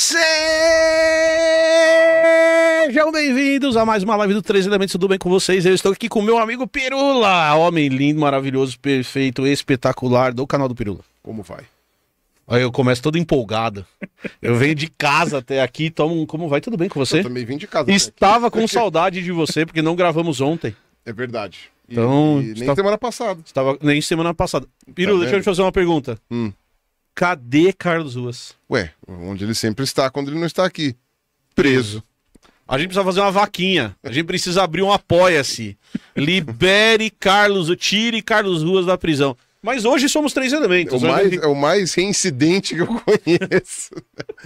Sejam bem-vindos a mais uma live do Três Elementos, tudo bem com vocês? Eu estou aqui com meu amigo Pirula, homem lindo, maravilhoso, perfeito, espetacular do canal do Pirula. Como vai? Aí eu começo todo empolgado. Eu venho de casa até aqui, tomo um... Como vai? Tudo bem com você? Eu também vim de casa. Estava com saudade de você, porque não gravamos ontem. É verdade. E, então, e nem está... semana passada. Estava... Nem semana passada. Pirula, tá deixa eu te fazer uma pergunta. Hum. Cadê Carlos Ruas? Ué, onde ele sempre está quando ele não está aqui. Preso. A gente precisa fazer uma vaquinha. A gente precisa abrir um apoia-se. Libere Carlos, tire Carlos Ruas da prisão. Mas hoje somos três elementos. O né? mais, é o mais reincidente que eu conheço.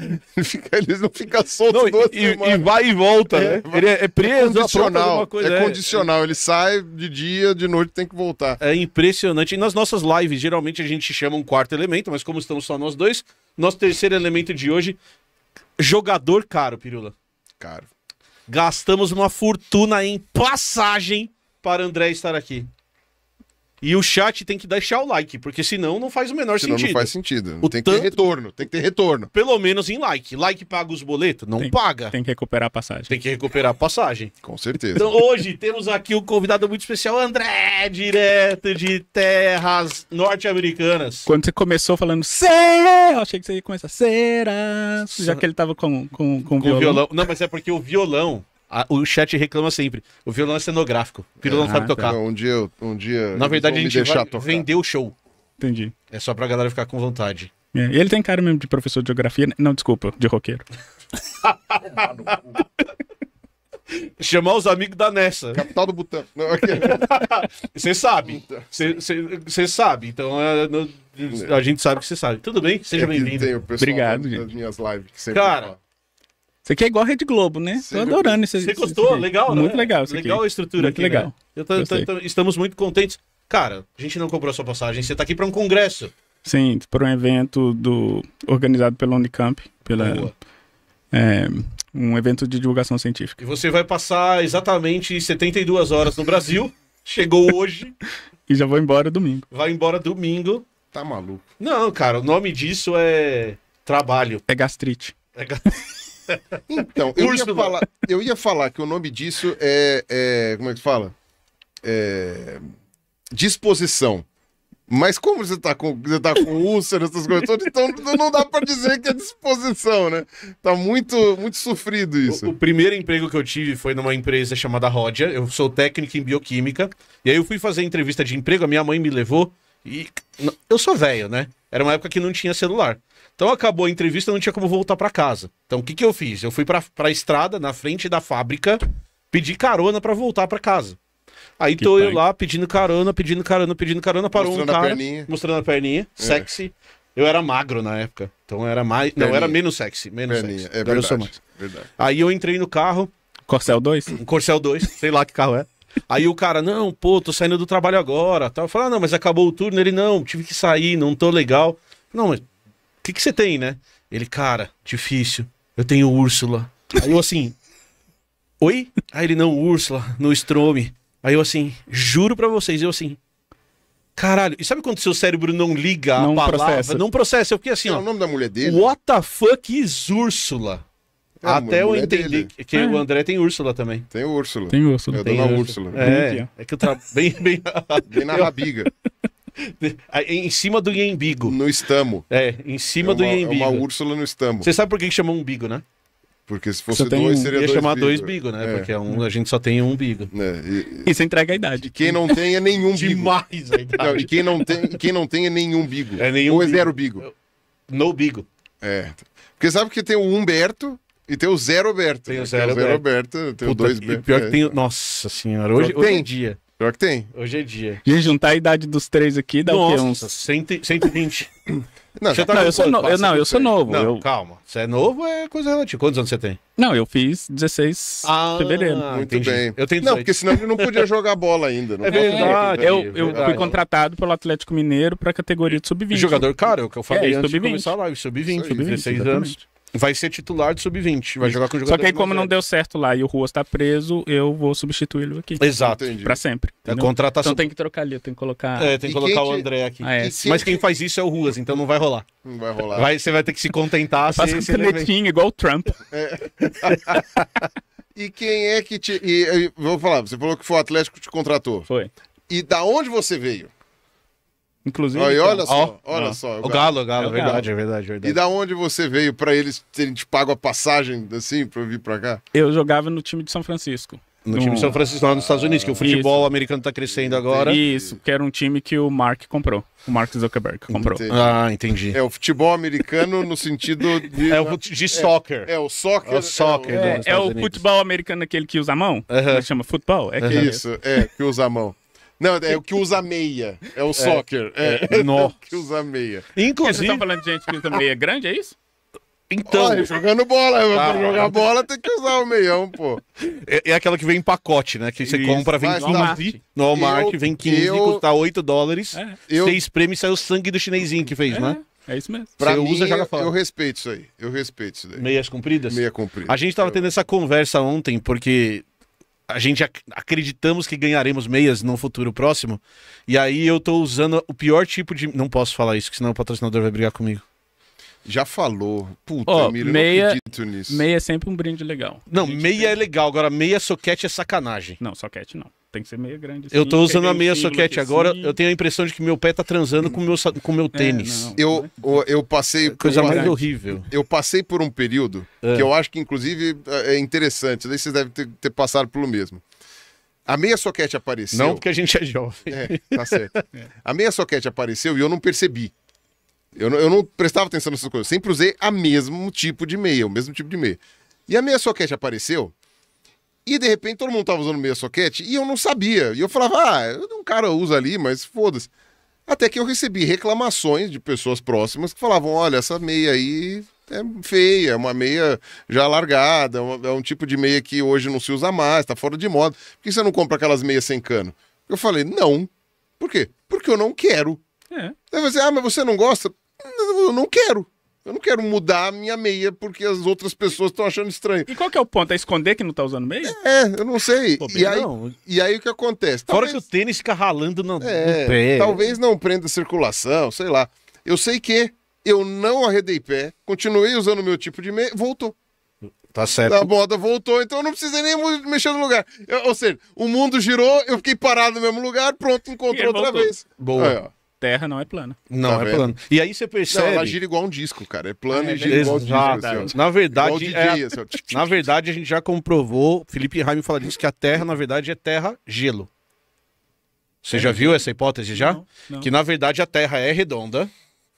Eles não ficam soltos. não, e, e, vai e volta, é, né? Ele é, é preso, é condicional. Coisa, é condicional. É. Ele sai de dia, de noite tem que voltar. É impressionante. E nas nossas lives, geralmente a gente chama um quarto elemento, mas como estamos só nós dois, nosso terceiro elemento de hoje, jogador caro, Pirula. Caro. Gastamos uma fortuna em passagem para André estar aqui. E o chat tem que deixar o like, porque senão não faz o menor senão sentido. Não faz sentido. O tem tanto... que ter retorno, tem que ter retorno. Pelo menos em like. Like paga os boletos? Não tem, paga. Tem que recuperar a passagem. Tem que recuperar a passagem. Com certeza. Então hoje temos aqui um convidado muito especial, André, direto de terras norte-americanas. Quando você começou falando ser eu achei que você ia começar será, já que ele tava com, com, com, com violão. violão. Não, mas é porque o violão a, o chat reclama sempre. O violão é cenográfico. O Pirulão não sabe tocar. um dia, um dia. Na verdade, a gente vai tocar. vender o show. Entendi. É só pra galera ficar com vontade. É, ele tem cara mesmo de professor de geografia. Né? Não, desculpa, de roqueiro. Chamar os amigos da Nessa. Capital do Butão. Você sabe. Você sabe. Então é, no, a gente sabe que você sabe. Tudo bem? Seja é bem-vindo. Obrigado, minhas lives. Cara, fala. Isso aqui é igual a Rede Globo, né? Sim, Tô adorando isso. Você gostou? Isso legal, né? Muito legal isso Legal a estrutura muito aqui, né? legal. Né? Eu tô, tô, estamos muito contentes. Cara, a gente não comprou a sua passagem, você tá aqui para um congresso. Sim, para um evento do organizado pela Unicamp, pela Boa. É, um evento de divulgação científica. E você vai passar exatamente 72 horas no Brasil. Chegou hoje. e já vai embora domingo. Vai embora domingo. Tá maluco. Não, cara, o nome disso é trabalho. É gastrite. É gastrite. Então, eu ia, falar, eu ia falar que o nome disso é. é como é que fala? É, disposição. Mas como você tá com, você tá com úlceras, essas coisas todas, então não dá para dizer que é disposição, né? Tá muito, muito sofrido isso. O, o, primeiro emprego que eu tive foi numa empresa chamada Rodia. Eu sou técnico em bioquímica. E aí eu fui fazer entrevista de emprego, a minha mãe me levou. E eu sou velho, né? Era uma época que não tinha celular. Então acabou a entrevista, não tinha como voltar para casa. Então o que, que eu fiz? Eu fui para a estrada, na frente da fábrica, pedi carona para voltar para casa. Aí que tô eu lá pedindo carona, pedindo carona, pedindo carona, parou mostrando um cara, a perninha. mostrando a perninha, é. sexy. Eu era magro na época, então era mais, perninha. não era menos sexy, menos perninha. sexy. É verdade, mais. verdade. Aí eu entrei no carro, Corcel 2? Um Corcel 2, sei lá que carro é. Aí o cara, não, pô, tô saindo do trabalho agora. Eu falei, ah, não, mas acabou o turno. Ele, não, tive que sair, não tô legal. Não, mas que, que você tem, né? Ele, cara, difícil. Eu tenho Úrsula. Aí eu assim, oi? Aí ele, não, Úrsula, no Strome. Aí eu assim, juro pra vocês, eu assim, caralho. E sabe quando seu cérebro não liga não a palavra? Processa. Não processa. Eu fiquei assim, ó. o nome da mulher dele? What the fuck is Úrsula? É, Até eu entendi que é. o André tem Úrsula também. Tem Úrsula. Tem Úrsula. É a dona Úrsula. É, é que eu trabalho bem, bem... bem na rabiga. em cima do iembigo. No estamo. É, em cima é do iembigo. É uma Úrsula no estamo. Você sabe por que chamou umbigo, né? Porque se fosse dois, um, seria ia dois chamar bigo. dois bigo, né? É. Porque é um, a gente só tem um bigo. É, e, Isso entrega a idade. Quem não tem é nenhum bigo. Demais a idade. Não, e quem não, tem, quem não tem é nenhum bigo. É nenhum Ou é bigo. é zero bigo. No bigo. É. Porque sabe que tem o Humberto e tem o Zero Alberto. Tem o né? Zero, tem o zero Alberto. Alberto. Tem o dois Puta, Alberto. Pior que é. tem... Nossa senhora, hoje, hoje em dia... Pior que tem. Hoje é dia. Gente, juntar a idade dos três aqui dá Nossa, o quê? Uns... 120. Não, tá não, eu sou, no... eu, não eu sou novo. Não, eu... Calma. Você é novo é coisa relativa. Quantos anos você tem? Não, eu fiz 16 ah, fevereiro. Muito entendi. bem. Eu tenho 18. Não, porque senão ele não podia jogar bola ainda. é verdade. É, eu, eu verdade. fui contratado pelo Atlético Mineiro para categoria de sub-20. Jogador cara, é o que eu falei é, antes sub-20. de começar a Sub-20, sub 16 exatamente. anos vai ser titular do sub-20, vai jogar com o jogador. Só que aí, como não deu certo lá e o Ruas tá preso, eu vou substituí-lo aqui. Exato. Pra sempre. É contratação. Então tem que trocar ali, eu tenho que colocar. É, tem que colocar o André aqui. Ah, é. Mas quem faz isso é o Ruas, então não vai rolar. Não vai rolar. Vai, você vai ter que se contentar. Faz um canetinho, igual o Trump. É. e quem é que te. E, eu vou falar, você falou que foi o Atlético que te contratou. Foi. E da onde você veio? Inclusive. Aí, então. olha só, olha só. O Galo, o Galo, é é galo é verdade, é verdade, verdade. E da onde você veio para eles terem te pago a passagem, assim, pra vir pra cá? Eu jogava no time de São Francisco. No, no time de São Francisco, lá nos Estados Unidos, que o futebol Isso. americano tá crescendo agora. Isso, que era um time que o Mark comprou. O Mark Zuckerberg comprou. Entendi. Ah, entendi. É o futebol americano no sentido de. É o de é, soccer. É, é o soccer. É o soccer. É, é o, futebol americano aquele que usa a mão. Uh -huh. Chama futebol. É uh -huh. Isso, é, que usa a mão. Não, é o que usa meia. É o é, soccer. É, é, é, o que usa meia. Inclusive. Vocês estão falando de gente que usa meia grande, é isso? Então. Olha, jogando bola. Ah, pra jogar tá. bola tem que usar o meião, pô. É, é aquela que vem em pacote, né? Que você Isso, compra, vem 15. No Walmart, vem 15, eu, custa 8 dólares. É. Eu, você e sai o sangue do chinesinho que fez, é. né? É isso mesmo. Pra mim, usa, joga fora. Eu respeito isso aí. Eu respeito isso daí. Meias compridas? Meia comprida. A gente tava eu... tendo essa conversa ontem, porque a gente ac acreditamos que ganharemos meias num futuro próximo. E aí eu tô usando o pior tipo de. Não posso falar isso, senão o patrocinador vai brigar comigo. Já falou. Puta, oh, meia, não acredito nisso. Meia é sempre um brinde legal. Não, meia tem. é legal. Agora, meia soquete é sacanagem. Não, soquete não tem que ser meia grande. Sim, eu tô usando a meia soquete agora, sim. eu tenho a impressão de que meu pé tá transando com meu, o com meu é, tênis. É, não, eu, né? eu passei... É coisa mais horrível. Eu passei por um período é. que eu acho que, inclusive, é, é interessante. Daí vocês devem ter, ter passado pelo mesmo. A meia soquete apareceu... Não, porque a gente é jovem. É, tá certo. É. A meia soquete apareceu e eu não percebi. Eu não, eu não prestava atenção nessas coisas. Eu sempre usei a mesmo tipo de meia, o mesmo tipo de meia. E a meia soquete apareceu e de repente todo mundo tava usando meia soquete e eu não sabia. E eu falava, ah, um cara usa ali, mas foda-se. Até que eu recebi reclamações de pessoas próximas que falavam: olha, essa meia aí é feia, é uma meia já largada, é, é um tipo de meia que hoje não se usa mais, tá fora de moda. Por que você não compra aquelas meias sem cano? Eu falei: não. Por quê? Porque eu não quero. É. Aí você, ah, mas você não gosta? Eu não quero. Eu não quero mudar a minha meia porque as outras pessoas estão achando estranho. E qual que é o ponto? É esconder que não tá usando meia? É, eu não sei. Pô, e, aí, não. e aí o que acontece? Talvez... Fora que o tênis fica ralando no, é, no pé. Talvez não prenda a circulação, sei lá. Eu sei que eu não arredei pé, continuei usando o meu tipo de meia, voltou. Tá certo. A moda voltou, então eu não precisei nem mexer no lugar. Eu, ou seja, o mundo girou, eu fiquei parado no mesmo lugar, pronto, encontrou outra vez. Boa. Aí, Terra não é plana. Não tá é plana. E aí você percebe. Não, ela gira igual um disco, cara. É plana é, e gira igual um disco. Assim, na verdade, DJ, é... assim, na verdade a gente já comprovou. Felipe Raime fala disso que a Terra na verdade é Terra gelo. Você é. já viu essa hipótese já? Não, não. Que na verdade a Terra é redonda.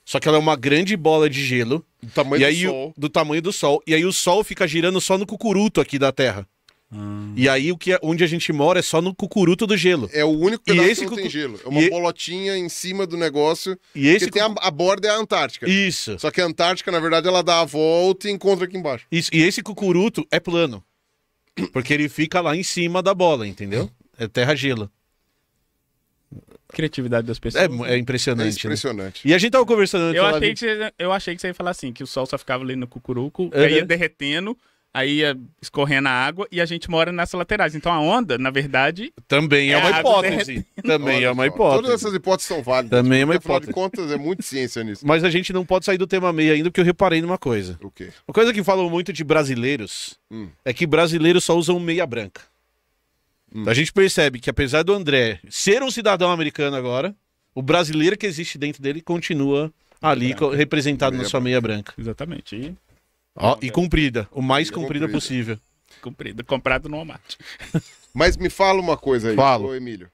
Só que ela é uma grande bola de gelo. Do tamanho e do sol. Do tamanho do sol. E aí o sol fica girando só no cucuruto aqui da Terra. Hum. E aí o que é, onde a gente mora é só no cucuruto do gelo. É o único pedaço e esse que cucu... tem gelo. É uma e... bolotinha em cima do negócio. E esse cucu... tem a, a, borda é a Antártica. Isso. Só que a Antártica, na verdade, ela dá a volta e encontra aqui embaixo. Isso. E esse cucuruto é plano. Porque ele fica lá em cima da bola, entendeu? É terra-gelo. Criatividade das é, pessoas. É, é impressionante. É né? impressionante. Né? E a gente tava conversando. Eu achei, que você, eu achei que você ia falar assim: que o sol só ficava ali no cucuruco, uhum. ia derretendo aí ia escorrendo a água e a gente mora nessas laterais. Então a onda, na verdade. Também é, é uma hipótese. Também é Olha, é uma hipótese. Todas essas hipóteses são válidas. Também é uma hipótese. Afinal de contas, é muito ciência nisso. Mas a gente não pode sair do tema meio ainda, porque eu reparei numa coisa. O quê? Uma coisa que falam muito de brasileiros hum. é que brasileiros só usam meia branca. Hum. A gente percebe que, apesar do André ser um cidadão americano agora, o brasileiro que existe dentro dele continua ali branca. representado meia na sua branca. meia branca. Exatamente. E Ó, e comprida, o mais comprida, comprida possível. Comprida, comprado no Walmart. Mas me fala uma coisa aí, Falo. Ô, Emílio.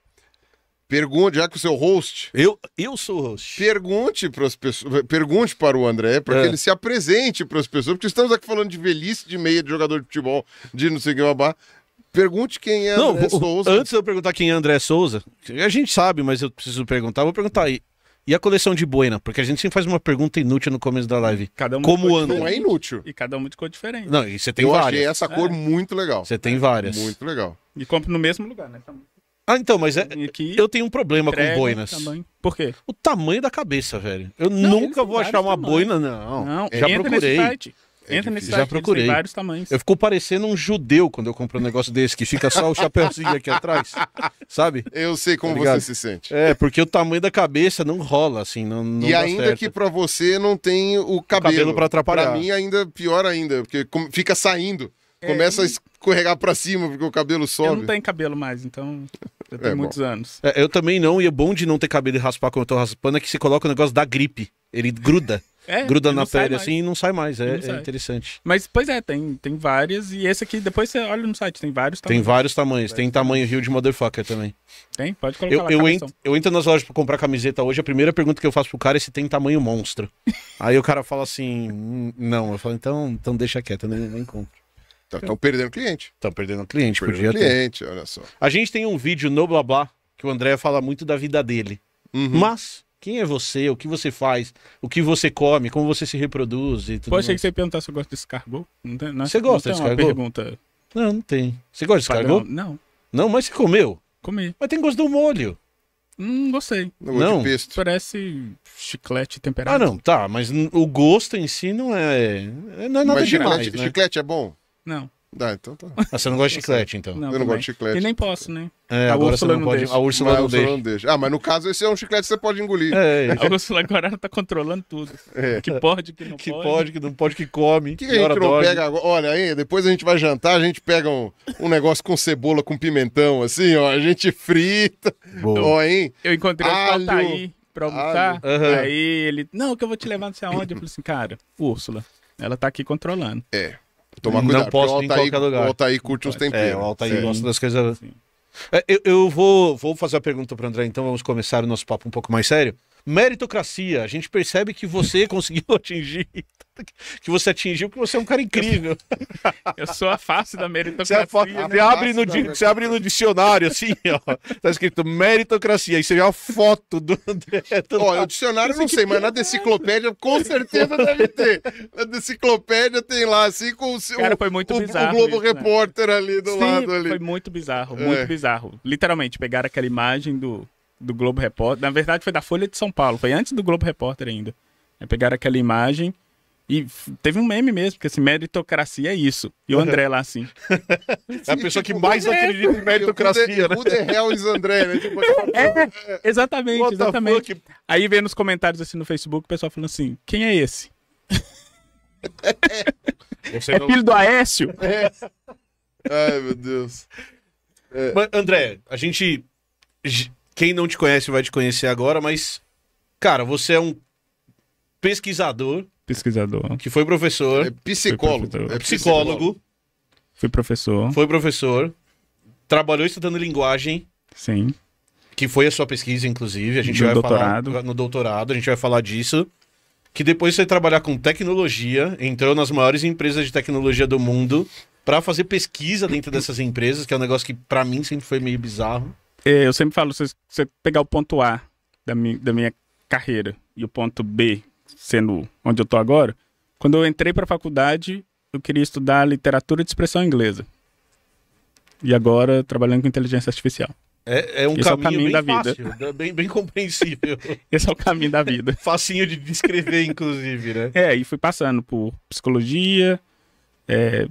Pergunte, já que o seu host. Eu, eu sou o host. Pergunte para as pessoas, pergunte para o André, para é. que ele se apresente para as pessoas, porque estamos aqui falando de velhice de meia, de jogador de futebol, de não sei o que babá. Pergunte quem é Não, André vou, Souza. Antes de eu perguntar quem é André Souza, a gente sabe, mas eu preciso perguntar. Vou perguntar aí. E a coleção de boina? Porque a gente sempre faz uma pergunta inútil no começo da live. Cada um Como anda? Não é inútil. E cada um de cor diferente. Não, e você tem Eu várias. achei essa cor é. muito legal. Você tem várias. Muito legal. E compra no mesmo lugar, né? Ah, então, mas é, eu tenho um problema com boinas. Tamanho. Por quê? O tamanho da cabeça, velho. Eu não, nunca vou achar uma tamanho. boina, não. não. Já procurei. É Entra nesse site, já procurei. Tem vários tamanhos. Eu fico parecendo um judeu quando eu compro um negócio desse, que fica só o chapéuzinho aqui atrás, sabe? Eu sei como tá você se sente. É, porque o tamanho da cabeça não rola, assim, não, não E ainda certo. que para você não tem o cabelo. O cabelo pra atrapalhar. Pra mim ainda pior ainda, porque fica saindo. É, começa e... a escorregar para cima, porque o cabelo sobe. Eu não tenho cabelo mais, então... Eu tenho é, muitos bom. anos. É, eu também não, e é bom de não ter cabelo e raspar quando eu tô raspando é que se coloca o negócio da gripe. Ele gruda. É, Gruda na pele assim e não sai mais. É, é, sai. é, interessante. Mas, pois é, tem, tem várias. E esse aqui, depois você olha no site, tem vários tamanhos. Tem vários tamanhos. Tem tamanho Rio de Motherfucker também. Tem? Pode colocar eu, lá. Eu, eu entro nas lojas pra comprar camiseta hoje. A primeira pergunta que eu faço pro cara é se tem tamanho monstro. Aí o cara fala assim: hum, não. Eu falo, então, então deixa quieto, Nem compro. Estão então perdendo cliente. Estão perdendo cliente, perdendo podia cliente, ter. olha só. A gente tem um vídeo no Blá Blá que o André fala muito da vida dele. Uhum. Mas quem é você? O que você faz? O que você come? Como você se reproduz? E tudo Pode ser que você perguntar se eu gosto de escargot. Não é você gosta não de escargot? pergunta... Não, não tem. Você gosta de escargot? Não. Não, mas você comeu? Comi. Mas tem gosto do molho. Não hum, gostei. não. Parece chiclete temperado. Ah, não, tá. Mas o gosto em si não é. é não é nada mas demais. Chiclete, né? chiclete é bom? Não. Ah, então tá. Ah, você não gosta de tá chiclete, então? Não, eu não gosto de chiclete. E nem posso, né? É, a agora você não, não pode. Deixa. A Úrsula, não, deixa. não deixa. Ah, mas no caso, esse é um chiclete que você pode engolir. É, é. A Úrsula agora tá controlando tudo. É. Que pode, que não que pode. Que pode, que não pode, que come. O que, que a gente não dorme. pega agora? Olha aí, depois a gente vai jantar, a gente pega um, um negócio com cebola, com pimentão, assim, ó. A gente frita. Boa. Ó, hein? Eu encontrei o Altaí pra almoçar. Uhum. Aí ele, não, que eu vou te levar não sei aonde. Eu falei assim, cara, Úrsula, ela tá aqui controlando. É. Tomar cuidado. Não posso o Altair, em qualquer lugar. O Altair curte os temperos. É, o Altair Sim. gosta das coisas... É, eu, eu vou, vou fazer a pergunta para o André, então vamos começar o nosso papo um pouco mais sério meritocracia. A gente percebe que você conseguiu atingir, que você atingiu, que você é um cara incrível. Eu sou a face da meritocracia. Você, é você abre, no, da... você abre no dicionário, assim, ó. Tá escrito meritocracia. E você vê a foto do André. ó, o dicionário não sei, mas na enciclopédia com certeza deve ter. Na enciclopédia tem lá, assim, com o, cara, foi muito o, bizarro o Globo isso, né? Repórter né? ali do Sim, lado. Ali. Foi muito bizarro, é. muito é. bizarro. Literalmente, pegaram aquela imagem do do Globo Repórter. Na verdade, foi da Folha de São Paulo. Foi antes do Globo Repórter ainda. é pegaram aquela imagem e teve um meme mesmo, porque assim, meritocracia é isso. E o André lá assim. é a pessoa que mais tipo acredita em meritocracia, né? Who the hell is André, né? é, né? Tipo, é, é exatamente, exatamente. Aí vem nos comentários assim no Facebook o pessoal falando assim: quem é esse? é filho do Aécio? É. Ai, meu Deus. É. Mas, André, a gente quem não te conhece vai te conhecer agora, mas, cara, você é um pesquisador. Pesquisador. Que foi professor. É psicólogo. Professor. É psicólogo. Fui professor. Foi professor. Trabalhou estudando linguagem. Sim. Que foi a sua pesquisa, inclusive. A gente no vai doutorado. falar no doutorado, a gente vai falar disso. Que depois você trabalhar com tecnologia, entrou nas maiores empresas de tecnologia do mundo para fazer pesquisa dentro dessas empresas, que é um negócio que para mim sempre foi meio bizarro. É, eu sempre falo, se você pegar o ponto A da minha, da minha carreira e o ponto B, sendo onde eu tô agora, quando eu entrei para a faculdade, eu queria estudar literatura de expressão inglesa. E agora trabalhando com inteligência artificial. É, é um é caminho, é caminho bem da fácil, né? bem, bem compreensível. Esse é o caminho da vida. Facinho de descrever, inclusive, né? É, e fui passando por psicologia, é,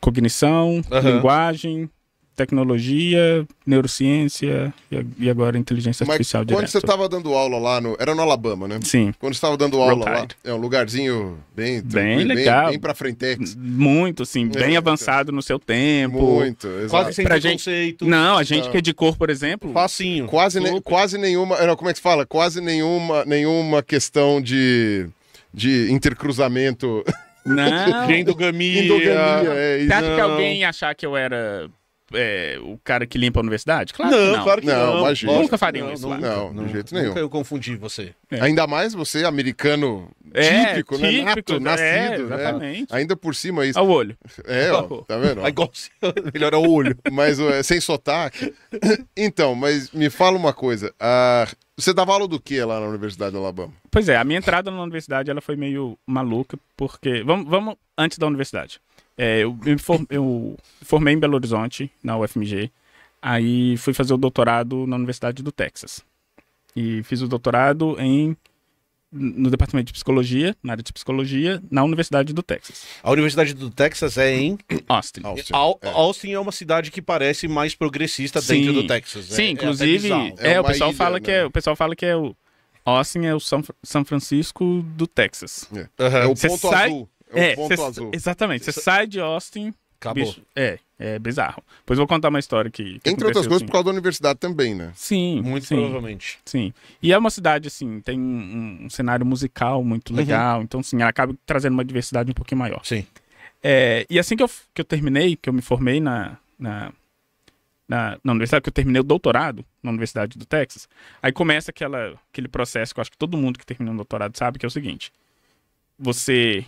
cognição, linguagem, tecnologia, neurociência e, agora inteligência artificial quando direto. você estava dando aula lá no... Era no Alabama, né? Sim. Quando você estava dando aula lá, é um lugarzinho bem... Bem legal. Bem, bem pra frentex. É. Muito, assim, é, bem é, avançado no seu tempo. Muito, exato. Quase sem pra gente... conceito. Não, a gente tá. que é de cor, por exemplo... Facinho. Quase, ne... quase nenhuma... É, não, como é que se fala? Quase nenhuma, nenhuma questão de... De intercruzamento. Não. De endogamia. endogamia é, Você não. que alguém achar que eu era é, o cara que limpa a universidade? Claro não, que não. Claro que não, não. imagina. Nunca fariam isso lá. Não, não, de jeito nenhum. Nunca eu confundi você. É. Ainda mais você, americano é, típico, né? Típico, Nato, é, nascido. Né? exatamente. Ainda por cima isso. Ao olho. É, ó, tá vendo? Ó. Ah, melhor é o olho. Mas é, sem sotaque. Então, mas me fala uma coisa. Ah, você dava aula do que lá na Universidade do Alabama? Pois é, a minha entrada na universidade ela foi meio maluca, porque. Vamos, vamos antes da universidade. É, eu, me for, eu formei em Belo Horizonte, na UFMG. Aí fui fazer o doutorado na Universidade do Texas. E fiz o doutorado em no departamento de psicologia, na área de psicologia, na Universidade do Texas. A Universidade do Texas é em Austin. Austin, Al é. Austin é uma cidade que parece mais progressista Sim. dentro do Texas. Né? Sim, é inclusive, é, é o pessoal ilha, fala né? que é, né? o pessoal fala que é o Austin é o São, São Francisco do Texas. É, uhum. o ponto sai, azul. É, o ponto cê, azul. Exatamente. Você sai de Austin. Acabou. Bicho, é, é bizarro. Depois vou contar uma história que. que Entre outras coisas, assim. por causa da universidade também, né? Sim. Muito sim, provavelmente. Sim. E é uma cidade, assim, tem um, um cenário musical muito uhum. legal. Uhum. Então, assim, ela acaba trazendo uma diversidade um pouquinho maior. Sim. É, e assim que eu, que eu terminei, que eu me formei na, na, na, na, universidade, que eu terminei o doutorado na Universidade do Texas, aí começa aquela, aquele processo que eu acho que todo mundo que termina um doutorado sabe, que é o seguinte. Você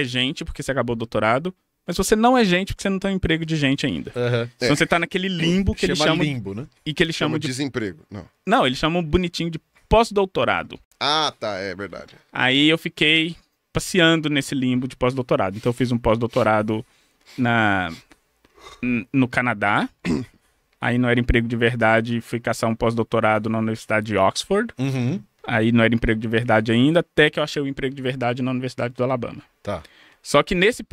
é gente porque você acabou o doutorado, mas você não é gente porque você não tem um emprego de gente ainda. Uhum. Então é. você tá naquele limbo que Chama eles chamam. limbo, né? E que ele chamam Chama de. Desemprego, não. Não, chama chamam bonitinho de pós-doutorado. Ah, tá, é verdade. Aí eu fiquei passeando nesse limbo de pós-doutorado. Então eu fiz um pós-doutorado na no Canadá. Aí não era emprego de verdade, fui caçar um pós-doutorado na Universidade de Oxford. Uhum. Aí não era emprego de verdade ainda, até que eu achei o emprego de verdade na Universidade do Alabama. Tá. Só que nesse.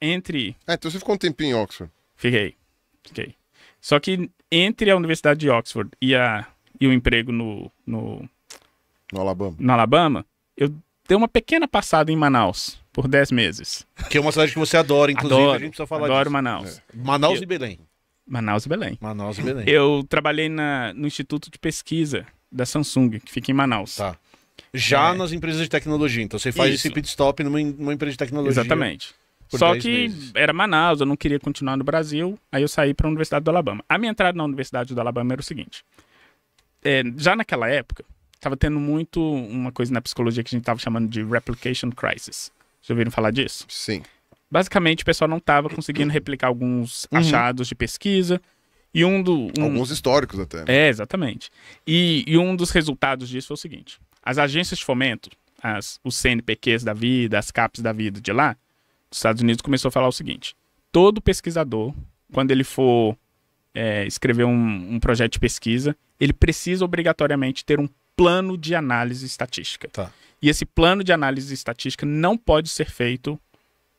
Entre. Ah, então você ficou um tempinho em Oxford? Fiquei. Fiquei. Só que entre a Universidade de Oxford e, a, e o emprego no, no. No Alabama. No Alabama, eu dei uma pequena passada em Manaus por 10 meses. Que é uma cidade que você adora, inclusive. Adoro, a gente precisa falar adoro disso. Manaus. É. Manaus eu, e Belém. Manaus e Belém. Manaus e Belém. Eu trabalhei na, no Instituto de Pesquisa da Samsung, que fica em Manaus. Tá. Já é... nas empresas de tecnologia. Então você faz Isso. esse pit stop numa, numa empresa de tecnologia. Exatamente. Só que meses. era Manaus, eu não queria continuar no Brasil, aí eu saí para a Universidade do Alabama. A minha entrada na Universidade do Alabama era o seguinte: é, já naquela época, estava tendo muito uma coisa na psicologia que a gente estava chamando de replication crisis. Já ouviram falar disso? Sim. Basicamente, o pessoal não estava conseguindo replicar alguns uhum. achados uhum. de pesquisa, e um do. Um... Alguns históricos até. Né? É, exatamente. E, e, um dos resultados disso foi o seguinte: as agências de fomento, as, os CNPqs da vida, as CAPs da vida de lá, dos Estados Unidos começou a falar o seguinte: todo pesquisador, quando ele for é, escrever um, um projeto de pesquisa, ele precisa obrigatoriamente ter um plano de análise estatística. Tá. E esse plano de análise estatística não pode ser feito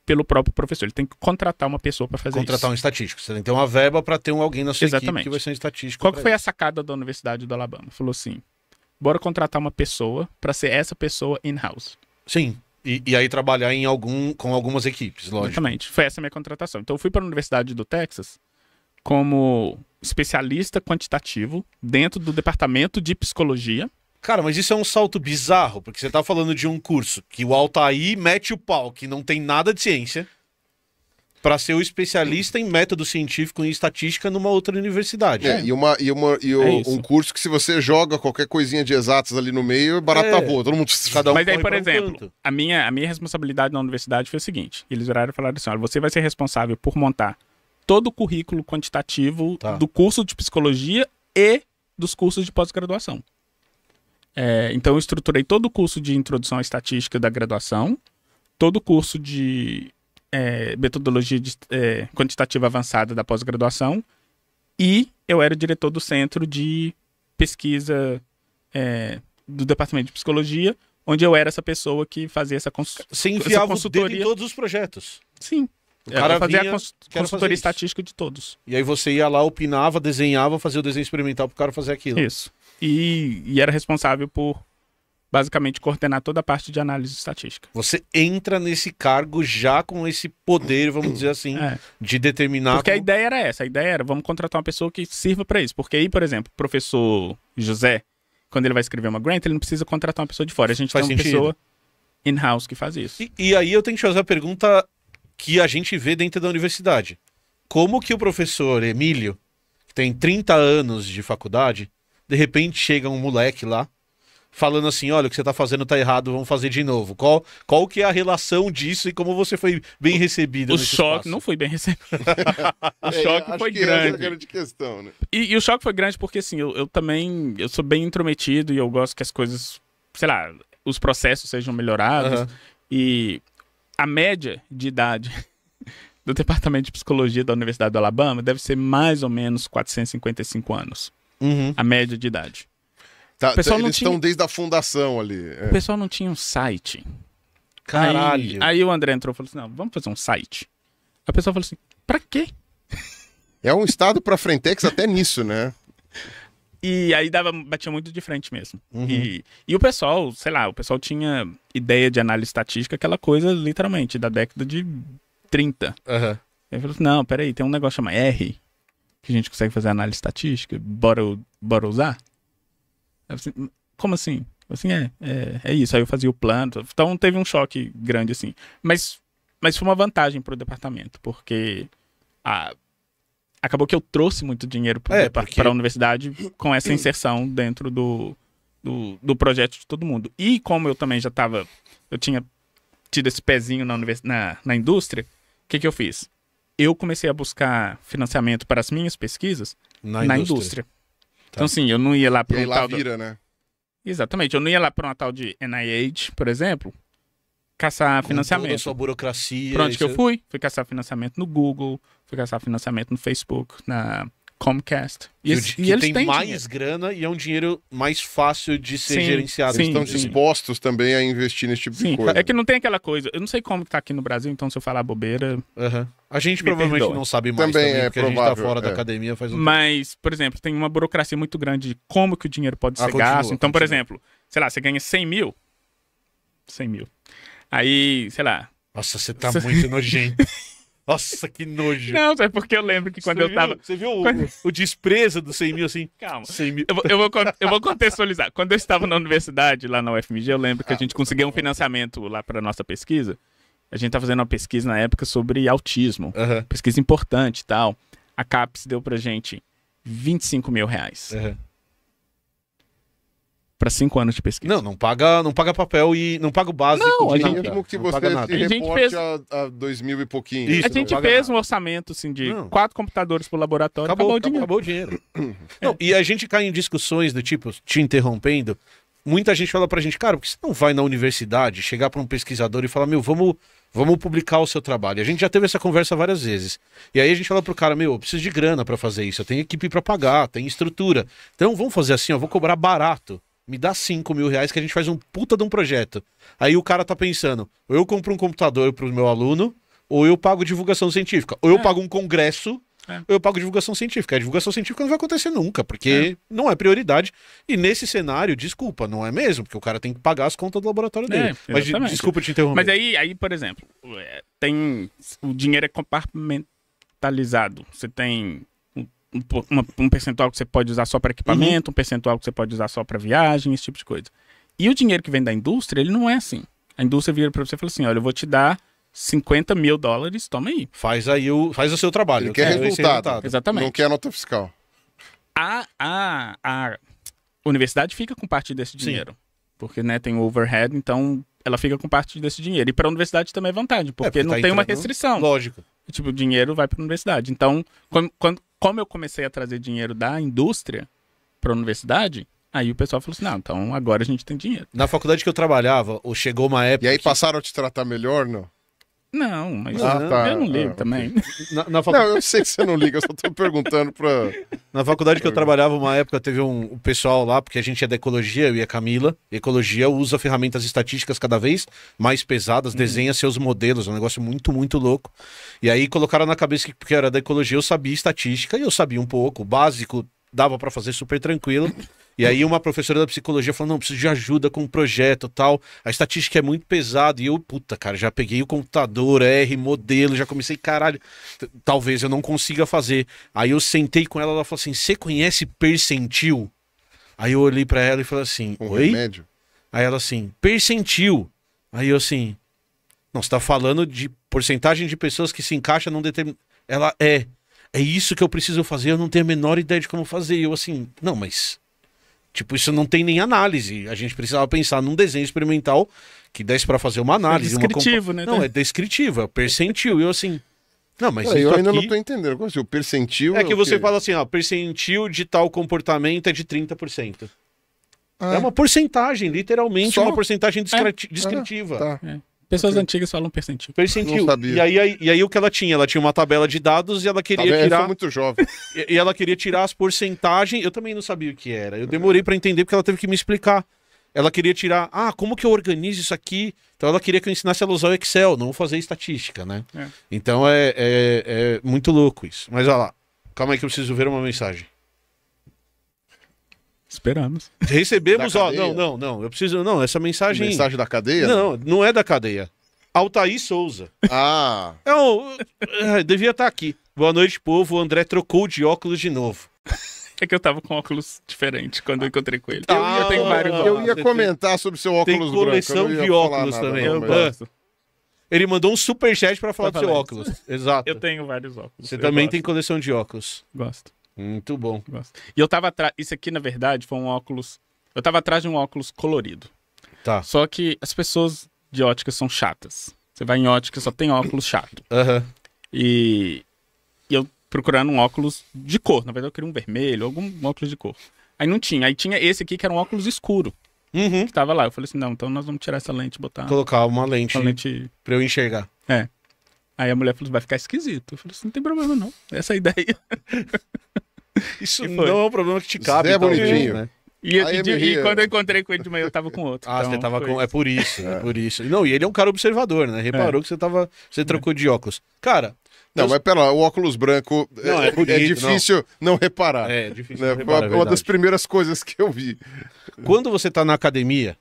pelo próprio professor. Ele tem que contratar uma pessoa para fazer contratar isso. Contratar um estatístico. Você tem que ter uma verba para ter um, alguém na sua Exatamente. equipe que vai ser um estatístico. Qual foi a sacada da Universidade do Alabama? Falou assim: bora contratar uma pessoa para ser essa pessoa in-house. Sim. E, e, aí trabalhar em algum, com algumas equipes, lógico. Exatamente. Foi essa a minha contratação. Então eu fui para a Universidade do Texas como especialista quantitativo dentro do departamento de psicologia Cara, mas isso é um salto bizarro, porque você tá falando de um curso que o Altair mete o pau, que não tem nada de ciência, para ser o especialista em método científico e estatística numa outra universidade. É, e, uma, e, uma, e o, é um curso que se você joga qualquer coisinha de exatas ali no meio, barata é. voa, todo mundo... Cada um Mas aí, por exemplo, a, minha, a minha responsabilidade na universidade foi o seguinte, eles viraram e falaram assim, olha, você vai ser responsável por montar todo o currículo quantitativo tá. do curso de psicologia e dos cursos de pós-graduação. É, então, eu estruturei todo o curso de introdução à estatística da graduação, todo o curso de é, metodologia de, é, quantitativa avançada da pós-graduação, e eu era diretor do centro de pesquisa é, do departamento de psicologia, onde eu era essa pessoa que fazia essa, consultoria. Você enfiava essa consultoria. O dedo em todos os projetos. Sim. O é, cara fazia a cons consultoria estatística de todos. E aí você ia lá, opinava, desenhava, fazia o desenho experimental para o cara fazer aquilo. Isso e, e era responsável por basicamente coordenar toda a parte de análise estatística. Você entra nesse cargo já com esse poder, vamos dizer assim, é. de determinar. Porque como... a ideia era essa, a ideia era vamos contratar uma pessoa que sirva para isso. Porque aí, por exemplo, o professor José, quando ele vai escrever uma grant, ele não precisa contratar uma pessoa de fora. A gente Faz tem uma sentido. pessoa in-house que faz isso. E, e aí eu tenho que te fazer a pergunta que a gente vê dentro da universidade. Como que o professor Emílio, que tem 30 anos de faculdade, de repente chega um moleque lá, falando assim: olha, o que você está fazendo está errado, vamos fazer de novo. Qual, qual que é a relação disso e como você foi bem recebido? O choque espaço? não foi bem recebido. o choque é, foi é grande. grande questão, né? e, e, o choque foi grande porque, assim, eu, eu também eu sou bem intrometido e eu gosto que as coisas, sei lá, os processos sejam melhorados. Uhum. E a média de idade do Departamento de Psicologia da Universidade do Alabama deve ser mais ou menos 455 anos. Uhum. A média de idade. Tá, o pessoal então não eles tinha... estão desde a fundação ali. É. O pessoal não tinha um site. Caralho. Aí, aí o André entrou e falou assim: não, vamos fazer um site. A pessoa falou assim: pra quê? É um estado pra Frentex até nisso, né? E aí dava, batia muito de frente mesmo. Uhum. E, e o pessoal, sei lá, o pessoal tinha ideia de análise estatística, aquela coisa literalmente da década de 30. Uhum. Ele falou assim: não, peraí, tem um negócio chamado R, que a gente consegue fazer análise estatística, bora, bora usar? Assim, hum, como assim? Assim, é, é, é, isso. Aí eu fazia o plano. Então teve um choque grande, assim. Mas, mas foi uma vantagem para o departamento, porque a, acabou que eu trouxe muito dinheiro para é, porque... a universidade com essa inserção dentro do, do, do, projeto de todo mundo. E como eu também já estava, eu tinha tido esse pezinho na, na, na indústria, o que, que eu fiz? eu comecei a buscar financiamento para as minhas pesquisas na, na indústria. indústria. Tá. Então, assim, eu não ia lá para um lá tal... vira, né? Exatamente. Eu não ia lá para uma tal de NIH, por exemplo, caçar Com financiamento. Toda a sua burocracia. Pra onde que eu fui? Fui caçar financiamento no Google, fui caçar financiamento no Facebook, na Comcast. E, eles, que e eles têm mais dinheiro. grana e é um dinheiro mais fácil de ser sim, gerenciado. Sim, eles estão dispostos também a investir nesse tipo sim. de é coisa. É que não tem aquela coisa. Eu não sei como está aqui no Brasil, então se eu falar bobeira. A gente provavelmente perdoa. não sabe mais também, também é porque provável, a gente está fora é. da academia faz um Mas, tempo. por exemplo, tem uma burocracia muito grande de como que o dinheiro pode ah, ser continua, gasto. Então, continua. por exemplo, sei lá, você ganha 100 mil. 100 mil. Aí, sei lá. Nossa, você está muito nojento. Nossa, que nojo. Não, é porque eu lembro que quando você eu viu, tava. Você viu o, quando... o, desprezo do 100 mil assim? Calma. 100 mil. Eu, eu, vou, eu vou contextualizar. Quando eu estava na universidade, lá na UFMG, eu lembro que ah, a gente conseguiu um financiamento lá para nossa pesquisa. A gente tá fazendo uma pesquisa na época sobre autismo. Uhum. Pesquisa importante e tal. A CAPES deu pra gente 25 mil reais. Uhum para cinco anos de pesquisa. Não, não paga, não paga papel e não paga o básico. Não, a gente, nada. Mesmo que não você não se reporte a, fez... a, dois mil e pouquinho. Isso, a gente fez nada. um orçamento assim, de não. quatro computadores pro laboratório acabou, acabou, o dinheiro. Acabou o dinheiro. não, e a gente cai em discussões do tipo, te interrompendo, muita gente fala pra gente, cara, por que você não vai na universidade chegar para um pesquisador e falar, meu, vamos, vamos publicar o seu trabalho? A gente já teve essa conversa várias vezes. E aí a gente fala pro cara, meu, eu preciso de grana para fazer isso, eu tenho equipe para pagar, tem estrutura. Então vamos fazer assim, ó, vou cobrar barato me dá 5 mil reais que a gente faz um puta de um projeto. Aí o cara tá pensando, ou eu compro um computador pro meu aluno, ou eu pago divulgação científica, ou eu é. pago um congresso, é. ou eu pago divulgação científica. A divulgação científica não vai acontecer nunca, porque é. não é prioridade. E nesse cenário, desculpa, não é mesmo, porque o cara tem que pagar as contas do laboratório dele. É, Mas desculpa te interromper. Mas aí, aí por exemplo, é, tem o dinheiro é compartimentalizado. Você tem um, um percentual que você pode usar só para uhum. equipamento, uhum. um percentual que você pode usar só para viagem, esse tipo de coisa. E o dinheiro que vem da indústria, ele não é assim. A indústria vira para você e fala assim: olha, eu vou te dar 50 mil dólares, toma aí. Faz aí o, faz o seu trabalho. Ele quer é. resultado. resultado. Exatamente. Não quer nota fiscal. A, a, a universidade fica com parte desse dinheiro. Sim. Porque né, tem o overhead, então ela fica com parte desse dinheiro. E para a universidade também é vantagem, porque, é, porque tá não tá tem entrando... uma restrição. Lógico. Tipo, o dinheiro vai para a universidade. Então, quando, quando, como eu comecei a trazer dinheiro da indústria para a universidade, Aí o pessoal falou assim: não, então agora a gente tem dinheiro. Na faculdade que eu trabalhava, chegou uma época. E aí que... passaram a te tratar melhor, não? Não, mas ah, eu, tá. eu não ligo ah, também. Okay. Na, na Não, eu sei que você não liga, eu só tô perguntando pra. Na faculdade que eu trabalhava, uma época teve um, um pessoal lá, porque a gente é da ecologia, eu e a Camila. Ecologia usa ferramentas estatísticas cada vez mais pesadas, uhum. desenha seus modelos, é um negócio muito, muito louco. E aí colocaram na cabeça que, porque era da ecologia, eu sabia estatística e eu sabia um pouco, básico dava para fazer super tranquilo. E aí uma professora da psicologia falou, não, preciso de ajuda com um projeto tal. A estatística é muito pesada. E eu, puta, cara, já peguei o computador, R, modelo, já comecei, caralho, talvez eu não consiga fazer. Aí eu sentei com ela, ela falou assim, você conhece percentil? Aí eu olhei para ela e falei assim, um oi? Remédio? Aí ela assim, percentil. Aí eu assim, não, você tá falando de porcentagem de pessoas que se encaixa num determinado... Ela é é isso que eu preciso fazer, eu não tenho a menor ideia de como fazer. E eu assim, não, mas Tipo, isso não tem nem análise. A gente precisava pensar num desenho experimental que desse para fazer uma análise. É descritivo, uma compa... né? Não, tá? é descritivo, é percentil. E eu assim. Não, mas. É, não, eu ainda aqui... não tô entendendo. Como assim? O percentil. É, é que você fala assim, ó, percentil de tal comportamento é de 30%. Ah. É uma porcentagem, literalmente, Só? uma porcentagem descrit... é. Ah, descritiva. Ah, tá. É. Pessoas okay. antigas falam percentil. Percentil. E aí, e aí o que ela tinha? Ela tinha uma tabela de dados e ela tá queria tabela, tirar. muito jovem. E, e, ela queria tirar as porcentagens. Eu também não sabia o que era. Eu demorei para entender porque ela teve que me explicar. Ela queria tirar, ah, como que eu organizo isso aqui? Então ela queria que eu ensinasse ela a usar o Excel, não fazer estatística, né? É. Então é, é, é muito louco isso. Mas olha lá, calma aí que eu preciso ver uma mensagem. Esperamos. Recebemos, ó, não, não, não, eu preciso, não, essa mensagem... Mensagem da cadeia? Não, não é da cadeia. Altair Souza. Ah. É um... É, devia estar tá aqui. Boa noite, povo. O André trocou de óculos de novo. É que eu tava com óculos diferente quando eu encontrei com ele. Eu ia, ah, vários eu ia comentar sobre seu óculos branco. Tem coleção branco, de óculos também. Não, gosto. Ele mandou um superchat pra falar tá do seu óculos. Exato. Eu tenho vários óculos. Você também gosto. tem coleção de óculos. Gosto. Muito bom. Nossa. E eu tava atrás. Isso aqui, na verdade, foi um óculos. Eu tava atrás de um óculos colorido. Tá. Só que as pessoas de ótica são chatas. Você vai em ótica só tem óculos chato. Uhum. E... e eu procurando um óculos de cor. Na verdade, eu queria um vermelho, algum óculos de cor. Aí não tinha. Aí tinha esse aqui que era um óculos escuro. Uhum. Que tava lá. Eu falei assim: não, então nós vamos tirar essa lente e botar. Colocar uma lente. Uma lente. Pra eu enxergar. É. Aí a mulher falou, vai ficar esquisito. Eu falei assim, não tem problema não, essa é a ideia. Isso não é um problema que te cabe. é então, bonitinho. Tipo, né? E, eu, de, e, quando eu encontrei com ele de manhã, eu tava com outro. Ah, então, você tava com. É por isso, é. é. por isso. Não, e ele é um cara observador, né? Reparou é. que você tava. Você trocou de óculos. Cara. Não, mas pera lá, o óculos branco é, não, é, é bonito, é, difícil não. não. reparar. É, difícil. Né? Reparar, uma, é uma das primeiras coisas que eu vi. Quando você tá na academia,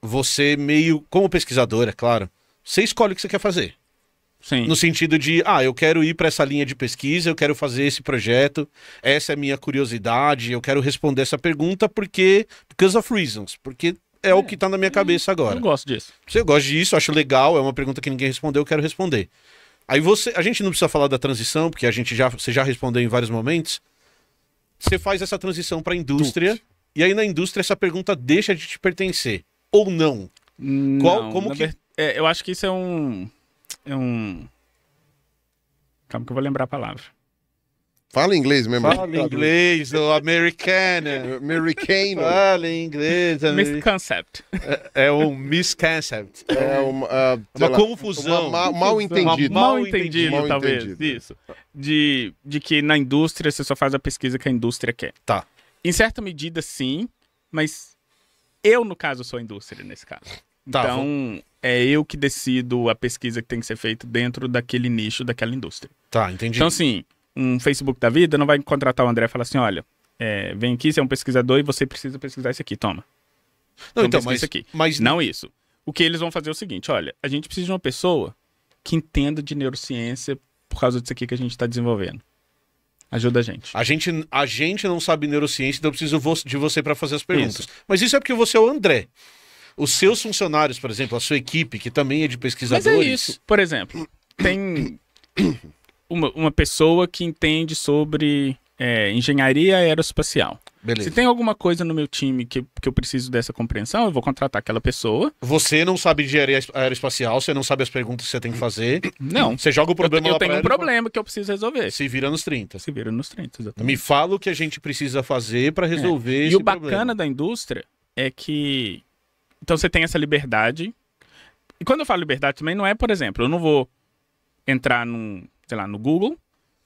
você meio. Como pesquisador, é claro, você escolhe o que você quer fazer. Sim. No sentido de, ah, eu quero ir para essa linha de pesquisa, eu quero fazer esse projeto, essa é a minha curiosidade, eu quero responder essa pergunta porque. Because of reasons. Porque é, é o que está na minha cabeça agora. Eu gosto disso. Se eu gosto disso, acho legal, é uma pergunta que ninguém respondeu, eu quero responder. Aí você. A gente não precisa falar da transição, porque a gente já, você já respondeu em vários momentos. Você faz essa transição para a indústria, e aí na indústria essa pergunta deixa de te pertencer. Ou não? não Qual, como que. Ver... É, eu acho que isso é um é um. Calma que eu vou lembrar a palavra. Fala inglês mesmo. Fala inglês, o americano. Americano. Fala inglês. Misconcept. É, é um misconcept. É uma, uh, uma confusão. Uma, uma, mal entendido. Uma, mal entendido, mal talvez. Entendido. Isso. De, de que na indústria você só faz a pesquisa que a indústria quer. Tá. Em certa medida, sim, mas eu, no caso, sou a indústria nesse caso. Tá, então, vou é eu que decido a pesquisa que tem que ser feita dentro daquele nicho, daquela indústria. Tá, entendi. Então, assim, um Facebook da vida não vai contratar o André e falar assim: olha, é, vem aqui, você é um pesquisador e você precisa pesquisar isso aqui, toma. Não, então, então mas, isso aqui. mas. Não isso. O que eles vão fazer é o seguinte: olha, a gente precisa de uma pessoa que entenda de neurociência por causa disso aqui que a gente está desenvolvendo. Ajuda a gente. A gente, a gente não sabe neurociência, então eu preciso de você para fazer as perguntas. Isso. Mas isso é porque você é o André os seus funcionários, por exemplo, a sua equipe, que também é de pesquisadores. Mas é isso. Por exemplo, tem uma, uma pessoa que entende sobre é, engenharia aeroespacial. Beleza. Se tem alguma coisa no meu time que, que eu preciso dessa compreensão, eu vou contratar aquela pessoa. Você não sabe engenharia aeroespacial, você não sabe as perguntas que você tem que fazer. Não. Você joga o problema eu, eu tenho um problema que eu preciso resolver. Se vira nos 30. Se vira nos 30, exatamente. Me fala o que a gente precisa fazer para é. resolver é. E o bacana problema. da indústria é que então você tem essa liberdade. E quando eu falo liberdade também, não é, por exemplo, eu não vou entrar num, sei lá, no Google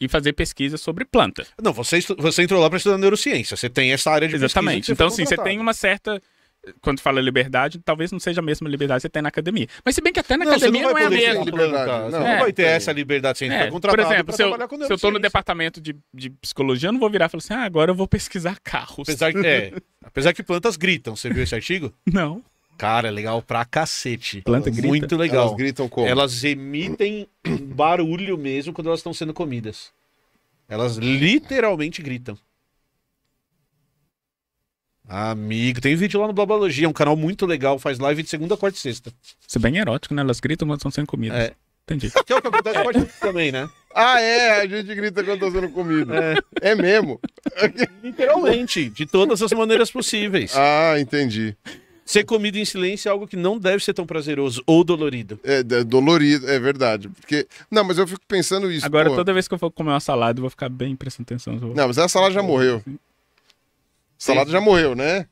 e fazer pesquisa sobre planta. Não, você, você entrou lá para estudar neurociência. Você tem essa área de Exatamente. então, sim, você tem uma certa quando fala liberdade, talvez não seja a mesma liberdade que você tem na academia. Mas se bem que até na não, academia não, não, é a mesma liberdade. Não, não, é, não vai ter é. essa liberdade sem é. contratado. Por exemplo, se eu, se eu tô no departamento de, de psicologia, eu não vou virar e falar assim, ah, agora eu vou pesquisar carros. Apesar que, é, apesar que plantas gritam, você viu esse artigo? Não. Cara, é legal pra cacete. Planta grita. Muito legal. Elas gritam como? Elas emitem barulho mesmo quando elas estão sendo comidas. Elas literalmente gritam. Amigo, tem vídeo lá no é um canal muito legal, faz live de segunda, quarta e sexta. Isso é bem erótico, né? Elas gritam quando estão sendo comidas. É. Entendi. Que é o que acontece com a gente também, né? Ah, é, a gente grita quando está sendo comida. É, é mesmo? Literalmente, de todas as maneiras possíveis. Ah, entendi. Ser comido em silêncio é algo que não deve ser tão prazeroso ou dolorido. É, é dolorido, é verdade. Porque. Não, mas eu fico pensando isso. Agora, pô. toda vez que eu for comer uma salada, eu vou ficar bem prestando atenção. Vou... Não, mas a salada já morreu. Sim. Salada já morreu, né?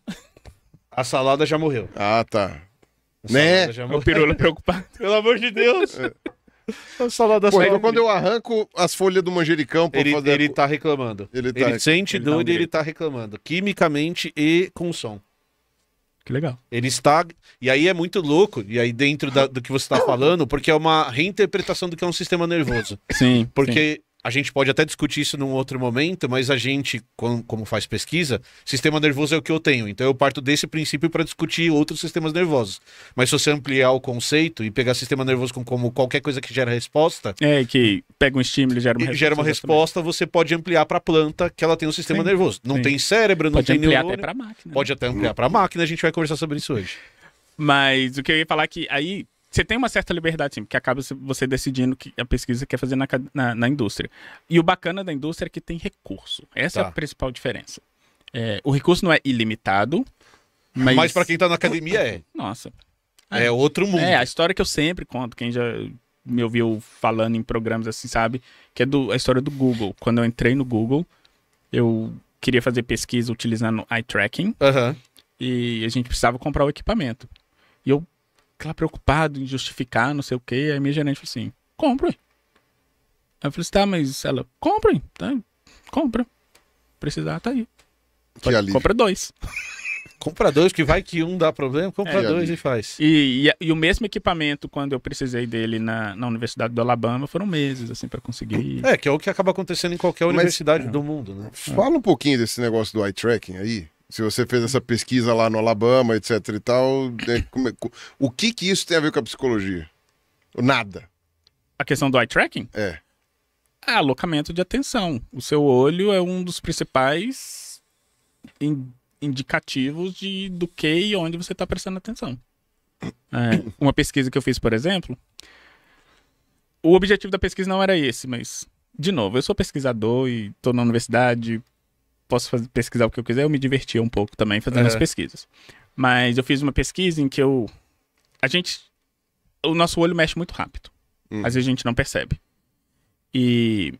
A salada já morreu. Ah, tá. A né? Já é O pirula preocupado. Pelo amor de Deus. É. A salada Pô, então quando eu arranco as folhas do manjericão pra ele, fazer... Ele tá reclamando. Ele, tá ele rec... sente ele dor e ele tá reclamando. Quimicamente e com som. Que legal. Ele está. E aí é muito louco, e aí dentro da, do que você está falando, porque é uma reinterpretação do que é um sistema nervoso. Sim. Porque sim a gente pode até discutir isso num outro momento, mas a gente, com, como faz pesquisa, sistema nervoso é o que eu tenho. Então eu parto desse princípio para discutir outros sistemas nervosos. Mas se você ampliar o conceito e pegar sistema nervoso como, como qualquer coisa que gera resposta. É, que pega um estímulo e gera uma resposta. Gera uma resposta, você pode ampliar para a planta que ela tem um sistema sim, nervoso. Não sim. tem cérebro, não pode tem ampliar Até para máquina, né? pode até ampliar para a máquina, a gente vai conversar sobre isso hoje. Mas o que eu ia falar é que aí você tem uma certa liberdade, sim, porque acaba você decidindo que a pesquisa quer fazer na, na, na indústria. E o bacana da indústria é que tem recurso. Essa tá. é a tá. principal diferença. É, o recurso não é ilimitado, mas. Mas para quem está na academia é. Nossa. É, é outro mundo. É, a história que eu sempre conto, quem já me ouviu falando em programas assim, sabe? Que é do, a história do Google. Quando eu entrei no Google, eu queria fazer pesquisa utilizando eye tracking. Uhum. E a gente precisava comprar o equipamento. E eu lá preocupado em justificar, não sei o quê. Aí minha gerente falou assim: comprem. Aí eu falei assim: tá, mas ela, comprem, tá? Compra. Precisar, tá aí. Que Pode, compra dois. Compra dois, que vai que um dá problema, compra é, dois e faz. E, e, e, o mesmo equipamento, quando eu precisei dele na, na Universidade do Alabama, foram meses, assim, para conseguir. É, que é o que acaba acontecendo em qualquer universidade é. do mundo, né? Fala um pouquinho desse negócio do eye tracking aí. Se você fez essa pesquisa lá no Alabama, etc e tal, é, como, é, o que que isso tem a ver com a psicologia? Nada. A questão do eye tracking? É. É alocamento de atenção. O seu olho é um dos principais in indicativos de, do que e onde você está prestando atenção. É, uma pesquisa que eu fiz, por exemplo, o objetivo da pesquisa não era esse, mas, de novo, eu sou pesquisador e estou na universidade, posso fazer, pesquisar o que eu quiser, eu me divertia um pouco também fazendo é. as pesquisas. Mas eu fiz uma pesquisa em que eu. A gente. O nosso olho mexe muito rápido. Hum. Às vezes a gente não percebe. E.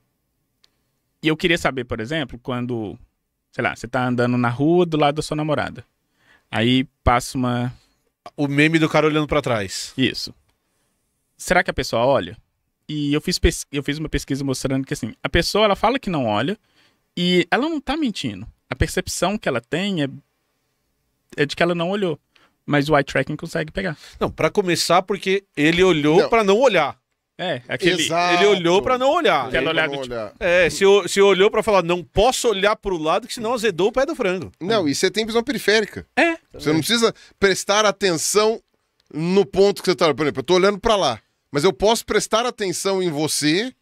E eu queria saber, por exemplo, quando. Sei lá, você tá andando na rua do lado da sua namorada. Aí passa uma. O meme do cara olhando para trás. Isso. Será que a pessoa olha? E eu fiz, pes... eu fiz uma pesquisa mostrando que, assim, a pessoa ela fala que não olha, e ela não tá mentindo. A percepção que ela tem é, é de que ela não olhou. Mas o eye tracking consegue pegar. Não, para começar, porque ele olhou para não olhar. É, aquele. Exato. Ele olhou para não olhar. Aquela olhada. Tipo, olhar. É, se, se olhou para falar, não posso olhar pro lado, que senão azedou o pé do frango. Não, e você tem visão periférica. É. Você não precisa prestar atenção no ponto que você tá. Por exemplo, eu tô olhando para lá. Mas eu posso prestar atenção em você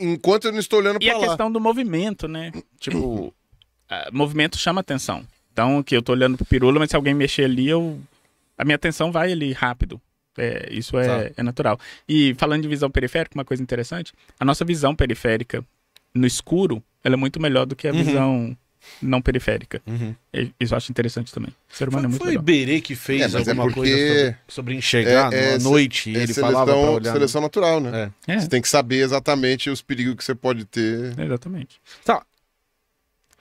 Enquanto eu não estou olhando para lá. E a questão do movimento, né? Tipo, ah, movimento chama atenção. Então, que eu estou olhando pro pirula, mas se alguém mexer ali, eu a minha atenção vai ali rápido. É, isso é, tá. é, natural. E falando de visão periférica, uma coisa interessante, a nossa visão periférica no escuro, ela é muito melhor do que a uhum. visão não periférica. Uhum. Isso eu acho interessante também. O ser humano foi, é muito foi Berê que fez é, é alguma é coisa sobre, enxergar é, à é, noite. É ele seleção, falava pra olhar, seleção natural, né? Você tem que saber exatamente os perigos que você pode ter. Exatamente. Tá.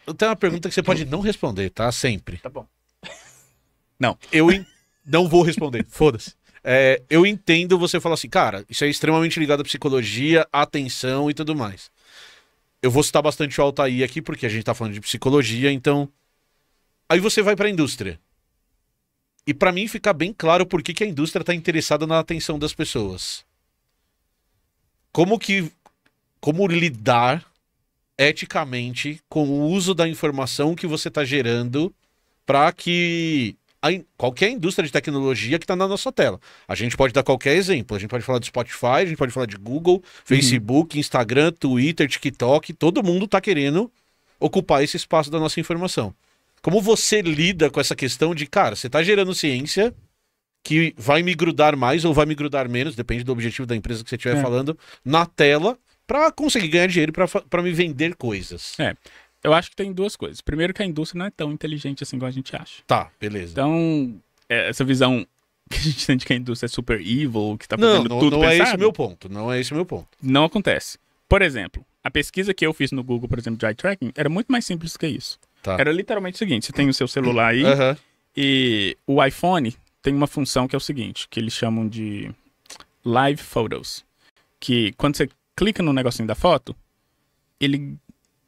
Eu tenho uma pergunta que você pode não responder, tá? Sempre. Tá bom. Não. Eu in... não vou responder. Foda-se. É, eu entendo você falar assim, cara, isso é extremamente ligado à psicologia, atenção e tudo mais eu vou citar bastante o Altair aqui, porque a gente está falando de psicologia, então. Aí você vai para a indústria. E para mim fica bem claro por que, que a indústria está interessada na atenção das pessoas. Como que. Como lidar eticamente com o uso da informação que você está gerando para que qualquer indústria de tecnologia que está na nossa tela. A gente pode dar qualquer exemplo. A gente pode falar de Spotify, a gente pode falar de Google, uhum. Facebook, uhum. Instagram, Twitter, TikTok. Todo mundo está querendo ocupar esse espaço da nossa informação. Como você lida com essa questão de, cara, você está gerando ciência que vai me grudar mais ou vai me grudar menos, depende do objetivo da empresa que você estiver é. falando, na tela para conseguir ganhar dinheiro para me vender coisas. É eu acho que tem duas coisas. Primeiro, que a indústria não é tão inteligente assim como a gente acha. Tá, beleza. Então, é, essa visão que a gente sente que a indústria é super evil, que tá fazendo não, não, tudo não pensado. Não, é esse meu ponto. Não é esse meu ponto. Não acontece. Por exemplo, a pesquisa que eu fiz no Google, por exemplo, de eye tracking, era muito mais simples que isso. Tá. Era literalmente o seguinte: você tem o seu celular aí uhum. e o iPhone tem uma função que é o seguinte, que eles chamam de live photos, que quando você clica no negocinho da foto, ele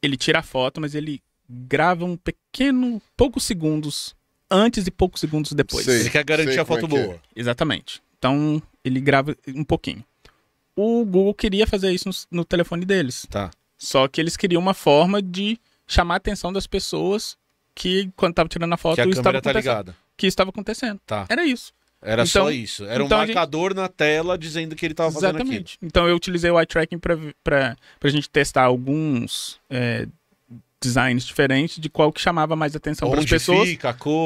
ele tira a foto, mas ele grava um pequeno, poucos segundos antes e poucos segundos depois. Sei, ele quer garantir a foto é boa. É. Exatamente. Então, ele grava um pouquinho. O Google queria fazer isso no, no telefone deles. Tá. Só que eles queriam uma forma de chamar a atenção das pessoas que, quando estavam tirando a foto, que a estava tá ligada. Que estava acontecendo. Tá. Era isso. Era então, só isso. Era então um marcador gente... na tela dizendo que ele estava fazendo Exatamente. Então eu utilizei o eye tracking para a gente testar alguns é, designs diferentes de qual que chamava mais atenção para as pessoas.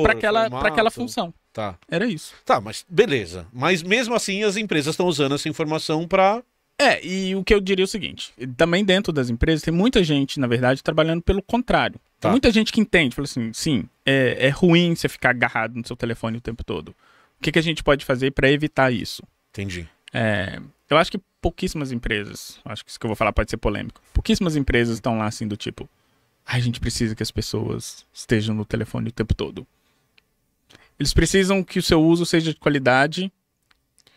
para aquela, para aquela função. Tá. Era isso. Tá, mas beleza. Mas mesmo assim as empresas estão usando essa informação para é, e o que eu diria é o seguinte: também dentro das empresas tem muita gente, na verdade, trabalhando pelo contrário. Tá. Tem muita gente que entende, fala assim: sim, é, é ruim você ficar agarrado no seu telefone o tempo todo que, que a gente pode fazer para evitar isso? Entendi. É, eu acho que pouquíssimas empresas, acho que isso que eu vou falar pode ser polêmico, pouquíssimas empresas estão lá assim do tipo, a gente precisa que as pessoas estejam no telefone o tempo todo. Eles precisam que o seu uso seja de qualidade,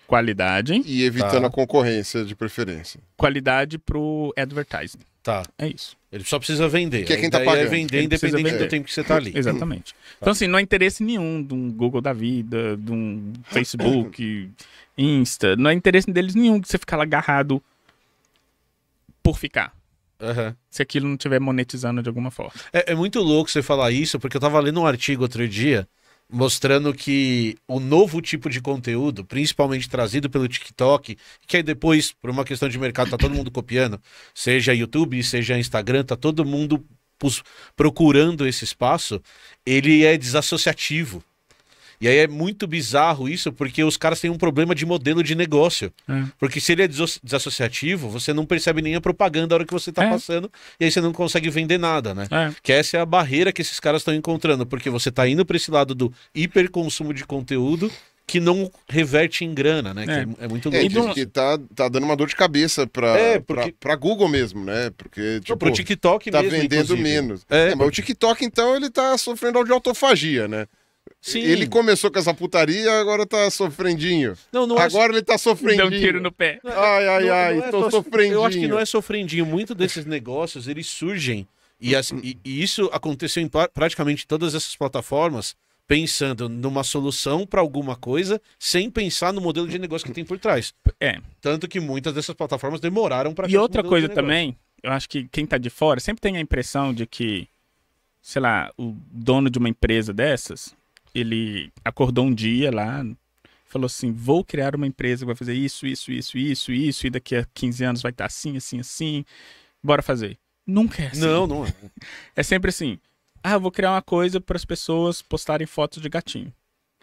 qualidade... E evitando tá. a concorrência de preferência. Qualidade para o advertising. Tá. É isso. Ele só precisa vender. Que é quem tá é pagando. É vender Ele independente vender. do tempo que você tá ali. Exatamente. Tá. Então, assim, não há interesse nenhum de um Google da vida, de um Facebook, Insta. Não há interesse deles nenhum de você ficar lá agarrado por ficar. Uhum. Se aquilo não estiver monetizando de alguma forma. É, é muito louco você falar isso, porque eu tava lendo um artigo outro dia mostrando que o novo tipo de conteúdo, principalmente trazido pelo TikTok, que aí depois, por uma questão de mercado, tá todo mundo copiando, seja YouTube, seja Instagram, tá todo mundo procurando esse espaço, ele é desassociativo. E aí é muito bizarro isso, porque os caras têm um problema de modelo de negócio. É. Porque se ele é desassociativo, você não percebe nem a propaganda a hora que você está é. passando, e aí você não consegue vender nada, né? É. Que essa é a barreira que esses caras estão encontrando, porque você está indo para esse lado do hiperconsumo de conteúdo que não reverte em grana, né? É, é, é muito é, louco. É, diz que tá, tá dando uma dor de cabeça para é, porque... Google mesmo, né? Porque, tipo, pro TikTok tá mesmo, vendendo inclusive. menos. É, é, mas o TikTok, então, ele tá sofrendo de autofagia, né? Sim. Ele começou com essa putaria, agora tá sofrendinho. Não, não é agora acho... ele tá sofrendinho. Dá um tiro no pé. Ai, ai, não, ai, não é, tô, tô sofrendinho. Eu acho que não é sofrendinho. Muito desses negócios, eles surgem. E, assim, e, e isso aconteceu em praticamente todas essas plataformas, pensando numa solução para alguma coisa, sem pensar no modelo de negócio que tem por trás. É. Tanto que muitas dessas plataformas demoraram para... E outra coisa também, eu acho que quem tá de fora sempre tem a impressão de que, sei lá, o dono de uma empresa dessas ele acordou um dia lá, falou assim: vou criar uma empresa que vai fazer isso, isso, isso, isso, isso, e daqui a 15 anos vai estar assim, assim, assim. Bora fazer. Nunca é assim. Não, não é. é sempre assim: ah, vou criar uma coisa para as pessoas postarem fotos de gatinho.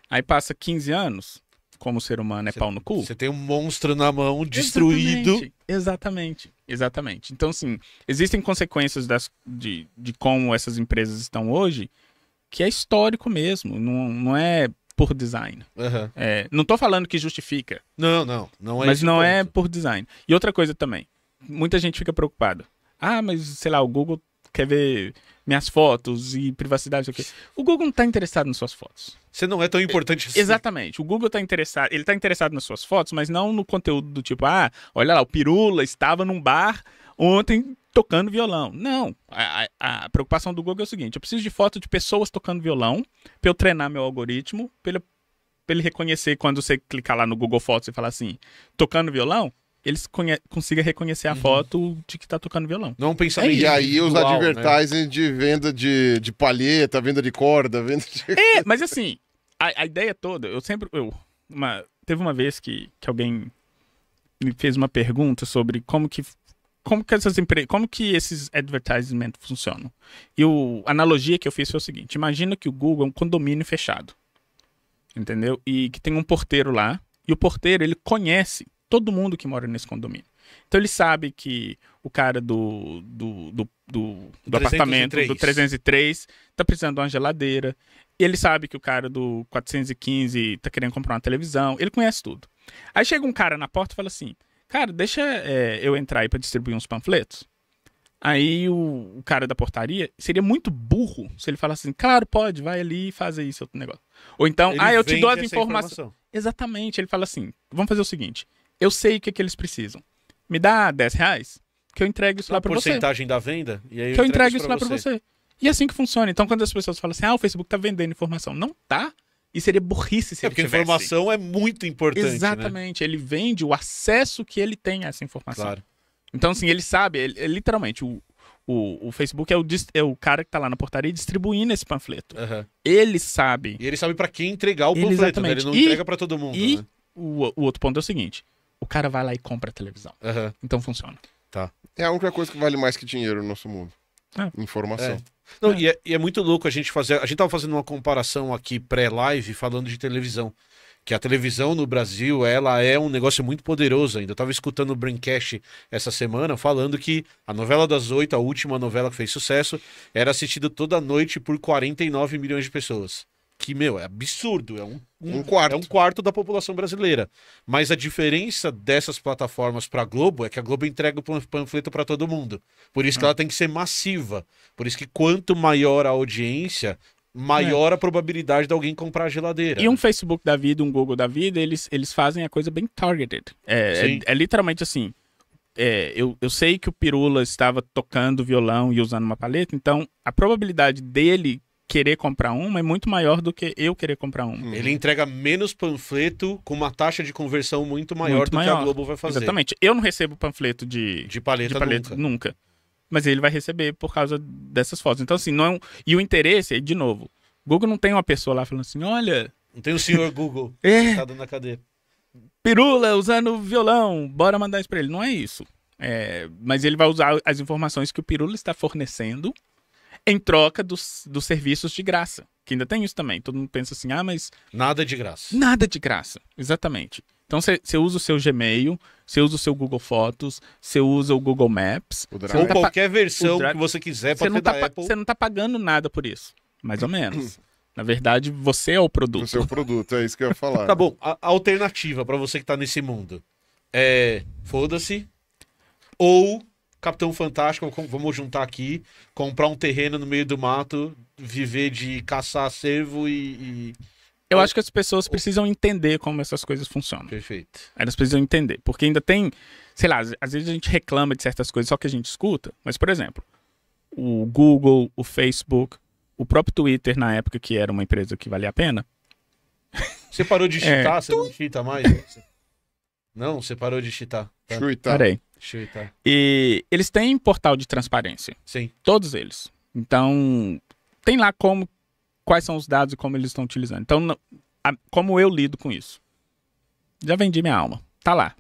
Aí passa 15 anos, como ser humano é cê, pau no cu. Você tem um monstro na mão destruído. Exatamente, exatamente, exatamente. Então, assim, existem consequências das, de, de como essas empresas estão hoje que é histórico mesmo, não, não é por design. Uhum. É, não tô falando que justifica. Não, não, não é. Mas não é ponto. é por design. E outra coisa também, muita gente fica preocupada. Ah, mas sei lá, o Google quer ver minhas fotos e privacidade, o quê? O Google não está interessado nas suas fotos. Você não é tão importante assim. Exatamente. O Google está interessado, ele está interessado nas suas fotos, mas não no conteúdo do tipo, ah, olha lá, o Pirula estava num bar ontem tocando violão. Não. A, a, a, preocupação do Google é o seguinte: eu preciso de foto de pessoas tocando violão para eu treinar meu algoritmo, para ele, pra ele reconhecer quando você clicar lá no Google Fotos e falar assim, tocando violão, Ele consiga reconhecer a uhum. foto de que está tocando violão. Não pensar é E aí os Uau, né? advertising né? de venda de, de palheta, venda de corda, venda de... É, mas assim, a, a ideia toda, eu sempre... Eu, uma, teve uma vez que, que alguém me fez uma pergunta sobre como que como que essas como que esses advertisements funcionam? E o a analogia que eu fiz foi o seguinte: imagina que o Google é um condomínio fechado, entendeu? E que tem um porteiro lá e o porteiro ele conhece todo mundo que mora nesse condomínio. Então ele sabe que o cara do, do, do, do, do apartamento do 303 tá precisando de uma geladeira. Ele sabe que o cara do 415 tá querendo comprar uma televisão. Ele conhece tudo. Aí chega um cara na porta e fala assim: cara, deixa é, eu entrar aí pra distribuir uns panfletos. Aí o, o, cara da portaria seria muito burro se ele falasse assim, claro, pode, vai ali e faz aí seu negócio. Ou então, ele ah, eu te dou as informações. Informação. Exatamente, ele fala assim, vamos fazer o seguinte, eu sei o que, é que eles precisam. Me dá 10 reais que eu entrego isso lá pra você. porcentagem da venda? E aí que eu entrego, eu entrego isso, isso pra lá você. pra você. E é assim que funciona. Então, quando as pessoas falam assim, ah, o Facebook tá vendendo informação. Não tá. E seria burrice se é ele porque tivesse. informação é muito importante. Né? Exatamente. Né? Ele vende o acesso que ele tem a essa informação. Claro. Então, assim, ele sabe, ele, literalmente, o, o, o, Facebook é o, é o cara que tá lá na portaria distribuindo esse panfleto. Uhum. Ele sabe. E ele sabe para quem entregar o panfleto, panfleto, né? Ele não e, entrega para todo mundo. E né? o, o outro ponto é o seguinte: o cara vai lá e compra a televisão. Uhum. Então funciona. Tá. É a única coisa que vale mais que dinheiro no nosso mundo. É. Informação. É. Não, e, é, e, é, muito louco a gente fazer. A gente tava fazendo uma comparação aqui pré-live falando de televisão. Que a televisão no Brasil, ela é um negócio muito poderoso ainda. Eu tava escutando o Brincast essa semana falando que a novela das oito, a última novela que fez sucesso, era assistida toda noite por 49 milhões de pessoas que, meu, é absurdo, é um, um, um, quarto. É um quarto da população brasileira. Mas a diferença dessas plataformas para a Globo é que a Globo entrega o panfleto para todo mundo. Por isso que hum. ela tem que ser massiva. Por isso que quanto maior a audiência, maior é. a probabilidade de alguém comprar a geladeira. E um Facebook da vida, um Google da vida, eles, eles fazem a coisa bem targeted. É, é, é, literalmente assim. É, eu, eu sei que o Pirula estava tocando violão e usando uma paleta, então a probabilidade dele querer comprar uma é muito maior do que eu querer comprar uma. Hum. Ele entrega menos panfleto com uma taxa de conversão muito maior muito do maior. que a Globo vai fazer. Exatamente. Eu não recebo panfleto de, de paleta, de paleta nunca. nunca. Mas ele vai receber por causa dessas fotos. Então, assim, não é um... E o interesse, de novo, Google não tem uma pessoa lá falando assim, olha... Não tem o senhor Google é... sentado na Pirula usando violão, bora mandar isso pra ele. Não é isso. É, mas ele vai usar as informações que o Pirula está fornecendo em troca dos, dos serviços de graça. Que ainda tem isso também. Todo mundo pensa assim, ah, mas. Nada de graça. Nada de graça, exatamente. Então você usa o seu Gmail, você usa o seu Google Fotos, você usa o Google Maps. O tá Ou tá qualquer versão que você quiser para não tá da Apple. Você não tá pagando nada por isso, mais ou menos. Na verdade, você é o produto. Você é o produto, é isso que eu ia falar. tá bom, a, a alternativa para você que tá nesse mundo é foda-se ou Capitão Fantástico, vamos juntar aqui, comprar um terreno no meio do mato, viver de caçar cervo e... e... Eu acho que as pessoas precisam entender como essas coisas funcionam. Perfeito. Elas precisam entender. Porque ainda tem, sei lá, às vezes a gente reclama de certas coisas só que a gente escuta. Mas, por exemplo, o Google, o Facebook, o próprio Twitter, na época que era uma empresa que valia a pena. Você parou de chitar? é, você não chita mais? Não, você parou de chitar. Tá? Chuitar. Peraí. Chuta. Tá. E eles têm portal de transparência. Sim. Todos eles. Então, tem lá como quais são os dados e como eles estão utilizando. Então, a, como eu lido com isso? Já vendi minha alma. Tá lá.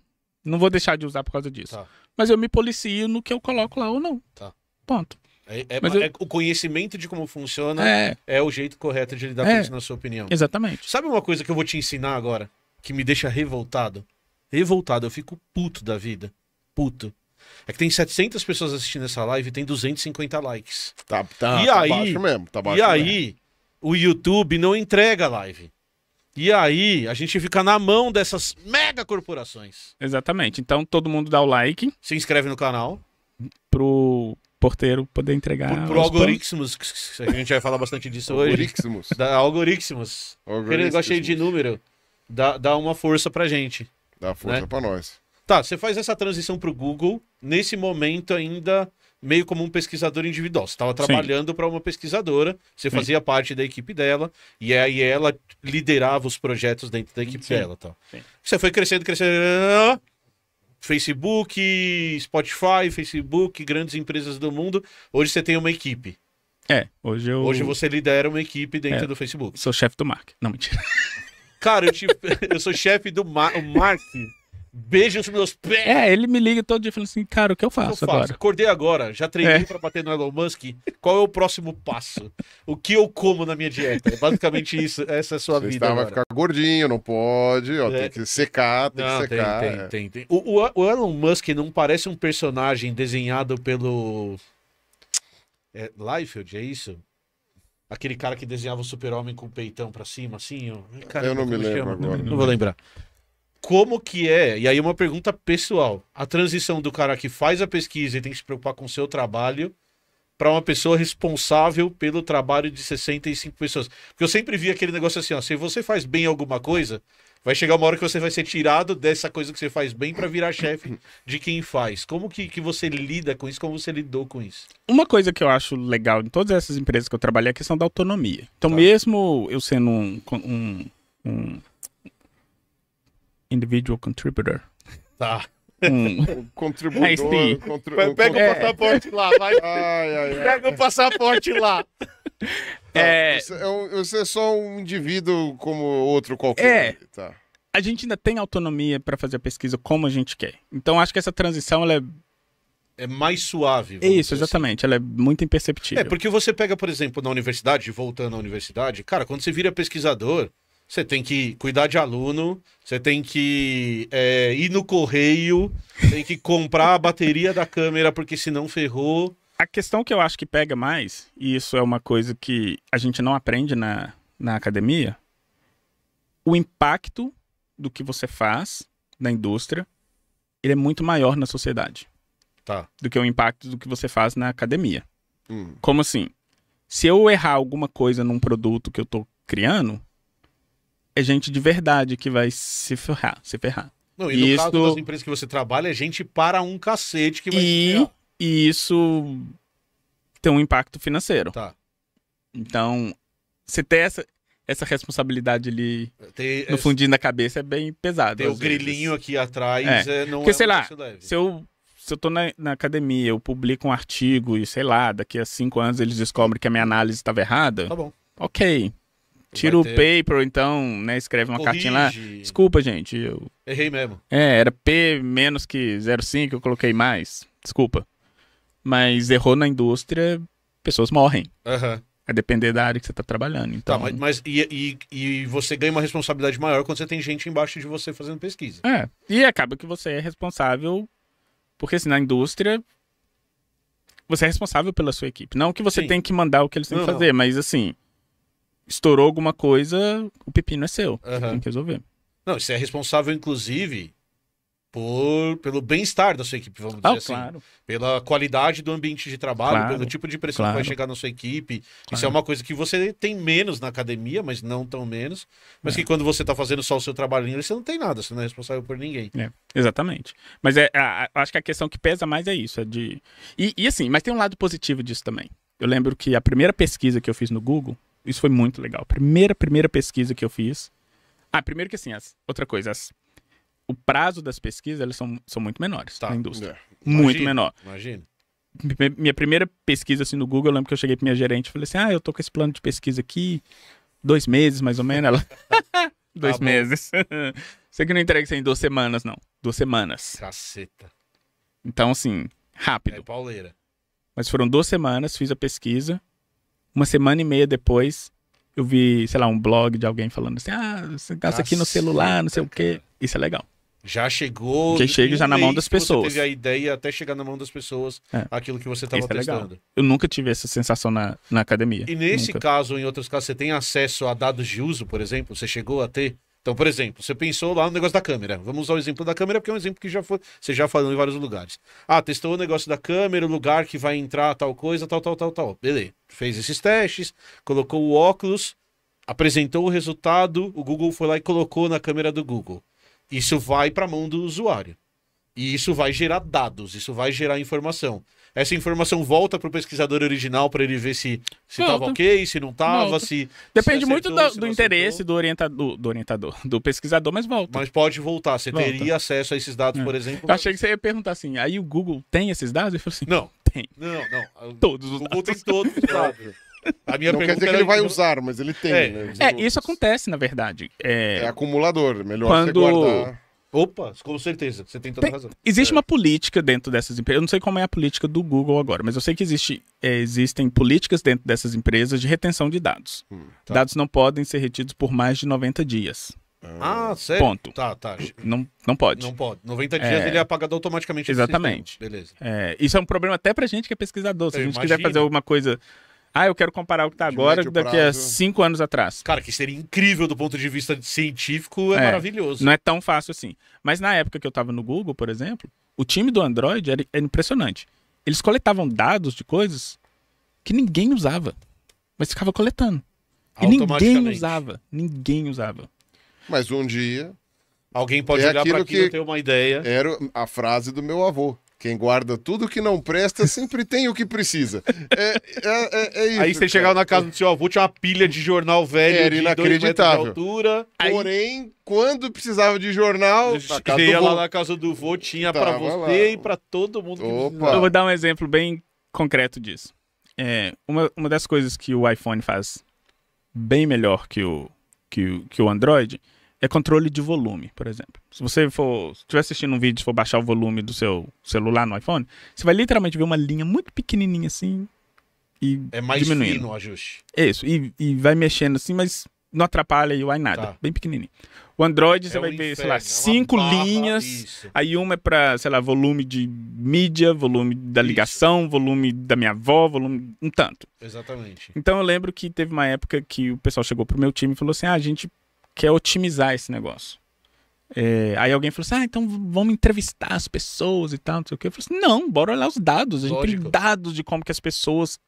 Não vou deixar de usar por causa disso. Tá. Mas eu me policio no que eu coloco lá ou não. Tá. Ponto. É, é, é eu... é, o conhecimento de como funciona é, é o jeito correto de lidar com é. isso, na sua opinião. Exatamente. Sabe uma coisa que eu vou te ensinar agora que me deixa revoltado? Revoltado, eu fico puto da vida puto. É que tem 700 pessoas assistindo essa live e tem 250 likes. Tá, tá, e tá aí, baixo mesmo, tá baixo E mesmo. aí, o YouTube não entrega a live. E aí, a gente fica na mão dessas mega corporações. Exatamente. Então, todo mundo dá o like. Se inscreve no canal. Pro porteiro poder entregar. Pro, pro algoritmos, que a gente vai falar bastante disso hoje. Algoritmos. Da, algoritmos. Aquele negócio cheio de número. Dá, dá uma força pra gente. Dá força né? pra nós. Tá, você faz essa transição para o Google, nesse momento ainda meio como um pesquisador individual. Você estava trabalhando para uma pesquisadora, você Sim. fazia parte da equipe dela, e aí ela liderava os projetos dentro da equipe Sim. dela. Tá. Você foi crescendo, crescendo. Ah, Facebook, Spotify, Facebook, grandes empresas do mundo. Hoje você tem uma equipe. É, hoje eu. Hoje você lidera uma equipe dentro é, do Facebook. Sou chefe do Mark. Não, mentira. Cara, eu, te... eu sou chefe do Mar... Mark. Beijos meus pés. É, ele me liga todo dia falando assim, cara, o que eu faço, eu faço? agora? Acordei agora, já treinei é. pra bater no Elon Musk. Qual é o próximo passo? o que eu como na minha dieta? É basicamente isso, essa é a sua Você vida. Você tá, vai ficar gordinho, não pode, ó, é. tem que secar, tem não, que secar. Tem, é. tem, tem, o, o, o, Elon Musk não parece um personagem desenhado pelo. É, Liefeld, é isso? Aquele cara que desenhava o super-homem com o peitão pra cima, assim? Ó. Caramba, eu não me lembro chama? agora. Não, não vou lembrar como que é, e aí uma pergunta pessoal, a transição do cara que faz a pesquisa e tem que se preocupar com o seu trabalho para uma pessoa responsável pelo trabalho de 65 pessoas. Porque eu sempre vi aquele negócio assim, ó, se você faz bem alguma coisa, vai chegar uma hora que você vai ser tirado dessa coisa que você faz bem para virar chefe de quem faz. Como que, que você lida com isso? Como você lidou com isso? Uma coisa que eu acho legal em todas essas empresas que eu trabalhei é a questão da autonomia. Então, tá. mesmo eu sendo um, um, um individual contributor. Tá. Um, contribuidor. Contribu pega, o passaporte lá, vai. Ai, ai, ai. Pega o passaporte lá. Tá, é... Tá, você, é só um indivíduo como outro qualquer. É. Tá. A gente ainda tem autonomia para fazer a pesquisa como a gente quer. Então acho que essa transição ela é é mais suave. Isso, assim. exatamente. Assim. Ela é muito imperceptível. É, porque você pega, por exemplo, na universidade, voltando à universidade, cara, quando você vira pesquisador, você tem que cuidar de aluno, você tem que é, ir no correio, tem que comprar a bateria da câmera, porque senão ferrou. A questão que eu acho que pega mais, e isso é uma coisa que a gente não aprende na, na academia, o impacto do que você faz na indústria, ele é muito maior na sociedade. Tá. Do que o impacto do que você faz na academia. Hum. Como assim? Se eu errar alguma coisa num produto que eu tô criando, é gente de verdade que vai se ferrar, se ferrar. Não, e no isso... caso das empresas que você trabalha, é gente para um cacete que vai e... se ferrar. E isso tem um impacto financeiro. Tá. Então, você ter essa, essa responsabilidade ali no fundinho da cabeça é bem pesado. Tem o vezes. grilhinho aqui atrás, é. É, não Porque, é sei lá, se eu, se eu tô na, na, academia, eu publico um artigo e, sei lá, daqui a cinco anos eles descobrem que a minha análise estava errada. Tá bom. Ok. Tira o paper, então, né? Escreve uma Corrige. cartinha lá. Desculpa, gente. Eu... Errei mesmo. É, era P menos que 05, eu coloquei mais. Desculpa. Mas errou na indústria, pessoas morrem. Aham. Uhum. depender da área que você está trabalhando. Tá, então... Tá, mas, mas e, e, e, você ganha uma responsabilidade maior quando você tem gente embaixo de você fazendo pesquisa. É. E acaba que você é responsável, porque assim, na indústria, você é responsável pela sua equipe. Não que você tenha tem que mandar o que eles têm não, que fazer, não. mas assim, estourou alguma coisa, o pepino é seu. Uhum. tem que resolver. Não, você é responsável, inclusive, por, pelo bem-estar da sua equipe, vamos ah, dizer assim. Claro. Pela qualidade do ambiente de trabalho, claro, pelo tipo de pressão claro. que vai chegar na sua equipe. Isso é uma coisa que você tem menos na academia, mas não tão menos. Mas é. que quando você está fazendo só o seu trabalhinho, você não tem nada, você não é responsável por ninguém. É, exatamente. Mas é, a, a, acho que a questão que pesa mais é isso. É de... E, e assim, mas tem um lado positivo disso também. Eu lembro que a primeira pesquisa que eu fiz no Google isso foi muito legal. Primeira, primeira pesquisa que eu fiz. Ah, primeiro que assim, as, outra coisa, as, o prazo das pesquisas elas são, são muito menores tá. na indústria. É. Imagina, muito menor. Imagina. Minha primeira pesquisa assim no Google, eu lembro que eu cheguei pra minha gerente e falei assim: ah, eu tô com esse plano de pesquisa aqui, dois meses mais ou menos. Ela. dois tá meses. Você que não entrega isso em duas semanas, não. Duas semanas. Caceta. Então, assim, rápido. É pauleira. Mas foram duas semanas, fiz a pesquisa. Uma semana e meia depois, eu vi, sei lá, um blog de alguém falando assim: ah, você gasta tá aqui no celular, não sei o quê. Isso é legal. Já chegou. Que chega já na mão das pessoas. Você teve a ideia até chegar na mão das pessoas é. aquilo que você estava é testando. Legal. Eu nunca tive essa sensação na, na academia. E nesse nunca. caso, em outros casos, você tem acesso a dados de uso, por exemplo? Você chegou a ter então, por exemplo, você pensou lá no negócio da câmera. Vamos usar o exemplo da câmera, porque é um exemplo que já foi, você já falou em vários lugares. Ah, testou o negócio da câmera, o lugar que vai entrar tal coisa, tal, tal, tal, tal. Beleza. Fez esses testes, colocou o óculos, apresentou o resultado, o Google foi lá e colocou na câmera do Google. Isso vai para a mão do usuário. E isso vai gerar dados, isso vai gerar informação. Essa informação volta para o pesquisador original para ele ver se estava ok, se não estava, se. Depende se acertou, muito do, do interesse do orientador, do orientador, do pesquisador, mas volta. Mas pode voltar. Você volta. teria acesso a esses dados, é. por exemplo. Eu achei que você ia perguntar assim: aí o Google tem esses dados? Eu falei assim: não. Tem. Não, não. Todos os Google dados. tem todos os dados. A minha não quer dizer que ele vai usar, mas ele tem. É, né? é isso acontece, na verdade. É, é acumulador, melhor Quando... você guardar. Opa, com certeza, você tem toda tem, razão. Existe é. uma política dentro dessas empresas, eu não sei como é a política do Google agora, mas eu sei que existe, é, existem políticas dentro dessas empresas de retenção de dados. Hum, tá. Dados não podem ser retidos por mais de 90 dias. Ah, ah, sério? Ponto. Tá, tá. Não, não pode. Não pode. 90 dias é... ele é apagado automaticamente. Exatamente. Beleza. É, isso é um problema até pra gente que é pesquisador. Se eu a gente imagino. quiser fazer alguma coisa ah, eu quero comparar o que está agora com daqui é prazo. a cinco anos atrás. Cara, que seria incrível do ponto de vista científico, é, é maravilhoso. Não é tão fácil assim. Mas na época que eu estava no Google, por exemplo, o time do Android era, era impressionante. Eles coletavam dados de coisas que ninguém usava, mas ficava coletando. E ninguém usava. Ninguém usava. Mas um dia. Alguém pode é olhar para aquilo e ter uma ideia. Era a frase do meu avô. Quem guarda tudo que não presta sempre tem o que precisa. É, é, é, é isso. Aí você chegava na casa do seu avô, tinha uma pilha de jornal velho Era inacreditável. de altura. Porém, aí... quando precisava de jornal, você ia do... lá na casa do vô, tinha para você lá. e para todo mundo. Eu vou dar um exemplo bem concreto disso. É, uma, uma das coisas que o iPhone faz bem melhor que o, que, que o Android é controle de volume, por exemplo. Se você for estiver assistindo um vídeo e for baixar o volume do seu celular no iPhone, você vai literalmente ver uma linha muito pequenininha assim e é mais diminuindo. fino o ajuste. Isso e, e vai mexendo assim, mas não atrapalha e UI nada, tá. bem pequenininho. O Android é você vai ver, inferno, sei lá, é cinco linhas. Isso. Aí uma é para, sei lá, volume de mídia, volume da ligação, isso. volume da minha avó, volume um tanto. Exatamente. Então eu lembro que teve uma época que o pessoal chegou pro meu time e falou assim: "Ah, a gente quer é otimizar esse negócio. É, aí alguém falou assim: ah, então vamos entrevistar as pessoas e tal, não sei o quê. Eu falei assim: não, bora olhar os dados. A gente Lógico. tem dados de como que as pessoas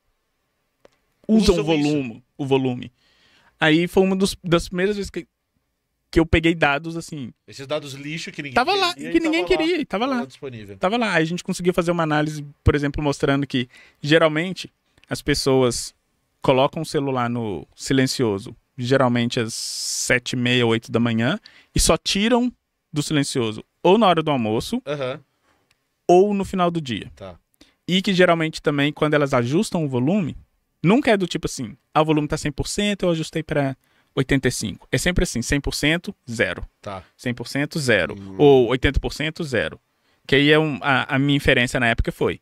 usam, usam o volume. Isso. O volume. Aí foi uma dos, das primeiras vezes que, que eu peguei dados assim. Esses dados lixo que ninguém tava queria, lá, que ninguém tava queria, lá, tava lá. Disponível. Tava lá. Aí a gente conseguiu fazer uma análise, por exemplo, mostrando que geralmente as pessoas colocam o celular no silencioso geralmente às sete e meia, oito da manhã, e só tiram do silencioso ou na hora do almoço uhum. ou no final do dia. Tá. E que geralmente também, quando elas ajustam o volume, nunca é do tipo assim, ah, o volume tá 100%, eu ajustei para 85. É sempre assim, 100%, zero. Tá. 100%, zero. Uhum. Ou 80%, zero. Que aí é um, a, a minha inferência na época foi,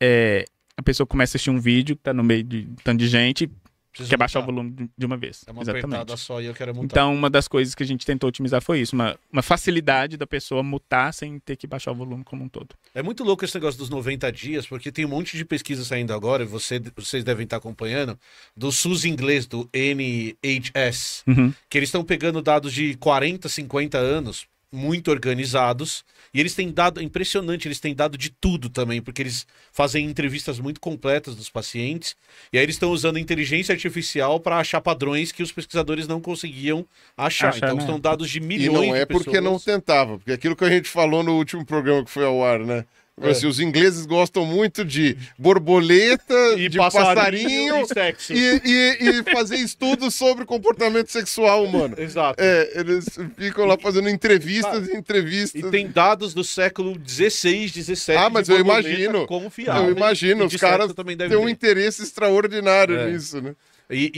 é, a pessoa começa a assistir um vídeo, tá no meio de um tanto de gente, Preciso quer baixar mutar. o volume de uma vez. É uma exatamente. só e eu quero mutar. Então, uma das coisas que a gente tentou otimizar foi isso. Uma, uma facilidade da pessoa mutar sem ter que baixar o volume como um todo. É muito louco esse negócio dos 90 dias, porque tem um monte de pesquisa saindo agora, e você, vocês devem estar acompanhando, do SUS inglês, do NHS, uhum. que eles estão pegando dados de 40, 50 anos muito organizados. E eles têm dado, é impressionante, eles têm dado de tudo também, porque eles fazem entrevistas muito completas dos pacientes. E aí eles estão usando inteligência artificial para achar padrões que os pesquisadores não conseguiam achar. então né? estão dados de milhões de E não é porque pessoas. não tentava, porque aquilo que a gente falou no último programa que foi ao ar, né? É. Assim, os ingleses gostam muito de borboleta, e de passarinho, passarinho e, e, e, fazer estudos sobre comportamento sexual humano. Exato. É, eles ficam lá fazendo entrevistas e entrevistas. E tem dados do século XVI, XVII. Ah, mas eu imagino. Confiável. Eu imagino, os caras têm um interesse extraordinário é. nisso, né? E,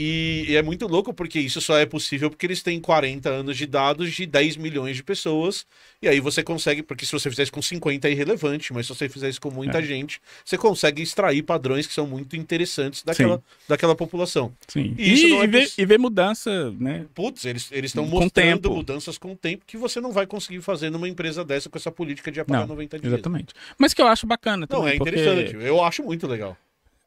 e, e, é muito louco porque isso só é possível porque eles têm 40 anos de dados de 10 milhões de pessoas. E aí você consegue, porque se você fizer isso com 50 é irrelevante, mas se você fizer isso com muita é. gente, você consegue extrair padrões que são muito interessantes daquela, daquela população. Sim. E, isso e, é e, ver, e mudança, né? Putz, eles estão mostrando mudanças com o tempo que você não vai conseguir fazer numa empresa dessa com essa política de apagar não, 90 dias. Exatamente. Mas que eu acho bacana também. Não, é interessante. Porque... Eu acho muito legal.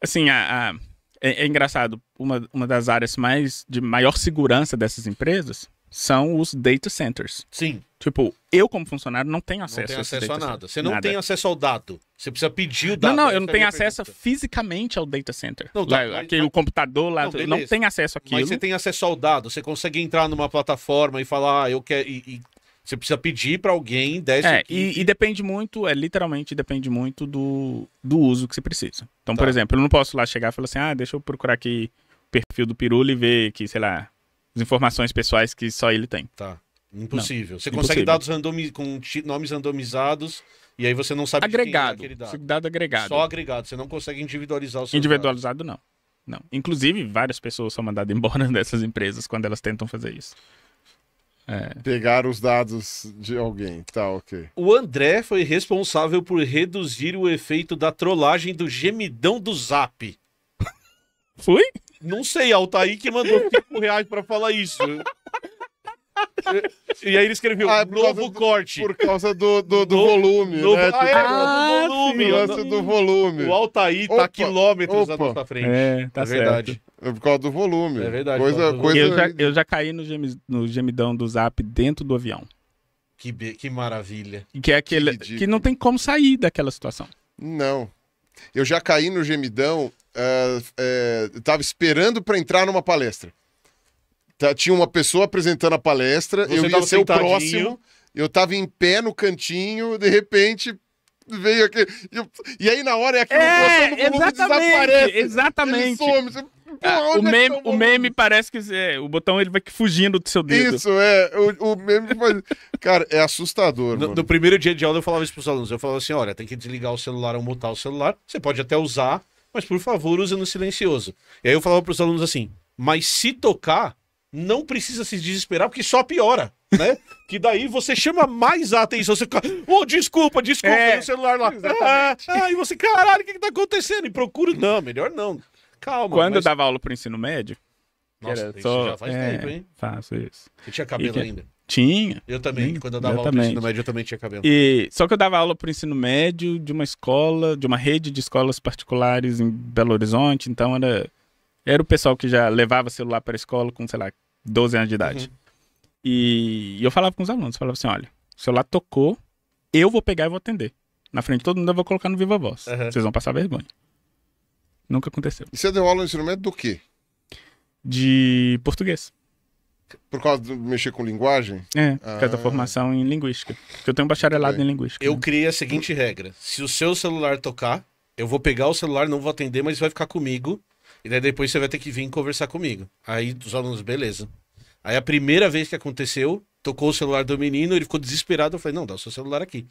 Assim, a... a é, é engraçado, uma, uma das áreas mais de maior segurança dessas empresas são os data centers. Sim. Tipo, eu como funcionário não tenho acesso, não tenho acesso a, a nada. Center. Você não nada. tem acesso ao dado. Você precisa pedir o dado. Não, não, eu não tenho acesso pergunta. fisicamente ao data center. Não, lá, tá, mas, aquele mas, computador lá, não, não tem acesso aqui. Mas você tem acesso ao dado. Você consegue entrar numa plataforma e falar, ah, eu quero e, e você precisa pedir para alguém 10 é, e, e, depende muito, é literalmente depende muito do, do uso que você precisa. Então, tá. por exemplo, eu não posso lá chegar e falar assim, ah, deixa eu procurar aqui o perfil do Pirula e ver que, sei lá, as informações pessoais que só ele tem. Tá. Impossível. Não, você impossível. consegue dados randomi com nomes randomizados e aí você não sabe agregado, quem é dado. dado agregado. Só agregado, você não consegue individualizar o seu Individualizado não. Não. Inclusive, várias pessoas são mandadas embora dessas empresas quando elas tentam fazer isso. É. Pegar os dados de alguém, tá ok. O André foi responsável por reduzir o efeito da trollagem do gemidão do Zap. Fui? Não sei, Altair que mandou 5 reais pra falar isso. E aí ele escreveu ah, é novo do, corte. Por causa do, do, do volume. Novo, né? ah, é, ah, volume. do volume. O Altair tá opa, tá quilômetros opa. da nossa frente. É, tá é verdade. Certo. É por causa do volume. É verdade. Coisa, coisa... Eu, já, eu já caí no, no gemidão do zap dentro do avião. Que, be... que maravilha. Que é aquele. Que, que não tem como sair daquela situação. Não. Eu já caí no gemidão. Uh, uh, tava esperando para entrar numa palestra. Tá, tinha uma pessoa apresentando a palestra, Você eu ia ser o próximo, eu tava em pé no cantinho, de repente veio aquele. E, aí na hora é aquilo é, do mundo desaparece. Exatamente. Ele some. Ah, é tá o, meme, o meme parece que é, o botão ele vai fugindo do seu dedo. Isso, é. O, o meme faz... Cara, é assustador. No, no, primeiro dia de aula eu falava isso pros alunos. Eu falava assim: olha, tem que desligar o celular ou mutar o celular. Você pode até usar, mas por favor, use no silencioso. E aí eu falava pros alunos assim: mas se tocar, não precisa se desesperar, porque só piora, né? que daí você chama mais a atenção. Você fica, oh, desculpa, desculpa, é, o celular lá. Ah, ah, e você, caralho, o que, que tá acontecendo? E procura. Não, melhor não. Calma. Quando mas... eu dava aula pro ensino médio. Nossa, era, isso só... já faz é, tempo, hein? Faço isso. Você tinha cabelo que... ainda? Tinha. Eu também, Sim, quando eu dava aula pro ensino médio, eu também tinha cabelo. E, só que eu dava aula pro ensino médio de uma escola, de uma rede de escolas particulares em Belo Horizonte, então era era o pessoal que já levava celular para a escola com, sei lá, 12 anos de idade. Uhum. E, e eu falava com os alunos, falava assim, olha, o celular tocou, eu vou pegar e vou atender. Na frente de todo mundo eu vou colocar no Viva Voz. Uhum. Vocês vão passar vergonha. Nunca aconteceu. E você deu aula no instrumento do quê? De português. Por causa de mexer com linguagem? É, por causa ah. da formação em linguística. Porque eu tenho um bacharelado em linguística. Eu né? criei a seguinte regra: se o seu celular tocar, eu vou pegar o celular, não vou atender, mas vai ficar comigo. E daí depois você vai ter que vir conversar comigo. Aí os alunos, beleza. Aí a primeira vez que aconteceu, tocou o celular do menino, ele ficou desesperado. Eu falei, não, dá o seu celular aqui.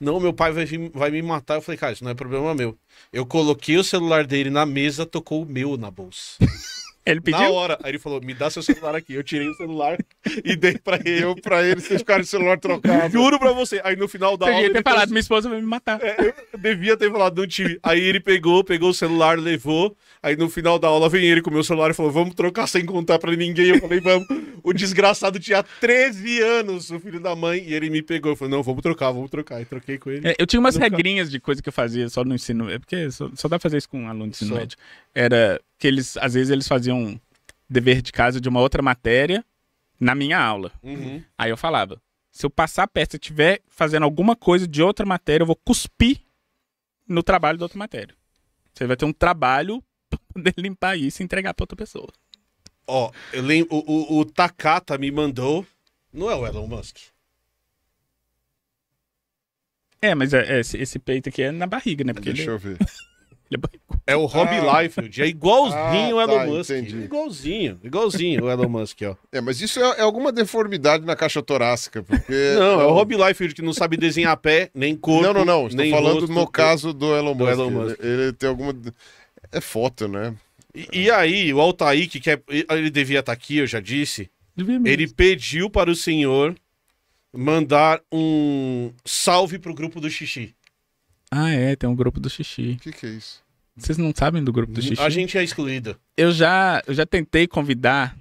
Não, meu pai vai, vir, vai me matar. Eu falei, cara, isso não é problema meu. Eu coloquei o celular dele na mesa, tocou o meu na bolsa. Ele pediu? Na hora. Aí ele falou, me dá seu celular aqui. Eu tirei o celular e dei pra ele. Eu pra ele, vocês ficaram o celular trocado. Juro pra você. Aí no final da você aula... Devia ter falado, minha esposa vai me matar. É, eu devia ter falado, não tive. Aí ele pegou, pegou o celular, levou. Aí no final da aula vem ele com o meu celular e falou: vamos trocar sem contar para ninguém. Eu falei, vamos. O desgraçado tinha 13 anos, o filho da mãe, e ele me pegou. Eu falei, não, vamos trocar, vamos trocar. E troquei com ele. É, eu tinha umas regrinhas de coisa que eu fazia só no ensino. É porque só, só dá pra fazer isso com um aluno de ensino só. médio. Era que eles, às vezes, eles faziam dever de casa de uma outra matéria na minha aula. Uhum. Aí eu falava: se eu passar perto, se eu estiver fazendo alguma coisa de outra matéria, eu vou cuspir no trabalho da outra matéria. Você vai ter um trabalho poder limpar isso e entregar pra outra pessoa. Ó, eu lembro, o, o, o Takata me mandou. Não é o Elon Musk. É, mas é- é esse, esse peito aqui é na barriga, né? Porque Deixa ele, eu ver. ele é É o Rob Ah. Liefeld. É igualzinho ah, o Elon tá, Musk. entendi. Igualzinho, igualzinho o Elon Musk, ó. É, mas isso é, é alguma deformidade na caixa torácica, porque... Não, é o Rob Liefeld que não sabe desenhar pé, nem corpo. Não, não, não. Estou nem falando rosto, no caso do Elon Do Musk. Elon Musk. Ele, ele tem alguma é foto, né? E, e, aí, o Altair, que quer, ele devia estar aqui, eu já disse. Ele pediu para o senhor mandar um salve para o grupo do xixi. Ah, é, tem um grupo do xixi. O que, que é isso? Vocês não sabem do grupo do xixi? A gente é excluído. Eu já, eu já tentei convidar.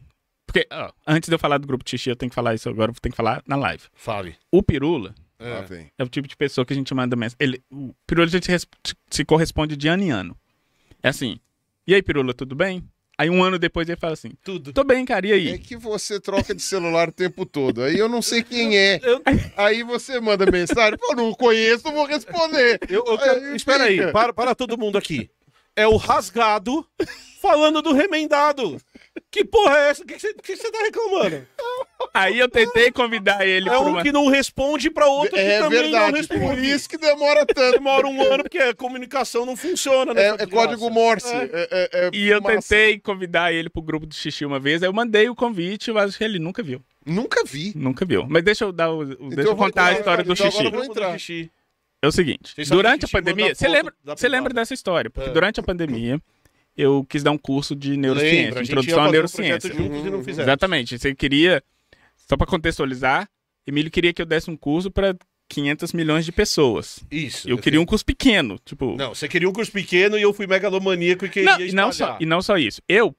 Porque, ó, antes de eu falar do grupo do xixi, eu tenho que falar isso agora, eu tenho que falar na live. Fale. O Pirula. É. é o tipo de pessoa que a gente manda mensagem. Ele, o Pirula a gente se corresponde de ano em ano. É assim. E aí, Pirula, tudo bem? Aí um ano depois ele fala assim: Tudo. Tô bem, cara, e aí? É que você troca de celular o tempo todo. Aí eu não sei quem é. Eu... Aí você manda mensagem, pô, não conheço, não vou responder. Eu, eu, espera aí, para, para todo mundo aqui. É o rasgado falando do remendado. Que porra é essa? O que você tá reclamando? Aí eu tentei convidar ele. É um uma... que não responde pra outro é que é também verdade, não responde. Por isso que demora tanto. Demora um ano porque a comunicação não funciona. Né, é, é código Morse. É. é, é e eu tentei convidar ele pro grupo do xixi uma vez. Aí eu mandei o convite, mas ele nunca viu. Nunca vi. Nunca viu. Mas deixa eu dar o, então deixa eu contar entrar, a história então do xixi. Agora eu vou entrar. É o seguinte, durante a pandemia, você lembra, você lembra dessa história? Porque durante a pandemia, eu quis dar um curso de neurociência, Lembra, introdução à neurociência. Um Exatamente. Você queria, só para contextualizar, Emílio queria que eu desse um curso para 500 milhões de pessoas. Isso. Eu queria um curso pequeno, tipo. Não, você queria um curso pequeno e eu fui megalomaníaco e queria não, e não só E não só isso. Eu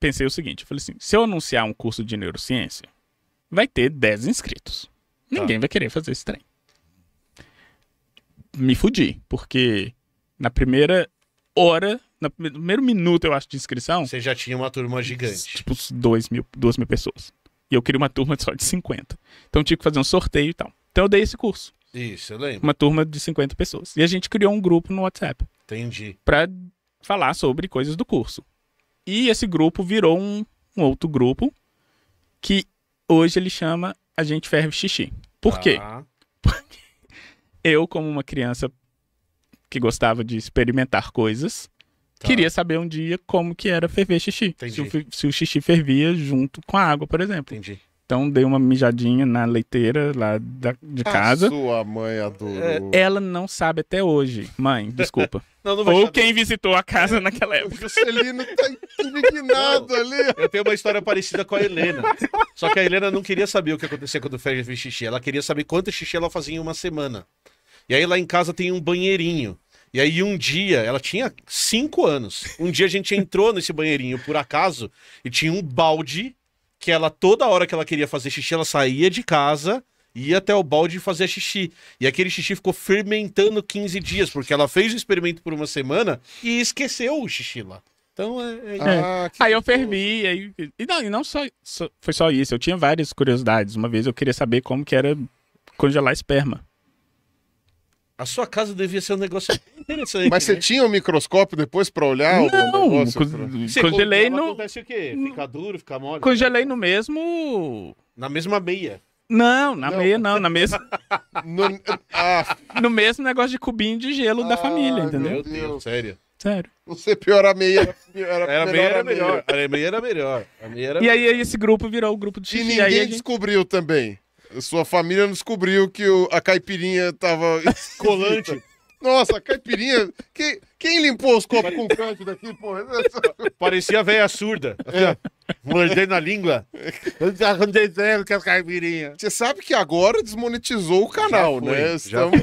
pensei o seguinte, eu falei assim, se eu anunciar um curso de neurociência, vai ter 10 inscritos. Tá. Ninguém vai querer fazer esse trem. Me fudi, porque na primeira hora no primeiro minuto, eu acho, de inscrição. Você já tinha uma turma gigante. Tipo, dois mil, duas mil pessoas. E eu queria uma turma só de 50. Então eu tive que fazer um sorteio e tal. Então eu dei esse curso. Isso, eu lembro. Uma turma de 50 pessoas. E a gente criou um grupo no WhatsApp. Entendi. Pra falar sobre coisas do curso. E esse grupo virou um, um outro grupo que hoje ele chama A Gente Ferve Xixi. Por ah. quê? Porque eu, como uma criança que gostava de experimentar coisas, Tá. Queria saber um dia como que era ferver xixi. Se o, se o, xixi fervia junto com a água, por exemplo. Entendi. Então dei uma mijadinha na leiteira lá da, de a casa. Sua mãe adorou. É, ela não sabe até hoje. Mãe, desculpa. não, não Ou quem visitou a casa é, naquela época. O Celino tá indignado ali. Eu tenho uma história parecida com a Helena. Só que a Helena não queria saber o que acontecia quando fez xixi. Ela queria saber quanto xixi ela fazia em uma semana. E aí lá em casa tem um banheirinho. E aí um dia, ela tinha cinco anos. Um dia a gente entrou nesse banheirinho por acaso e tinha um balde que ela, toda hora que ela queria fazer xixi, ela saía de casa ia até o balde e fazia xixi. E aquele xixi ficou fermentando 15 dias, porque ela fez o experimento por uma semana e esqueceu o xixi lá. Então é. é... é. Ah, aí eu fermi. aí. E não, e não só, só, Foi só isso. Eu tinha várias curiosidades. Uma vez eu queria saber como que era congelar esperma. A sua casa devia ser um negócio interessante. Mas você né? tinha um microscópio depois para olhar Não, o negócio? Não, pra... congelei no... Acontece o quê? Fica duro, fica mole? Congelei no mesmo... Na mesma meia. Não, na não. meia não, na mesma. no, ah. no mesmo negócio de cubinho de gelo ah, da família, entendeu? Meu Deus, sério. Sério. Você pior a meia era, era melhor. Meia era melhor. A meia era melhor. A meia era e melhor. aí esse grupo virou o grupo de xixi. E ninguém e descobriu também. Sua família não descobriu que o, a caipirinha tava. Colante. Nossa, caipirinha. Que, quem limpou os copos Pare... com canto daqui, porra? Parecia velha surda. É. Mordendo a língua. É. Eu que a caipirinha? Você sabe que agora desmonetizou o canal, né? foi, né? Estamos...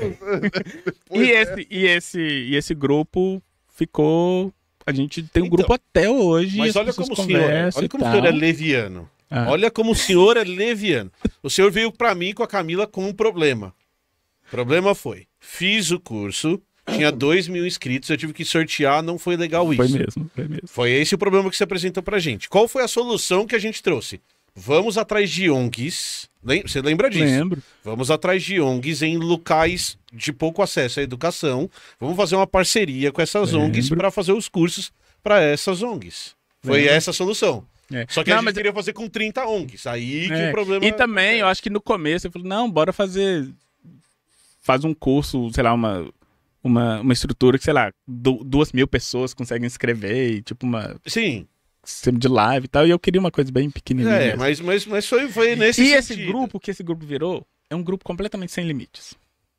e, é. esse, e, esse, e esse grupo ficou. A gente tem um então, grupo até hoje. Mas olha como, o senhor, olha como o senhor é, é leviano. Ah. Olha como o senhor é leviano. O senhor veio para mim com a Camila com um problema. O problema foi: fiz o curso, tinha dois mil inscritos, eu tive que sortear, não foi legal isso. Foi mesmo, foi mesmo. Foi esse o problema que você apresentou pra gente. Qual foi a solução que a gente trouxe? Vamos atrás de ONGs. Você lembra disso? Lembro. Vamos atrás de ONGs em locais de pouco acesso à educação. Vamos fazer uma parceria com essas Lembro. ONGs para fazer os cursos para essas ONGs. Foi Lembro. essa a solução. É. Só que não, a gente mas... queria fazer com 30 ONGs. Aí é. que o problema... E também, é- eu acho que no começo, eu falei, não, bora fazer... Faz um curso, sei lá, uma uma, uma estrutura que, sei lá, duas mil pessoas conseguem escrever e, tipo, uma. Sim. sempre de live e tal. E eu queria uma coisa bem pequenininha. É, mas, mas, mas foi, foi nesse. E esse grupo que esse grupo virou é um grupo completamente sem limites.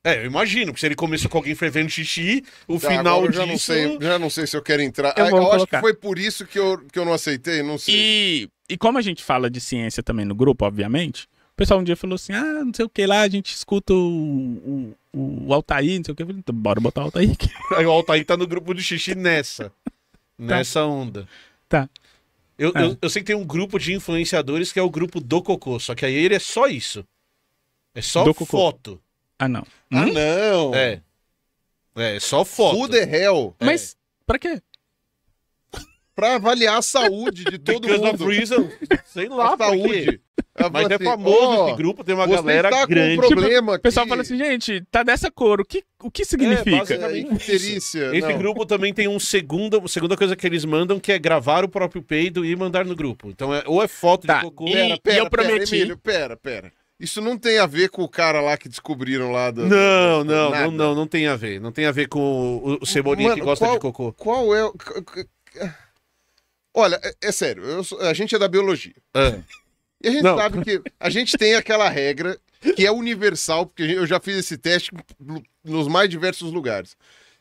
É, eu imagino, porque se ele começou com alguém fervendo xixi, o tá, final eu já disso... Não sei, já não sei se eu quero entrar. Eu, ah, eu acho que foi por isso que eu, que eu não aceitei, não sei. E, e como a gente fala de ciência também no grupo, obviamente, o pessoal um dia falou assim, ah, não sei o que lá, a gente escuta o, o, o Altair, não sei o que. Eu falei, então, bora botar o Altair aqui. Aí o Altair tá no grupo do xixi nessa. Tá. nessa tá. onda. Tá. Eu, é. eu, eu, sei que tem um grupo de influenciadores que é o grupo do cocô, só que aí ele é só isso. É só do foto. Cocô. Ah, não. Ah, hum? não. É. É, só foto. Who the hell? Mas é. pra quê? pra avaliar a saúde de todo Because mundo. Of reason, sei lá, a saúde. Mas é assim, famoso oh, esse grupo, tem uma galera tá grande. Com um problema tipo, O pessoal fala assim, gente, tá dessa cor, o que, o que é, significa? É, é Esse grupo também tem um segunda, segunda coisa que eles mandam, que é gravar o próprio peido e mandar no grupo. Então, é, ou é foto tá. de cocô... E, pera, pera, e eu pera, prometi... Emílio, pera, pera. Isso não tem a ver com o cara lá que descobriram lá do... Não, não, não, não, não tem a ver. Não tem a ver com o, o Cebolinha Mano, que gosta qual, de cocô. Qual é o... Olha, é, é sério, eu, a gente é da biologia. É. E a gente não. sabe que a gente tem aquela regra que é universal, porque eu já fiz esse teste nos mais diversos lugares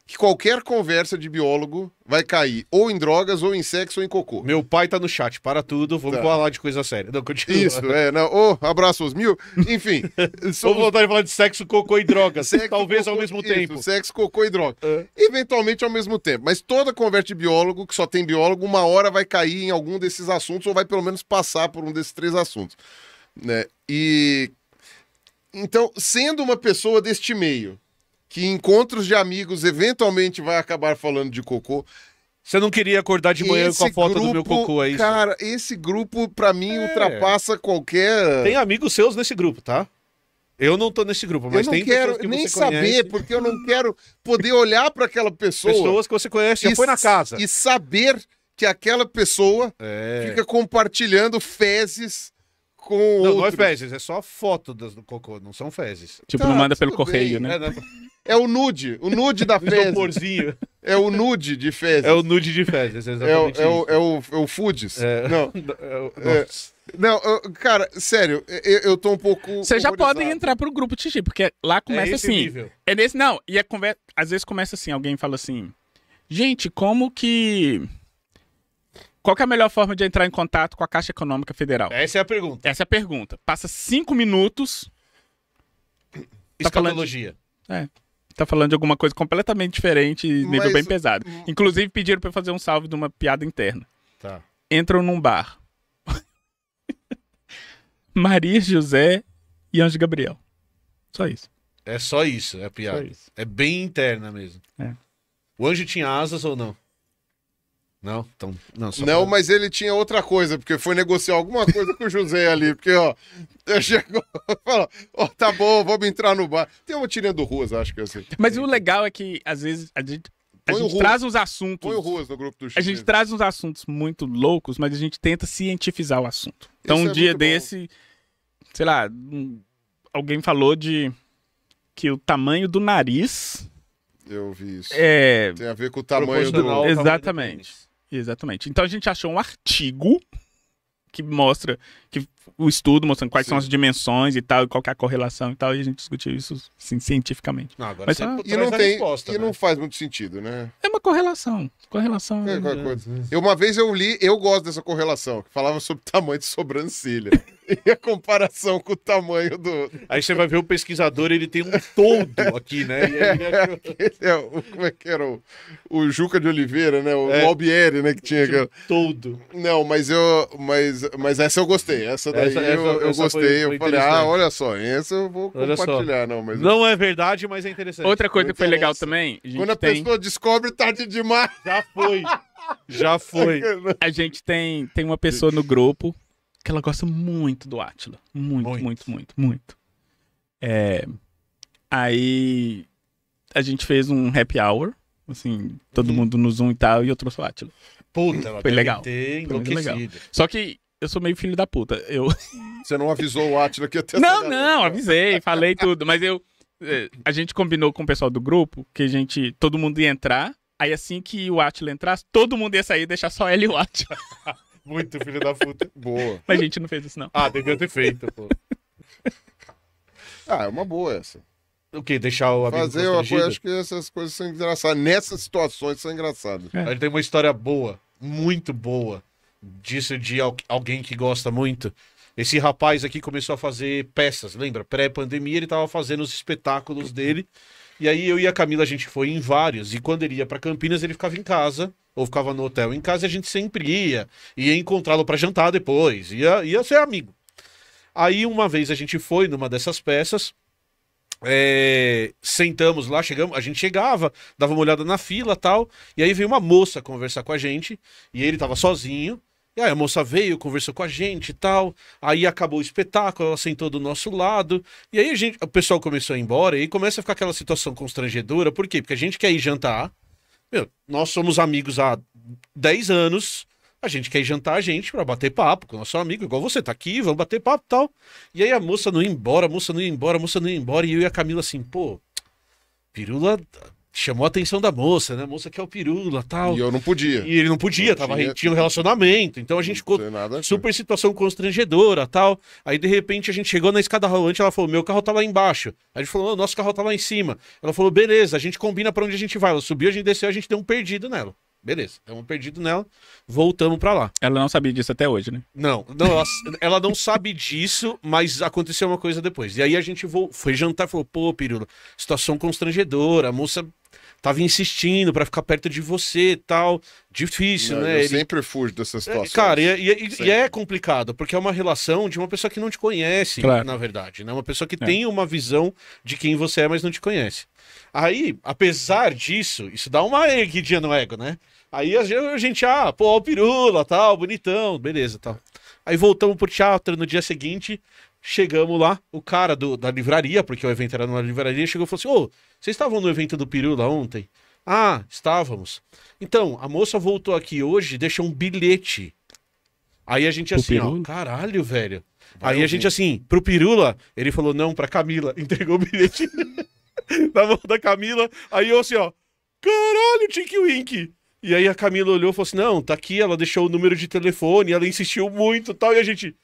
que qualquer conversa de biólogo vai cair ou em drogas, ou em sexo, ou em cocô. Meu pai tá no chat, para tudo, vamos tá. falar de coisa séria. Não, continua. Isso, é. Não, oh, abraço aos mil. Enfim. somos... Vamos voltar a falar de sexo, cocô e drogas. Sexo, Talvez cocô, ao mesmo isso, tempo. Sexo, cocô e droga. Eventualmente ao mesmo tempo. Mas toda conversa de biólogo, que só tem biólogo, uma hora vai cair em algum desses assuntos, ou vai pelo menos passar por um desses três assuntos. Né? E. Então, sendo uma pessoa deste meio, que encontros de amigos eventualmente vai acabar falando de cocô. Você não queria acordar de manhã esse com a foto grupo, do meu cocô, é Cara, esse grupo, pra mim, é. ultrapassa qualquer. Tem amigos seus nesse grupo, tá? Eu não tô nesse grupo, mas tem. eu não quero nem saber, porque eu não quero poder olhar para aquela pessoa. Pessoas que você conhece, e, já foi na casa. E saber que aquela pessoa é. fica compartilhando fezes com não, Não é fezes, é só foto do cocô, não são fezes. Tipo, tá, não manda pelo correio, bem. né? É, não... É é o nude, o nude da fezes. Isoporzinho. É o nude de fezes. É o nude de fezes, é exatamente. É, é o, é o, é. é o, é o foods. É... Não. É não, eu, cara, sério, eu, eu tô um pouco. Vocês já podem entrar pro grupo Titi, porque lá começa é assim. Nível. É nesse. Não, e a conversa. Às vezes começa assim, alguém fala assim. Gente, como que. Qual que é a melhor forma de entrar em contato com a Caixa Econômica Federal? Essa é a pergunta. Essa é a pergunta. Passa cinco minutos. Tá Escatologia. É tá falando de alguma coisa completamente diferente, nível Mas... bem pesado. Hum. Inclusive pediram para fazer um salve de uma piada interna. Tá. Entram num bar. Maria José e Anjo Gabriel. Só isso. É só isso, é a piada. Isso. É bem interna mesmo. É. O anjo tinha asas ou não? Não, então, não, não pra... mas ele tinha outra coisa, porque foi negociar alguma coisa com o José ali, porque, ó, chegou, falou, ó, tá bom, vamos entrar no bar. Tem uma tirinha do Ruas, acho que é assim. Mas o legal é que, às vezes, a gente, a traz uns assuntos... Põe o Ruas no grupo do Chico. A gente traz uns assuntos muito loucos, mas a gente tenta cientificar o assunto. Então, Isso um é dia desse, bom. sei lá, alguém falou de que o tamanho do nariz... Eu vi isso. É... Tem a ver com o tamanho do... Exatamente. Exatamente. Então a gente achou um artigo que mostra que o estudo, mostrando quais Sim. são as dimensões e tal, qual é a correlação e tal, e a gente discutiu isso assim, cientificamente. Não, agora Mas, ah, e não tem resposta, e né? não faz muito sentido, né? É uma correlação. Correlação. É, é, é coisa. Uhum. Eu, uma vez eu li, eu gosto dessa correlação, que falava sobre tamanho de sobrancelha. e a comparação com o tamanho do. Aí você vai ver o pesquisador, ele tem um todo aqui, né? É, é, o, como é que era? O, o Juca de Oliveira, né? O, é, o Albieri, né? Que tinha. Tipo, Todo. Não, mas eu. Mas, mas essa eu gostei. Essa essa, eu, essa, eu gostei, foi, eu falei, ah, olha só, essa eu vou olha compartilhar. Só. Não, mas... não é verdade, mas é interessante. Outra coisa que foi legal também. A Quando a tem... pessoa descobre tarde tá demais. Já foi. Já foi. A gente tem, tem uma pessoa no grupo que ela gosta muito do Átila. Muito, muito, muito, muito. muito. É... Aí a gente fez um happy hour, assim, todo hum. mundo no Zoom e tal, e eu trouxe o Átila. Puta, foi legal. Foi legal. Só que eu sou meio filho da puta. Eu... Você não avisou o Atila que ia ter Não, não, avisei, falei tudo, mas eu. Eh, a gente combinou com o pessoal do grupo que a gente. Todo mundo ia entrar. Aí assim que o Atila entrasse, todo mundo ia sair e deixar só ele e o Atila. Muito filho da puta. Boa. Mas a gente não fez isso, não. Ah, devia ter feito, pô. Ah, é uma boa essa. O que? Deixar o amigo Fazer uma coisa, acho que essas coisas são engraçadas. Nessas situações são engraçadas. É. A gente tem uma história boa, muito boa, disso de alguém que gosta muito. Esse rapaz aqui começou a fazer peças, lembra? Pré-pandemia ele estava fazendo os espetáculos dele. E aí eu e a Camila a gente foi em vários. E quando ele ia para Campinas, ele ficava em casa ou ficava no hotel em casa e a gente sempre ia, ia encontrá-lo para jantar depois, ia, ia ser amigo. Aí uma vez a gente foi numa dessas peças, é, sentamos lá, chegamos, a gente chegava, dava uma olhada na fila tal, e aí veio uma moça conversar com a gente, e ele tava sozinho, e aí a moça veio, conversou com a gente e tal. Aí acabou o espetáculo, ela sentou do nosso lado. E aí a gente, o pessoal começou a ir embora e começa a ficar aquela situação constrangedora. Por quê? Porque a gente quer ir jantar. Meu, nós somos amigos há 10 anos. A gente quer ir jantar a gente para bater papo com o nosso amigo, igual você tá aqui, vamos bater papo e tal. E aí a moça não ia embora, a moça não ia embora, a moça não ia embora. E eu e a Camila assim, pô, Pirula chamou a atenção da moça, né? A moça que é o pirula tal. E eu não podia. E ele não podia, não tava, tinha... tinha um relacionamento. Então a gente ficou super situação constrangedora tal. Aí de repente a gente chegou na escada rolante, ela falou: meu carro tá lá embaixo. Aí a gente falou: nosso carro tá lá em cima. Ela falou: beleza, a gente combina para onde a gente vai. Ela subiu, a gente desceu, a gente deu um perdido nela. Beleza, deu um perdido nela, voltamos para lá. Ela não sabia disso até hoje, né? Não, não ela, ela, não sabe disso, mas aconteceu uma coisa depois. E aí a gente foi jantar e falou, pô, Pirula, situação constrangedora, a moça tava insistindo para ficar perto de você tal. Difícil, não, né? Eu Ele... sempre fujo dessas é, situações. É, cara, e, é, e, é, e, é complicado, porque é uma relação de uma pessoa que não te conhece, claro. na verdade, né? Uma pessoa que é. tem uma visão de quem você é, mas não te conhece. Aí, apesar disso, isso dá uma erguidinha no ego, né? Aí a gente, ah, pô, o pirula, tal, bonitão, beleza, tal. Aí voltamos pro teatro no dia seguinte, Chegamos lá, o cara do, da livraria, porque o evento era numa livraria, chegou e falou assim: Ô, vocês estavam no evento do Pirula ontem? Ah, estávamos. Então, a moça voltou aqui hoje, deixou um bilhete. Aí a gente assim, ó, caralho, velho. Vai Aí ouvir. a gente assim, pro Pirula, ele falou não, pra Camila. Entregou o bilhete na mão da Camila. Aí eu assim, ó, caralho, Tinky Wink. E aí a Camila olhou e falou assim: não, tá aqui, ela deixou o número de telefone, ela insistiu muito tal. E a gente,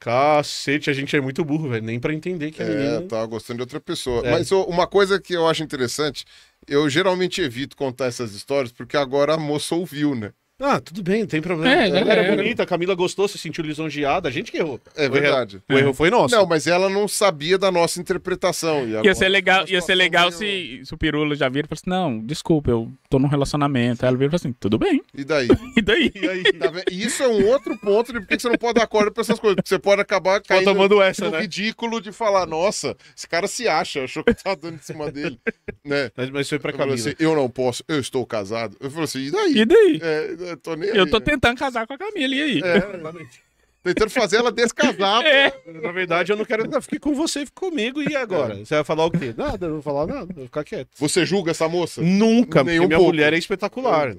Cacete, a gente é muito burro, velho. Nem para entender que é. É, tava tá gostando de outra pessoa. É. Mas uma coisa que eu acho interessante, eu geralmente evito contar essas histórias porque agora a moça ouviu, né? Ah, tudo bem, não tem problema. É, ela era, era, bonita, a Camila gostou, se sentiu lisonjeada, a gente que errou. É verdade. O erro, foi nosso. Não, mas ela não sabia da nossa interpretação. E ia ser legal, ia ser legal se, se o Pirula já vira e falasse, não, desculpa, eu tô num relacionamento. Aí ela vira e fala assim, tudo bem. E daí? e daí? E aí? Tá isso é um outro ponto de por que você não pode dar corda pra essas coisas. Porque você pode acabar caindo tomando essa, no né? ridículo de falar, nossa, esse cara se acha, achou que tava dando em cima dele. né? Mas foi pra Camila. Assim, eu não posso, eu estou casado. Eu falei assim, e daí? E daí? É, eu tô nem aí, tô né? tentando casar com a Camila, e aí? É, exatamente. Tentando fazer ela descasar. É. Na verdade, eu não quero ficar com você, fique comigo. E agora? É. Você vai falar o quê? Nada, não vou falar nada, vou ficar quieto. Você julga essa moça? Nunca, Nenhum porque minha pouco. mulher é espetacular.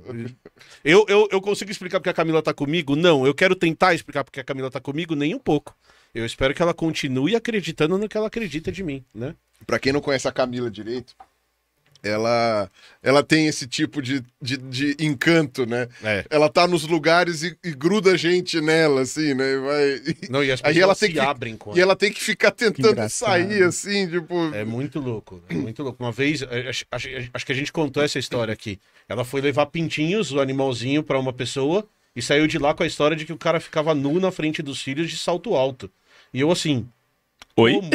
Eu, eu, eu consigo explicar porque a Camila tá comigo? Não, eu quero tentar explicar porque a Camila tá comigo, nem um pouco. Eu espero que ela continue acreditando no que ela acredita de mim, né? Pra quem não conhece a Camila direito, ela ela tem esse tipo de, de, de encanto, né? É. Ela tá nos lugares e, e, gruda gente nela, assim, né? Vai, e, Não, e as pessoas aí ela se que, abrem com E ela tem que ficar tentando que sair, assim, tipo... É muito louco, é muito louco. Uma vez, eh, acho, acho, acho que a gente contou essa história aqui. Ela foi levar pintinhos, o animalzinho, para uma pessoa e saiu de lá com a história de que o cara ficava nu na frente dos filhos de salto alto. E eu assim... Oi? Como,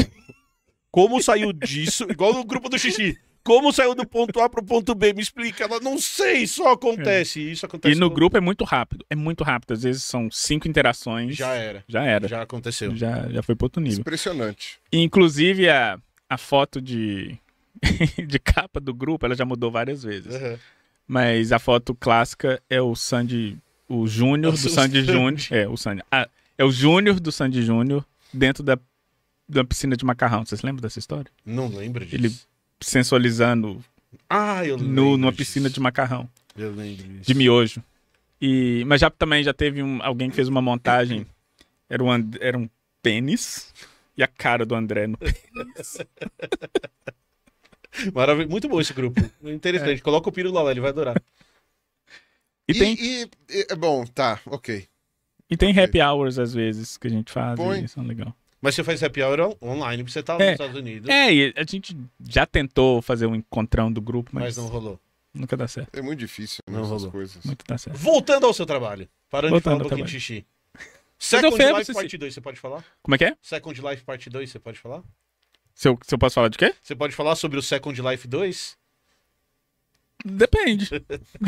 como saiu disso? Igual no grupo do xixi. Como saiu do ponto A pro ponto B? Me explica. Ela não sei, só acontece. É. Isso acontece. E no, grupo é muito rápido. É muito rápido. Às vezes são cinco interações. Já era. Já era. Já aconteceu. Já, já foi pro outro nível. Impressionante. Inclusive, a, a foto de, de capa do grupo, ela já mudou várias vezes. Uhum. Mas a foto clássica é o Sandy. O Júnior do Sandy Júnior. É, o Sandy. Ah, é o Júnior do Sandy Júnior dentro da, da piscina de macarrão. Vocês lembram dessa história? Não lembro disso. Ele sensualizando ah, eu no, numa piscina de macarrão. Eu lembro disso. De miojo. E, mas já também já teve um, alguém que fez uma montagem. Era um, era um pênis e a cara do André no pênis. Maravilha. Muito bom esse grupo. Interessante. É. Coloca o Pirula lá, ele vai adorar. E, e tem. E, e, é bom, tá, ok. E tem okay. happy hours às vezes que a gente faz. Põe... são legal. Mas você faz happy hour online, porque você tá é, nos Estados Unidos. É, e a gente já tentou fazer um encontrão do grupo, mas. Mas não rolou. Nunca dá certo. É muito difícil, né, não essas rolou. coisas. Muito dá certo. Voltando ao seu trabalho, parando Voltando de falar um pouquinho de xixi. Second Life Parte 2, você pode falar? Como é que é? Second Life Parte 2, você pode falar? Se eu, se eu posso falar de quê? Você pode falar sobre o Second Life 2? Depende.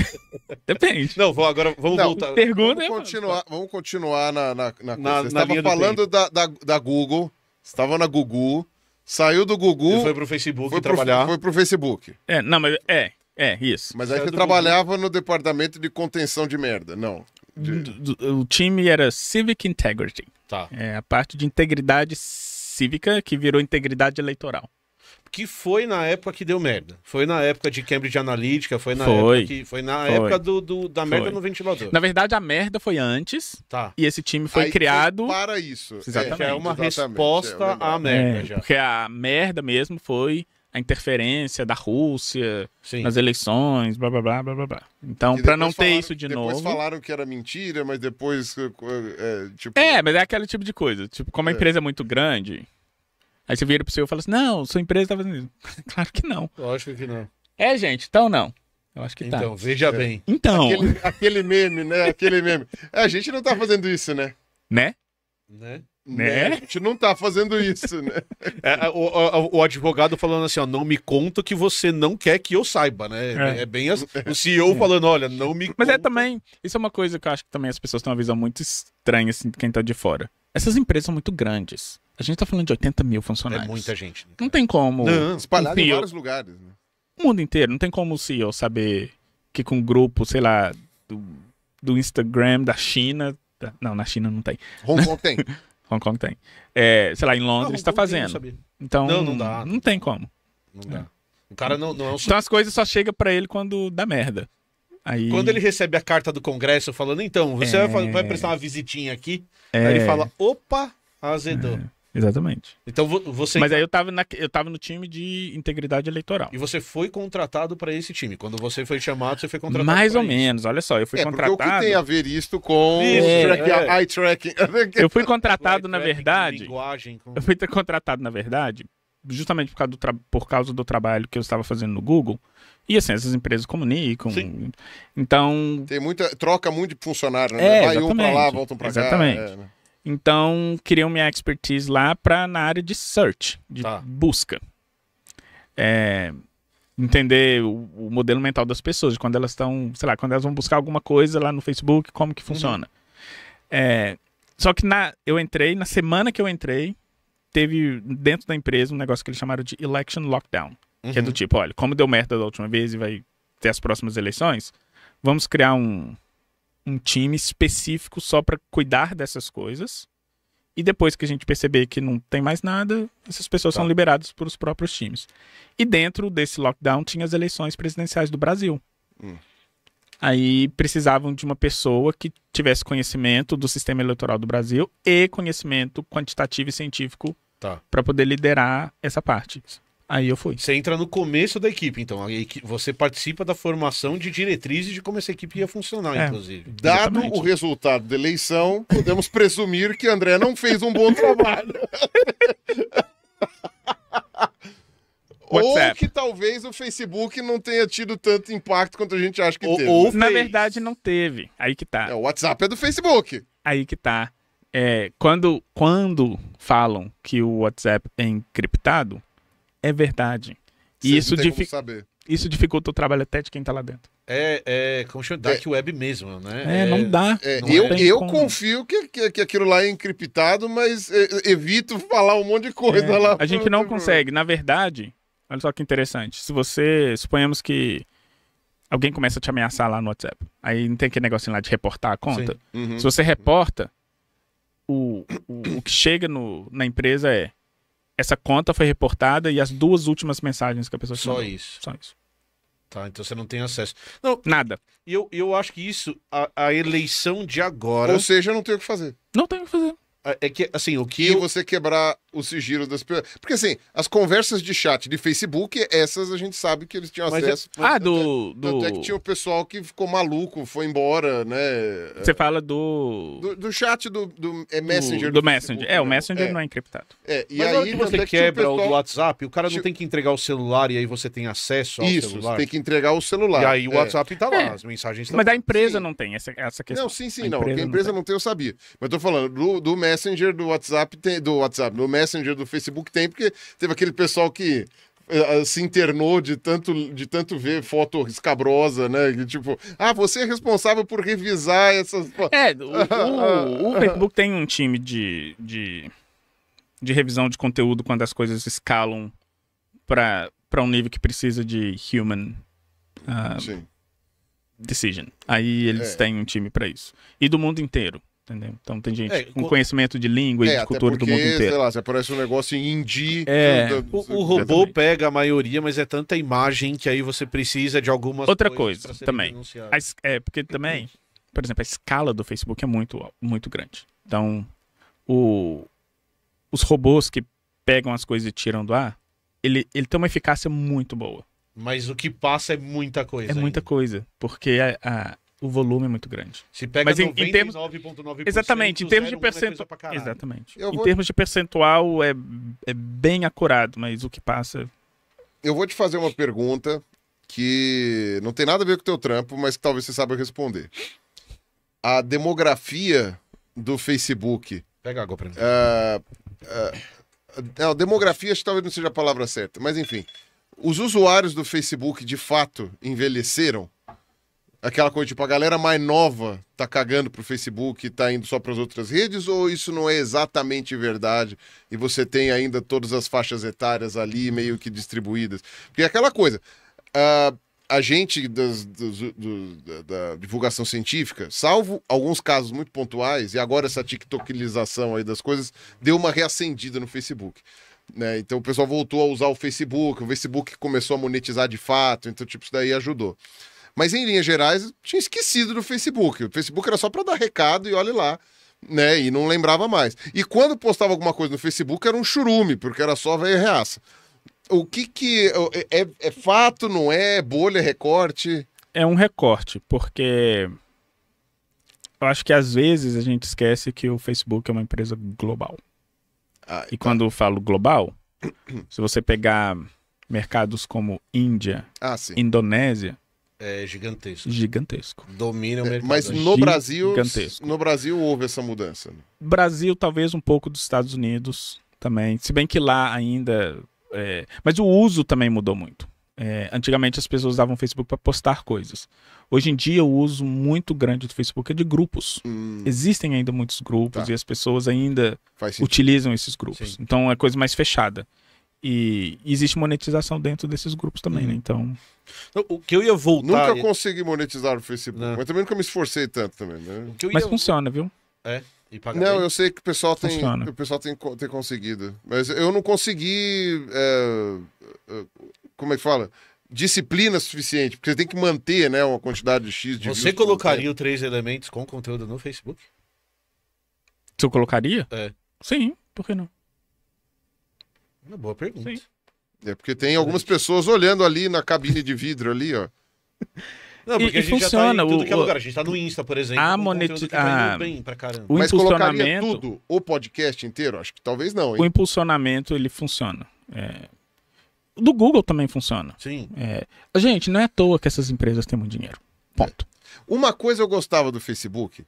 Depende. Não, vou agora vamos Não, voltar. Pergunta vamos continuar, vamos continuar na, na, na, na Você estava falando da, da, da Google, estava na Google, saiu do Google. E foi pro Facebook foi pro, trabalhar. Foi pro Facebook. É, não, mas é, é, isso. Mas aí você trabalhava Google. no departamento de contenção de merda, não. De... Do, do, o time era Civic Integrity. Tá. É a parte de integridade cívica que virou integridade eleitoral que foi na época que deu merda. Foi na época de Cambridge Analytica, foi na foi. época que, foi na foi. época do, do da merda foi. no ventilador. Na verdade, a merda foi antes. Tá. E esse time foi Aí criado para isso. É, é Exatamente. É, é uma Exatamente. resposta é, à merda é, já. Porque a merda mesmo foi a interferência da Rússia Sim. nas eleições, blá blá blá blá blá. Então, para não falaram, ter isso de depois novo. Depois falaram que era mentira, mas depois. É, tipo... é, mas é aquele tipo de coisa. Tipo, como a é. empresa é muito grande, Aí você vira pro seu e fala assim: não, sua empresa tá fazendo isso. claro que não. Lógico que não. É, gente, então não. Eu acho que então, tá. Então, veja é. bem. Então. Aquele, aquele, meme, né? Aquele meme. A gente não tá fazendo isso, né? Né? Né? Né? né? A gente não tá fazendo isso, né? É, o, o, o, advogado falando assim, ó, não me conta que você não quer que eu saiba, né? É, é. é bem as, o CEO é. falando, olha, não me Mas é conta. é também, isso é uma coisa que eu acho que também as pessoas têm uma visão muito estranha, assim, de quem tá de fora. Essas empresas são muito grandes. A gente tá falando de 80 mil funcionários. É muita gente. Né? Não tem como. Não, espalhado um em vários lugares. Né? O mundo inteiro. Não tem como o CEO saber que com um grupo, sei lá, do, do Instagram da China. Não, na China não tem. Hong Kong tem. Hong Kong tem. É, sei lá, em Londres está fazendo. então, não, não dá. Não tem como. Não dá. É. O cara não, não é um... Então as coisas só chegam para ele quando dá merda. Aí... Quando ele recebe a carta do Congresso falando, então, você é... vai prestar uma visitinha aqui, aí ele é. fala, opa, azedou. É. Exatamente. Então você. Mas aí eu tava, na... eu tava no time de integridade eleitoral. E você foi contratado para esse time. Quando você foi chamado, você foi contratado. Mais ou isso. menos, olha só, eu fui é, contratado. o que tem a ver isto com isso é. eye tracking? eu fui contratado, na verdade. Linguagem, com... Eu fui contratado, na verdade, justamente por causa, do tra... por causa do trabalho que eu estava fazendo no Google. E assim, essas empresas comunicam. Sim. Então. Tem muita. Troca muito de funcionário, né? É, Vai um para lá, voltam para exatamente. cá. Exatamente. É, né? Então, criei minha expertise lá para na área de search, de tá. busca. É, entender o, o, modelo mental das pessoas, quando elas estão, sei lá, quando elas vão buscar alguma coisa lá no Facebook, como que uhum. funciona. Uhum. É, só que na, eu entrei, na semana que eu entrei, teve dentro da empresa um negócio que eles chamaram de election lockdown. Uhum. Que é do uhum. tipo, olha, como deu merda da última vez e vai ter as próximas eleições, vamos criar um, um time específico só para cuidar dessas coisas. E depois que a gente perceber que não tem mais nada, essas pessoas tá. são liberadas pelos próprios times. E dentro desse lockdown tinha as eleições presidenciais do Brasil. Hum. Aí precisavam de uma pessoa que tivesse conhecimento do sistema eleitoral do Brasil e conhecimento quantitativo e científico tá. para poder liderar essa parte. Aí eu fui. Você entra no começo da equipe, então. Você participa da formação de diretrizes de como essa equipe ia funcionar, é, inclusive. Dado o resultado da eleição, podemos presumir que André não fez um bom trabalho. WhatsApp. Ou que talvez o Facebook não tenha tido tanto impacto quanto a gente acha que ou, teve. Ou Na verdade, não teve. Aí que tá. É, o WhatsApp é do Facebook. Aí que tá. É, quando, quando falam que o WhatsApp é encriptado, é verdade. E isso, dific... isso dificulta o trabalho até de quem está lá dentro. É, é como chama? Dark é, Web mesmo, né? É, é não dá. É, não eu eu confio que, que, que, aquilo lá é encriptado, mas evito falar um monte de coisa é, lá. A gente não consegue. Na verdade, olha só que interessante. Se você, suponhamos que alguém começa a te ameaçar lá no WhatsApp, aí não tem aquele negocinho lá de reportar a conta. Uhum. Se você reporta, o, o, o que chega no, na empresa é essa conta foi reportada e as duas últimas mensagens que a pessoa tinha. Só isso. Só isso. Tá, então você não tem acesso. Não, nada. E eu, eu acho que isso, a, a, eleição de agora. Ou seja, eu não tenho o que fazer. Não tenho o que fazer. É, é que, assim, o que. E eu... você quebrar o sigilo das pessoas. Porque assim, as conversas de chat de Facebook, essas a gente sabe que eles tinham Mas é- acesso. Ah, é... Ah, até, do, do. que é tinha o pessoal que ficou maluco, foi embora, né? Você fala do. Do, do chat do, do é Messenger. Do, do Messenger. Facebook, é, o né? Messenger é. não é encriptado. É, e Mas aí. É que você quebra que o pessoal... do WhatsApp, o cara não tem que entregar o celular e aí você tem acesso ao Isso, celular. Isso, tem que entregar o celular. E aí o WhatsApp tá lá, as mensagens estão Mas da empresa sim. não tem essa, essa questão. Não, sim, sim, a não. Empresa a empresa não tem. não tem. eu sabia. Mas eu tô falando do, do Messenger, do WhatsApp, tem, do WhatsApp, do Messenger Messenger do Facebook tem, porque teve aquele pessoal que eh, eh, se internou de tanto, de tanto ver foto escabrosa, né? tipo, ah, você é responsável por revisar essas. É, o, o, o Facebook tem um time de, de, de, revisão de conteúdo quando as coisas escalam para um nível que precisa de human. Uh, Decision. Aí eles é. têm um time para isso. E do mundo inteiro. Entendeu? Então tem gente é, com conhecimento de língua e é, de cultura porque, do mundo inteiro. Sei lá, você aparece um negócio em indie. É, o, o, robô pega a maioria, mas é tanta imagem que aí você precisa de algumas Outra coisa também. é, porque também, por exemplo, a escala do Facebook é muito, muito grande. Então, o, os robôs que pegam as coisas e tiram do ar, ele, ele tem uma eficácia muito boa. Mas o que passa é muita coisa. É ainda. muita coisa. Porque a, a o volume é muito grande. Se pega Mas em, em termos 9,9%, exatamente, em termos de é percentual, exatamente. Eu em termos de percentual é, é bem acurado, mas o que passa. Eu vou te fazer uma pergunta que não tem nada a ver com o teu trampo, mas que talvez você saiba responder. A demografia do Facebook. Pega água para mim. Uh, é, uh, é, demografia acho que talvez não seja a palavra certa, mas enfim. Os usuários do Facebook de fato envelheceram? aquela coisa tipo a galera mais nova tá cagando pro Facebook e tá indo só para as outras redes ou isso não é exatamente verdade e você tem ainda todas as faixas etárias ali meio que distribuídas porque é aquela coisa uh, a gente das, dos, do, da, da, divulgação científica, salvo alguns casos muito pontuais, e agora essa tiktokilização aí das coisas, deu uma reacendida no Facebook. Né? Então o pessoal voltou a usar o Facebook, o Facebook começou a monetizar de fato, então tipo, isso daí ajudou. Mas em linhas gerais, tinha esquecido do Facebook. O Facebook era só para dar recado e olhe lá, né? E não lembrava mais. E quando postava alguma coisa no Facebook, era um churume, porque era só velho reaça. O que que. É, é, é fato, não é? é bolha, é recorte? É um recorte, porque. Eu acho que às vezes a gente esquece que o Facebook é uma empresa global. Ah, e tá. quando eu falo global, se você pegar mercados como Índia, ah, Indonésia, é gigantesco. Gigantesco. Domina o é, mercado. É, mas no Brasil, gigantesco. no Brasil houve essa mudança. Né? Brasil, talvez um pouco dos Estados Unidos também. Se bem que lá ainda. É... Mas o uso também mudou muito. É, antigamente as pessoas usavam o Facebook para postar coisas. Hoje em dia o uso muito grande do Facebook é de grupos. Hum. Existem ainda muitos grupos tá. e as pessoas ainda utilizam esses grupos. Sim. Então é coisa mais fechada. E existe monetização dentro desses grupos também, né? Uhum. Então. O que eu ia voltar. Nunca consegui monetizar o Facebook, não. mas também nunca me esforcei tanto também, né? Mas funciona, viu? É. não, bem? eu sei que o pessoal tem, funciona. o pessoal tem, tem conseguido. Mas eu não consegui. É, é, como é que fala? disciplina suficiente, porque você tem que manter, né, uma quantidade de X de Você colocaria o três elementos com conteúdo no Facebook? Você colocaria? É. Sim, por que não? Uma boa pergunta. Sim. É porque tem algumas pessoas olhando ali na cabine de vidro ali, ó. Não, porque e, a gente funciona. já tá em é o, lugar. A gente tá no Insta, por exemplo. A é monetização. O Mas impulsionamento... tudo, o podcast inteiro? Acho que talvez não, hein? O impulsionamento, ele funciona. É... Do Google também funciona. Sim. É... Gente, não é à toa que essas empresas têm muito dinheiro. Ponto. É. Uma coisa eu gostava do Facebook,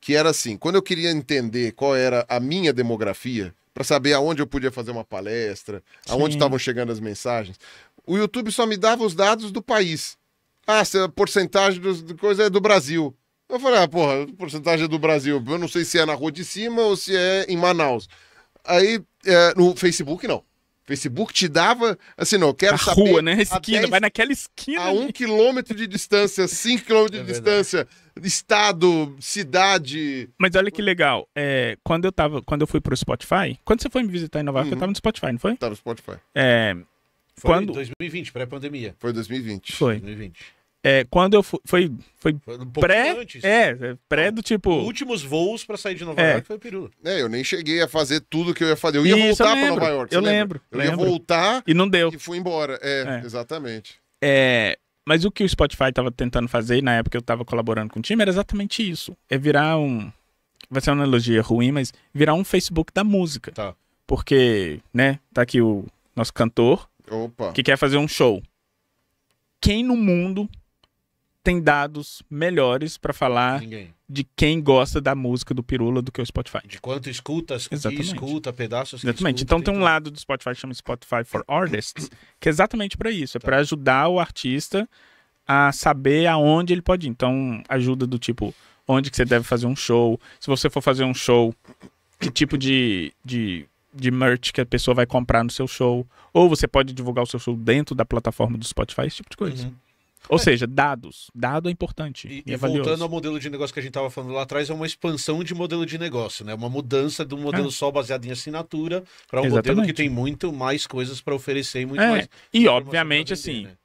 que era assim, quando eu queria entender qual era a minha demografia, para saber aonde eu podia fazer uma palestra, aonde estavam chegando as mensagens. O YouTube só me dava os dados do país. Ah, a porcentagem dos, de coisa é do Brasil. Eu falei, ah, porra, a porcentagem é do Brasil. Eu não sei se é na rua de cima ou se é em Manaus. Aí, é, no Facebook, não. Facebook te dava, assim, não, eu quero a saber... rua, né? Esquina, vai naquela esquina. A um ali. quilômetro de distância, cinco quilômetros de é distância, estado, cidade. Mas olha que legal. É, quando eu tava, quando eu fui pro Spotify, quando você foi me visitar em Nova York, uhum. eu tava no Spotify, não foi? Tava no Spotify. É, foi quando... 2020, pré-pandemia. Foi 2020. Foi. 2020. É, quando eu fui. Foi, foi, foi um pré. Antes. É, é pré do tipo. Últimos voos para sair de Nova é. York foi Peru. É, eu nem cheguei a fazer tudo que eu ia fazer. Eu ia Isso, voltar para Nova York. Eu lembro. Eu ia voltar. E não deu. E fui embora. É, é. exatamente. É, mas o que o Spotify estava tentando fazer, na época que eu estava colaborando com o time, era exatamente isso. É virar um. Vai ser uma analogia ruim, mas virar um Facebook da música. Tá. Porque, né, tá aqui o nosso cantor Opa. que quer fazer um show. Quem no mundo tem dados melhores para falar Ninguém. de quem gosta da música do Pirula do que o Spotify. De quanto escuta, exatamente. escuta, pedaços Exatamente. Escuta, então tem um tudo. lado do Spotify que chama Spotify for Artists, que é exatamente para isso, é tá. para ajudar o artista a saber aonde ele pode ir. Então, ajuda do tipo onde que você deve fazer um show, se você for fazer um show, que tipo de, de de merch que a pessoa vai comprar no seu show. Ou você pode divulgar o seu show dentro da plataforma do Spotify, esse tipo de coisa. Uhum. Ou é. seja, dados. Dado é importante. E, e é voltando valioso. ao modelo de negócio que a gente estava falando lá atrás, é uma expansão de modelo de negócio, né? Uma mudança de um modelo é. só baseado em assinatura para um Exatamente. modelo que tem muito mais coisas para oferecer e muito é, mais. E obviamente, assim, vender, assim, né?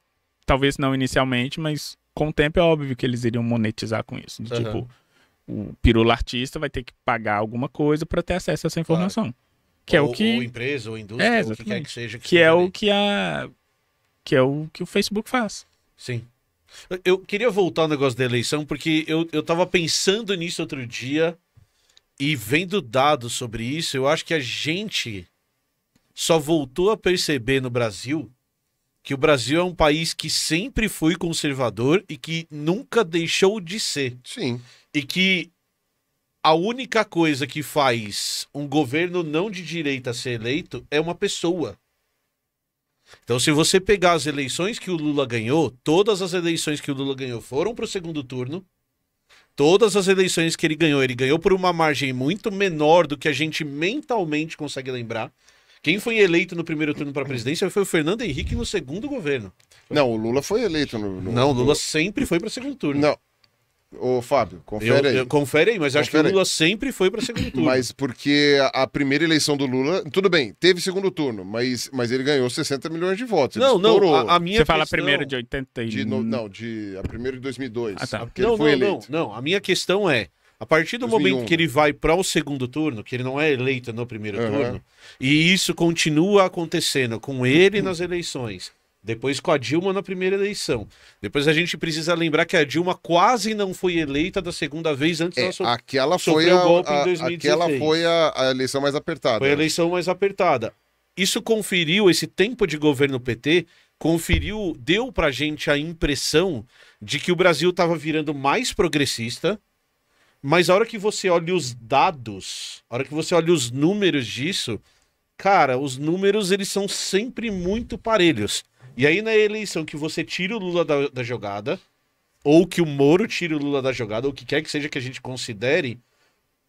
talvez não inicialmente, mas com o tempo é óbvio que eles iriam monetizar com isso. De, uhum. Tipo, o pirula artista vai ter que pagar alguma coisa para ter acesso a essa informação. Claro. Que é ou, o que. Ou empresa, ou indústria, é, ou o que quer que seja. Que, que é o que a. Que é o que o Facebook faz. Sim. Eu queria voltar ao negócio da eleição, porque eu, eu tava pensando nisso outro dia e vendo dados sobre isso, eu acho que a gente só voltou a perceber no Brasil que o Brasil é um país que sempre foi conservador e que nunca deixou de ser. Sim. E que a única coisa que faz um governo não de direita ser eleito é uma pessoa. Então, se você pegar as eleições que o Lula ganhou, todas as eleições que o Lula ganhou foram para o segundo turno. Todas as eleições que ele ganhou, ele ganhou por uma margem muito menor do que a gente mentalmente consegue lembrar. Quem foi eleito no primeiro turno para a presidência foi o Fernando Henrique no segundo governo. Não, o Lula foi eleito no. no não, o Lula no... sempre foi para o segundo turno. Não, Ô, Fábio, confere eu, aí. Eu, confere aí, mas confere acho que o Lula aí. sempre foi para segundo turno. Mas porque a, a, primeira eleição do Lula, tudo bem, teve segundo turno, mas, mas ele ganhou 60 milhões de votos. Não, não, a, a, minha Você fala fala primeiro de 80 De, não, de a primeira de 2002. Ah, tá. Não, não, não, não, a minha questão é, a partir do 2001. momento que ele vai para o segundo turno, que ele não é eleito no primeiro uhum. turno, e isso continua acontecendo com ele nas eleições depois com a Dilma na primeira eleição. Depois a gente precisa lembrar que a Dilma quase não foi eleita da segunda vez antes é, da so aquela foi a, golpe a, em 2016. Aquela foi a, a eleição mais apertada. Foi a eleição mais apertada. Isso conferiu esse tempo de governo PT conferiu, deu pra gente a impressão de que o Brasil tava virando mais progressista, mas a hora que você olha os dados, a hora que você olha os números disso, cara, os números eles são sempre muito parelhos. E aí, na eleição que você tira o Lula da, da jogada, ou que o Moro tire o Lula da jogada, ou o que quer que seja que a gente considere,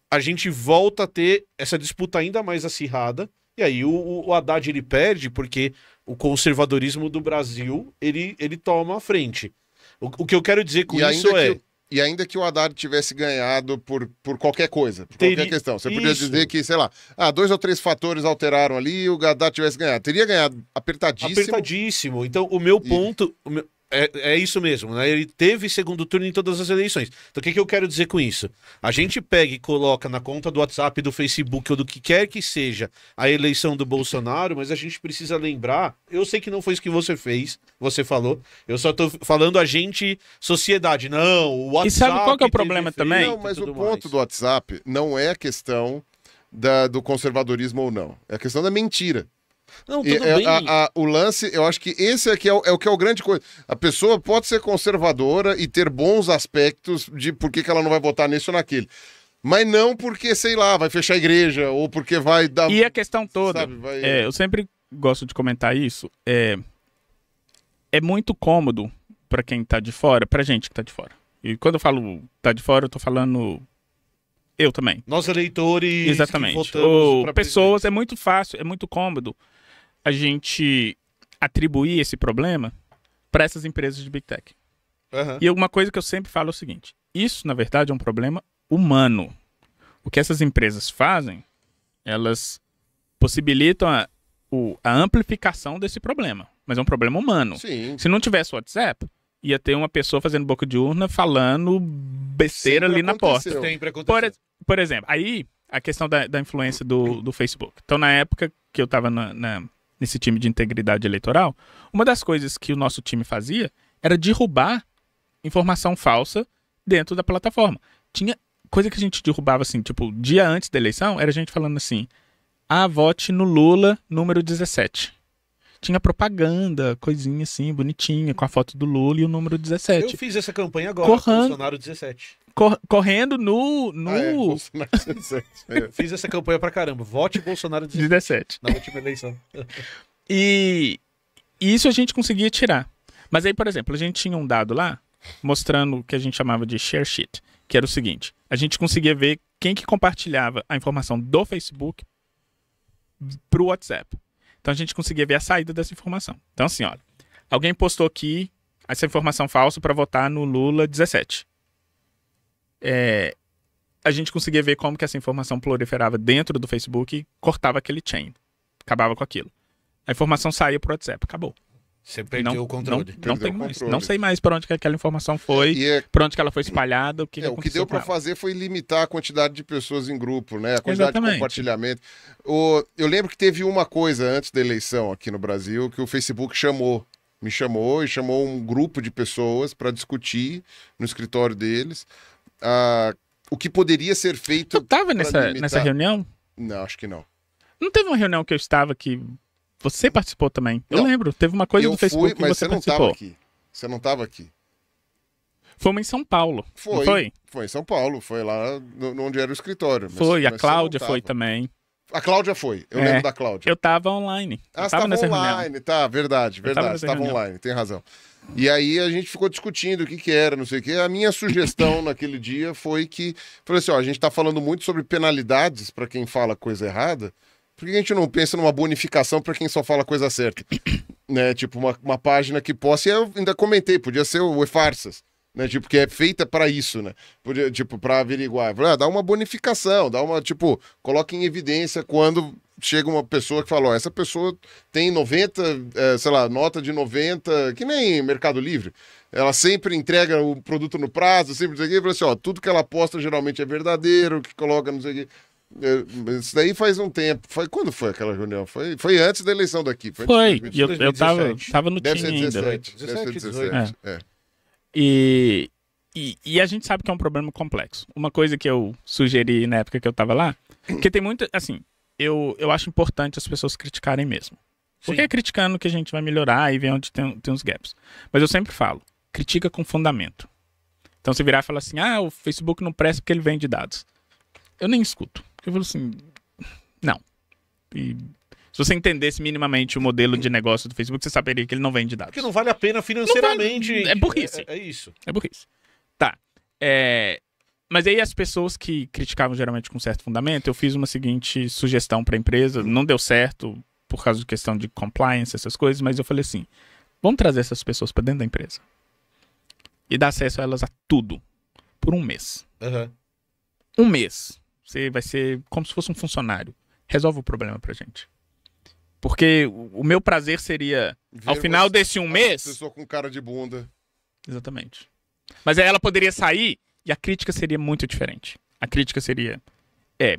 a gente volta a ter essa disputa ainda mais acirrada. E aí o, o Haddad ele perde porque o conservadorismo do Brasil ele, ele toma a frente. O, o que eu quero dizer com e isso é que... E ainda que o Haddad tivesse ganhado por, por qualquer coisa, por Teri... qualquer questão. Você podia Isso. dizer que, sei lá, ah, dois ou três fatores alteraram ali e o Haddad tivesse ganhado. Teria ganhado apertadíssimo. Apertadíssimo. Então, o meu ponto. O meu, é, é isso mesmo, né? Ele teve segundo turno em todas as eleições. Então, o que, que eu quero dizer com isso? A gente pega e coloca na conta do WhatsApp, do Facebook ou do que quer que seja a eleição do Bolsonaro, mas a gente precisa lembrar. Eu sei que não foi isso que você fez, você falou. Eu só tô falando a gente, sociedade. Não, o WhatsApp. E sabe qual que é o problema também? Não, mas o ponto mais. do WhatsApp não é a questão da, do conservadorismo ou não. É a questão da mentira. Não, tudo e, é, bem. A, a, o lance, eu acho que esse aqui é, é o, é o, que é o grande coisa. A pessoa pode ser conservadora e ter bons aspectos de por que, que ela não vai votar nisso ou naquele. Mas não porque, sei lá, vai fechar a igreja ou porque vai dar. E a questão toda. Sabe, vai... é, eu sempre gosto de comentar isso. É, é muito cômodo para quem tá de fora, pra gente que tá de fora. E quando eu falo tá de fora, eu tô falando eu também. Nós eleitores. Exatamente. Ou pessoas, presidente. é muito fácil, é muito cômodo a gente atribuir esse problema para essas empresas de Big Tech. Uhum. E alguma coisa que eu sempre falo é o seguinte: isso, na verdade, é um problema humano. O que essas empresas fazem, elas possibilitam a, o, a amplificação desse problema. Mas é um problema humano. Sim. Se não tivesse WhatsApp, ia ter uma pessoa fazendo boca de urna falando besteira Sempre ali na porta. Por, por, exemplo, aí a questão da, da influência do, do, Facebook. Então, na época que eu estava na, na, nesse time de integridade eleitoral, uma das coisas que o nosso time fazia era derrubar informação falsa dentro da plataforma. Tinha coisa que a gente derrubava assim, tipo, dia antes da eleição, era a gente falando assim: "Ah, vote no Lula número 17" tinha propaganda, coisinha assim, bonitinha, com a foto do Lula e o número 17. Eu fiz essa campanha agora, Bolsonaro 17. Cor... Correndo no. no... Ah, é, Bolsonaro 17. fiz essa campanha pra caramba. Vote Bolsonaro 17. 17. Na última eleição. e isso a gente conseguia tirar. Mas aí, por exemplo, a gente tinha um dado lá mostrando o que a gente chamava de share sheet, que era o seguinte: a gente conseguia ver quem que compartilhava a informação do Facebook pro WhatsApp. Então a gente conseguia ver a saída dessa informação. Então, assim, olha, alguém postou aqui essa informação falsa para votar no Lula 17. É, a gente conseguia ver como que essa informação proliferava dentro do Facebook, cortava aquele chain, acabava com aquilo. A informação saía para o WhatsApp, acabou. Você perdeu não, o controle. Não, não, tem controle. não sei mais para onde aquela informação foi, é, para onde ela foi espalhada, o que, é, que O que deu para fazer foi limitar a quantidade de pessoas em grupo, né? A quantidade Exatamente. de compartilhamento. O, eu lembro que teve uma coisa antes da eleição aqui no Brasil que o Facebook chamou, me chamou e chamou um grupo de pessoas para discutir no escritório deles a, o que poderia ser feito. Tu estava nessa, nessa reunião? Não, acho que não. Não teve uma reunião que eu estava que você participou também. Não, eu lembro. Teve uma coisa no Facebook fui, que mas você, não participou. Tava aqui. Você não estava aqui. Fomos em São Paulo. Foi, foi. Foi em São Paulo. Foi lá no, onde era o escritório. Mas, foi. Mas a Cláudia foi também. A Cláudia foi. Eu é, lembro da Cláudia. Eu estava online. Ah, você online. Reunião. Tá, verdade, verdade. Você online, tem razão. E aí a gente ficou discutindo o que que era, não sei o que. A minha sugestão naquele dia foi que... Falei assim, ó, a gente está falando muito sobre penalidades para quem fala coisa errada. Por que a gente não pensa numa bonificação para quem só fala a coisa certa? né? Tipo, uma, uma página que possa. E eu ainda comentei, podia ser o E-Farsas. Né, tipo, que é feita para isso, né? Podia, tipo, para averiguar. Ah, dá uma bonificação, dá uma, tipo, coloca em evidência quando chega uma pessoa que fala, essa pessoa tem 90, é, eh, sei lá, nota de 90, que nem Mercado Livre. Ela sempre entrega o produto no prazo, sempre diz aqui, fala assim, ó, tudo que ela posta geralmente é verdadeiro, que coloca, não sei o quê. É, isso daí faz um tempo. Foi, quando foi aquela reunião? Foi, foi antes da eleição daqui. Foi. foi. eu, eu tava, tava no time ainda. 17, 17, 17. É. É. E, e, e, a gente sabe que é um problema complexo. Uma coisa que eu sugeri na época que eu tava lá, que tem muita. Assim, eu, eu acho importante as pessoas criticarem mesmo. Porque Sim. é criticando que a gente vai melhorar e ver onde tem, tem uns gaps. Mas eu sempre falo, critica com fundamento. Então você virar e falar assim, ah, o Facebook não presta porque ele vende dados. Eu nem escuto. Porque eu falo assim, não. E se você entendesse minimamente o modelo de negócio do Facebook, você saberia que ele não vende dados. Porque não vale a pena financeiramente. Vale... É burrice. É, é, é, isso. É burrice. Tá. É... Mas aí as pessoas que criticavam geralmente com certo fundamento, eu fiz uma seguinte sugestão para a empresa, não deu certo por causa de questão de compliance, essas coisas, mas eu falei assim, vamos trazer essas pessoas para dentro da empresa e dar acesso a elas a tudo por um mês. Uhum. Um mês. Você vai ser como se fosse um funcionário. Resolve o problema pra gente. Porque o meu prazer seria, Ver ao final você, desse um mês. Pessoa com cara de bunda. Exatamente. Mas aí ela poderia sair e a crítica seria muito diferente. A crítica seria: é,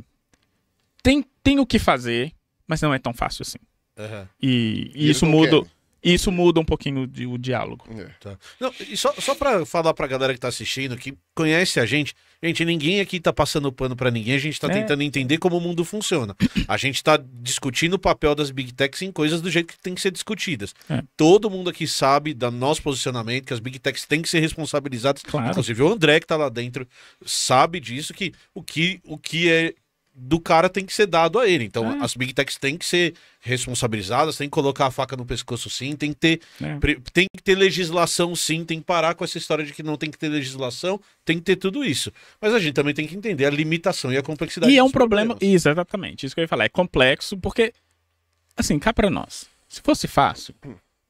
tem, tem o que fazer, mas não é tão fácil assim. Uhum. E, e isso muda. E isso muda um pouquinho de, o diálogo. É. Tá. Não, e só, só para falar para a galera que está assistindo, que conhece a gente, gente, ninguém aqui está passando pano para ninguém, a gente está é. tentando entender como o mundo funciona. A gente está discutindo o papel das big techs em coisas do jeito que tem que ser discutidas. É. Todo mundo aqui sabe do nosso posicionamento, que as big techs têm que ser responsabilizadas. Claro. Inclusive o André que está lá dentro sabe disso, que o que, o que é do cara tem que ser dado a ele. Então, é. as big techs têm que ser responsabilizadas, têm que colocar a faca no pescoço sim, tem que ter é. tem que ter legislação sim, tem que parar com essa história de que não tem que ter legislação, tem que ter tudo isso. Mas a gente também tem que entender a limitação e a complexidade. E é um problema, isso exatamente, isso que eu ia falar, é complexo porque assim, cá para nós. Se fosse fácil,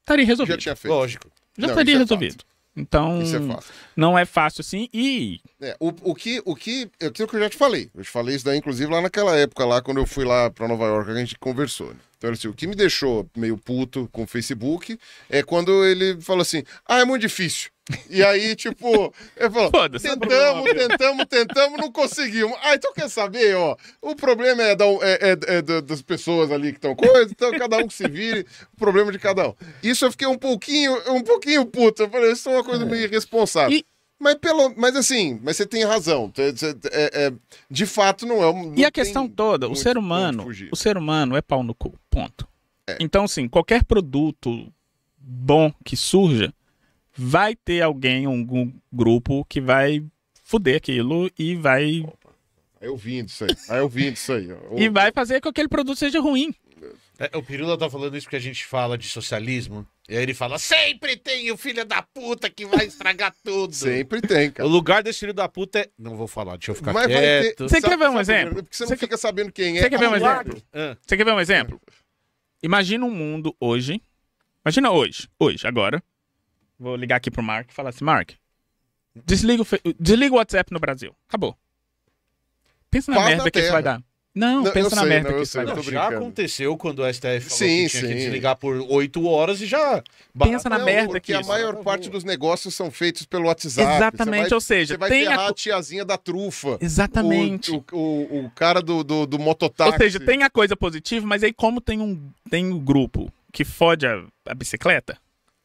estaria resolvido. Já tinha feito. Lógico. Já não, estaria é resolvido. Então, é não é fácil assim. E. É, o, o, que, o que. Eu é tenho que eu já te falei. Eu te falei isso daí, inclusive, lá naquela época, lá, quando eu fui lá para Nova York, a gente conversou. Né? Então, assim, o que me deixou meio puto com o Facebook é quando ele falou assim: ah, é muito difícil. E aí, tipo, eu falo, é tentamos, tentamos, tentamos, não conseguimos. Ah, então quer saber, ó, o problema é, da, é, é, é das pessoas ali que estão coisa, então cada um que se vire, o problema de cada um. Isso eu fiquei um pouquinho, um pouquinho puto, eu falei, isso é uma coisa meio irresponsável. E... Mas, pelo, mas assim, mas você tem razão. É, é, de fato, não é um. E a questão toda, o ser humano, o ser humano é pau no cu. Ponto. É. Então, assim, qualquer produto bom que surja, vai ter alguém, algum grupo que vai fuder aquilo e vai. Opa. Eu vim disso aí. Aí eu vim disso aí. e vai fazer com que aquele produto seja ruim. É, o Pirula tá falando isso porque a gente fala de socialismo. E aí ele fala: sempre tem o filho da puta que vai estragar tudo. sempre tem, cara. O lugar desse filho da puta é. Não vou falar, deixa eu ficar Mas quieto. Ter... Você sabe, quer ver um exemplo? Porque você não fica quer... sabendo quem é. Você quer ver um exemplo? Ah. Você quer ver um exemplo? Imagina um mundo hoje. Imagina hoje, hoje, agora. Vou ligar aqui pro Mark e falar assim: Mark, desliga o, desliga o WhatsApp no Brasil. Acabou. Pensa na merda que isso vai dar. Não, não, pensa na sei, merda não, que sei, não, Já aconteceu quando o STF falou sim, que tinha sim. que desligar por oito horas e já... Pensa não, na merda que a maior tá parte dos negócios são feitos pelo WhatsApp. Exatamente, vai, ou seja... Você vai tem a... a... tiazinha da trufa. Exatamente. O, o, o, o cara do, do, do mototáxi. Ou seja, tem a coisa positiva, mas aí como tem um, tem um grupo que fode a, a bicicleta,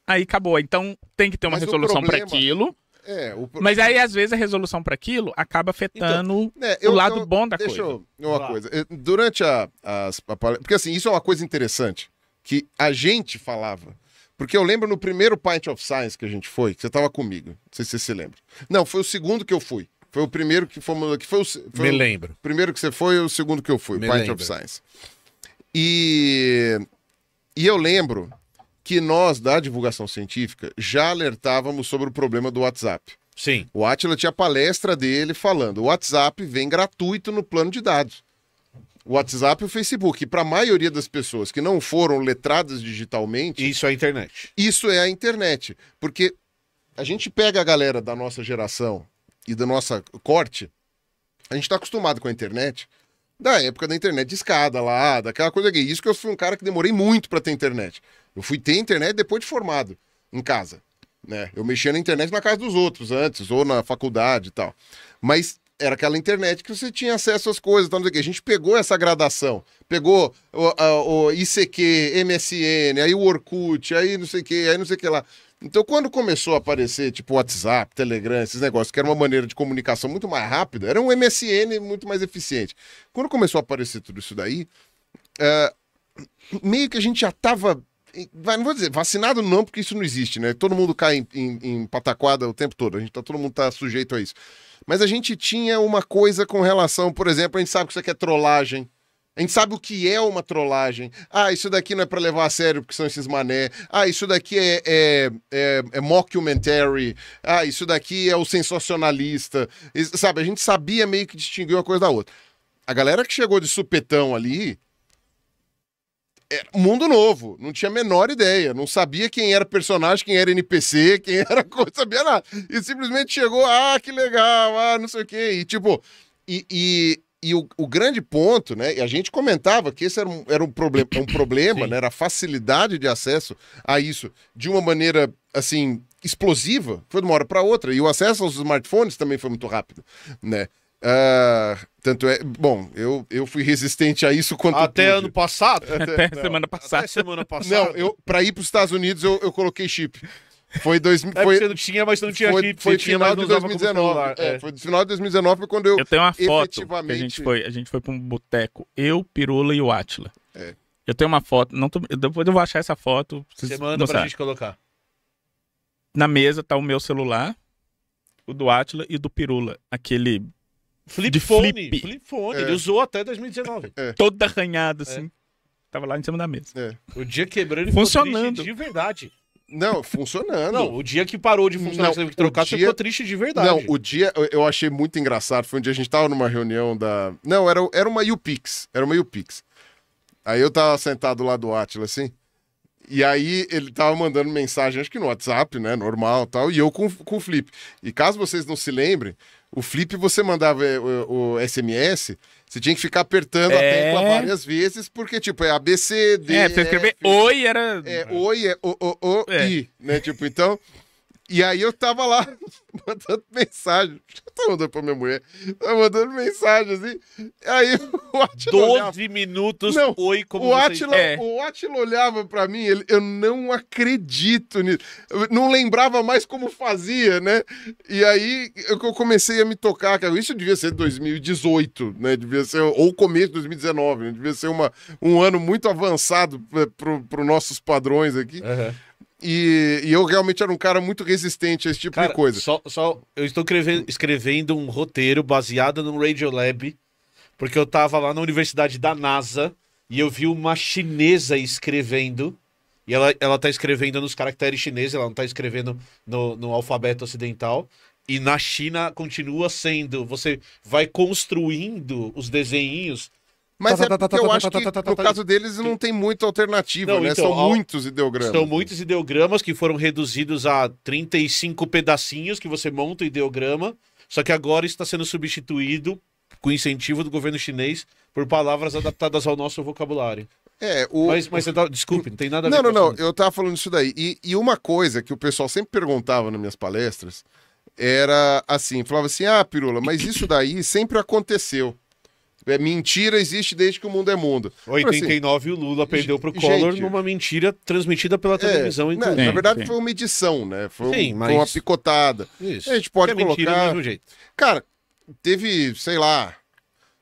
aí acabou. Então tem que ter uma mas resolução para aquilo... É, o... Mas aí, às vezes, a resolução para aquilo acaba afetando então, é, eu, o lado eu, bom da deixa coisa. Deixa eu, uma coisa. Eh, durante a, as, a palestra. Porque assim, isso é uma coisa interessante que a gente falava. Porque eu lembro no primeiro Pint of Science que a gente foi, que você estava comigo. Não sei se você se lembra. Não, foi o segundo que eu fui. Foi o primeiro que fomos. Que foi o, foi Me o, lembro. primeiro que você foi o segundo que eu fui, o Pint lembro. of Science. E, e eu lembro que nós, da divulgação científica, já alertávamos sobre o problema do WhatsApp. Sim. O Atila tinha palestra dele falando: o WhatsApp vem gratuito no plano de dados. O WhatsApp e o Facebook. Para a maioria das pessoas que não foram letradas digitalmente. Isso é a internet. Isso é a internet. Porque a gente pega a galera da nossa geração e da nossa corte, a gente está acostumado com a internet da época da internet de escada lá, daquela coisa que isso que eu fui um cara que demorei muito para ter internet. Eu fui ter internet depois de formado, em casa. Né? Eu mexia na internet na casa dos outros antes, ou na faculdade e tal. Mas era aquela internet que você tinha acesso às coisas. Então, a gente pegou essa gradação. Pegou o, a, o ICQ, MSN, aí o Orkut, aí não sei o que, aí não sei o que lá. Então, quando começou a aparecer, tipo, WhatsApp, Telegram, esses negócios, que era uma maneira de comunicação muito mais rápida, era um MSN muito mais eficiente. Quando começou a aparecer tudo isso daí, uh, meio que a gente já estava não vou dizer vacinado não, porque isso não existe, né? Todo mundo cai em, em, em, pataquada o tempo todo, a gente tá, todo mundo tá sujeito a isso. Mas a gente tinha uma coisa com relação, por exemplo, a gente sabe que isso aqui é trollagem. A gente sabe o que é uma trollagem. Ah, isso daqui não é para levar a sério porque são esses mané. Ah, isso daqui é, é, é, é mockumentary. Ah, isso daqui é o sensacionalista. E, sabe, a gente sabia meio que distinguir uma coisa da outra. A galera que chegou de supetão ali, é, mundo novo, não tinha a menor ideia, não sabia quem era personagem, quem era NPC, quem era coisa, sabia nada. E simplesmente chegou, ah, que legal, ah, não sei o quê. E tipo, e, e, e o, o, grande ponto, né? E a gente comentava que esse era um, era um problema, um problema Sim. né? Era a facilidade de acesso a isso de uma maneira assim explosiva, foi de uma hora para outra. E o acesso aos smartphones também foi muito rápido, né? Uh, tanto é. Bom, eu, eu fui resistente a isso quanto. Até pude. ano passado? Até, Até semana passada. Até semana passada. Não, eu, pra ir pros Estados Unidos eu, eu coloquei chip. Foi dois, é foi, você não tinha, mas não tinha foi, chip. Foi final de 2019. É, é. Foi no final de 2019 quando eu. Eu tenho uma foto. Efetivamente... a gente foi, a gente foi para um boteco. Eu, Pirula e o Atila. É. Eu tenho uma foto. Não tô, depois eu vou achar essa foto. Você manda mostrar. pra gente colocar. Na mesa tá o meu celular, o do Atila e do Pirula. Aquele Flip phone. Flip. flip phone. É. Ele usou até 2019. É. Todo arranhado, é. assim. É. Tava lá em cima da mesa. É. O dia quebrando ele funcionando. Triste, de verdade. Não, funcionando. Não, o dia que parou de funcionar, não, você teve que trocar, dia... você ficou triste de verdade. Não, o dia eu achei muito engraçado. Foi um dia a gente tava numa reunião da. Não, era, era uma UPix. Era uma UPix. Aí eu tava sentado lá do átila assim. E aí ele tava mandando mensagem, acho que no WhatsApp, né? Normal tal, e eu com, com o Flip. E caso vocês não se lembrem, o Flip você mandava eh, o, o SMS, você tinha que ficar apertando é... a tecla várias vezes, porque, tipo, é ABCD. É, pra escrever F, oi era. É, oi é o, o, o, é. i, né? Tipo, então. E aí eu tava lá mandando mensagem. Eu tava tá mandando pra minha mulher. Tava tá mandando mensagem, assim. Aí o Atila 12 olhava. minutos não, foi como o Atila, é. o Atila olhava pra mim, ele, eu não acredito nisso. Eu não lembrava mais como fazia, né? E aí eu comecei a me tocar. Cara. Isso devia ser 2018, né? Devia ser, ou começo de 2019, né? Devia ser uma, um ano muito avançado eh, para os nossos padrões aqui. Uhum. E, e, eu realmente era um cara muito resistente a esse tipo cara, de coisa. Só, só eu estou escrevendo, escrevendo um roteiro baseado no Radio Lab, porque eu estava lá na universidade da NASA e eu vi uma chinesa escrevendo. E ela, ela tá escrevendo nos caracteres chineses, ela não está escrevendo no, no alfabeto ocidental. E na China continua sendo. Você vai construindo os desenhinhos mas é porque eu acho que no caso deles não tem muita alternativa, não, né? Então, são muitos ideogramas. São muitos ideogramas que foram reduzidos a 35 pedacinhos que você monta o ideograma, só que agora está sendo substituído com incentivo do governo chinês por palavras adaptadas ao nosso vocabulário. É, o... Mas, mas você tá... desculpe, não tem nada a ver Não, não, não, eu tava falando isso daí. E, e uma coisa que o pessoal sempre perguntava nas minhas palestras era assim, falava assim, ah, Pirula, mas isso daí sempre aconteceu. É, mentira existe desde que o mundo é mundo. 89 assim, o Lula perdeu para o Collor gente, numa mentira transmitida pela é, televisão. É, na verdade sim. foi uma edição, né? Foi, sim, um, mas... foi uma picotada. Isso. A gente pode é colocar... Cara, teve, sei lá...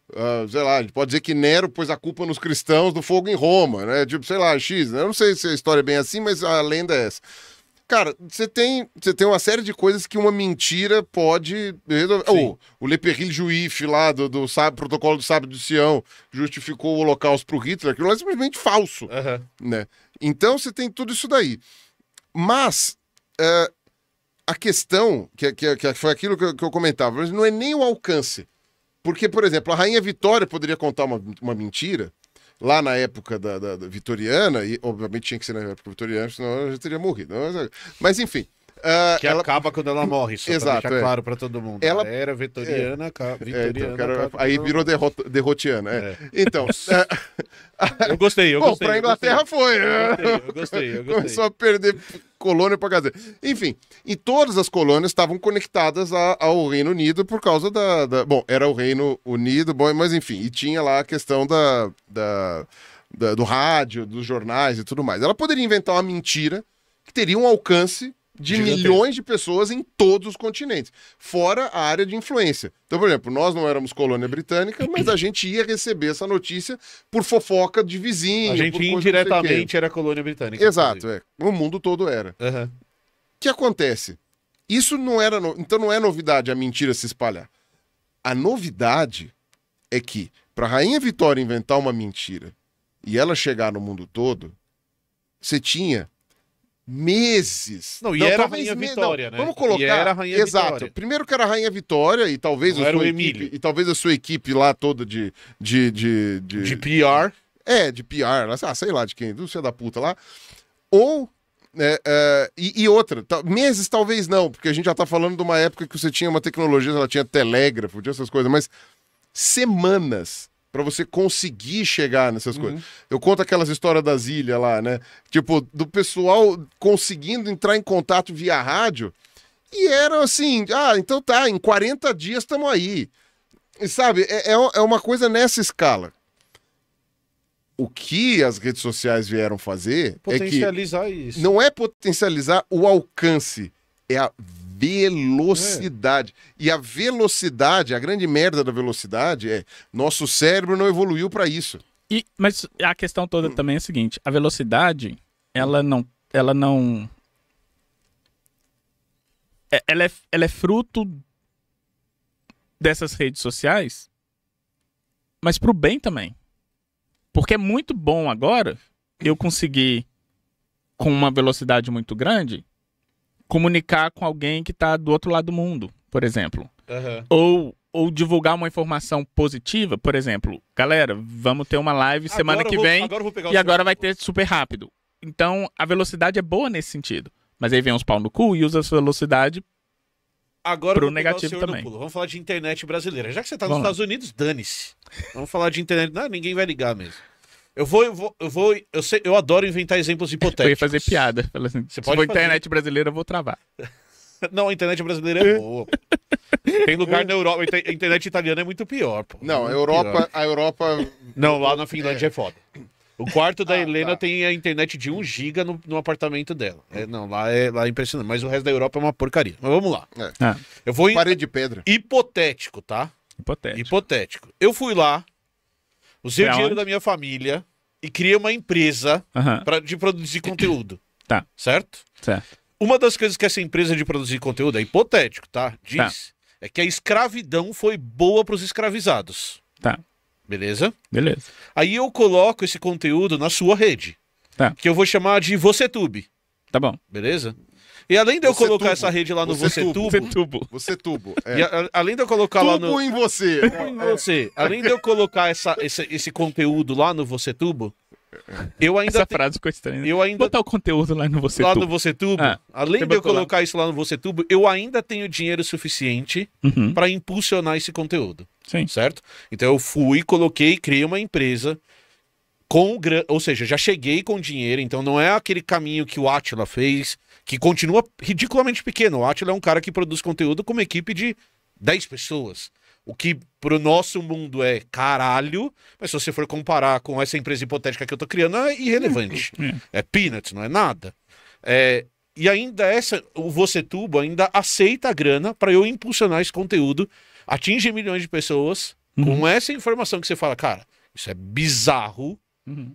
Uh, sei lá, a gente pode dizer que Nero pôs a culpa nos cristãos do fogo em Roma, né? Tipo, sei lá, X, né? Eu não sei se a história é bem assim, mas a lenda é essa. Cara, você tem, você tem uma série de coisas que uma mentira pode resolver. Oh, o Le Peril Juif lá do, do sabe, protocolo do sábado de Sião justificou o holocausto para o Hitler, aquilo é simplesmente falso. Uhum. Né? Então você tem tudo isso daí. Mas uh, a questão, que, que, que foi aquilo que eu, que eu comentava, não é nem o alcance. Porque, por exemplo, a Rainha Vitória poderia contar uma, uma mentira lá na época da, da, da vitoriana, e obviamente tinha que ser na época vitoriana, senão a gente teria morrido. Né? Mas enfim, Uh, que ela... acaba quando ela morre, só Exato, pra deixar é. claro pra todo mundo. Ela, ela era vitoriana, é. vitoriana é, aí virou derrota, derrotiana. É. Então... É. É. então é. eu gostei, eu Bom, gostei. Bom, pra Inglaterra gostei. foi. Eu né? gostei, eu gostei, eu gostei. Começou a perder colônia pra casa. Enfim, e todas as colônias estavam conectadas a, ao Reino Unido por causa da, da, Bom, era o Reino Unido, bom, mas enfim, e tinha lá a questão da, da, da do rádio, dos jornais e tudo mais. Ela poderia inventar uma mentira que teria um alcance de milhões de pessoas em todos os continentes, fora a área de influência. Então, por exemplo, nós não éramos colônia britânica, mas a gente ia receber essa notícia por fofoca de vizinho. A gente indiretamente era colônia britânica. Exato, é. O mundo todo era. O uhum. que acontece? Isso não era. No... Então não é novidade a mentira se espalhar. A novidade é que, para a Rainha Vitória inventar uma mentira e ela chegar no mundo todo, você tinha meses. Não, e não, era a Rainha me... Vitória, não, né? Vamos colocar. E era a Rainha Exato. Vitória. Primeiro que era a Rainha Vitória e talvez não a sua equipe, e talvez a sua equipe lá toda de de de, de... de PR. É, de PR, ah, sei lá de quem, do seu da puta lá. Ou é, é, e, e, outra, tá, meses talvez não, porque a gente já tá falando de uma época que você tinha uma tecnologia, ela tinha telégrafo, tinha essas coisas, mas semanas para você conseguir chegar nessas uhum. coisas. Eu conto aquelas histórias das ilhas lá, né? Tipo, do pessoal conseguindo entrar em contato via rádio. E era assim, ah, então tá, em 40 dias estamos aí. E sabe, é, é, é uma coisa nessa escala. O que as redes sociais vieram fazer é que... Potencializar isso. Não é potencializar o alcance, é a velocidade. É. E a velocidade, a grande merda da velocidade é nosso cérebro não evoluiu para isso. E, mas a questão toda hum. também é a seguinte: a velocidade, ela não. Ela não. É, ela é, ela é fruto dessas redes sociais, mas pro bem também. Porque é muito bom agora eu conseguir, com uma velocidade muito grande, comunicar com alguém que está do outro lado do mundo, por exemplo. Uhum. Ou ou divulgar uma informação positiva, por exemplo, galera, vamos ter uma live agora semana que vou, vem agora e agora vai ter super rápido. Então a velocidade é boa nesse sentido. Mas aí vem uns pau no cu e usa a velocidade agora pro negativo também. Vamos falar de internet brasileira. Já que você tá nos Estados Unidos, dane-se. Vamos falar de internet. Não, ninguém vai ligar mesmo. Eu vou, eu vou, eu vou, eu, sei, eu adoro inventar exemplos hipotéticos. Eu ia fazer piada. Assim, Você pode se for fazer. internet brasileira, eu vou travar. Não, a internet brasileira é, é. boa. Tem lugar na Europa. A internet italiana é muito pior, pô. Não, a Europa, a Europa. Não, lá na Finlândia é, é foda. O quarto da ah, Helena tá. tem a internet de 1 giga no, no apartamento dela. É, não, lá é, lá é impressionante. Mas o resto da Europa é uma porcaria. Mas vamos lá. É. Ah. Eu vou. Parede de pedra. Hipotético, tá? Hipotético. Hipotético. Eu fui lá, Usei o dinheiro onde? da minha família e criei uma empresa uhum. Pra, de produzir conteúdo. tá. Certo? Certo. Uma das coisas que essa empresa de produzir conteúdo é hipotético, tá? tá. Diz tá. é que a escravidão foi boa para os escravizados. Tá. Beleza? Beleza. Aí eu coloco esse conteúdo na sua rede. Tá. Que eu vou chamar de VocêTube. Tá bom. Beleza? E além de eu você é colocar tubo. essa rede lá no você, é você tubo, tubo. Você é tubo. É. A, além de eu colocar tubo lá no. em você. Tubo em você. Além de eu colocar essa, esse, esse conteúdo lá no você tubo. Eu ainda Essa te... frase ficou estranha. Né? Eu ainda... Botar o conteúdo lá no você Lá tubo. no você tubo. Ah, além de eu colocar lá. isso lá no você tubo, eu ainda tenho dinheiro suficiente uhum. para impulsionar esse conteúdo. Sim. Certo? Então eu fui, coloquei, criei uma empresa com ou seja, já cheguei com dinheiro, então não é aquele caminho que o Atila fez, que continua ridiculamente pequeno. O Atila é um cara que produz conteúdo com uma equipe de 10 pessoas. O que pro nosso mundo é caralho, mas se você for comparar com essa empresa hipotética que eu tô criando, é irrelevante. é, é. é peanuts, não é nada. É, e ainda essa, o Você Tubo ainda aceita a grana para eu impulsionar esse conteúdo, atinge milhões de pessoas, uhum. com essa informação que você fala, cara, isso é bizarro. Uhum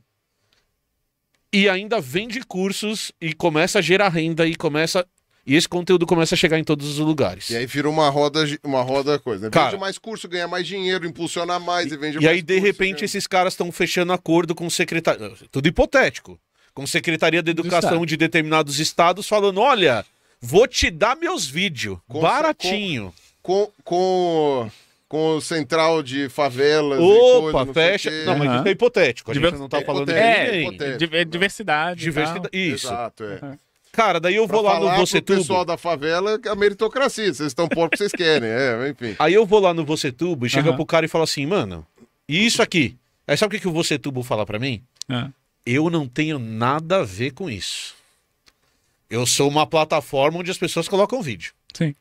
e ainda vende cursos e começa a gerar renda e começa e esse conteúdo começa a chegar em todos os lugares. E aí virou uma roda, uma roda coisa. Né? Cara, vende mais curso, ganha mais dinheiro, impulsiona mais e, e vende e mais. E aí, de curso, repente, ganha... Né? esses caras estão fechando acordo com secretaria. Tudo hipotético. Com Secretaria de Educação de determinados estados, falando: olha, vou te dar meus vídeos, baratinho. Com, com, com o central de favelas. Opa, coisa, fecha. Não, mas isso é hipotético. A gente não tá falando é, de é, diversidade. Diversidade. Tá? Isso. Exato, é. Uhum. Cara, daí eu pra vou lá no Você Tubo. O pessoal da favela é a meritocracia. Vocês estão que vocês querem. É, enfim. Aí eu vou lá no Você Tubo e uhum. pro cara e fala assim, mano, e isso aqui? Aí sabe o que, que o Você Tubo fala para mim? Uhum. Eu não tenho nada a ver com isso. Eu sou uma plataforma onde as pessoas colocam vídeo. Sim.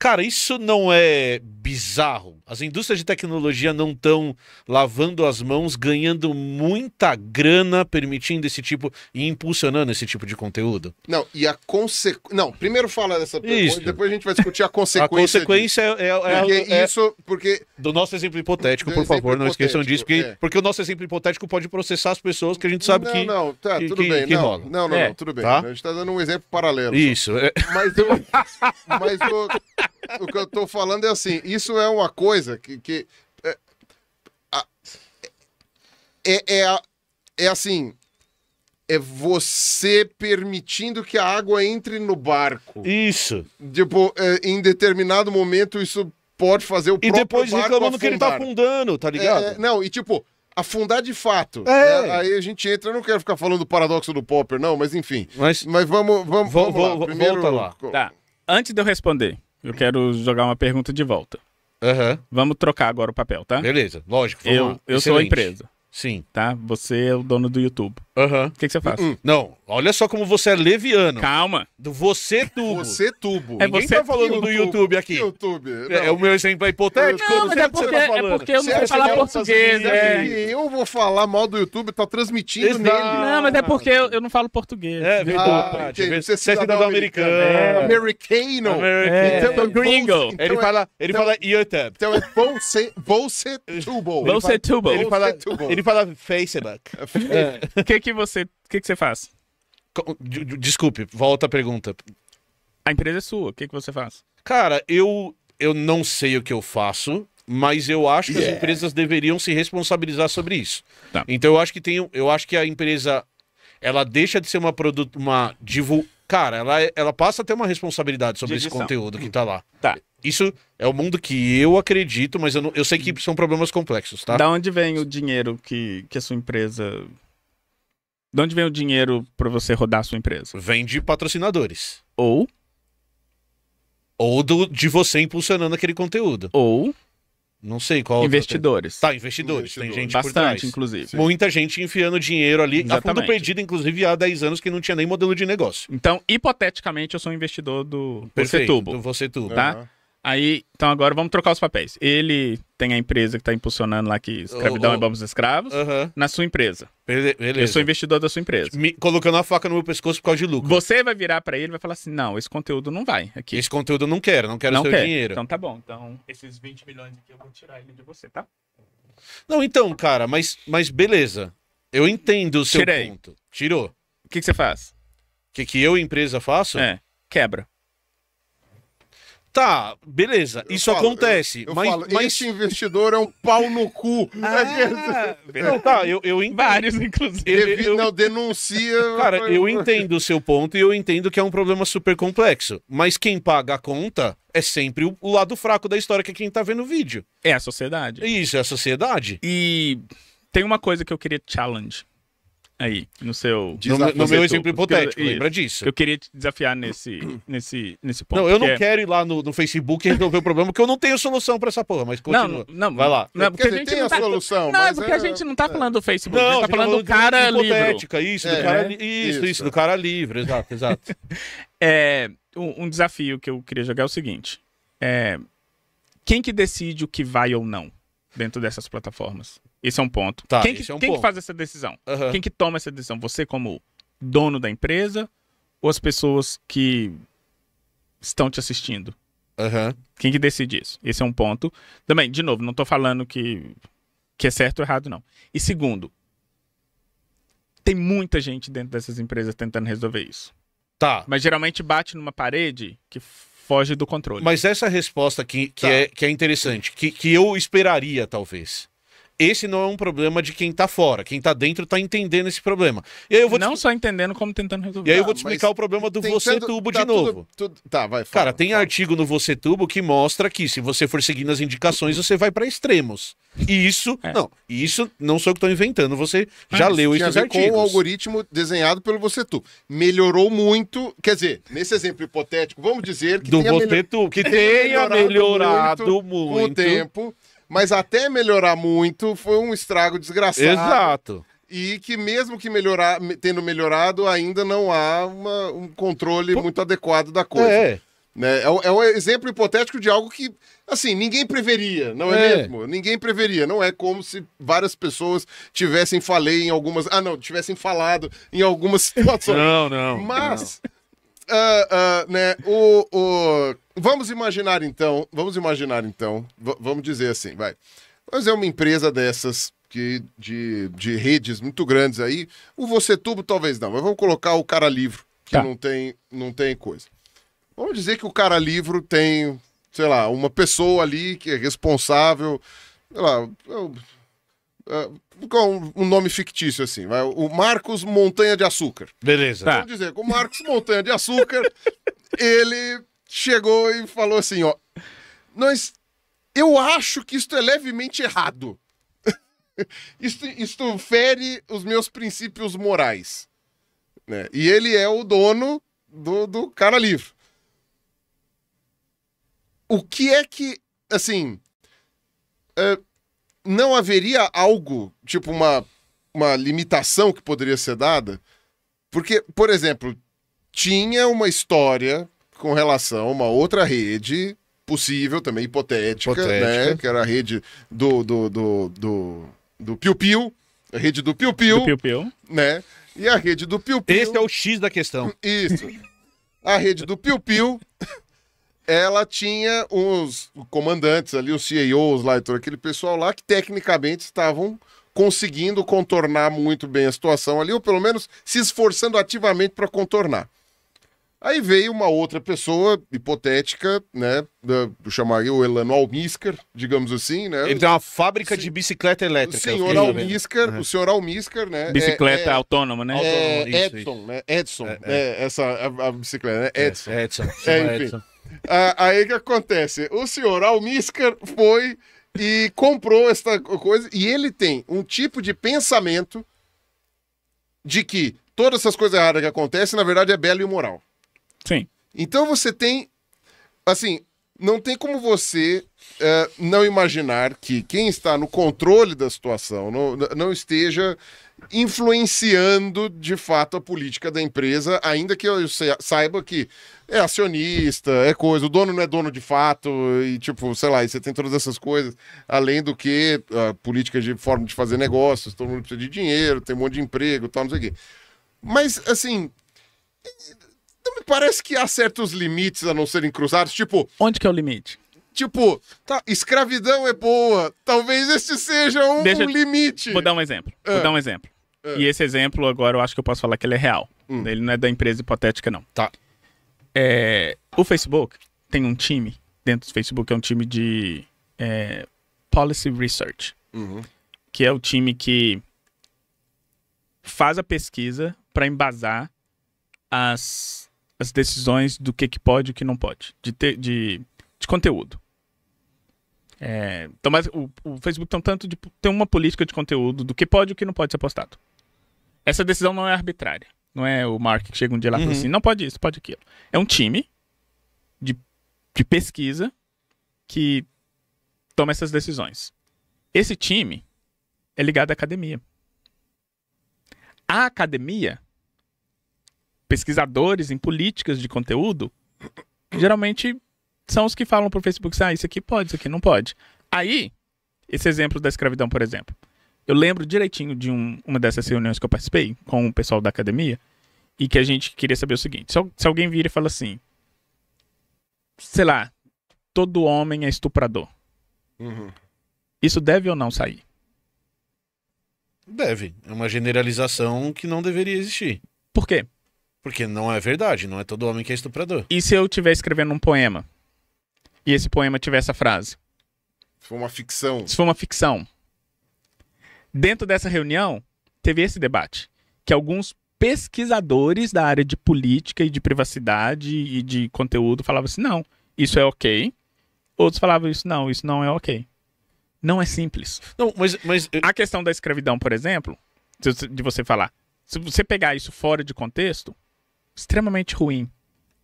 Cara, isso não é bizarro? As indústrias de tecnologia não estão lavando as mãos, ganhando muita grana, permitindo esse tipo e impulsionando esse tipo de conteúdo? Não, e a consequência. Não, primeiro fala dessa pergunta, depois a gente vai discutir a consequência. a consequência é, é, é, é isso, porque. Do nosso exemplo hipotético, por favor, não esqueçam disso, porque, é. porque o nosso exemplo hipotético pode processar as pessoas que a gente sabe não, que. Não, tá, que, tudo que, bem. Que não, rola. não, não, não, é, tudo bem. Tá? A gente está dando um exemplo paralelo. Isso. É. Mas o. Mas o o que eu tô falando é assim, isso é uma coisa que... que é, é, é, é assim, é você permitindo que a água entre no barco. Isso. Tipo, é, em determinado momento isso pode fazer o e próprio barco E depois reclamando que ele tá afundando, tá é, ligado? É, não, e tipo, afundar de fato. É. Né? aí a gente entra, eu não quero ficar falando do paradoxo do Popper, não, mas enfim. Mas, mas vamos, vamos, vamos, vamos lá. Primeiro... Volta lá. Tá. Antes de eu responder, eu quero jogar uma pergunta de volta. Uhum. Vamos trocar agora o papel, tá? Beleza, lógico. eu, eu sou a empresa. Sim. Tá? Você é o dono do YouTube. Aham. O que, que você faz? Uh -uh. Não, olha só como você é leviano. Calma. Do você é tubo. Você é tubo. É Ninguém você tá falando YouTube. do YouTube aqui. YouTube. É, é, o meu exemplo vai hipotético. Não, mas é porque, tá é porque eu não sei falar português. É. Eu vou falar mal do YouTube, tá transmitindo Exato. nele. Não, mas é porque eu, eu não falo português. É, verdade. Ah, você é cidadão americano. Americano. Americano. Então, então, então gringo. Então, ele fala, ele fala YouTube. Então é você, você tubo. Você tubo. Ele fala, tubo. Ele fala Facebook. O é. que que você, que que você faz? Desculpe, volta a pergunta. A empresa é sua, o que que você faz? Cara, eu eu não sei o que eu faço, mas eu acho que yeah. as empresas deveriam se responsabilizar sobre isso. Tá. Então eu acho que tem, eu acho que a empresa ela deixa de ser uma produto uma divulgação cara, ela, é, ela passa a ter uma responsabilidade sobre esse conteúdo que tá lá. Tá. Isso é o mundo que eu acredito, mas eu, não, eu sei que são problemas complexos, tá? Da onde vem o dinheiro que, que a sua empresa. De onde vem o dinheiro para você rodar a sua empresa? Vem de patrocinadores. Ou. Ou do, de você impulsionando aquele conteúdo. Ou não sei qual. Investidores. Outra... Tá, investidores. Tem gente Bastante, inclusive. Sim. Muita gente enfiando dinheiro ali. Exatamente. A fundo perdido, inclusive, há 10 anos que não tinha nem modelo de negócio. Então, hipoteticamente, eu sou um investidor do Perfeito, Você Tubo. Do Você Tubo. Tá? Uhum. Aí, então agora vamos trocar os papéis. Ele tem a empresa que tá impulsionando lá que escravidão oh, oh. e vamos escravos uhum. na sua empresa. Beleza. Eu sou investidor da sua empresa. Me colocando a faca no meu pescoço por causa de lucro. Você vai virar para ele e vai falar assim: não, esse conteúdo não vai aqui. Esse conteúdo eu não quero, não quero não seu quer. dinheiro. Então tá bom. Então, esses 20 milhões aqui eu vou tirar ele de você, tá? Não, então, cara, mas, mas beleza. Eu entendo o seu Tirei. ponto. Tirou. O que, que você faz? O que, que eu, empresa, faço? É, quebra. Tá, beleza, eu isso falo, acontece. Eu, eu mas, falo, mas esse investidor é um pau no cu. Ah, é não, tá, eu, eu entendo. Vários, inclusive. Eu, não, denuncia. Cara, eu entendo o seu ponto e eu entendo que é um problema super complexo. Mas quem paga a conta é sempre o, o lado fraco da história, que é quem tá vendo o vídeo. É a sociedade. Isso, é a sociedade. E tem uma coisa que eu queria challenge aí, no seu. No, no meu exemplo hipotético, eu, lembra disso. Eu queria te desafiar nesse, nesse, nesse ponto. Não, eu não é... quero ir lá no, no Facebook resolver o problema, porque eu não tenho solução pra essa porra, mas continua. Não, não vai lá. Não, porque, a gente tem não a tá solução. Não, é porque é... a gente não tá é. falando do Facebook, não, a gente tá falando do cara hipotética, livre. Isso, do cara, é, isso, isso, isso, do cara livre, exato, exato. é, um, um, desafio que eu queria jogar é o seguinte: é, quem que decide o que vai ou não dentro dessas plataformas? Esse é um ponto. Tá, quem, que, é um quem ponto. que, faz essa decisão? Uhum. Quem que toma essa decisão? Você como dono da empresa ou as pessoas que estão te assistindo? Uhum. Quem que decide isso? Esse é um ponto. Também, de novo, não estou falando que, que é certo ou errado, não. E segundo, tem muita gente dentro dessas empresas tentando resolver isso. Tá. Mas geralmente bate numa parede que foge do controle. Mas essa resposta que, que, tá. é, que é interessante, que, que eu esperaria, talvez esse não é um problema de quem tá fora. Quem tá dentro tá entendendo esse problema. E aí eu vou não te... só entendendo, como tentando resolver. E aí eu vou te explicar o problema do tentando... você tubo tá de novo. Tudo, Tá, vai. Fala, Cara, tem fala. artigo no você tubo que mostra que se você for seguindo as indicações, você vai para extremos. E isso, é. não, isso não sou eu que tô inventando, você já ah, leu esses artigos. com o algoritmo desenhado pelo você tubo. Melhorou muito, quer dizer, nesse exemplo hipotético, vamos dizer que do tenha você tubo, que tenha melhorado, melhorado muito, muito com o tempo mas até melhorar muito, foi um estrago desgraçado. Exato e que mesmo que melhorar, tendo melhorado, ainda não há uma, um controle Pô. muito adequado da coisa. É. Né? É, é, um exemplo hipotético de algo que, assim, ninguém preveria, não é, é, mesmo? Ninguém preveria. Não é como se várias pessoas tivessem falei em algumas. Ah, não, tivessem falado em algumas situações. Não, não. Mas, não. Uh, uh, né, o, o vamos imaginar então, vamos imaginar então, vamos dizer assim, vai. Mas é uma empresa dessas que, de, de redes muito grandes aí. O Você Tubo talvez não, mas vamos colocar o Cara Livro, que tá. não, tem, não tem coisa. Vamos dizer que o Cara Livro tem, sei lá, uma pessoa ali que é responsável, sei lá, um, é é, um nome fictício assim, vai, o Marcos Montanha de Açúcar. Beleza. Tá. Vamos dizer, o Marcos Montanha de Açúcar, ele chegou e falou assim, ó, nós, eu acho que isto é levemente errado. isto, isto fere os meus princípios morais. Né? E ele é o dono do, do cara livre. O que é que, assim, é, não haveria algo, tipo uma, uma limitação que poderia ser dada? Porque, por exemplo, tinha uma história com relação a uma outra rede possível, também hipotética, hipotética. né? Que era a rede do. do, do, do, do Piu Piu, a rede do Piu Piu, do Piu Piu, né? E a rede do Piu Piu. Esse é o X da questão. Isso. A rede do Piu Piu, ela tinha os comandantes ali, os CEOs lá, todo aquele pessoal lá, que tecnicamente estavam conseguindo contornar muito bem a situação ali, ou pelo menos se esforçando ativamente para contornar. Aí veio uma outra pessoa hipotética, né? chamaria o Elano Almíscar, digamos assim, né? Ele tem uma fábrica de bicicleta elétrica. O senhor Almíscar, uhum. o senhor Almíscar, né? É, bicicleta é, é, autônoma, né? É, isso, Edson, isso. né? Edson, é, né, é, essa a, a, bicicleta, né? Edson. Edson. É, enfim. Edson. Ah, aí que acontece? O senhor Almíscar foi e comprou esta coisa e ele tem um tipo de pensamento de que todas essas coisas erradas que acontecem, na verdade, é belo e moral. Sim. Então você tem. Assim, não tem como você eh, não imaginar que quem está no controle da situação não, não esteja influenciando de fato a política da empresa, ainda que eu saiba que é acionista, é coisa, o dono não é dono de fato, e tipo, sei lá, e você tem todas essas coisas, além do que a política de forma de fazer negócios, todo mundo precisa de dinheiro, tem um monte de emprego, tal, não sei o quê. Mas, assim, então me parece que há certos limites a não serem cruzados, tipo. Onde que é o limite? Tipo, tá, escravidão é boa. Talvez este seja um Deixa, limite. Vou dar um exemplo. É. Vou ah. dar um exemplo. É. E esse exemplo agora eu acho que eu posso falar que ele é real. Hum. Ele não é da empresa hipotética, não. Tá. É, o Facebook tem um time dentro do Facebook, é um time de é, Policy Research, uhum. que é o time que faz a pesquisa para embasar as as decisões do que, que pode e o que não pode, de, ter, de, de conteúdo. É, então, mas o, o Facebook tem um tanto de ter uma política de conteúdo do que pode e o que não pode ser postado. Essa decisão não é arbitrária. Não é o Mark que chega um dia lá e uhum. fala assim, não pode isso, pode aquilo. É um time de, de pesquisa que toma essas decisões. Esse time é ligado à academia. A academia pesquisadores em políticas de conteúdo, geralmente são os que falam pro Facebook, assim, ah, isso aqui pode, isso aqui não pode. Aí, esse exemplo da escravidão, por exemplo. Eu lembro direitinho de um, uma dessas reuniões que eu participei com o pessoal da academia e que a gente queria saber o seguinte: se, se alguém vira e fala assim, sei lá, todo homem é estuprador, uhum. isso deve ou não sair? Deve. É uma generalização que não deveria existir. Por quê? Porque não é verdade, não é todo homem que é estuprador. E se eu estiver escrevendo um poema? E esse poema tiver essa frase? Se for uma ficção. Se for uma ficção. Dentro dessa reunião, teve esse debate. Que alguns pesquisadores da área de política e de privacidade e de conteúdo falavam assim: não, isso é ok. Outros falavam isso, não, isso não é ok. Não é simples. Não, mas, mas... A questão da escravidão, por exemplo, de você falar, se você pegar isso fora de contexto, extremamente ruim,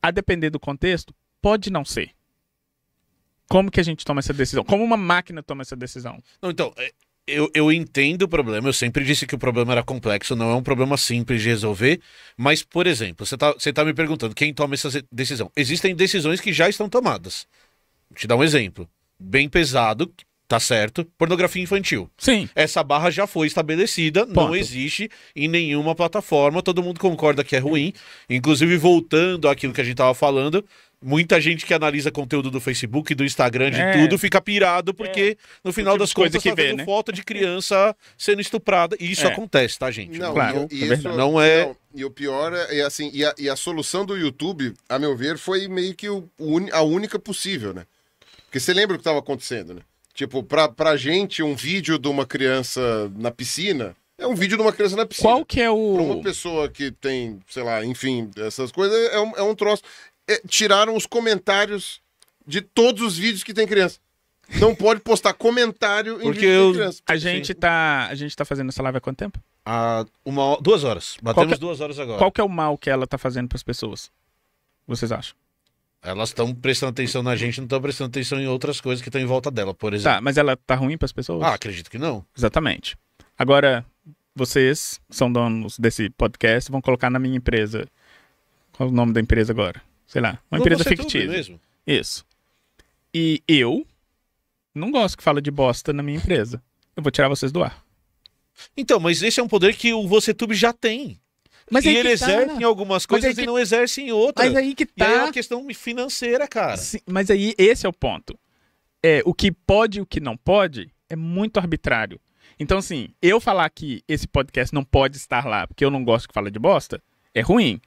a depender do contexto, pode não ser. Como que a gente toma essa decisão? Como uma máquina toma essa decisão? Não, então, é, eu, eu entendo o problema, eu sempre disse que o problema era complexo, não é um problema simples de resolver. Mas, por exemplo, você está você tá me perguntando quem toma essa decisão. Existem decisões que já estão tomadas. Vou te dar um exemplo bem pesado Tá certo? Pornografia infantil. Sim. Essa barra já foi estabelecida, Ponto. não existe em nenhuma plataforma, todo mundo concorda que é ruim. Inclusive, voltando àquilo que a gente tava falando, muita gente que analisa conteúdo do Facebook, do Instagram, de é. tudo, fica pirado, porque é. no final tipo das contas que tá vê, né? foto de criança sendo estuprada. E isso é. acontece, tá, gente? Não, claro, e, é isso, não é. Não, e o pior é assim, e a, e a, solução do YouTube, a meu ver, foi meio que o, a única possível, né? Porque você lembra o que estava acontecendo, né? Tipo, pra, pra gente, um vídeo de uma criança na piscina é um vídeo de uma criança na piscina. Qual que é o. Pra uma pessoa que tem, sei lá, enfim, essas coisas, é um, é um troço. É, tiraram os comentários de todos os vídeos que tem criança. Não pode postar comentário em Porque vídeo eu... de criança. A gente, tá, a gente tá fazendo essa live há quanto tempo? Há uma, duas horas. Batemos que... É- duas horas agora. Qual que é o mal que ela tá fazendo pras pessoas? Vocês acham? Elas estão prestando atenção na gente, não estão prestando atenção em outras coisas que estão em volta dela, por tá, exemplo. Tá, mas ela tá ruim para as pessoas? Ah, acredito que não. Exatamente. Agora, vocês são donos desse podcast, vão colocar na minha empresa. Qual é o nome da empresa agora? Sei lá. Uma não, empresa fictícia. É mesmo. Isso. E eu não gosto que fala de bosta na minha empresa. Eu vou tirar vocês do ar. Então, mas esse é um poder que o VocêTube já tem. Mas e ele exerce em tá, né? algumas coisas que... e não exerce em outras. Mas aí que tá. E aí é tá. uma questão financeira, cara. Sim, mas aí esse é o ponto. É, o que pode e o que não pode é muito arbitrário. Então, assim, eu falar que esse podcast não pode estar lá porque eu não gosto que fala de bosta é ruim.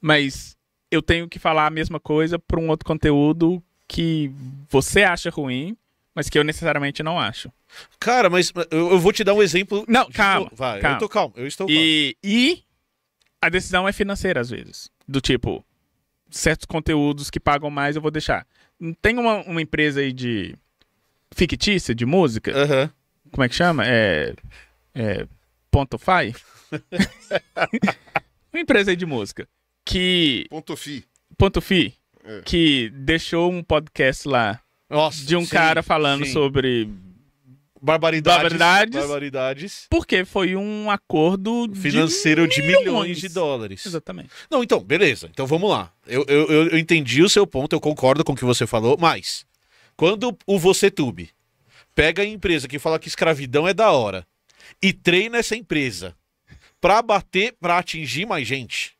Mas eu tenho que falar a mesma coisa para um outro conteúdo que você acha ruim, mas que eu necessariamente não acho. Cara, mas eu, eu vou te dar um exemplo. Não, calma, Vai, calma. Eu tô calmo, eu estou calmo. E, e a decisão é financeira às vezes. Do tipo, certos conteúdos que pagam mais eu vou deixar. Tem uma, uma empresa aí de fictícia, de música. Uhum. Como é que chama? É. é fi. uma empresa aí de música. Que. Pontofi. Pontofi. É. Que deixou um podcast lá Nossa, de um sim, cara falando sim. sobre Barbaridades, barbaridades. Barbaridades. Porque foi um acordo financeiro de milhões. de milhões. de dólares. Exatamente. Não, então, beleza. Então vamos lá. Eu, eu, eu entendi o seu ponto, eu concordo com o que você falou, mas quando o você tube pega a empresa que fala que escravidão é da hora e treina essa empresa para bater, para atingir mais gente,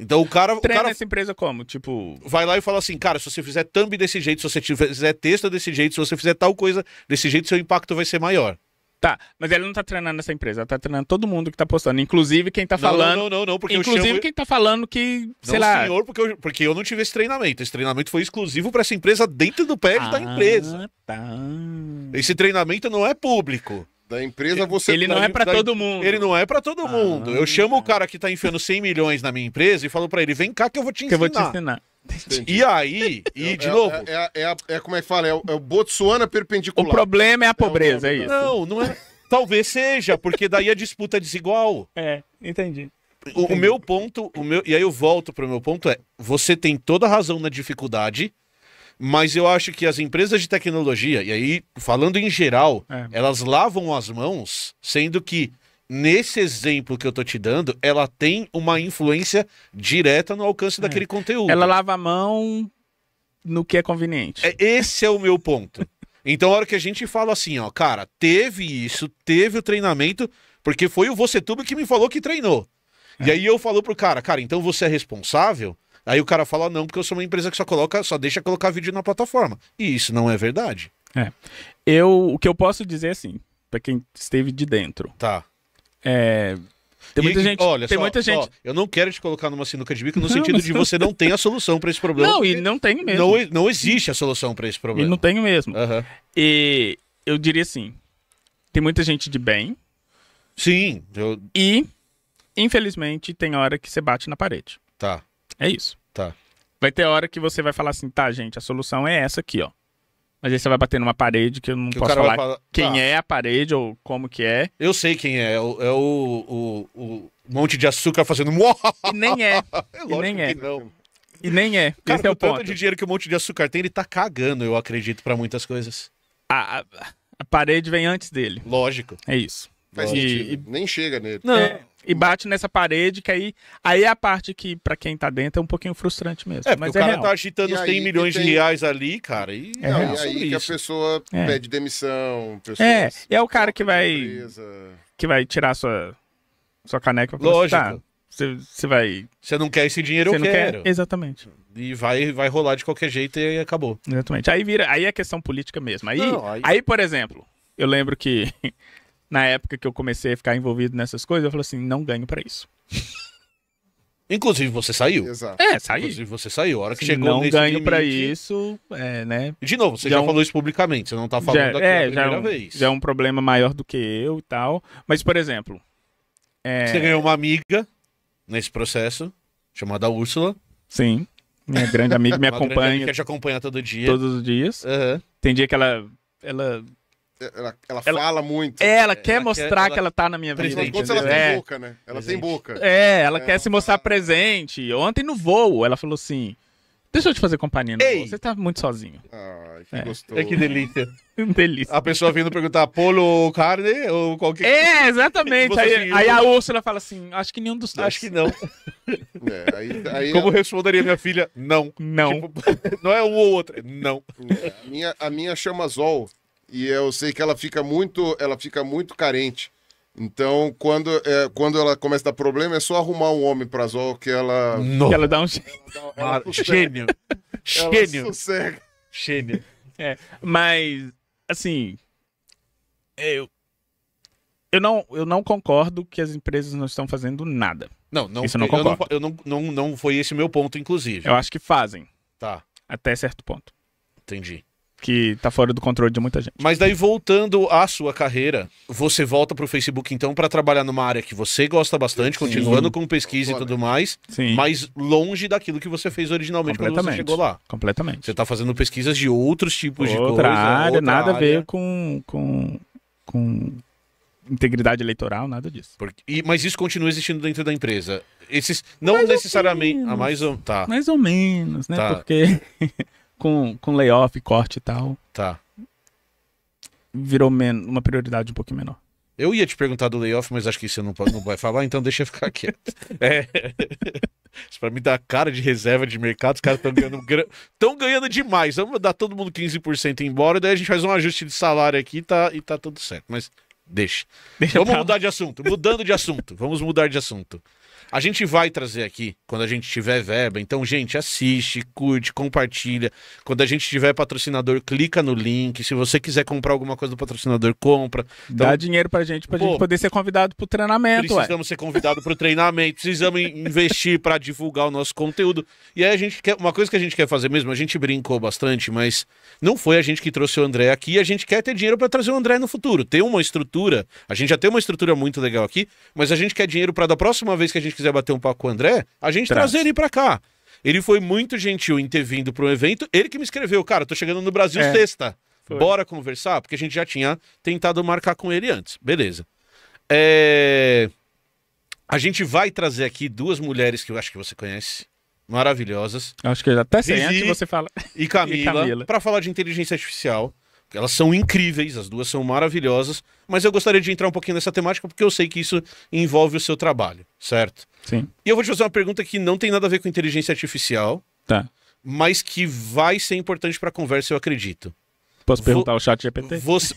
então o cara. Treina o cara... essa empresa como? Tipo. Vai lá e fala assim, cara, se você fizer thumb desse jeito, se você fizer texto desse jeito, se você fizer tal coisa desse jeito, seu impacto vai ser maior. Tá, mas ele não tá treinando essa empresa, tá treinando todo mundo que tá postando, inclusive quem tá falando. Não, não, não, porque Inclusive eu Inclusive quem tá falando que, sei não, lá. senhor, porque eu, porque eu não tive esse treinamento. Esse treinamento foi exclusivo para essa empresa dentro do pé tá ah, da empresa. Tá. Esse treinamento não é público da empresa, você Ele não é para todo mundo. Ele não é para todo ah. mundo. Ah, eu chamo o cara que tá enfiando 100 milhões na minha empresa e falo para ele: vem cá que eu vou te ensinar. Que eu vou te ensinar. E aí, e é, de é, novo. É, é, é, é, como é que fala? É o, é o Botsuana perpendicular. O problema é a é pobreza, é, isso. Não, não é. Talvez seja, porque daí a disputa é desigual. É, entendi. O, o meu ponto, o meu, e aí eu volto para o meu ponto é: você tem toda a razão na dificuldade, mas eu acho que as empresas de tecnologia, e aí falando em geral, é. elas lavam as mãos, sendo que nesse exemplo que eu tô te dando, ela tem uma influência direta no alcance é. daquele conteúdo. Ela lava a mão no que é conveniente. É, esse é o meu ponto. então, a hora que a gente fala assim, ó, cara, teve isso, teve o treinamento, porque foi o você VocêTube que me falou que treinou. É. E aí eu falo pro cara, cara, então você é responsável? Aí o cara fala, ah, não, porque eu sou uma empresa que só coloca, só deixa colocar vídeo na plataforma. E isso não é verdade. É. Eu, o que eu posso dizer é assim, para quem esteve de dentro. Tá. É, tem muita e, gente. Olha, tem só, muita gente... Só, eu não quero te colocar numa sinuca de bico no não, sentido de você não tem a solução para esse problema. Não, e não tem mesmo. Não, não existe a solução para esse problema. E não tenho mesmo. Uhum. E eu diria assim: tem muita gente de bem. Sim. Eu... E, infelizmente, tem hora que você bate na parede. Tá. É isso. Tá. Vai ter hora que você vai falar assim, tá, gente, a solução é essa aqui, ó. Mas aí você vai bater numa parede que eu não que posso falar tá. quem tá. é a parede ou como que é. Eu sei quem é. É o, é o, o, o monte de açúcar fazendo... E nem é. é e nem é. não. E nem é. Cara, Esse é o tanto de dinheiro que o monte de açúcar tem, ele tá cagando, eu acredito, para muitas coisas. A, a, a, parede vem antes dele. Lógico. É isso. Faz e, sentido. E... Nem chega nele. Não. É. E bate nessa parede, que aí, aí é a parte que, para quem tá dentro, é um pouquinho frustrante mesmo. É, mas o é cara real. tá agitando os 100 milhões tem... de reais ali, cara, e... É não, é e aí que a pessoa é. pede demissão, pessoas... É, e é o cara que vai... Que vai tirar sua, sua caneca. Assim, tá, Lógico. Tá, você, você vai... Você não quer esse dinheiro, você eu quero. Quer... Exatamente. E vai, vai rolar de qualquer jeito e acabou. Exatamente. Aí vira... Aí é questão política mesmo. Aí, não, aí... aí por exemplo, eu lembro que na época que eu comecei a ficar envolvido nessas coisas, eu falei assim, não ganho para isso. Inclusive você saiu. Exato. É, saiu. Inclusive você saiu. A hora que assim, chegou não nesse ganho para isso, é, né? De novo, você já, já um... falou isso publicamente, você não tá falando já, daqui é, a primeira já é um, vez. Já é um problema maior do que eu e tal. Mas, por exemplo... É... Você ganhou uma amiga nesse processo, chamada Úrsula. Sim. Minha grande amiga me acompanha. amiga que te acompanha todo dia. Todos os dias. Uhum. Tem dia que ela... ela ela, ela, ela, fala muito. É, ela é, quer ela mostrar quer, que ela tá na minha vida. Quando ela tem é. boca, né? Ela Existe. tem boca. É, ela é, quer se mostrar presente. Ontem no voo, ela falou assim: Deixa eu te fazer companhia no Ei. voo. Você tá muito sozinho. Ai, que é. gostoso. É que delícia. delícia. A pessoa vindo perguntar polo ou carne ou qualquer É, exatamente. aí, aí, a Úrsula fala assim: Acho que nenhum dos dois. Acho que não. é, aí, aí Como eu... responderia minha filha? Não. Não. Tipo, não é um ou outro. É não. A minha, a minha chama Zol e eu sei que ela fica muito, ela fica muito carente. Então, quando, é, quando ela começa a dar problema, é só arrumar um homem pra Zol que ela. Que ela dá um. Ah, gênio. Gênio. Gênio. É, mas, assim. É, eu, eu, não, eu não concordo que as empresas não estão fazendo nada. Não, não, Isso eu não concordo. Eu não, eu não, não, não foi esse meu ponto, inclusive. Eu acho que fazem. Tá. Até certo ponto. Entendi que tá fora do controle de muita gente. Mas daí voltando à sua carreira, você volta pro Facebook então para trabalhar numa área que você gosta bastante, Sim. continuando com pesquisa e tudo mais, Sim. mas longe daquilo que você fez originalmente quando você chegou lá. Completamente. Você tá fazendo pesquisas de outros tipos outra de coisa, área, outra nada área. a ver com com com integridade eleitoral, nada disso. Porque, e, mas isso continua existindo dentro da empresa. Esses não mais necessariamente, ou ah, menos, mais ou tá. Mais ou menos, né? Tá. Porque com, com layoff, corte e tal. Tá. Virou uma prioridade um pouquinho menor. Eu ia te perguntar do layoff, mas acho que você não, não vai falar, então deixa eu ficar quieto. É. Isso pra mim dá cara de reserva de mercado, os caras estão ganhando, tão ganhando demais. Vamos dar todo mundo 15% embora, daí a gente faz um ajuste de salário aqui e tá, e tá tudo certo. Mas deixa. deixa Vamos mudar de assunto. Mudando de assunto. Vamos mudar de assunto. A gente vai trazer aqui quando a gente tiver verba. Então, gente, assiste, curte, compartilha. Quando a gente tiver patrocinador, clica no link. Se você quiser comprar alguma coisa do patrocinador, compra. Então, Dá dinheiro pra gente, pra pô, gente poder ser convidado pro treinamento. Precisamos ué. ser convidados pro treinamento, precisamos investir para divulgar o nosso conteúdo. E aí a gente quer. Uma coisa que a gente quer fazer mesmo, a gente brincou bastante, mas não foi a gente que trouxe o André aqui. A gente quer ter dinheiro para trazer o André no futuro. Ter uma estrutura. A gente já tem uma estrutura muito legal aqui, mas a gente quer dinheiro para da próxima vez que a gente quiser bater um papo com o André, a gente Traz. trazer ele para cá. Ele foi muito gentil em ter vindo para um evento. Ele que me escreveu, cara, tô chegando no Brasil é. sexta. Foi. Bora conversar? Porque a gente já tinha tentado marcar com ele antes. Beleza. É... A gente vai trazer aqui duas mulheres que eu acho que você conhece, maravilhosas. Acho que até sei você fala. E Camila, Camila. para falar de inteligência artificial. Elas são incríveis, as duas são maravilhosas mas eu gostaria de entrar um pouquinho nessa temática porque eu sei que isso envolve o seu trabalho, certo? Sim. E eu vou te fazer uma pergunta que não tem nada a ver com inteligência artificial, tá. mas que vai ser importante para a conversa, eu acredito. Posso perguntar ao chat GPT? Você...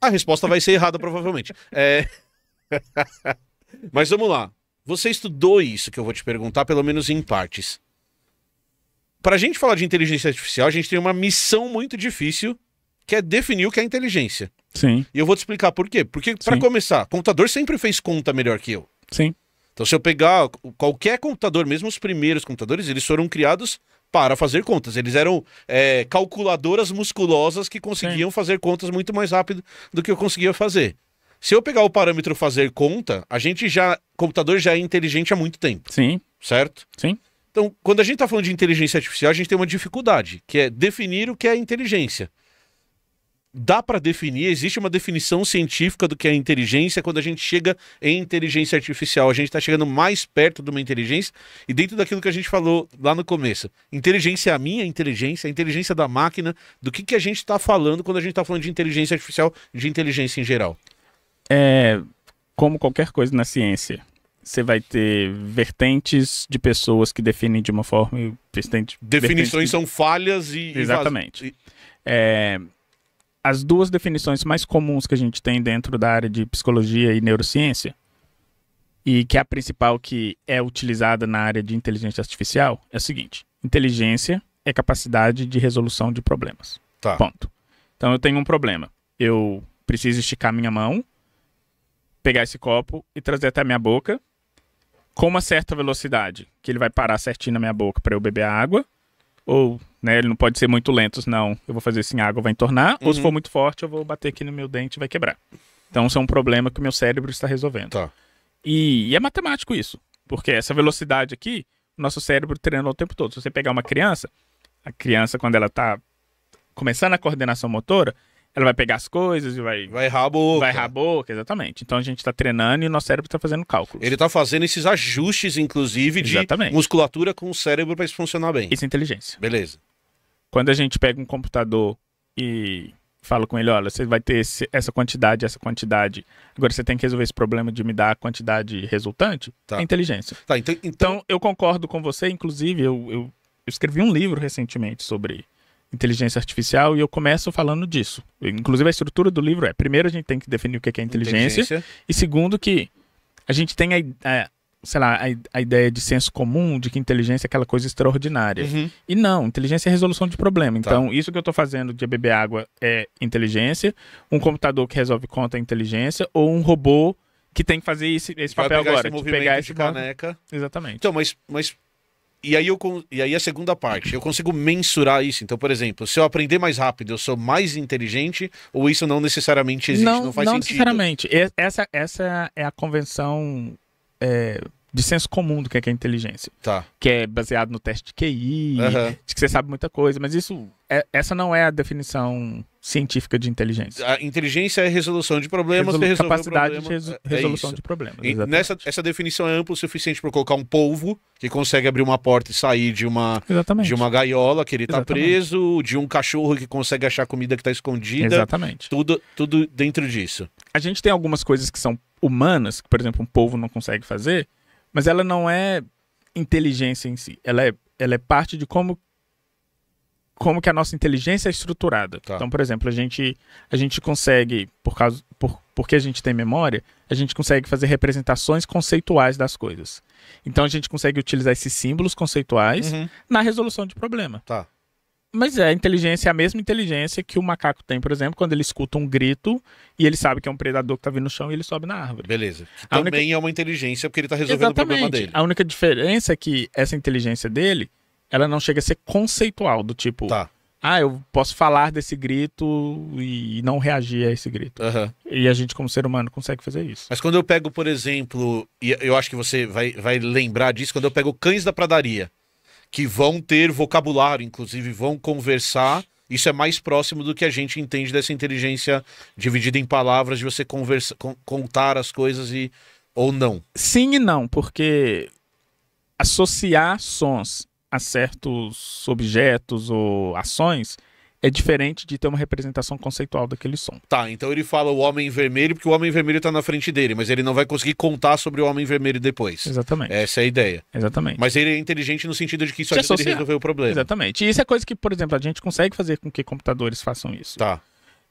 a resposta vai ser errada, provavelmente. É... mas vamos lá. Você estudou isso que eu vou te perguntar, pelo menos em partes. Para a gente falar de inteligência artificial, a gente tem uma missão muito difícil, que é definir o que é inteligência. Sim. E eu vou te explicar por quê. Porque, para começar, computador sempre fez conta melhor que eu. Sim. Então, se eu pegar qualquer computador, mesmo os primeiros computadores, eles foram criados para fazer contas. Eles eram é, calculadoras musculosas que conseguiam Sim. fazer contas muito mais rápido do que eu conseguia fazer. Se eu pegar o parâmetro fazer conta, a gente já. computador já é inteligente há muito tempo. Sim. Certo? Sim. Então, quando a gente está falando de inteligência artificial, a gente tem uma dificuldade, que é definir o que é inteligência dá para definir, existe uma definição científica do que é inteligência. Quando a gente chega em inteligência artificial, a gente está chegando mais perto de uma inteligência e dentro daquilo que a gente falou lá no começo. Inteligência é a minha inteligência, a inteligência da máquina, do que, que a gente está falando quando a gente está falando de inteligência artificial, de inteligência em geral? É, como qualquer coisa na ciência, você vai ter vertentes de pessoas que definem de uma forma... Definições são falhas e... Exatamente. E... É as duas definições mais comuns que a gente tem dentro da área de psicologia e neurociência, e que é a principal que é utilizada na área de inteligência artificial, é o seguinte: inteligência é capacidade de resolução de problemas. Tá. Ponto. Então eu tenho um problema. Eu preciso esticar minha mão, pegar esse copo e trazer até a minha boca com uma certa velocidade, que ele vai parar certinho na minha boca para eu beber a água ou né, ele não pode ser muito lento, senão eu vou fazer assim, a água vai entornar, uhum. ou se uhum. for muito forte, eu vou bater aqui no meu dente e vai quebrar. Então isso é um problema que o meu cérebro está resolvendo. Tá. E, e, é matemático isso, porque essa velocidade aqui, o nosso cérebro treinou o tempo todo. Se você pegar uma criança, a criança, quando ela está começando a coordenação motora, ela vai pegar as coisas e vai. Vai errar a boca. Vai errar a boca, exatamente. Então a gente está treinando e o nosso cérebro está fazendo cálculos. Ele está fazendo esses ajustes, inclusive, de exatamente. musculatura com o cérebro para isso funcionar bem. Isso é inteligência. Beleza. Quando a gente pega um computador e fala com ele, olha, você vai ter esse, essa quantidade, essa quantidade. Agora você tem que resolver esse problema de me dar a quantidade resultante. Tá. É inteligência. Tá, então, então... então, eu concordo com você, inclusive eu, eu, eu, escrevi um livro recentemente sobre inteligência artificial e eu começo falando disso. Inclusive, a estrutura do livro é: primeiro, a gente tem que definir o que é, é inteligência, inteligência. e segundo, que a gente tem a, a sei lá, a, a, ideia de senso comum de que inteligência é aquela coisa extraordinária. Uhum. E não, inteligência é resolução de problema. Tá. Então, tá. isso que eu estou fazendo de beber água é inteligência, um computador que resolve conta é inteligência, ou um robô que tem que fazer esse, esse papel pegar agora. Esse de pegar esse caneca. Exatamente. Então, mas, mas e aí, eu, e aí a segunda parte, eu consigo mensurar isso. Então, por exemplo, se eu aprender mais rápido, eu sou mais inteligente, ou isso não necessariamente existe, não, não faz não sentido? Não necessariamente. Essa, essa é a convenção é, de senso comum do que é, que é inteligência. Tá. Que é baseado no teste de QI, uhum. de que você sabe muita coisa, mas isso é, essa não é a definição científica de inteligência. A inteligência é resolução de problemas, Resolu capacidade problema. de resolu é resolução de problemas. Exatamente. nessa essa definição é ampla o suficiente para colocar um polvo que consegue abrir uma porta e sair de uma exatamente. de uma gaiola que ele está preso, de um cachorro que consegue achar comida que está escondida. Exatamente. Tudo tudo dentro disso. A gente tem algumas coisas que são humanas, que por exemplo um polvo não consegue fazer, mas ela não é inteligência em si. Ela é ela é parte de como como que a nossa inteligência é estruturada. Tá. Então, por exemplo, a gente, a gente consegue, por causa, por, porque a gente tem memória, a gente consegue fazer representações conceituais das coisas. Então a gente consegue utilizar esses símbolos conceituais uhum. na resolução de problema. Tá. Mas é a inteligência, é a mesma inteligência que o macaco tem, por exemplo, quando ele escuta um grito e ele sabe que é um predador que está vindo no chão e ele sobe na árvore. Beleza. Também única... é uma inteligência porque ele está resolvendo Exatamente. o problema dele. A única diferença é que essa inteligência dele ela não chega a ser conceitual, do tipo, tá. ah, eu posso falar desse grito e não reagir a esse grito. Uhum. E a gente, como ser humano, consegue fazer isso. Mas quando eu pego, por exemplo, e eu acho que você vai, vai lembrar disso, quando eu pego cães da pradaria, que vão ter vocabulário, inclusive vão conversar. Isso é mais próximo do que a gente entende dessa inteligência dividida em palavras, de você conversa, con contar as coisas e ou não. Sim e não, porque associar sons a certos objetos ou ações é diferente de ter uma representação conceitual daquele som. Tá, então ele fala o Homem Vermelho porque o Homem Vermelho está na frente dele, mas ele não vai conseguir contar sobre o Homem Vermelho depois. Exatamente. Essa é a ideia. Exatamente. Mas ele é inteligente no sentido de que isso ajuda ele resolver o problema. Exatamente. E isso é coisa que, por exemplo, a gente consegue fazer com que computadores façam isso. Tá.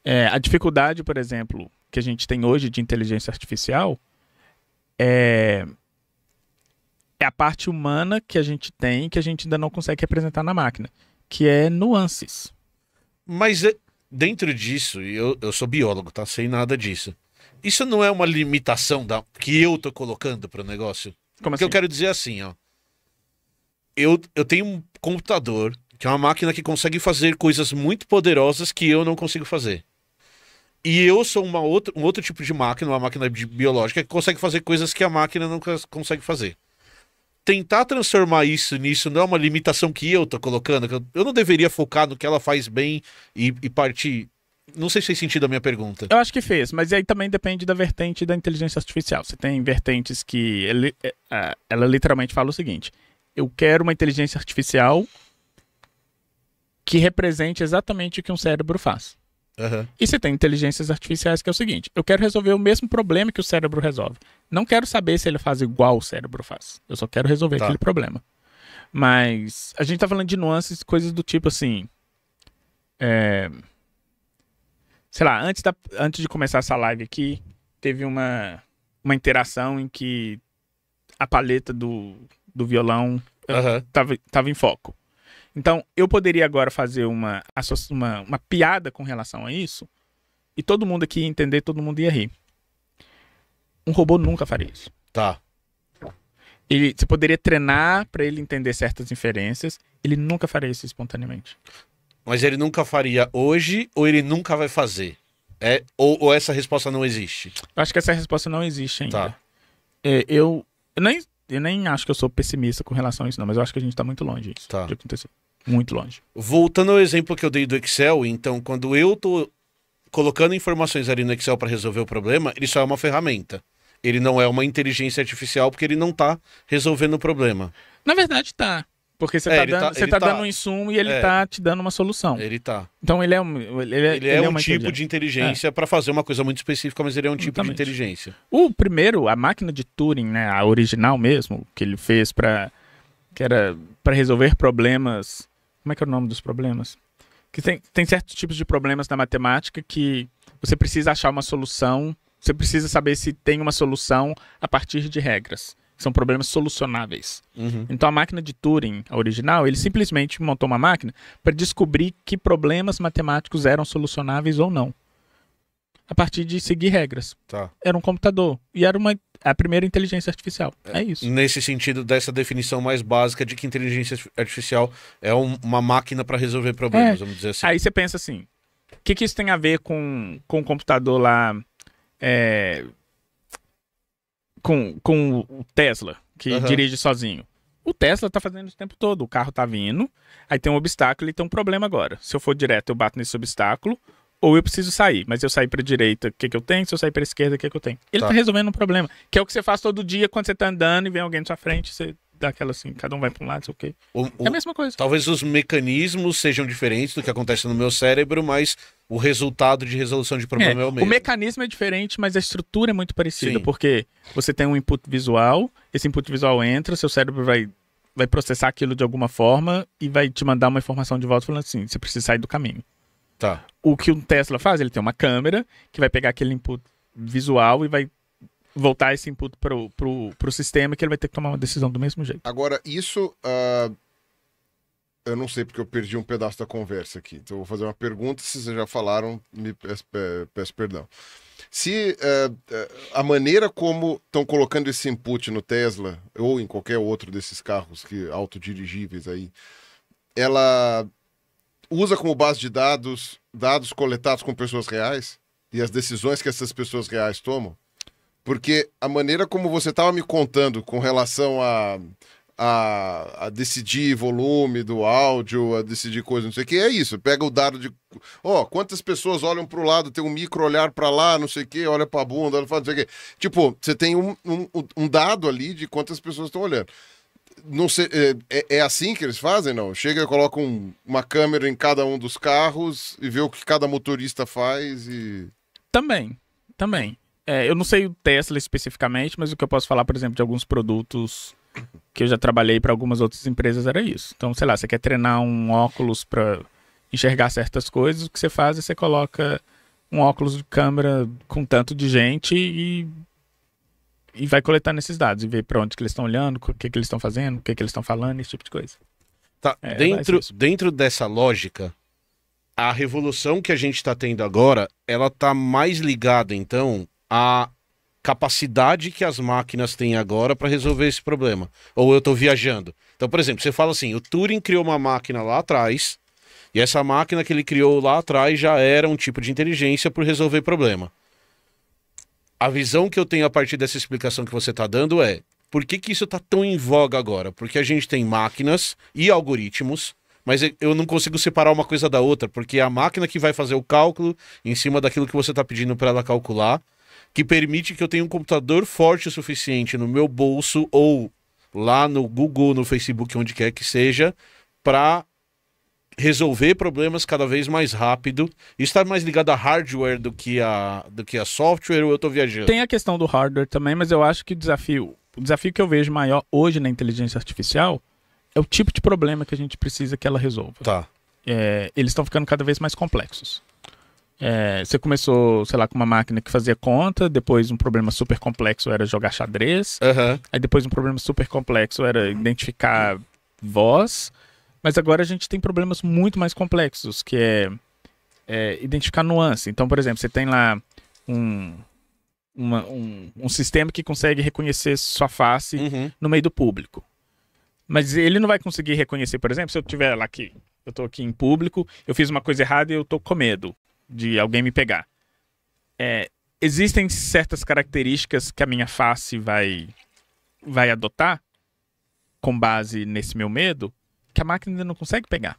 É, a dificuldade, por exemplo, que a gente tem hoje de inteligência artificial é é a parte humana que a gente tem que a gente ainda não consegue representar na máquina, que é nuances. Mas eh, dentro disso, eu, eu sou biólogo, tá? Sem nada disso. Isso não é uma limitação da, que eu tô colocando para o negócio? Como assim? que eu assim? quero dizer é assim, ó. Eu, eu tenho um computador, que é uma máquina que consegue fazer coisas muito poderosas que eu não consigo fazer. E eu sou uma outra, um outro tipo de máquina, uma máquina biológica, que consegue fazer coisas que a máquina não consegue fazer tentar transformar isso nisso não é uma limitação que eu tô colocando. Eu não deveria focar no que ela faz bem e, e partir. Não sei se fez sentido a minha pergunta. Eu acho que fez, mas aí também depende da vertente da inteligência artificial. Você tem vertentes que ele, é, é, ela literalmente fala o seguinte: eu quero uma inteligência artificial que represente exatamente o que um cérebro faz. Uhum. E você tem inteligências artificiais que é o seguinte: eu quero resolver o mesmo problema que o cérebro resolve. Não quero saber se ele faz igual o cérebro faz. Eu só quero resolver tá. aquele problema. Mas a gente tá falando de nuances, coisas do tipo assim. É... Sei lá, antes, da... antes de começar essa live aqui, teve uma, uma interação em que a paleta do, do violão uhum. tava, tava em foco. Então, eu poderia agora fazer uma, uma, uma piada com relação a isso e todo mundo aqui ia entender, todo mundo ia rir. Um robô nunca faria isso. Tá. Ele, você poderia treinar para ele entender certas inferências, ele nunca faria isso espontaneamente. Mas ele nunca faria hoje ou ele nunca vai fazer? É, ou, ou essa resposta não existe? acho que essa resposta não existe ainda. Tá. É, eu, eu, nem, eu nem acho que eu sou pessimista com relação a isso, não, mas eu acho que a gente tá muito longe disso, tá. de acontecer. Muito longe. Voltando ao exemplo que eu dei do Excel, então, quando eu tô colocando informações ali no Excel para resolver o problema, ele só é uma ferramenta. Ele não é uma inteligência artificial porque ele não tá resolvendo o problema. Na verdade, tá. Porque você está é, dando, tá, tá tá... dando, um insumo e ele está é. te dando uma solução. Ele está. Então ele é um, ele é, ele é ele um tipo de inteligência para fazer uma coisa muito específica, mas ele é um tipo Exatamente. de inteligência. O primeiro, a máquina de Turing, né, a original mesmo, que ele fez para que era para resolver problemas como é que é o nome dos problemas? Que tem, tem certos tipos de problemas na matemática que você precisa achar uma solução, você precisa saber se tem uma solução a partir de regras. São problemas solucionáveis. Uhum. Então a máquina de Turing, a original, ele simplesmente montou uma máquina para descobrir que problemas matemáticos eram solucionáveis ou não a partir de seguir regras. Tá. Era um computador e era uma a primeira inteligência artificial. É, é isso. Nesse sentido dessa definição mais básica de que inteligência artificial é um, uma máquina para resolver problemas, é. vamos dizer assim. Aí você pensa assim, o que, que isso tem a ver com com o computador lá é, com com o Tesla que uhum. dirige sozinho? O Tesla tá fazendo isso o tempo todo. O carro tá vindo, aí tem um obstáculo e tem um problema agora. Se eu for direto, eu bato nesse obstáculo ou eu preciso sair, mas eu sair para direita, o que, que eu tenho? Se eu sair para esquerda, o que, que eu tenho? Ele tá. tá. resolvendo um problema, que é o que você faz todo dia quando você tá andando e vem alguém na sua frente, você dá aquela assim, cada um vai para um lado, ok. O, é a mesma coisa. Talvez os mecanismos sejam diferentes do que acontece no meu cérebro, mas o resultado de resolução de problema é, é o mesmo. O mecanismo é diferente, mas a estrutura é muito parecida, Sim. porque você tem um input visual, esse input visual entra, seu cérebro vai vai processar aquilo de alguma forma e vai te mandar uma informação de volta falando assim, você precisa sair do caminho. Tá. O que um Tesla faz, ele tem uma câmera que vai pegar aquele input visual e vai voltar esse input pro, pro, pro sistema que ele vai ter que tomar uma decisão do mesmo jeito. Agora, isso. Uh... Eu não sei porque eu perdi um pedaço da conversa aqui. Então, eu vou fazer uma pergunta. Se vocês já falaram, me peço, peço perdão. Se uh, a maneira como estão colocando esse input no Tesla ou em qualquer outro desses carros que autodirigíveis aí, ela usa como base de dados dados coletados com pessoas reais e as decisões que essas pessoas reais tomam? Porque a maneira como você estava me contando com relação a, a, a, decidir volume do áudio, a decidir coisas, não sei o que, é isso. Pega o dado de. Ó, oh, quantas pessoas olham para o lado, tem um micro olhar para lá, não sei o que, olha para a bunda, não faz não sei o que. Tipo, você tem um, um, um dado ali de quantas pessoas estão olhando não sei, é, é, é, assim que eles fazem, não? Chega, colocam um, uma câmera em cada um dos carros e vê o que cada motorista faz e... Também, também. É, eu não sei o Tesla especificamente, mas o que eu posso falar, por exemplo, de alguns produtos que eu já trabalhei para algumas outras empresas era isso. Então, sei lá, você quer treinar um óculos para enxergar certas coisas, o que você faz é você coloca um óculos de câmera com tanto de gente e e vai coletando esses dados e ver para onde que eles estão olhando, o que, que eles estão fazendo, o que, que eles estão falando, esse tipo de coisa. Tá, é, dentro, dentro dessa lógica, a revolução que a gente está tendo agora, ela tá mais ligada, então, à capacidade que as máquinas têm agora para resolver esse problema. Ou eu estou viajando. Então, por exemplo, você fala assim, o Turing criou uma máquina lá atrás, e essa máquina que ele criou lá atrás já era um tipo de inteligência para resolver problema a visão que eu tenho a partir dessa explicação que você está dando é por que, que isso está tão em voga agora? Porque a gente tem máquinas e algoritmos, mas eu não consigo separar uma coisa da outra, porque é a máquina que vai fazer o cálculo em cima daquilo que você está pedindo para ela calcular, que permite que eu tenha um computador forte o suficiente no meu bolso ou lá no Google, no Facebook, onde quer que seja, para resolver problemas cada vez mais rápido. Isso está mais ligado a hardware do que a, do que a software ou eu estou viajando? Tem a questão do hardware também, mas eu acho que o desafio, o desafio que eu vejo maior hoje na inteligência artificial é o tipo de problema que a gente precisa que ela resolva. Tá. É, eles estão ficando cada vez mais complexos. É, você começou, sei lá, com uma máquina que fazia conta, depois um problema super complexo era jogar xadrez, uhum. aí depois um problema super complexo era identificar voz, mas agora a gente tem problemas muito mais complexos, que é, é identificar nuance. Então, por exemplo, você tem lá um, uma, um, um, sistema que consegue reconhecer sua face uhum. no meio do público. Mas ele não vai conseguir reconhecer, por exemplo, se eu tiver lá aqui, eu estou aqui em público, eu fiz uma coisa errada e eu estou com medo de alguém me pegar. É, existem certas características que a minha face vai vai adotar com base nesse meu medo que a máquina ainda não consegue pegar.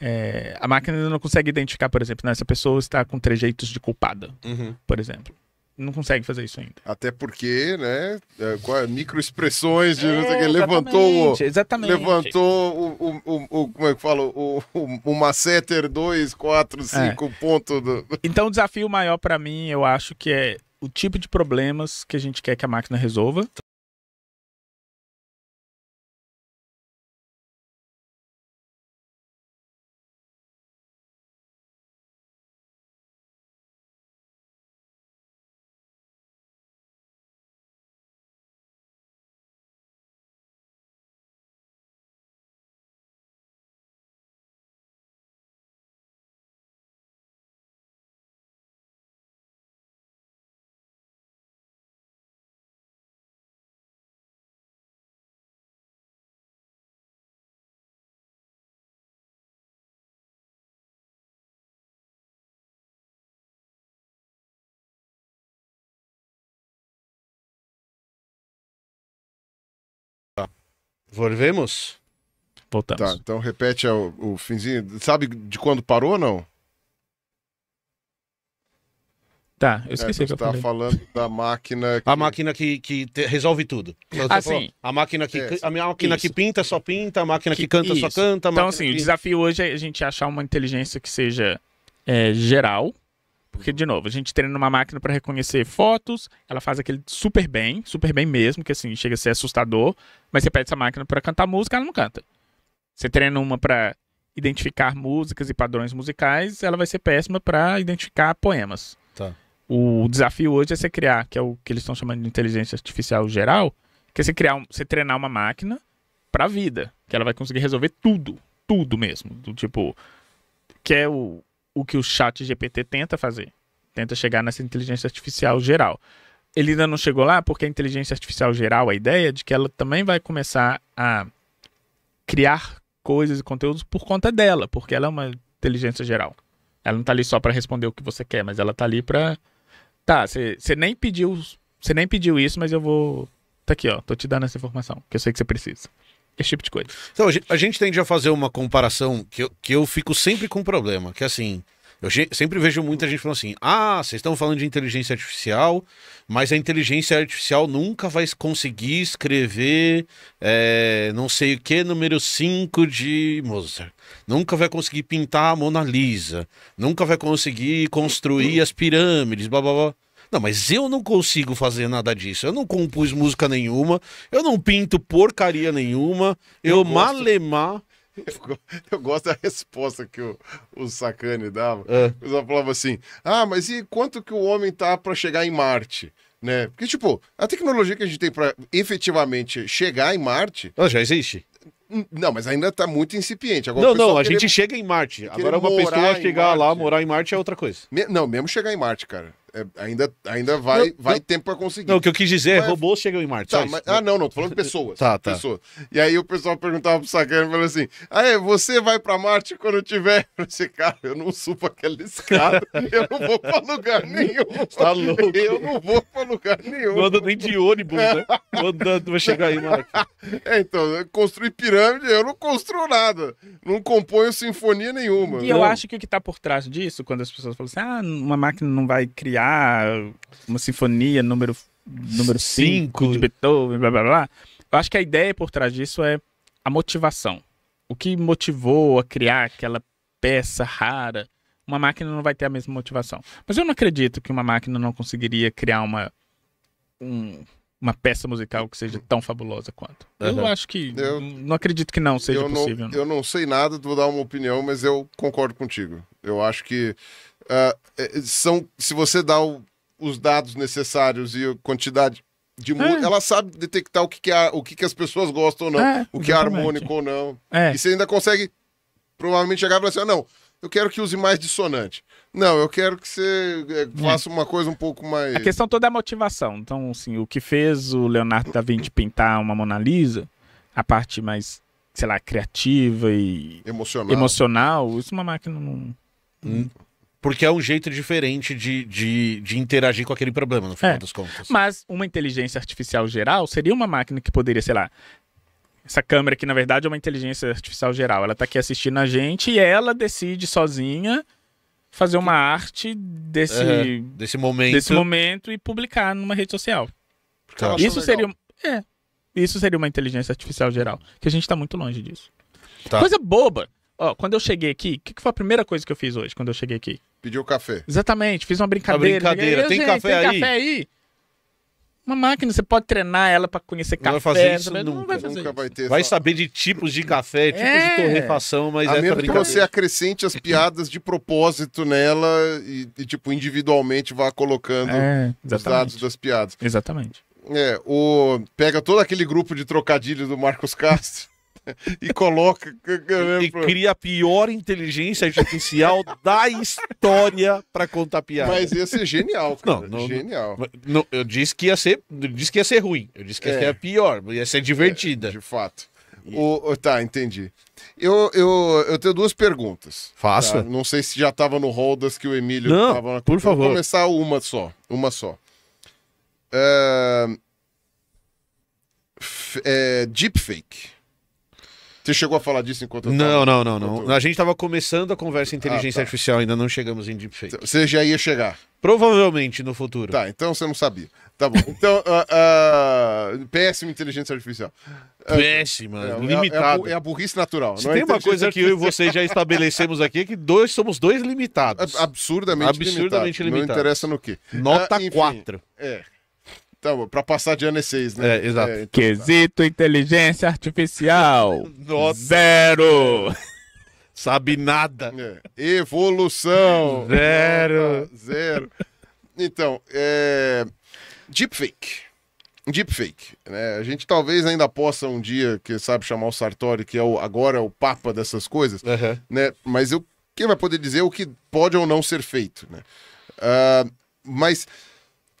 É, a máquina ainda não consegue identificar, por exemplo, né, essa pessoa está com trejeitos de culpada, uhum. por exemplo. Não consegue fazer isso ainda. Até porque, né? É, microexpressões de é, não sei é, levantou. Exatamente. Levantou o, o, o, Como é que fala? O, o, o Maceter 2, 4, 5 é. ponto. Do... Então, o desafio maior para mim, eu acho que é o tipo de problemas que a gente quer que a máquina resolva. Volvemos? Voltamos. Tá, então repete o, o finzinho. Sabe de quando parou ou não? Tá, eu é, esqueci é, você estava tá falando da máquina. Que... A máquina que, que te, resolve tudo. Então, assim falou, a máquina que é, a máquina isso. que pinta só pinta, a máquina que, então, assim, que canta isso. só canta. Então, assim, que... o desafio hoje é a gente achar uma inteligência que seja é, geral porque, de novo, a gente treina uma máquina para reconhecer fotos, ela faz aquele super bem, super bem mesmo, que assim, chega a ser assustador, mas você pede essa máquina para cantar música, ela não canta. Você treina uma para identificar músicas e padrões musicais, ela vai ser péssima para identificar poemas. Tá. O desafio hoje é você criar, que é o que eles estão chamando de inteligência artificial geral, que é você criar, um, você treinar uma máquina para a vida, que ela vai conseguir resolver tudo, tudo mesmo, do tipo que é o o que o chat GPT tenta fazer. Tenta chegar nessa inteligência artificial geral. Ele ainda não chegou lá porque a inteligência artificial geral, a ideia é de que ela também vai começar a criar coisas e conteúdos por conta dela, porque ela é uma inteligência geral. Ela não tá ali só para responder o que você quer, mas ela tá ali para Tá, você nem pediu, você nem pediu isso, mas eu vou Tá aqui, ó, tô te dando essa informação, que eu sei que você precisa esse tipo de coisa. Então, a gente, tende a fazer uma comparação que eu, que eu fico sempre com um problema, que é assim, eu sempre vejo muita gente falando assim: ah, vocês estão falando de inteligência artificial, mas a inteligência artificial nunca vai conseguir escrever é, não sei o que, número 5 de Mozart. Nunca vai conseguir pintar a Mona Lisa. Nunca vai conseguir construir as pirâmides, blá blá blá. Não, mas eu não consigo fazer nada disso. Eu não compus música nenhuma, eu não pinto porcaria nenhuma, eu, eu malemar. Eu, gosto da resposta que o, o Sacani dava. É. Eu falava assim: ah, mas e quanto que o homem tá para chegar em Marte? Né? Porque, tipo, a tecnologia que a gente tem para efetivamente chegar em Marte. Ela ah, já existe. Não, mas ainda está muito incipiente. Agora, não, não, a querer... gente chega em Marte. Agora uma pessoa chegar lá, morar em Marte é outra coisa. Me... Não, mesmo chegar em Marte, cara é, ainda, ainda vai, não, vai não, tempo para conseguir. Não, o que eu quis dizer é mas, é robôs chegam em Marte. Tá, mas, ah, não, não, tô falando de pessoas. tá, tá. Pessoas. E aí o pessoal perguntava pro e falou assim, ah, é, você vai para Marte quando tiver? Eu assim, cara, eu não supo aquela escada, eu não vou para lugar nenhum. tá louco. Eu não vou para lugar nenhum. Não ando nem de ônibus, né? Andando, vai chegar aí, Marte. É, então, construir pirâmide, eu não construo nada. Não componho sinfonia nenhuma. E não. eu acho que o que tá por trás disso, quando as pessoas falam assim, ah, uma máquina não vai criar uma sinfonia número número 5 de Beethoven, blá blá blá. Eu acho que a ideia por trás disso é a motivação. O que motivou a criar aquela peça rara? Uma máquina não vai ter a mesma motivação. Mas eu não acredito que uma máquina não conseguiria criar uma um, uma peça musical que seja tão fabulosa quanto. Uhum. Eu acho que. Eu, não acredito que não seja eu possível. Não, Eu não sei nada, vou dar uma opinião, mas eu concordo contigo. Eu acho que. Uh, são, se você dá o, os dados necessários e a quantidade de é. ela sabe detectar o que, que, a, o que, que as pessoas gostam ou não, é, o que exatamente. é harmônico ou não. É. E você ainda consegue provavelmente chegar e falar assim: ah, não, eu quero que use mais dissonante. Não, eu quero que você é, faça uma coisa um pouco mais. A questão toda é a motivação. Então, assim, o que fez o Leonardo da Vinci pintar uma Mona Lisa, a parte mais, sei lá, criativa e. Emocional. Emocional, isso uma máquina não. Hum. Porque é um jeito diferente de, de, de, interagir com aquele problema, no final é. das contas. Mas uma inteligência artificial geral seria uma máquina que poderia, sei lá, essa câmera aqui, na verdade, é uma inteligência artificial geral. Ela está aqui assistindo a gente e ela decide sozinha fazer uma arte desse, uhum, desse, momento. desse momento e publicar numa rede social. Tá. Isso seria, é, isso seria uma inteligência artificial geral, que a gente está muito longe disso. Tá. Coisa boba. Ó, quando eu cheguei aqui, o que, que, foi a primeira coisa que eu fiz hoje quando eu cheguei aqui? Pediu café. Exatamente, fiz uma brincadeira. Uma brincadeira. Cheguei, tem, café, tem aí? café aí? Uma máquina, você pode treinar ela para conhecer não café. Vai isso, não, nunca, vai fazer nunca vai ter. Vai só... saber de tipos de café, é. tipos é. de torrefação, mas a menos que você acrescente as piadas de propósito nela e, e tipo, individualmente vá colocando é, os dados das piadas. Exatamente. É, o... Pega todo aquele grupo de trocadilho do Marcos Castro e coloca. E, né, e cria a pior inteligência artificial da história para contar piada. Mas esse é genial, cara. Não, não, genial. Não, eu disse que ia ser. disse que ia ser ruim. Eu disse que ia é. ser pior, ia ser divertida. É, de fato. O, tá, entendi. Eu, eu, eu tenho duas perguntas. Faça. Tá? Não sei se já estava no holdas das que o Emílio Não, tava na... por favor. Vou começar uma só. Uma só. É... É... Deepfake. Você chegou a falar disso enquanto eu não, tava, não, não, não, não. A gente estava começando a conversa em ah, inteligência ah, tá. artificial, ainda não chegamos em deepfake. Você já ia chegar. Provavelmente no futuro. Tá, então você não sabia. Tá bom. Então, uh, uh, péssima inteligência artificial. É, péssima, é, é, é limitada. É, é, a burrice natural. Se tem é uma coisa que eu e você já estabelecemos aqui é que dois, somos dois limitados. Absurdamente, Absurdamente limitados. Limitado. Não interessa no quê. Nota uh, 4. É. Tá, então, bom, pra passar de ano é seis, né? É, exato. É, então Quesito tá. inteligência artificial. Nossa. Zero. Sabe nada. É. Evolução. Zero. Zero. Então, é... Deepfake. Deepfake. Né? A gente talvez ainda possa um dia, que sabe, chamar o Sartori, que é o, agora é o papa dessas coisas, uhum. né? Mas eu, quem vai poder dizer o que pode ou não ser feito, né? Uh, mas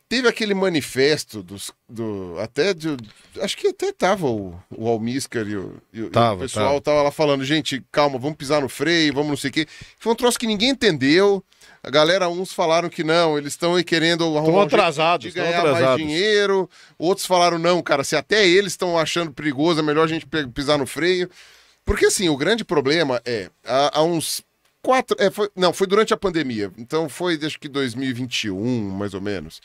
Teve aquele manifesto dos. Do, até de, Acho que até tava o, o Almíscar e o, e tava, o pessoal tava. tava lá falando, gente, calma, vamos pisar no freio, vamos não sei o quê. Foi um troço que ninguém entendeu. A galera, uns falaram que não, eles estão querendo arrumar estão um atrasados, de ganhar atrasados. mais dinheiro. Outros falaram, não, cara, se até eles estão achando perigoso, é melhor a gente pisar no freio. Porque, assim, o grande problema é, há, há uns quatro... É, foi, não, foi durante a pandemia. Então, foi, acho que 2021, mais ou menos.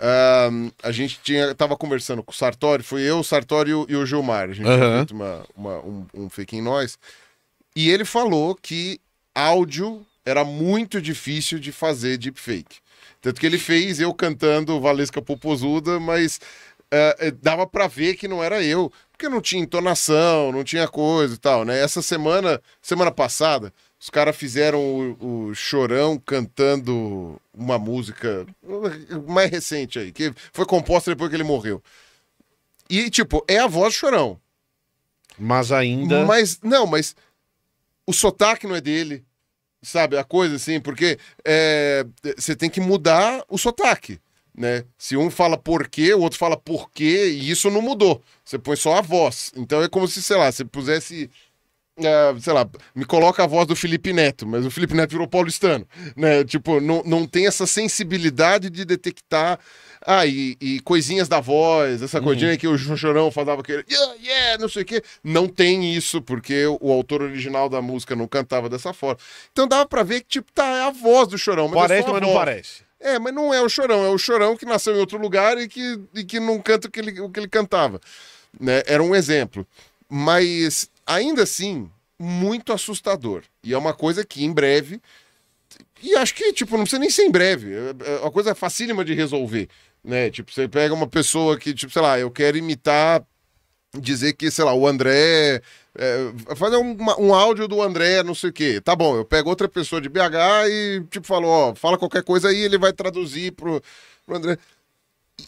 Uh, a gente tinha, tava conversando com o Sartori, foi eu, o Sartori e o Gilmar. A gente uhum. tinha feito uma, uma, um, um fake em nós. E ele falou que áudio era muito difícil de fazer deepfake. Tanto que ele fez eu cantando Valesca Popozuda, mas uh, dava para ver que não era eu, porque não tinha entonação, não tinha coisa e tal, né? Essa semana, semana passada, os caras fizeram o, o, Chorão cantando uma música mais recente aí, que foi composta depois que ele morreu. E, tipo, é a voz do Chorão. Mas ainda. Mas, não, mas o sotaque não é dele. Sabe, a coisa assim, porque é, você é, tem que mudar o sotaque. Né? Se um fala por quê, o outro fala por quê, e isso não mudou. Você põe só a voz. Então é como se, sei lá, você pusesse é, sei lá, me coloca a voz do Felipe Neto, mas o Felipe Neto virou paulistano, né? Tipo, não, não tem essa sensibilidade de detectar. Ah, e, e coisinhas da voz, essa uhum. coisinha que o Chorão falava que ele, yeah, yeah, não sei o quê. Não tem isso, porque o autor original da música não cantava dessa forma. Então dava pra ver que, tipo, tá é a voz do Chorão. Mas é parece, é mas não parece. É, mas não é o Chorão, é o Chorão que nasceu em outro lugar e que, e que não canta o que ele, o que ele cantava. Né? Era um exemplo. Mas ainda assim, muito assustador. E é uma coisa que em breve. E acho que, tipo, não precisa nem ser em breve. É, é uma coisa facílima de resolver. Né? Tipo, você pega uma pessoa que, tipo, sei lá, eu quero imitar dizer que, sei lá, o André. É, fazer um, um áudio do André, não sei o quê. Tá bom, eu pego outra pessoa de BH e, tipo, falo, ó, fala qualquer coisa aí, ele vai traduzir pro, pro André.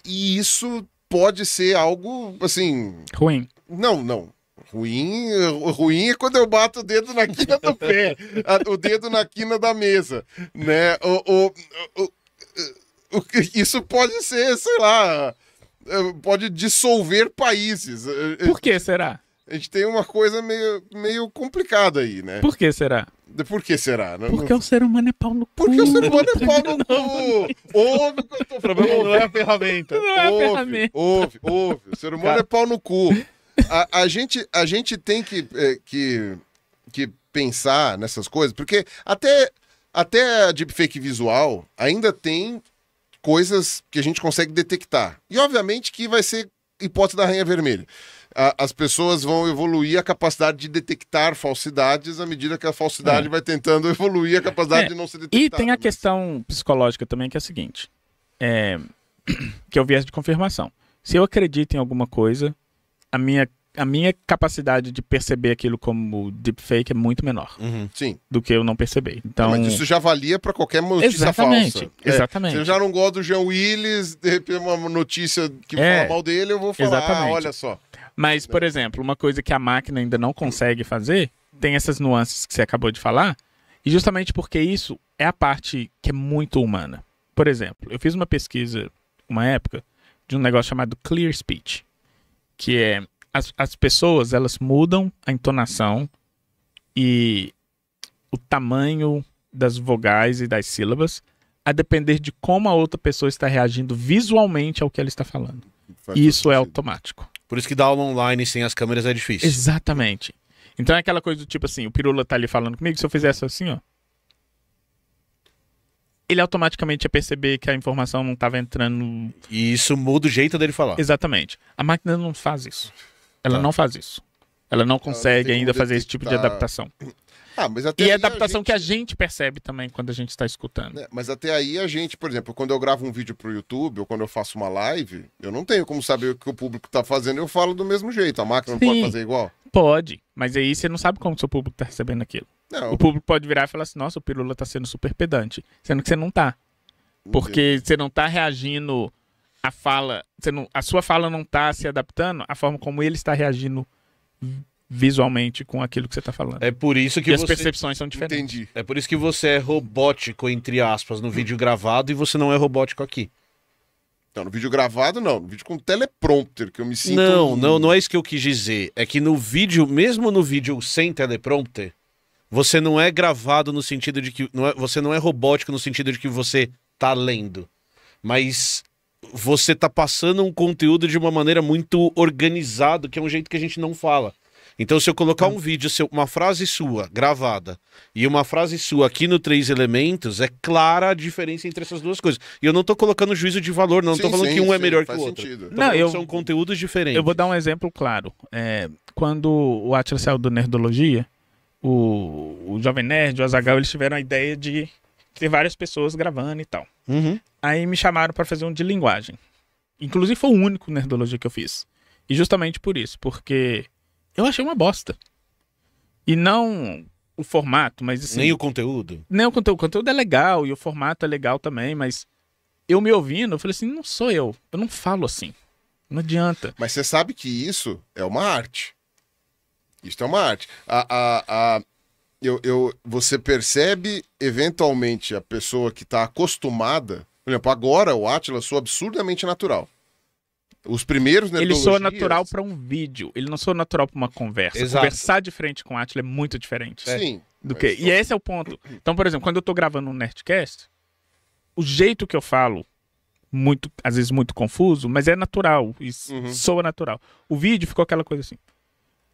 E isso pode ser algo, assim. Ruim. Não, não. Ruim, ruim é quando eu bato o dedo na quina do pé, o dedo na quina da mesa, né? O, o, o, isso pode ser, sei lá, é, pode dissolver países. É, é, por que será? A gente tem uma coisa meio, meio complicada aí, né? Por que será? Por que será? Porque não... o ser humano é pau no cu. Porque o ser humano é pau no cu. Ouve o que eu tô falando. não é a ferramenta. Não é a ouve, ferramenta. Ouve, ouve. O ser humano Cara... é pau no cu a, a, gente, a gente tem que, é, que, que pensar nessas coisas, porque até, até a deepfake visual ainda tem coisas que a gente consegue detectar. E obviamente que vai ser hipótese da rainha vermelha. A, as pessoas vão evoluir a capacidade de detectar falsidades à medida que a falsidade é. vai tentando evoluir a é. capacidade é. de não ser detectada. E tem a mas... Né? questão psicológica também, que é a seguinte: é... que é o viés de confirmação. Se eu acredito em alguma coisa, a minha a minha capacidade de perceber aquilo como deepfake é muito menor uhum, sim. do que eu não perceber. Então, mas isso já valia para qualquer notícia exatamente, falsa. É, exatamente. É, se eu já não gosto do Jean Willis, de repente uma notícia que é, fala mal dele, eu vou falar, ah, exatamente. ah, olha só. Mas, por exemplo, uma coisa que a máquina ainda não consegue fazer, tem essas nuances que você acabou de falar, e justamente porque isso é a parte que é muito humana. Por exemplo, eu fiz uma pesquisa, uma época, de um negócio chamado Clear Speech que é as, as pessoas elas mudam a entonação e o tamanho das vogais e das sílabas a depender de como a outra pessoa está reagindo visualmente ao que ela está falando. Faz Isso é automático. Por isso que dar aula online sem as câmeras é difícil. Exatamente. Então é aquela coisa do tipo assim, o Pirula tá ali falando comigo, se eu fizesse assim, ó ele automaticamente ia perceber que a informação não estava entrando. E isso muda o jeito dele falar. Exatamente. A máquina não faz isso. Ela tá. não faz isso. Ela não consegue ela ainda fazer esse tipo de adaptação. Ah, mas até e é adaptação a gente... que a gente percebe também quando a gente está escutando. É, mas até aí a gente, por exemplo, quando eu gravo um vídeo para o YouTube ou quando eu faço uma live, eu não tenho como saber o que o público está fazendo, eu falo do mesmo jeito. A máquina Sim, não pode fazer igual? Pode, mas aí você não sabe como o seu público está recebendo aquilo. Não. O público pode virar e falar assim: nossa, o Pirula está sendo super pedante, sendo que você não está. Porque você não está reagindo à fala, você não, a sua fala não está se adaptando à forma como ele está reagindo visualmente com aquilo que você está falando. É por isso que e você... as percepções são diferentes. Entendi. É por isso que você é robótico entre aspas no vídeo gravado e você não é robótico aqui. Não, no vídeo gravado não, no vídeo com teleprompter que eu me sinto Não, não, não é isso que eu quis dizer. É que no vídeo, mesmo no vídeo sem teleprompter, você não é gravado no sentido de que não é, você não é robótico no sentido de que você tá lendo, mas você tá passando um conteúdo de uma maneira muito organizado, que é um jeito que a gente não fala. Então, se eu colocar hum. um vídeo, uma frase sua gravada e uma frase sua aqui no Três Elementos, é clara a diferença entre essas duas coisas. E eu não estou colocando juízo de valor, não. Sim, tô falando sim, que um é sim, é melhor que o outro. Sentido. Não, eu, são conteúdos diferentes. Eu vou dar um exemplo claro. É, quando o Atlas saiu do Nerdologia, o, o Jovem Nerd, o Azagal, eles tiveram a ideia de ter várias pessoas gravando e tal. Uhum. Aí me chamaram para fazer um de linguagem. Inclusive foi o único Nerdologia que eu fiz. E justamente por isso, porque eu achei uma bosta. E não o formato, mas assim, Nem o conteúdo? Nem o conteúdo. O conteúdo é legal e o formato é legal também, mas eu me ouvindo, eu falei assim: não sou eu. Eu não falo assim. Não adianta. Mas você sabe que isso é uma arte. Isso é uma arte. A, a, a, eu, eu, você percebe, eventualmente, a pessoa que está acostumada. Por exemplo, agora o Atlas sou absurdamente natural. Os primeiros Ele soa natural para um vídeo, ele não soa natural para uma conversa. Exato. Conversar de frente com o Atila é muito diferente. É. Sim. Do que... É Só... E esse é o ponto. Então, por exemplo, quando eu estou gravando um Nerdcast, o jeito que eu falo, muito, às vezes muito confuso, mas é natural, uhum. soa natural. O vídeo ficou aquela coisa assim.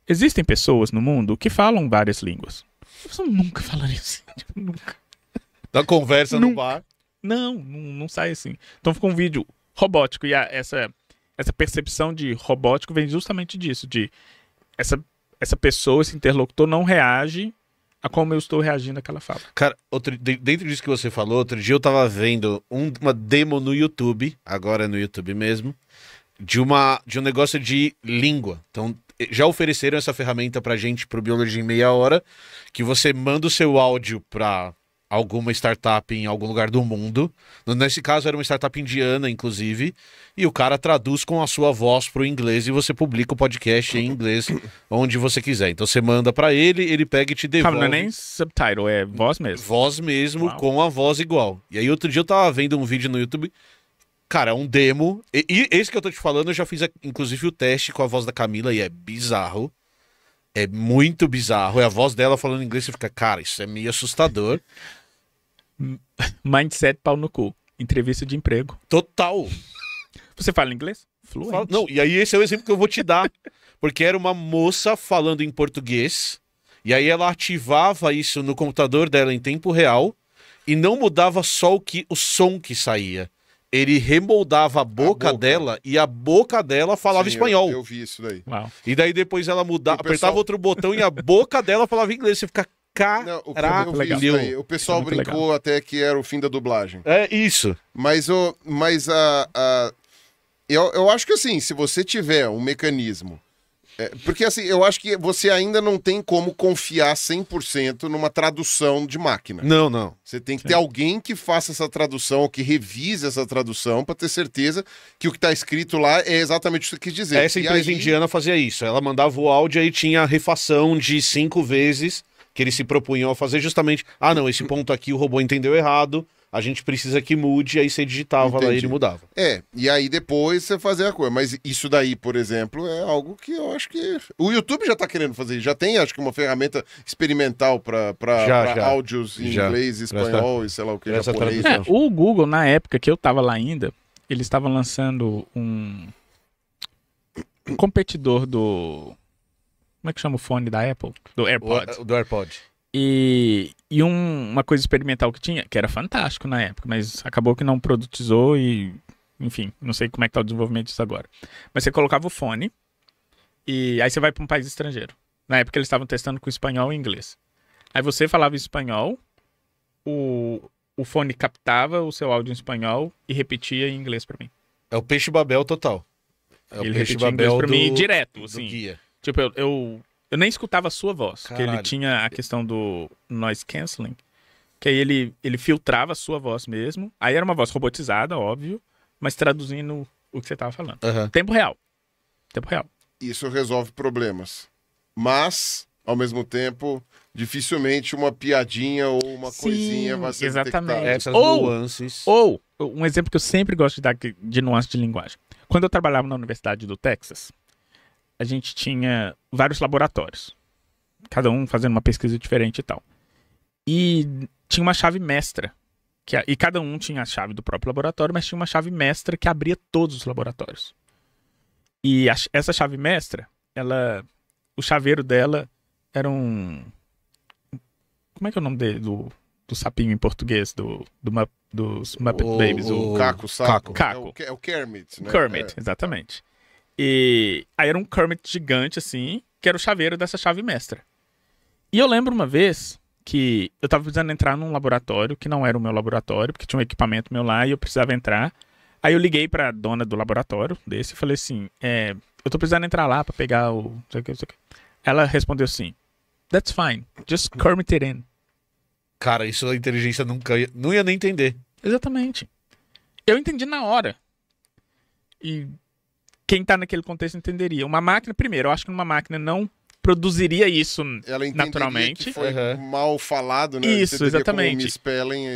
Existem pessoas no mundo que falam várias línguas. Eu nunca falaria assim, tipo, nunca. Da conversa nunca. no bar. Não, não, não sai assim. Então ficou um vídeo robótico. E a, essa essa percepção de robótico vem justamente disso, de essa, essa pessoa, esse interlocutor não reage a como eu estou reagindo àquela fala. Cara, outro, dentro disso que você falou, outro dia eu tava vendo um, uma demo no YouTube, agora é no YouTube mesmo, de, uma, de um negócio de língua. Então, já ofereceram essa ferramenta pra gente pro Biologia em Meia Hora, que você manda o seu áudio pra alguma startup em algum lugar do mundo. Nesse caso era uma startup indiana, inclusive, e o cara traduz com a sua voz para o inglês e você publica o podcast em inglês onde você quiser. Então você manda para ele, ele pega e te devolve. Não é nem subtitle, é voz mesmo. Voz mesmo com a voz igual. E aí outro dia eu tava vendo um vídeo no YouTube Cara, é um demo. E, e, esse que eu tô te falando, eu já fiz inclusive o teste com a voz da Camila e é bizarro. É muito bizarro. É a voz dela falando inglês, você fica, cara, isso é meio assustador. Mindset pau no cu. Entrevista de emprego. Total. Você fala inglês? Fluente. Fala, não, e aí esse é o exemplo que eu vou te dar. porque era uma moça falando em português. E aí ela ativava isso no computador dela em tempo real e não mudava só o que o som que saía. Ele remoldava a boca, a boca. dela e a boca dela falava Sim, espanhol. Eu, eu, vi isso daí. Uau. E daí depois ela mudava, apertava outro botão e a boca dela falava inglês. Você fica, Caralho. O, o pessoal é brincou legal. até que era o fim da dublagem. É isso. Mas, o, mas a, a, eu, eu acho que assim, se você tiver um mecanismo. É, porque assim, eu acho que você ainda não tem como confiar 100% numa tradução de máquina. Não, não. Você tem que ter é. alguém que faça essa tradução, ou que revise essa tradução, para ter certeza que o que está escrito lá é exatamente o que você quis dizer. Essa empresa aí... indiana fazia isso. Ela mandava o áudio e tinha refação de cinco vezes que eles se propunham a fazer justamente, ah, não, esse ponto aqui o robô entendeu errado, a gente precisa que mude, aí você digitava Entendi. lá e ele mudava. É, e aí depois você fazia a coisa. Mas isso daí, por exemplo, é algo que eu acho que. O YouTube já tá querendo fazer, já tem, acho que, uma ferramenta experimental para áudios em já. inglês, espanhol e sei lá o que, japonês. É, o Google, na época que eu tava lá ainda, eles estavam lançando um... um competidor do como é que chama o fone da Apple? Do AirPod. O, do AirPod. E, e um, uma coisa experimental que tinha, que era fantástico na época, mas acabou que não produtizou e, enfim, não sei como é que tá o desenvolvimento disso agora. Mas você colocava o fone e aí você vai para um país estrangeiro. Na época eles estavam testando com espanhol e inglês. Aí você falava espanhol, o, o fone captava o seu áudio em espanhol e repetia em inglês para mim. É o peixe babel total. É o ele peixe babel pra do... mim direto, assim. guia. Tipo, eu, eu, eu nem escutava a sua voz. Caralho. Porque ele tinha a questão do noise canceling. Que aí ele, ele filtrava a sua voz mesmo. Aí era uma voz robotizada, óbvio, mas traduzindo o que você tava falando. Uhum. Tempo real. Tempo real. Isso resolve problemas. Mas, ao mesmo tempo, dificilmente uma piadinha ou uma Sim, coisinha vai ser exatamente. Essas ou, nuances. Ou, um exemplo que eu sempre gosto de dar de nuances de linguagem. Quando eu trabalhava na Universidade do Texas, a gente tinha vários laboratórios, cada um fazendo uma pesquisa diferente e tal. E tinha uma chave mestra, que e cada um tinha a chave do próprio laboratório, mas tinha uma chave mestra que abria todos os laboratórios. E a, essa chave mestra, ela, o chaveiro dela era um, como é que é o nome dele do, do sapinho em português do, do dos Muppet o, Babies? O, o Caco, o sapo. Caco. Caco. É, o, é o Kermit, né? Kermit, é. exatamente. E aí era um Kermit gigante, assim, que era o chaveiro dessa chave mestra. E eu lembro uma vez que eu tava precisando entrar num laboratório que não era o meu laboratório, porque tinha um equipamento meu lá e eu precisava entrar. Aí eu liguei pra dona do laboratório desse e falei assim: é, eu tô precisando entrar lá pra pegar o. Ela respondeu assim: That's fine, just Kermit it in. Cara, isso a inteligência nunca ia, não ia nem entender. Exatamente. Eu entendi na hora. E quem está naquele contexto entenderia. Uma máquina, primeiro, eu acho que uma máquina não produziria isso naturalmente. Que foi uhum. mal falado, né? Isso, exatamente.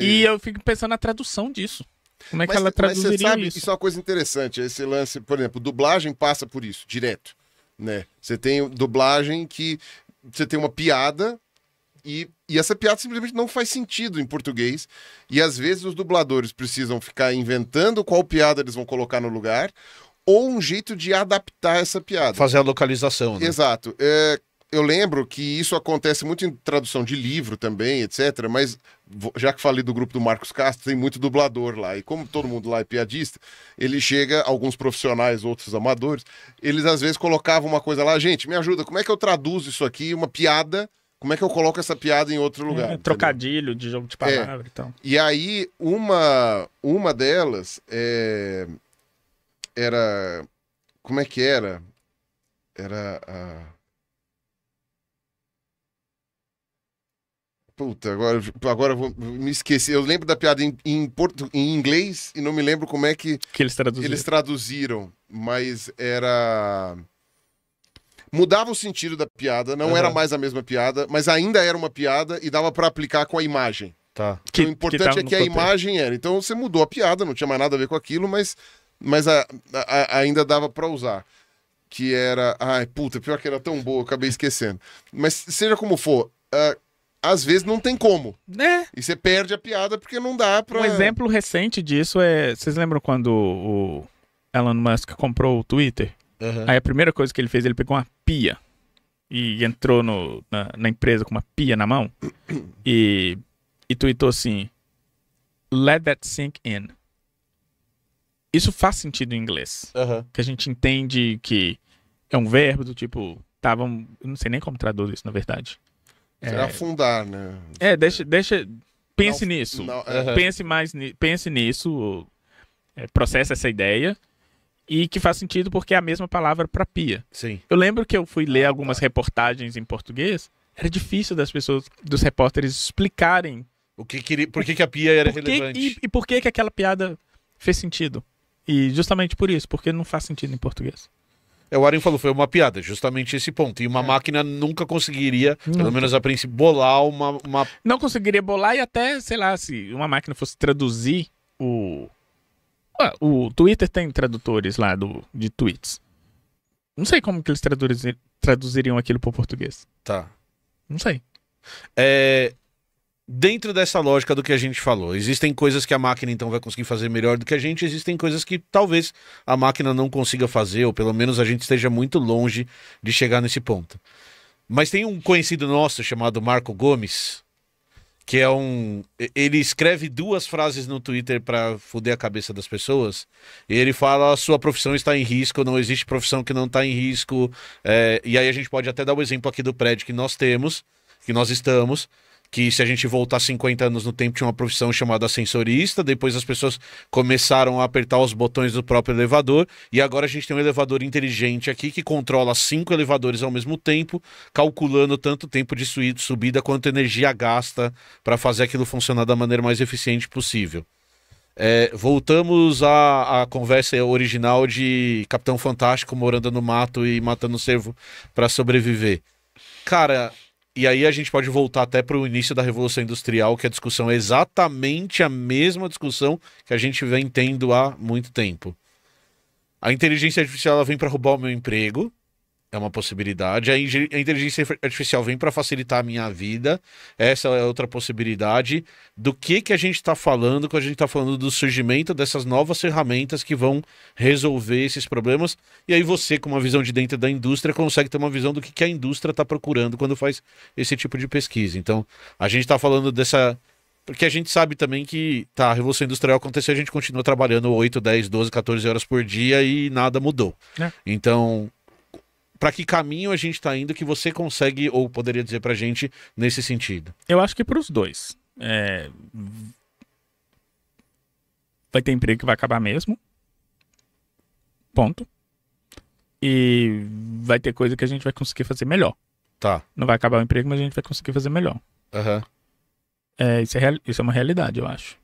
e... e eu fico pensando na tradução disso. Como é mas, que ela traduziria mas sabe, isso? Isso é uma coisa interessante. Esse lance, por exemplo, dublagem passa por isso, direto. Né? Você tem dublagem que você tem uma piada e, e, essa piada simplesmente não faz sentido em português. E às vezes os dubladores precisam ficar inventando qual piada eles vão colocar no lugar, ou um jeito de adaptar essa piada. Fazer a localização, né? Exato. É, eu lembro que isso acontece muito em tradução de livro também, etc. Mas já que falei do grupo do Marcos Castro, tem muito dublador lá. E como todo mundo lá é piadista, ele chega, alguns profissionais, outros amadores, eles às vezes colocavam uma coisa lá, gente, me ajuda, como é que eu traduzo isso aqui, uma piada como é que eu coloco essa piada em outro lugar? É, trocadilho de jogo de é. palavra é. e então. tal. E aí, uma, uma delas é, era. Como é que era? Era Puta, agora, agora vou me esquecer. Eu lembro da piada em, em, porto, em inglês e não me lembro como é que, que eles, traduziram. eles traduziram. Mas era. Mudava o sentido da piada, não uhum. era mais a mesma piada, mas ainda era uma piada e dava para aplicar com a imagem. Tá. Então, que, o importante que é que a imagem era. Então você mudou a piada, não tinha mais nada a ver com aquilo, mas mas a, a, ainda dava para usar. Que era. Ai, puta, pior que era tão boa, acabei esquecendo. Mas seja como for, uh, às vezes não tem como. Né? E você perde a piada porque não dá pra. Um exemplo recente disso é. Vocês lembram quando o Elon Musk comprou o Twitter? Uhum. Aí a primeira coisa que ele fez, ele pegou uma pia e entrou no, na, na empresa com uma pia na mão e, e tweetou assim: Let that sink in isso faz sentido em inglês. Uhum. Que a gente entende que é um verbo do tipo. Tava, eu não sei nem como traduz isso, na verdade. É. Será é, afundar, né? É, deixa. deixa pense não, nisso. Não, uhum. Pense mais pense nisso. É, processa essa ideia. E que faz sentido porque é a mesma palavra para pia. Sim. Eu lembro que eu fui ler ah, algumas tá. reportagens em português. Era difícil das pessoas, dos repórteres, explicarem. O que queria, por que, que a pia era que, relevante. E, e por que, que aquela piada fez sentido. E justamente por isso, porque não faz sentido em português. É, o Arin falou, foi uma piada, justamente esse ponto. E uma é. máquina nunca conseguiria, nunca. pelo menos a princípio, bolar uma, uma. Não conseguiria bolar e até, sei lá, se uma máquina fosse traduzir o. Ah, o Twitter tem tradutores lá do, de tweets. Não sei como que eles traduzir, traduziriam aquilo para português. Tá. Não sei. É, dentro dessa lógica do que a gente falou, existem coisas que a máquina então vai conseguir fazer melhor do que a gente, existem coisas que talvez a máquina não consiga fazer, ou pelo menos a gente esteja muito longe de chegar nesse ponto. Mas tem um conhecido nosso chamado Marco Gomes, que é um. Ele escreve duas frases no Twitter para fuder a cabeça das pessoas. E ele fala: a sua profissão está em risco, não existe profissão que não está em risco. É, e aí a gente pode até dar o um exemplo aqui do prédio que nós temos, que nós estamos que se a gente voltar 50 anos no tempo, tinha uma profissão chamada sensorista depois as pessoas começaram a apertar os botões do próprio elevador, e agora a gente tem um elevador inteligente aqui que controla cinco elevadores ao mesmo tempo, calculando tanto tempo de subida quanto energia gasta para fazer aquilo funcionar da maneira mais eficiente possível. É, voltamos à, à, conversa original de Capitão Fantástico morando no mato e matando o servo para sobreviver. Cara, e aí a gente pode voltar até para o início da Revolução Industrial, que a discussão é exatamente a mesma discussão que a gente vem tendo há muito tempo. A inteligência artificial ela vem para roubar o meu emprego, é uma possibilidade. A, a inteligência artificial vem para facilitar a minha vida. Essa é outra possibilidade. Do que, que a gente está falando quando a gente está falando do surgimento dessas novas ferramentas que vão resolver esses problemas? E aí você, com uma visão de dentro da indústria, consegue ter uma visão do que, que a indústria está procurando quando faz esse tipo de pesquisa. Então, a gente está falando dessa porque a gente sabe também que tá, a Revolução Industrial aconteceu, a gente continua trabalhando 8, 10, 12, 14 horas por dia e nada mudou. É. Então, para que caminho a gente está indo que você consegue ou poderia dizer para gente nesse sentido? Eu acho que para os dois. É... Vai ter emprego que vai acabar mesmo. Ponto. E vai ter coisa que a gente vai conseguir fazer melhor. Tá. Não vai acabar o emprego, mas a gente vai conseguir fazer melhor. Uhum. É, isso, é real... isso é uma realidade, eu acho.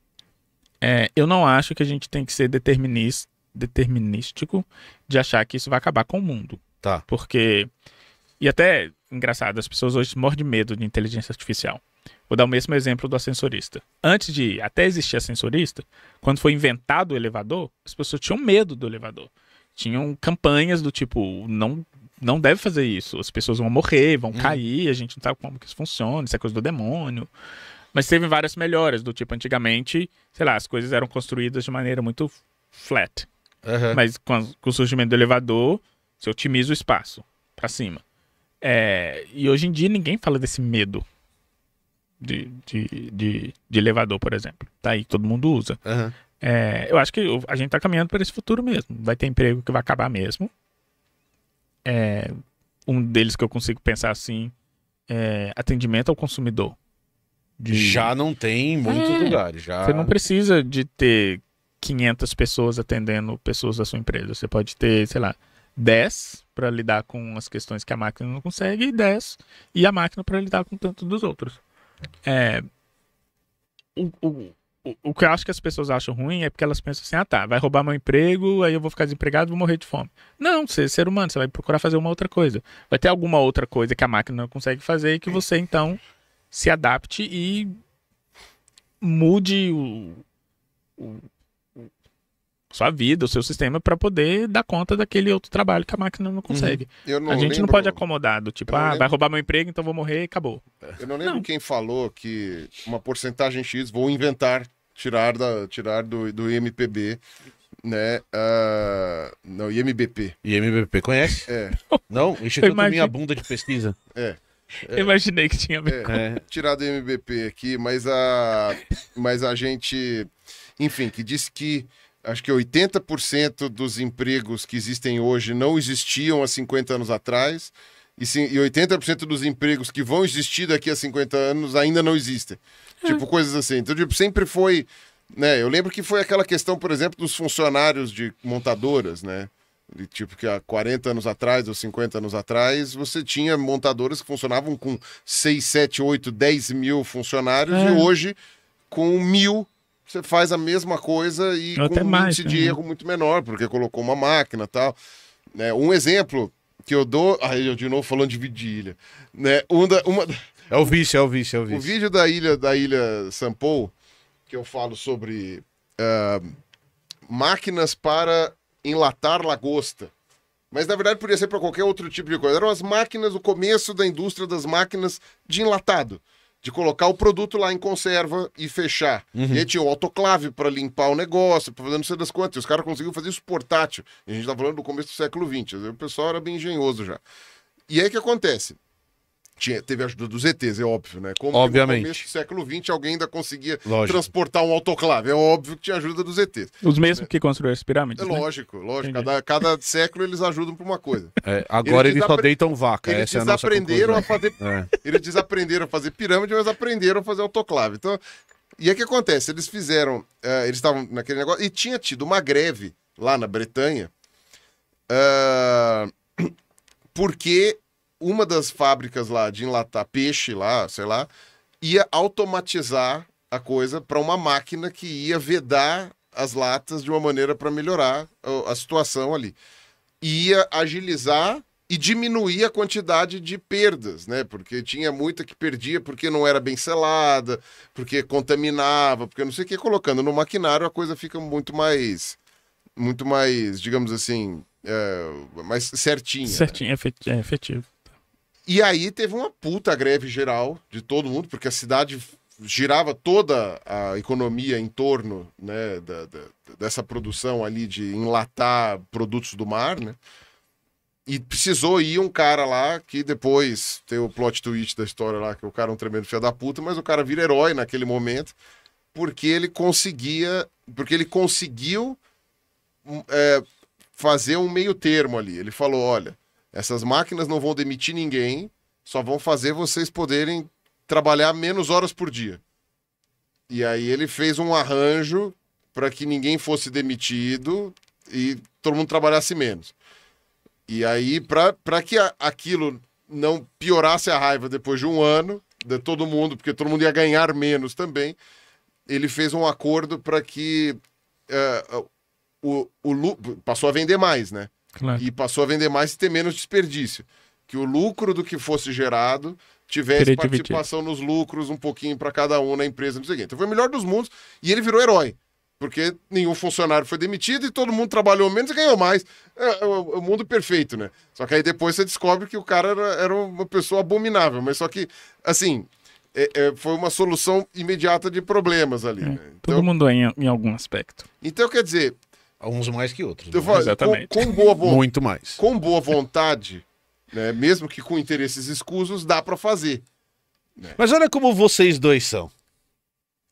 É, eu não acho que a gente tem que ser determinístico de achar que isso vai acabar com o mundo. Tá. Porque. E até, engraçado, as pessoas hoje morrem de medo de inteligência artificial. Vou dar o mesmo exemplo do ascensorista. Antes de até existir ascensorista, quando foi inventado o elevador, as pessoas tinham medo do elevador. Tinham campanhas do tipo, não não deve fazer isso, as pessoas vão morrer, vão hum. cair, a gente não sabe como que isso funciona, isso é coisa do demônio. Mas teve várias melhoras, do tipo, antigamente, sei lá, as coisas eram construídas de maneira muito flat. Uhum. Mas com, com o surgimento do elevador, você otimiza o espaço para cima. É, e hoje em dia ninguém fala desse medo de, de, de, de elevador, por exemplo. Tá aí, todo mundo usa. Uhum. É, eu acho que a gente tá caminhando para esse futuro mesmo. Vai ter emprego que vai acabar mesmo. É, um deles que eu consigo pensar assim é atendimento ao consumidor. De... Já não tem em muitos é, lugares. Já... Você não precisa de ter 500 pessoas atendendo pessoas da sua empresa. Você pode ter, sei lá, 10 para lidar com as questões que a máquina não consegue e 10 e a máquina para lidar com tanto dos outros. É, o, o, o que eu acho que as pessoas acham ruim é porque elas pensam assim: ah tá, vai roubar meu emprego, aí eu vou ficar desempregado, vou morrer de fome. Não, você é ser humano, você vai procurar fazer uma outra coisa. Vai ter alguma outra coisa que a máquina não consegue fazer e que você então se adapte e mude o, o sua vida, o seu sistema para poder dar conta daquele outro trabalho que a máquina não uhum. consegue. Não a gente lembro... não pode acomodar do tipo, ah, lembro... vai roubar meu emprego, então vou morrer e acabou. Eu não lembro não. quem falou que uma porcentagem X vou inventar tirar da tirar do, do IMPB né? Uh, não, IMBP. IMBP, conhece? É. Não? Instituto imagine... Minha Bunda de Pesquisa. É. é. Imaginei que tinha é. é. Tirar do MBP aqui, mas a, mas a gente, enfim, que diz que acho que 80% dos empregos que existem hoje não existiam há 50 anos atrás, e, sim, e 80% dos empregos que vão existir daqui a 50 anos ainda não existem. É. Tipo, coisas assim. Então, tipo, sempre foi. Né, eu lembro que foi aquela questão, por exemplo, dos funcionários de montadoras, né? De tipo, que há 40 anos atrás ou 50 anos atrás, você tinha montadoras que funcionavam com 6, 7, 8, 10 mil funcionários é. e hoje com mil você faz a mesma coisa e com um mais, índice de né? erro muito menor, porque colocou uma máquina e tal. Né? Um exemplo que eu dou. Aí eu de novo falando de vidilha. Né? Uma, uma... É o vício, é o vício, é o vício. O vídeo da ilha, da ilha Sampo, que eu falo sobre uh, máquinas para enlatar lagosta. Mas na verdade podia ser para qualquer outro tipo de coisa. Eram as máquinas, o começo da indústria das máquinas de enlatado de colocar o produto lá em conserva e fechar. Uhum. E aí tinha o autoclave para limpar o negócio, para fazer não sei das quantas. E os caras conseguiam fazer isso portátil. E a gente está falando do começo do século XX. O pessoal era bem engenhoso já. E aí o que acontece? tinha, teve a ajuda dos ETs, é óbvio, né? Como Obviamente. no começo do século XX alguém ainda conseguia lógico. transportar um autoclave. É óbvio que tinha ajuda dos ETs. Os mesmos né? que construíram as pirâmides. É, né? Lógico, lógico. Cada, cada século eles ajudam para uma coisa. É, agora eles, eles desapre... só deitam vaca. Eles Essa desaprenderam é a, a fazer. É. Eles desaprenderam a fazer pirâmide, mas aprenderam a fazer autoclave. Então, e é que acontece, eles fizeram. Uh, eles estavam naquele negócio. E tinha tido uma greve lá na Bretanha. Uh, porque uma das fábricas lá de enlatar peixe lá, sei lá, ia automatizar a coisa para uma máquina que ia vedar as latas de uma maneira para melhorar a situação ali. Ia agilizar e diminuir a quantidade de perdas, né? Porque tinha muita que perdia porque não era bem selada, porque contaminava, porque não sei o que. Colocando no maquinário a coisa fica muito mais, muito mais, digamos assim, é, mais certinha. Né? Certinha, né? é efetivo. E aí teve uma puta greve geral de todo mundo, porque a cidade girava toda a economia em torno né, da, da, dessa produção ali de enlatar produtos do mar, né? E precisou ir um cara lá que depois tem o plot twist da história lá, que o cara é um tremendo filho da puta, mas o cara vira herói naquele momento, porque ele conseguia. Porque ele conseguiu hum, é, fazer um meio termo ali. Ele falou: olha, essas máquinas não vão demitir ninguém, só vão fazer vocês poderem trabalhar menos horas por dia. E aí ele fez um arranjo para que ninguém fosse demitido e todo mundo trabalhasse menos. E aí, para que a, aquilo não piorasse a raiva depois de um ano, de todo mundo, porque todo mundo ia ganhar menos também, ele fez um acordo para que uh, o, o, passou a vender mais, né? Claro. E passou a vender mais e ter menos desperdício. Que o lucro do que fosse gerado tivesse participação nos lucros, um pouquinho para cada um na empresa, não sei o quê. Então foi o melhor dos mundos e ele virou herói. Porque nenhum funcionário foi demitido e todo mundo trabalhou menos e ganhou mais. É, é o, é o mundo perfeito, né? Só que aí depois você descobre que o cara era, era uma pessoa abominável. Mas só que, assim, é, é, foi uma solução imediata de problemas ali. É, né? então, todo mundo é em, em algum aspecto. Então, quer dizer, Uns mais que outros. Né? Falo, Exatamente. Com, com boa Muito mais. Com boa vontade, né, mesmo que com interesses escusos, dá para fazer. Né? Mas olha como vocês dois são.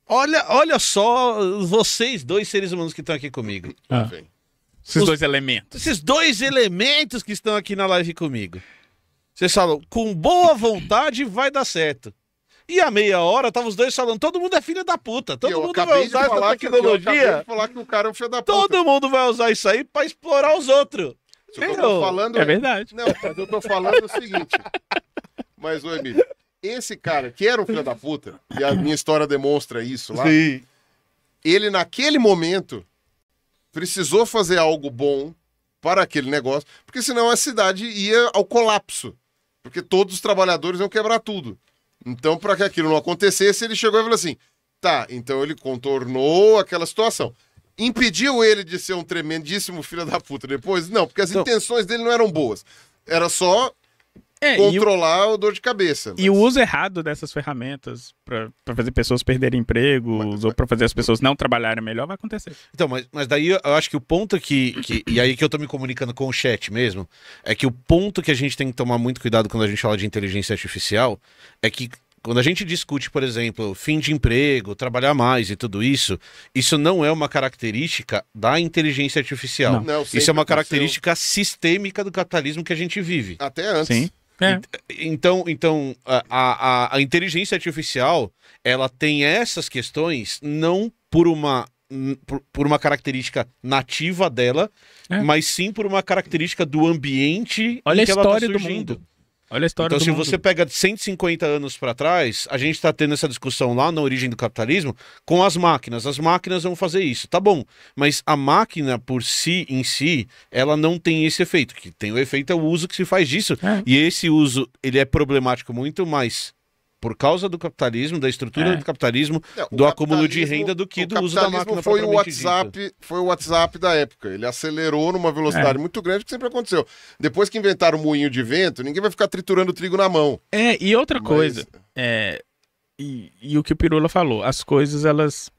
Olha, olha só vocês dois seres humanos que estão aqui comigo. Ah. Esses dois elementos. Esses dois elementos que estão aqui na live comigo. Vocês falam, com boa vontade vai dar certo. E a meia hora tava os dois falando, todo mundo é filho da puta, todo mundo vai usar essa tecnologia. Que, eu de falar que o cara é um filho da puta. Todo mundo vai usar isso aí pra explorar os outros. eu tô falando... É verdade. Não, mas eu tô falando o seguinte. Mas, ô Emílio, esse cara que era um filho da puta, e a minha história demonstra isso lá. Sim. Ele, naquele momento, precisou fazer algo bom para aquele negócio, porque senão a cidade ia ao colapso. Porque todos os trabalhadores iam quebrar tudo. Então, para que aquilo não acontecesse, ele chegou e falou assim: tá, então ele contornou aquela situação. Impediu ele de ser um tremendíssimo filho da puta depois? Não, porque as então... intenções dele não eram boas. Era só é, controlar o... a dor de cabeça. Mas... E o uso errado dessas ferramentas para fazer pessoas perderem empregos mas, ou para fazer as pessoas não trabalharem melhor vai acontecer. Então, mas, mas daí eu acho que o ponto que, que. E aí que eu tô me comunicando com o chat mesmo, é que o ponto que a gente tem que tomar muito cuidado quando a gente fala de inteligência artificial é que quando a gente discute, por exemplo, fim de emprego, trabalhar mais e tudo isso, isso não é uma característica da inteligência artificial. Não. Não, isso é uma característica aconteceu. sistêmica do capitalismo que a gente vive. Até antes. Sim. É. Então, então a, a, a inteligência artificial ela tem essas questões não por uma por, uma característica nativa dela, é. mas sim por uma característica do ambiente. Olha a tá história tá do mundo. Olha a história Então, se mundo. você pega 150 anos para trás, a gente está tendo essa discussão lá na origem do capitalismo com as máquinas. As máquinas vão fazer isso, tá bom. Mas a máquina por si em si, ela não tem esse efeito. Que tem o efeito é o uso que se faz disso. É. E esse uso, ele é problemático muito mais por causa do capitalismo, da estrutura é. do capitalismo, do acúmulo de renda do que do uso da máquina foi o WhatsApp, foi o WhatsApp da época. Ele acelerou numa velocidade é. muito grande que sempre aconteceu. Depois que inventaram o moinho de vento, ninguém vai ficar triturando trigo na mão. É, e outra Mas... coisa, é, e, e, o que o Pirula falou, as coisas elas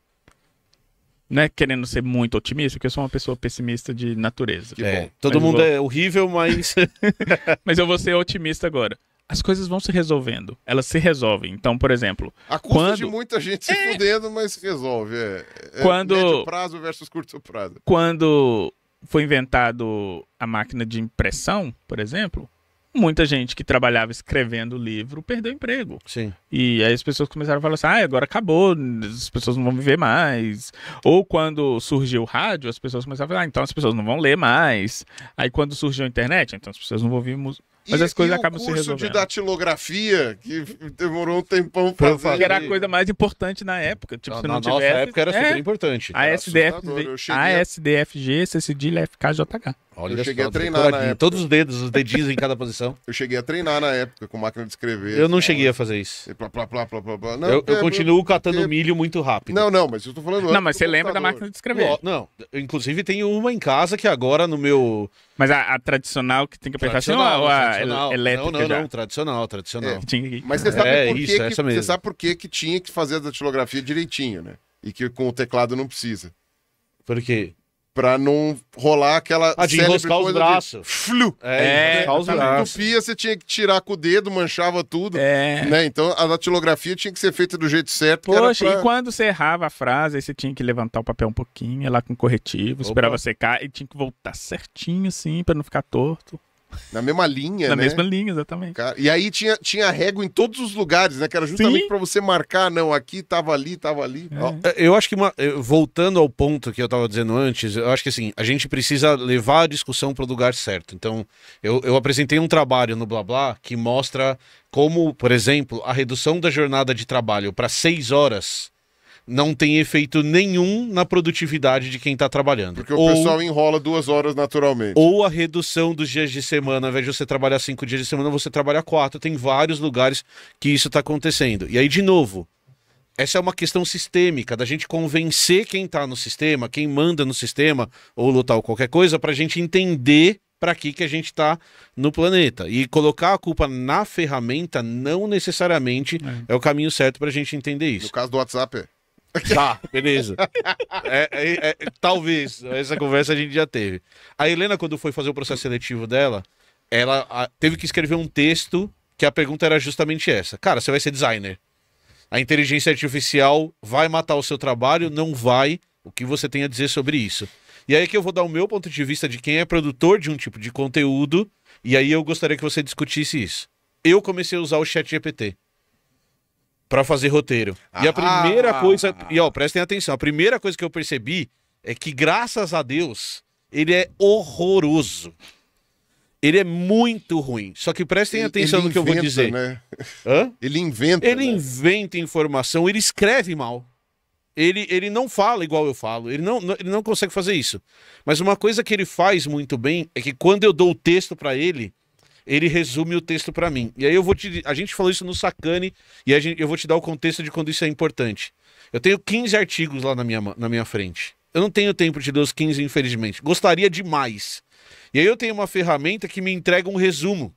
não é querendo ser muito otimista, porque eu sou uma pessoa pessimista de natureza. É, todo mas mundo vou... é horrível, mas mas eu vou ser otimista agora as coisas vão se resolvendo. Elas se resolvem. Então, por exemplo. A custa quando... de muita gente se é... fudendo, mas se resolve. É, é quando... médio prazo versus curto prazo. Quando foi inventado a máquina de impressão, por exemplo, muita gente que trabalhava escrevendo livro perdeu emprego. Sim. E aí as pessoas começaram a falar assim: ah, agora acabou, as pessoas não vão viver mais. Ou quando surgiu o rádio, as pessoas começaram a falar: ah, então as pessoas não vão ler mais. Aí quando surgiu a internet, ah, então as pessoas não vão ouvir música. Mas e, as coisas acabam se resolvendo. o curso de datilografia, que demorou um tempão pra fazer. Era a coisa mais importante na época. Tipo, se não na tivesse... nossa época era é... super importante. A SDFG cheguei... CCD, LFK, JH. Olha eu cheguei a treinar na época. Todos os dedos, os dedinhos em cada posição. Eu cheguei a treinar na época com máquina de escrever. Eu não assim, cheguei a fazer isso. Plá, plá, plá, plá, Não, eu é, continuo catando milho muito rápido. Não, não, mas eu tô falando... Não, mas você lembra da máquina de escrever. Não, inclusive tem uma em casa que agora no meu mas a, a, tradicional que tem que apertar assim ou a, a elétrica? Não, não, já? não, tradicional, tradicional. É. Que... Mas você sabe, é, por isso, que, você sabe por que, que tinha que fazer a datilografia direitinho, né? E que com o teclado não precisa. Por quê? Pra não rolar aquela. Ah, de enroscar os braços. De... Flu! É, é né? os braços. Entupia, você tinha que tirar com o dedo, manchava tudo. É. Né? Então a datilografia tinha que ser feita do jeito certo. Poxa, pra... e quando você errava a frase, aí você tinha que levantar o papel um pouquinho, ir lá com corretivo, Opa. esperava secar e tinha que voltar certinho, assim, pra não ficar torto. Na mesma linha, Na né? mesma linha, exatamente. Cara, e aí tinha, tinha régua em todos os lugares, né? Que era justamente para você marcar, não, aqui, tava ali, tava ali. É. é eu acho que, uma, voltando ao ponto que eu tava dizendo antes, eu acho que assim, a gente precisa levar a discussão para o lugar certo. Então, eu, eu apresentei um trabalho no Blá Blá que mostra como, por exemplo, a redução da jornada de trabalho para seis horas não tem efeito nenhum na produtividade de quem está trabalhando. Porque ou, o pessoal enrola duas horas naturalmente. Ou a redução dos dias de semana, ao invés de você trabalhar cinco dias de semana, você trabalha quatro. Tem vários lugares que isso está acontecendo. E aí, de novo, essa é uma questão sistêmica, da gente convencer quem está no sistema, quem manda no sistema, ou lutar ou qualquer coisa, para a gente entender para que, que a gente está no planeta. E colocar a culpa na ferramenta não necessariamente é, é o caminho certo para a gente entender isso. No caso do WhatsApp, é. Tá, beleza. É, é, é, talvez, essa conversa a gente já teve. A Helena, quando foi fazer o processo seletivo dela, ela a, teve que escrever um texto que a pergunta era justamente essa. Cara, você vai ser designer. A inteligência artificial vai matar o seu trabalho? Não vai. O que você tem a dizer sobre isso? E aí é que eu vou dar o meu ponto de vista de quem é produtor de um tipo de conteúdo, e aí eu gostaria que você discutisse isso. Eu comecei a usar o ChatGPT para fazer roteiro. Ah, e a ah. primeira ah, coisa, ah, e ó, prestem atenção, a primeira coisa que eu percebi é que graças a Deus, ele é horroroso. Ele é muito ruim. Só que prestem ele, atenção ele no que inventa, eu vou dizer. Né? Ele inventa. Ele né? inventa informação, ele escreve mal. Ele, ele não fala igual eu falo, ele não, ele não consegue fazer isso. Mas uma coisa que ele faz muito bem é que quando eu dou o texto para ele, ele resume o texto para mim. E aí eu vou te. A gente falou isso no Sacane, e gente, eu vou te dar o contexto de quando isso é importante. Eu tenho 15 artigos lá na minha, na minha frente. Eu não tenho tempo de ler os 15, infelizmente. Gostaria demais. E aí eu tenho uma ferramenta que me entrega um resumo.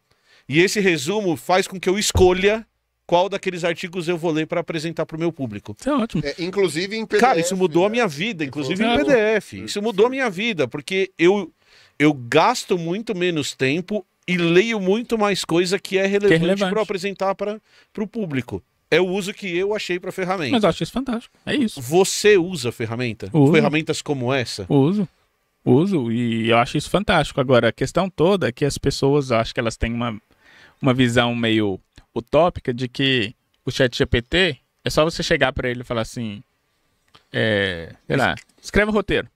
E esse resumo faz com que eu escolha qual daqueles artigos eu vou ler para apresentar para o meu público. é ótimo. É, inclusive em PDF. Cara, isso mudou né? a minha vida, inclusive em PDF. Isso mudou a minha vida, porque eu, eu gasto muito menos tempo e leio muito mais coisa que é relevante, é relevante. para apresentar para o público. É o uso que eu achei para ferramenta. Mas eu acho isso fantástico. É isso. Você usa ferramenta? Uso. Ferramentas como essa? Uso. Uso e eu acho isso fantástico. Agora, a questão toda é que as pessoas acho que elas têm uma, uma visão meio utópica de que o chat GPT é só você chegar para ele e falar assim, é, sei lá, escreva o roteiro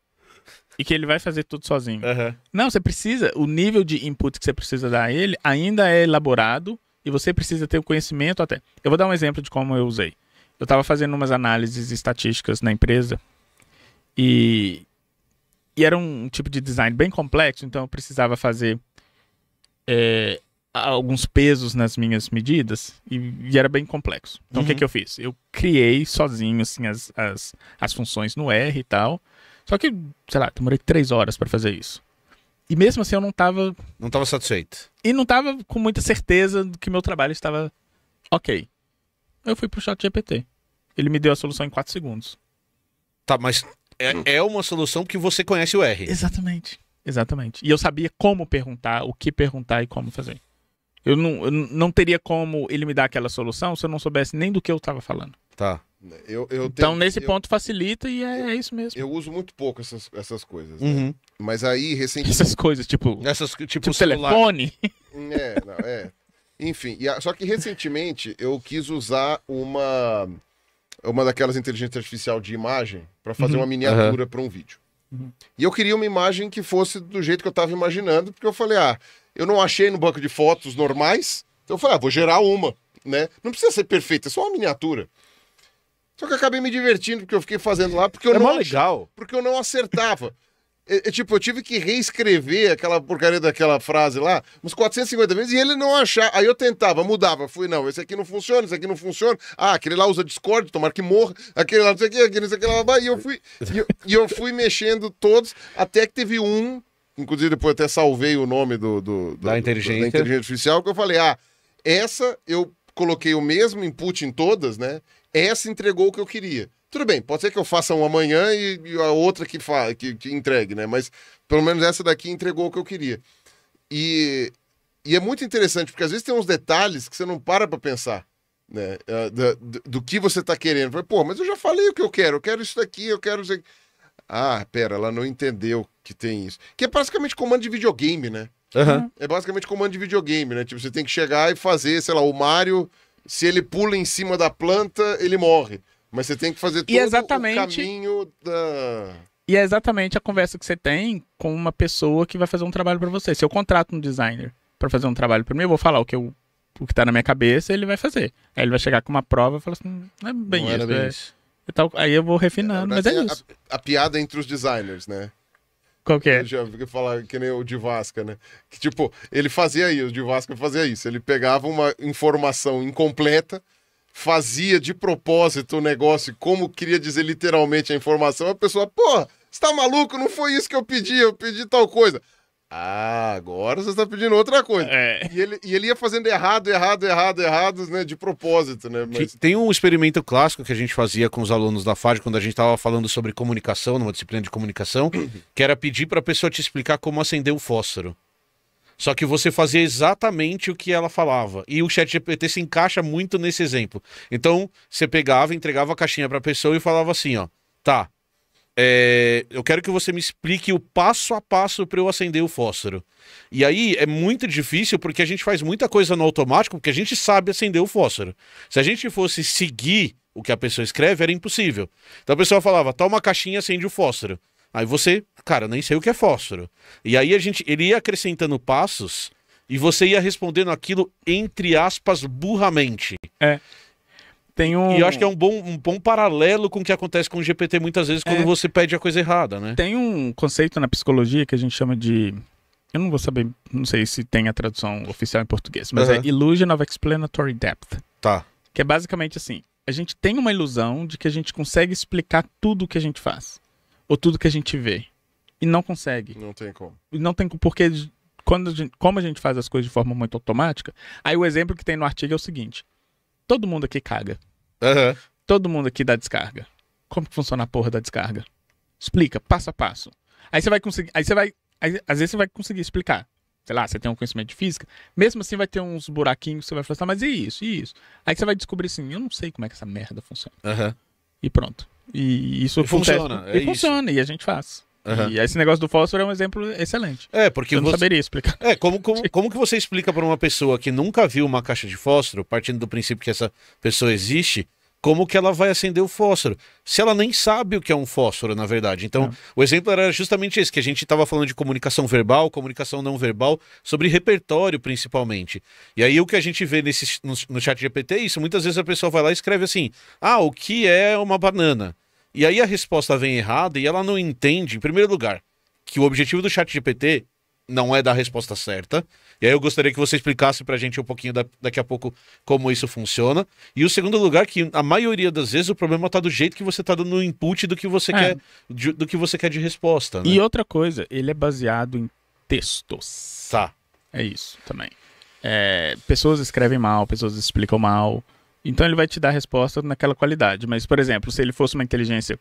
e que ele vai fazer tudo sozinho. Uhum. Não, você precisa, o nível de input que você precisa dar a ele ainda é elaborado e você precisa ter o conhecimento até. Eu vou dar um exemplo de como eu usei. Eu estava fazendo umas análises estatísticas na empresa e, e era um tipo de design bem complexo, então eu precisava fazer é, alguns pesos nas minhas medidas e, e era bem complexo. Então uhum. o que, uhum. que eu fiz? Eu criei sozinho assim, as, as, as funções no R e tal só que, sei lá, demorei três horas para fazer isso. E mesmo assim eu não tava. Não tava satisfeito. E não tava com muita certeza do que meu trabalho estava ok. Eu fui pro chat GPT. Ele me deu a solução em quatro segundos. Tá, mas é, é uma solução que você conhece o R. Exatamente. Exatamente. E eu sabia como perguntar, o que perguntar e como fazer. Eu não, eu não teria como ele me dar aquela solução se eu não soubesse nem do que eu estava falando. Tá. Né, eu, eu então, tenho, nesse eu, ponto, facilita e é, é, isso mesmo. Eu uso muito pouco essas, essas coisas. Né. Uhum. Né? Mas aí, recentemente. Essas coisas, tipo. Essas, tipo, tipo telefone. É, não, é. Enfim, a, só que recentemente eu quis usar uma uma daquelas inteligência artificial de imagem para fazer uhum. uma miniatura uhum. para um vídeo. Uhum. E eu queria uma imagem que fosse do jeito que eu estava imaginando, porque eu falei, ah, eu não achei no banco de fotos normais, então eu falei, ah, vou gerar uma, né? Não precisa ser perfeita, é só uma miniatura. Só que acabei me divertindo porque eu fiquei fazendo lá, porque eu é não. legal. Porque eu não acertava. é tipo, eu tive que reescrever aquela porcaria daquela frase lá uns 450 vezes e ele não achava. Aí eu tentava, mudava. Fui, não, esse aqui não funciona, esse aqui não funciona. Ah, aquele lá usa Discord, tomara que morra. Aquele lá não sei o que, aquele não sei o que lá. E eu fui, e eu, e eu fui mexendo todos até que teve um, inclusive depois até salvei o nome do, do, do da, inteligência. Do, da inteligência artificial, que eu falei, ah, essa eu coloquei o mesmo input em todas, né? essa entregou o que eu queria. Tudo bem, pode ser que eu faça um amanhã e, e a outra que, fa, que, que, entregue, né? Mas pelo menos essa daqui entregou o que eu queria. E, e é muito interessante, porque às vezes tem uns detalhes que você não para para pensar, né? Ah, do, do que você está querendo. Pô, mas eu já falei o que eu quero, eu quero isso daqui, eu quero isso aqui. Ah, pera, ela não entendeu que tem isso. Que é basicamente comando de videogame, né? Uhum. É basicamente comando de videogame, né? Tipo, você tem que chegar e fazer, sei lá, o Mario se ele pula em cima da planta, ele morre. Mas você tem que fazer todo exatamente... o caminho da. E é exatamente a conversa que você tem com uma pessoa que vai fazer um trabalho para você. Se eu contrato um designer para fazer um trabalho para mim, eu vou falar o que eu o que tá na minha cabeça, ele vai fazer. Aí ele vai chegar com uma prova e falar assim, não é bem não isso. Bem é... isso. Tal, aí eu vou refinando, é, mas é assim, isso. A, a, piada entre os designers, né? Qual que é? Eu já fiquei falar que nem o de Vasca, né? Que tipo, ele fazia isso, o de Vasca fazia isso. Ele pegava uma informação incompleta, fazia de propósito o negócio, como queria dizer literalmente a informação, a pessoa, porra, você tá maluco? Não foi isso que eu pedi, eu pedi tal coisa. Ah, agora você está pedindo outra coisa. É. E, ele, e ele ia fazendo errado, errado, errado, errado, né? De propósito, né? Mas... Tem um experimento clássico que a gente fazia com os alunos da FAD quando a gente estava falando sobre comunicação, numa disciplina de comunicação, que era pedir para a pessoa te explicar como acender o fósforo. Só que você fazia exatamente o que ela falava. E o chat GPT se encaixa muito nesse exemplo. Então, você pegava, entregava a caixinha para a pessoa e falava assim, ó, tá, é, eu quero que você me explique o passo a passo para eu acender o fósforo. E aí é muito difícil porque a gente faz muita coisa no automático porque a gente sabe acender o fósforo. Se a gente fosse seguir o que a pessoa escreve, era impossível. Então a pessoa falava, tá uma caixinha, acende o fósforo. Aí você, cara, nem sei o que é fósforo. E aí a gente, ele ia acrescentando passos e você ia respondendo aquilo entre aspas burramente. É. Tem um... E eu acho que é um bom, um bom paralelo com o que acontece com o GPT muitas vezes quando é... você pede a coisa errada, né? Tem um conceito na psicologia que a gente chama de. Eu não vou saber, não sei se tem a tradução oficial em português, mas uhum. é Illusion of Explanatory Depth. Tá. Que é basicamente assim: a gente tem uma ilusão de que a gente consegue explicar tudo o que a gente faz, ou tudo que a gente vê. E não consegue. Não tem como. E não tem como, porque quando a gente, como a gente faz as coisas de forma muito automática, aí o exemplo que tem no artigo é o seguinte: Todo mundo aqui caga. Uhum. Todo mundo aqui dá descarga. Como que funciona a porra da descarga? Explica, passo a passo. Aí você vai conseguir. Aí você vai. Aí, às vezes você vai conseguir explicar. Sei lá, você tem um conhecimento de física. Mesmo assim, vai ter uns buraquinhos que você vai falar assim, mas e isso, e isso? Aí você vai descobrir assim, eu não sei como é que essa merda funciona. Uhum. E pronto. E isso e funciona. É e isso. funciona, e a gente faz. Uhum. E esse negócio do fósforo é um exemplo excelente. É, porque eu você... não saberia explicar. É, como, como, como que você explica para uma pessoa que nunca viu uma caixa de fósforo, partindo do princípio que essa pessoa existe, como que ela vai acender o fósforo, se ela nem sabe o que é um fósforo, na verdade. Então, é. o exemplo era justamente esse, que a gente estava falando de comunicação verbal, comunicação não verbal, sobre repertório principalmente. E aí o que a gente vê nesse, no, no chat GPT é isso, muitas vezes a pessoa vai lá e escreve assim, ah, o que é uma banana? E aí a resposta vem errada e ela não entende, em primeiro lugar, que o objetivo do chat GPT não é dar a resposta certa. E aí eu gostaria que você explicasse pra gente um pouquinho da, daqui a pouco como isso funciona. E o segundo lugar, que a maioria das vezes o problema tá do jeito que você tá dando o input do que você é. quer de, do que você quer de resposta. Né? E outra coisa, ele é baseado em textos. Tá. É isso também. É, pessoas escrevem mal, pessoas explicam mal. Então ele vai te dar a resposta naquela qualidade. Mas, por exemplo, se ele fosse uma inteligência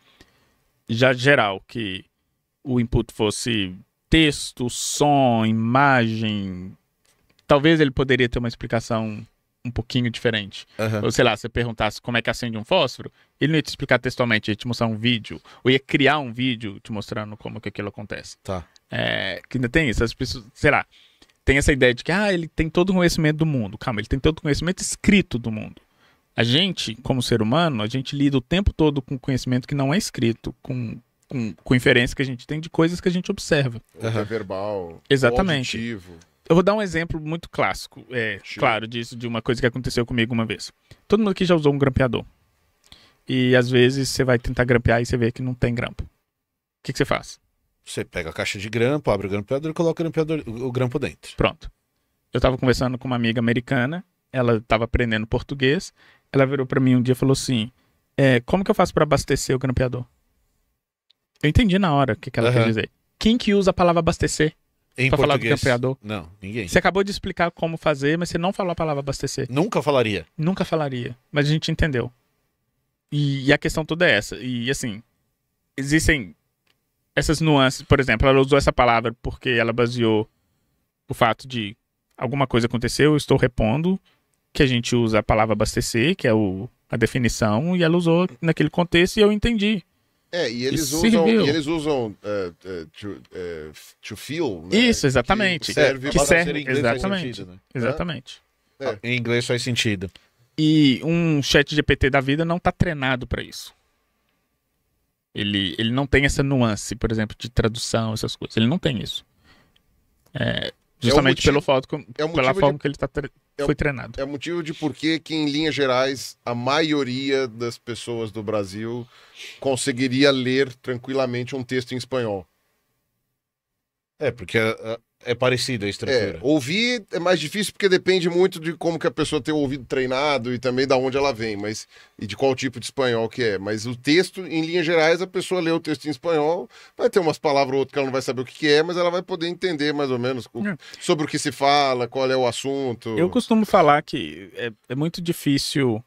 já geral, que o input fosse texto, som, imagem, talvez ele poderia ter uma explicação um pouquinho diferente. Uhum. Ou sei lá, se você perguntasse como é que acende um fósforo, ele não ia te explicar textualmente, ia te mostrar um vídeo, ou ia criar um vídeo te mostrando como que aquilo acontece. Tá. É, que ainda tem isso, as pessoas, sei lá, tem essa ideia de que ah, ele tem todo o conhecimento do mundo. Calma, ele tem todo o conhecimento escrito do mundo. A gente, como ser humano, a gente lida o tempo todo com conhecimento que não é escrito, com, com, com inferência que a gente tem de coisas que a gente observa. Ou uhum. é verbal. Exatamente. Auditivo. Eu vou dar um exemplo muito clássico, é, Tio. claro, disso, de uma coisa que aconteceu comigo uma vez. Todo mundo aqui já usou um grampeador. E às vezes você vai tentar grampear e você vê que não tem grampo. O que, que você faz? Você pega a caixa de grampo, abre o grampeador e coloca o, grampeador, o grampo dentro. Pronto. Eu tava conversando com uma amiga americana, ela tava aprendendo português, ela virou para mim um dia e falou assim: é, Como que eu faço para abastecer o grampeador? Eu entendi na hora o que, que ela uhum. quer dizer. Quem que usa a palavra abastecer? Em pra falar do campeador? Não, ninguém. Você acabou de explicar como fazer, mas você não falou a palavra abastecer. Nunca falaria. Nunca falaria. Mas a gente entendeu. E, e a questão toda é essa. E assim, existem essas nuances. Por exemplo, ela usou essa palavra porque ela baseou o fato de alguma coisa aconteceu, eu estou repondo que a gente usa a palavra abastecer, que é o, a definição, e ela usou naquele contexto e eu entendi. É, e eles usam, e eles usam uh, uh, to, uh, to né? Isso, exatamente. Que serve, que serve exatamente. Sentido, né? Exatamente. É. Em inglês faz sentido. E um chat GPT da vida não está treinado para isso. Ele, ele não tem essa nuance, por exemplo, de tradução, essas coisas. Ele não tem isso. É, é Justamente é motivo, pelo fato, é pela forma de, que ele tá tre é, foi treinado. É o motivo de por que, em linhas gerais, a maioria das pessoas do Brasil conseguiria ler tranquilamente um texto em espanhol. É, porque a, ah, é parecido a estrutura. É, ouvir é mais difícil porque depende muito de como que a pessoa tem o ouvido treinado e também da onde ela vem, mas e de qual tipo de espanhol que é. Mas o texto, em linhas gerais, a pessoa lê o texto em espanhol, vai ter umas palavras ou outras que ela não vai saber o que, que é, mas ela vai poder entender mais ou menos o, é. sobre o que se fala, qual é o assunto. Eu costumo falar que é, é muito difícil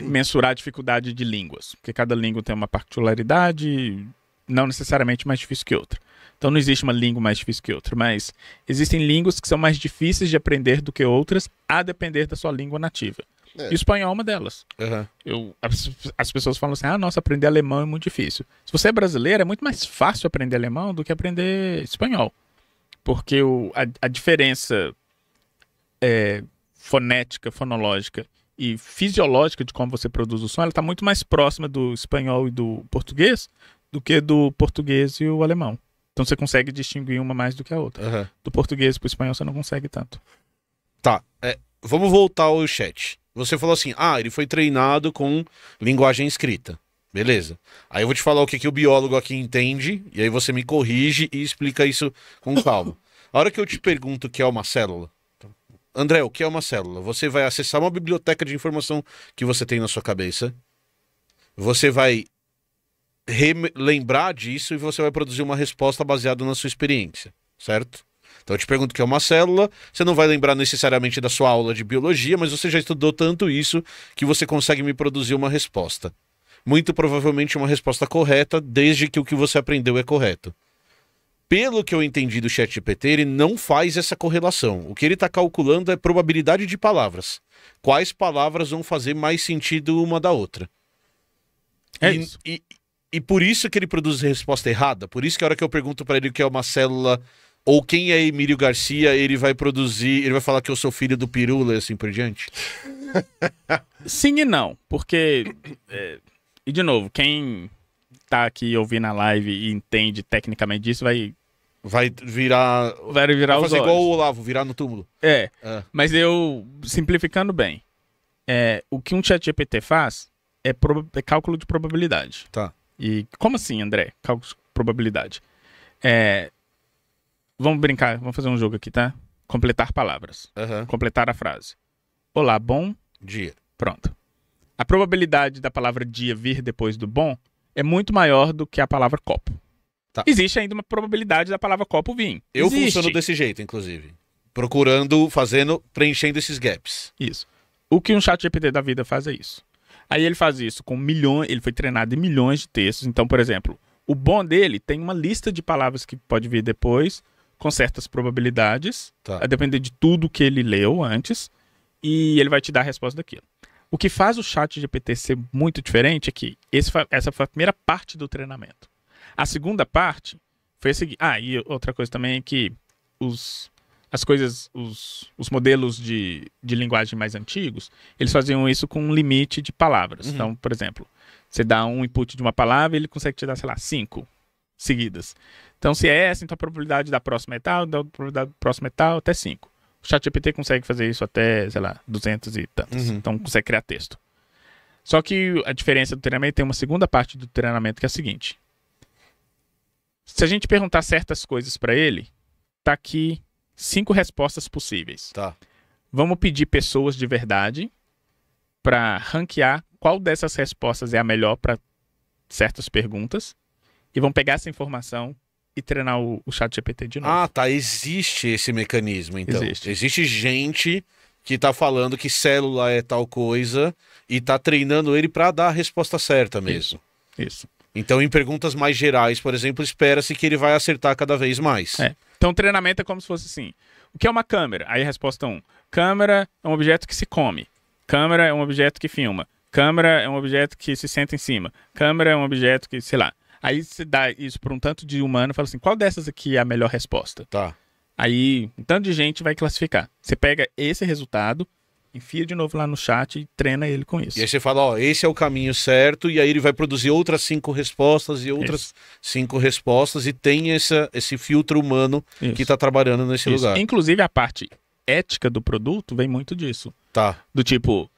mensurar a dificuldade de línguas, porque cada língua tem uma particularidade, não necessariamente mais difícil que outra. Então não existe uma língua mais difícil que outra, mas existem línguas que são mais difíceis de aprender do que outras, a depender da sua língua nativa. É. E o espanhol é uma delas. Uhum. Eu, as, as, pessoas falam assim: ah, nossa, aprender alemão é muito difícil. Se você é brasileiro, é muito mais fácil aprender alemão do que aprender espanhol. Porque o, a, a diferença é, fonética, fonológica e fisiológica de como você produz o som, ela está muito mais próxima do espanhol e do português do que do português e o alemão. Então você consegue distinguir uma mais do que a outra. Uhum. Do português para o espanhol você não consegue tanto. Tá. É, vamos voltar ao chat. Você falou assim: ah, ele foi treinado com linguagem escrita. Beleza. Aí eu vou te falar o que, que o biólogo aqui entende, e aí você me corrige e explica isso com calma. a hora que eu te pergunto o que é uma célula, André, o que é uma célula? Você vai acessar uma biblioteca de informação que você tem na sua cabeça. Você vai lembrar disso e você vai produzir uma resposta baseada na sua experiência, certo? Então eu te pergunto o que é uma célula, você não vai lembrar necessariamente da sua aula de biologia, mas você já estudou tanto isso que você consegue me produzir uma resposta. Muito provavelmente uma resposta correta, desde que o que você aprendeu é correto. Pelo que eu entendi do ChatGPT, ele não faz essa correlação. O que ele está calculando é probabilidade de palavras. Quais palavras vão fazer mais sentido uma da outra? É e, isso. E, e por isso que ele produz resposta errada. Por isso que a hora que eu pergunto para ele o que é uma célula ou quem é Emílio Garcia, ele vai produzir, ele vai falar que eu sou filho do Pirula e assim por diante. Sim e não, porque é, e de novo, quem tá aqui ouvindo a live e entende tecnicamente disso vai vai virar vai virar vai fazer igual o Olavo, virar no túmulo. É. é. Mas eu simplificando bem, é, o que um ChatGPT faz é, pro, é cálculo de probabilidade. Tá. E como assim, André? Cálculos probabilidade. É, vamos brincar, vamos fazer um jogo aqui, tá? Completar palavras. Uhum. Completar a frase. Olá, bom dia. Pronto. A probabilidade da palavra dia vir depois do bom é muito maior do que a palavra copo. Tá. Existe ainda uma probabilidade da palavra copo vir. Eu Existe. funciono desse jeito, inclusive. Procurando, fazendo, preenchendo esses gaps. Isso. O que um chat GPT da vida faz é isso. Aí ele faz isso com milhões, ele foi treinado em milhões de textos. Então, por exemplo, o bom dele tem uma lista de palavras que pode vir depois, com certas probabilidades, tá. a depender de tudo que ele leu antes, e ele vai te dar a resposta daquilo. O que faz o chat GPT ser muito diferente é que esse, essa foi a primeira parte do treinamento. A segunda parte foi a seguinte. Ah, e outra coisa também é que os as coisas, os, os modelos de, de linguagem mais antigos, eles faziam isso com um limite de palavras. Uhum. Então, por exemplo, você dá um input de uma palavra ele consegue te dar, sei lá, cinco seguidas. Então, se é essa, então a probabilidade da próxima é tal, da então probabilidade da próxima é tal, até cinco. O ChatGPT consegue fazer isso até, sei lá, 200 e tantos Uhum. Então, consegue criar texto. Só que a diferença do treinamento tem uma segunda parte do treinamento que é a seguinte. Se a gente perguntar certas coisas para ele, tá aqui cinco respostas possíveis. Tá. Vamos pedir pessoas de verdade para ranquear qual dessas respostas é a melhor para certas perguntas. E vão pegar essa informação e treinar o, o chat GPT de novo. Ah, tá. Existe esse mecanismo, então. Existe. Existe gente que tá falando que célula é tal coisa e tá treinando ele para dar a resposta certa mesmo. Isso. Isso. Então, em perguntas mais gerais, por exemplo, espera-se que ele vai acertar cada vez mais. É. Então, treinamento é como se fosse assim: o que é uma câmera? Aí, resposta 1. Um, câmera é um objeto que se come. Câmera é um objeto que filma. Câmera é um objeto que se senta em cima. Câmera é um objeto que, sei lá. Aí você dá isso para um tanto de humano e fala assim: qual dessas aqui é a melhor resposta? Tá. Aí um tanto de gente vai classificar. Você pega esse resultado, Enfia de novo lá no chat e treina ele com isso. E aí você fala, ó, esse é o caminho certo, e aí ele vai produzir outras cinco respostas e outras isso. cinco respostas, e tem essa, esse filtro humano tá isso. que está trabalhando nesse isso. lugar. Inclusive a parte ética do produto vem muito disso. Tá. Do tipo,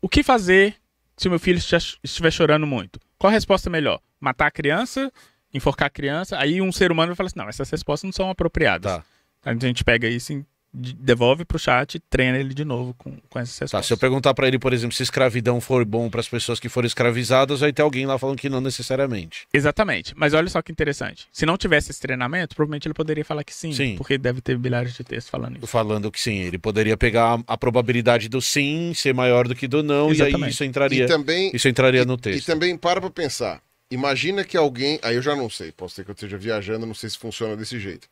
o que fazer se meu filho estiver chorando muito? Qual a resposta melhor? Matar a criança? Enforcar a criança? Aí um ser humano vai falar assim, não, essas respostas não são apropriadas. Tá. A gente pega isso em devolve para o chat e treina ele de novo com, com essas respostas. Tá, se eu perguntar para ele, por exemplo, se escravidão for bom para as pessoas que foram escravizadas, vai ter alguém lá falando que não necessariamente. Exatamente. Mas olha só que interessante. Se não tivesse esse treinamento, provavelmente ele poderia falar que sim, sim. porque deve ter bilhares de textos falando isso. Falando que sim. Ele poderia pegar a, a probabilidade do sim ser maior do que do não, Exatamente. e aí isso entraria, também, isso entraria e, no texto. E também para para pensar. Imagina que alguém. Aí eu já não sei, posso ter que eu esteja viajando, não sei se funciona desse jeito.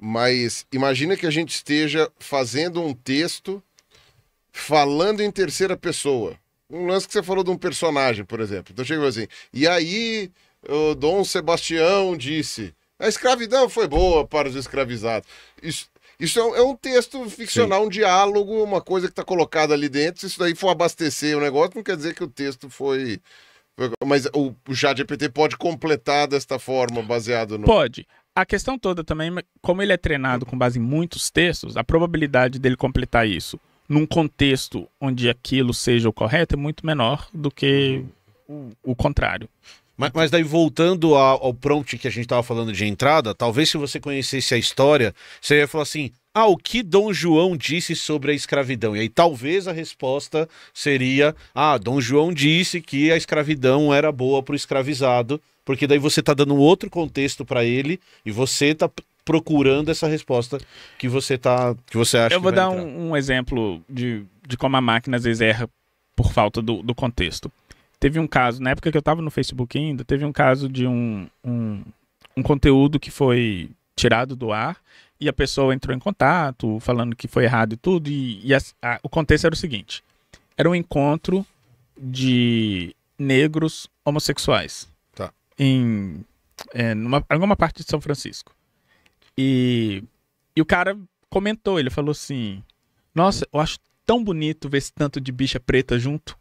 Mas imagina que a gente esteja fazendo um texto falando em terceira pessoa. Um lance que você falou de um personagem, por exemplo. Então chega assim, e aí o Dom Sebastião disse, a escravidão foi boa para os escravizados. Isso, isso é um, é texto ficcional, Sim. um diálogo, uma coisa que está colocada ali dentro. Se isso daí for abastecer o negócio, não quer dizer que o texto foi. Mas o, o chat GPT pode completar desta forma, baseado no. Pode a questão toda também, como ele é treinado com base em muitos textos, a probabilidade dele completar isso num contexto onde aquilo seja o correto é muito menor do que o, contrário. Mas, mas, daí, voltando ao, ao prompt que a gente estava falando de entrada, talvez se você conhecesse a história, você ia falar assim: ah, o que Dom João disse sobre a escravidão? E aí talvez a resposta seria: ah, Dom João disse que a escravidão era boa para o escravizado porque daí você está dando outro contexto para ele e você está procurando essa resposta que você tá que você acha. Eu vou dar um, um, exemplo de, de como a máquina às vezes erra por falta do, do contexto. Teve um caso na época que eu estava no Facebook ainda, teve um caso de um, um, um conteúdo que foi tirado do ar e a pessoa entrou em contato falando que foi errado e tudo e, e a, a, o contexto era o seguinte: era um encontro de negros homossexuais em é, numa, alguma parte de São Francisco. E, e o cara comentou, ele falou assim: Nossa, eu acho tão bonito ver esse tanto de bicha preta junto.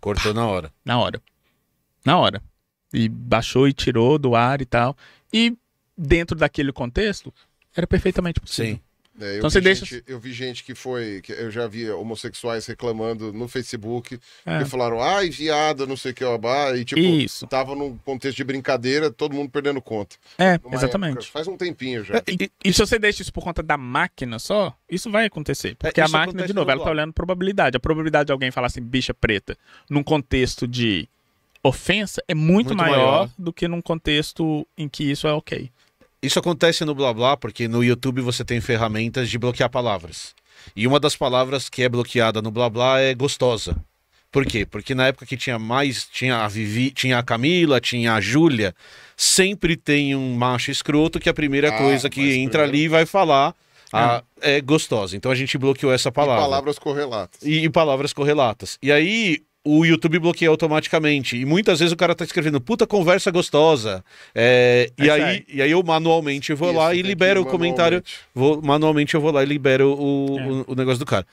Cortou Pá, na hora. Na hora. Na hora. E baixou e tirou do ar e tal. E dentro daquele contexto, era perfeitamente possível. Sim. É, então você deixa. Gente, eu vi gente que foi. Que eu já vi homossexuais reclamando no Facebook é. e falaram, ai, viado, não sei o que, abá. E tipo, Isso. tava num contexto de brincadeira, todo mundo perdendo conta. É, Numa exatamente. Época, faz um tempinho já. É, e, e, se você deixa isso por conta da máquina só, isso vai acontecer. Porque é, a máquina, de novo, ela tá olhando probabilidade. A probabilidade de alguém falar assim, bicha preta, num contexto de ofensa é muito, muito maior, maior, do que num contexto em que isso é ok. Isso acontece no blá porque no YouTube você tem ferramentas de bloquear palavras. E uma das palavras que é bloqueada no blá é gostosa. Por quê? Porque na época que tinha mais, tinha a Vivi, tinha a Camila, tinha a Júlia, sempre tem um macho escroto que a primeira ah, coisa que entra primeiro... ali vai falar a, ah. é. Ah, é gostosa. Então a gente bloqueou essa palavra. E palavras correlatas. E, e palavras correlatas. E aí o YouTube bloqueia automaticamente. E muitas vezes o cara tá escrevendo, puta conversa gostosa. É, é e, aí, e aí eu manualmente vou Isso, lá e libero o comentário. Vou, manualmente eu vou lá e libero o, é. o, o, negócio do cara.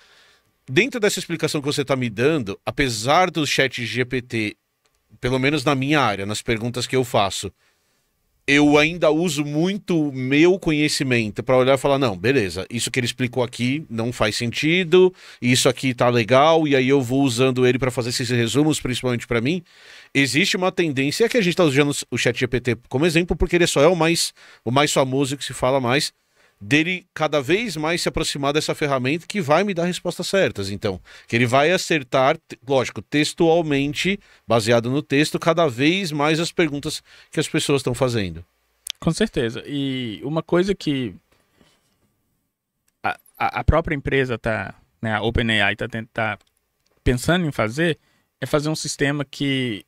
Dentro dessa explicação que você tá me dando, apesar do chat GPT, pelo menos na minha área, nas perguntas que eu faço, eu ainda uso muito meu conhecimento para olhar e falar, não, beleza, isso que ele explicou aqui não faz sentido, isso aqui tá legal, e aí eu vou usando ele para fazer esses resumos, principalmente para mim. Existe uma tendência que a gente está usando o ChatGPT como exemplo, porque ele só é o mais, o mais famoso que se fala mais, dele cada vez mais se aproximar dessa ferramenta que vai me dar respostas certas. Então, que ele vai acertar, lógico, textualmente, baseado no texto, cada vez mais as perguntas que as pessoas estão fazendo. Com certeza. E uma coisa que a, a própria empresa está, né, a OpenAI está tá pensando em fazer é fazer um sistema que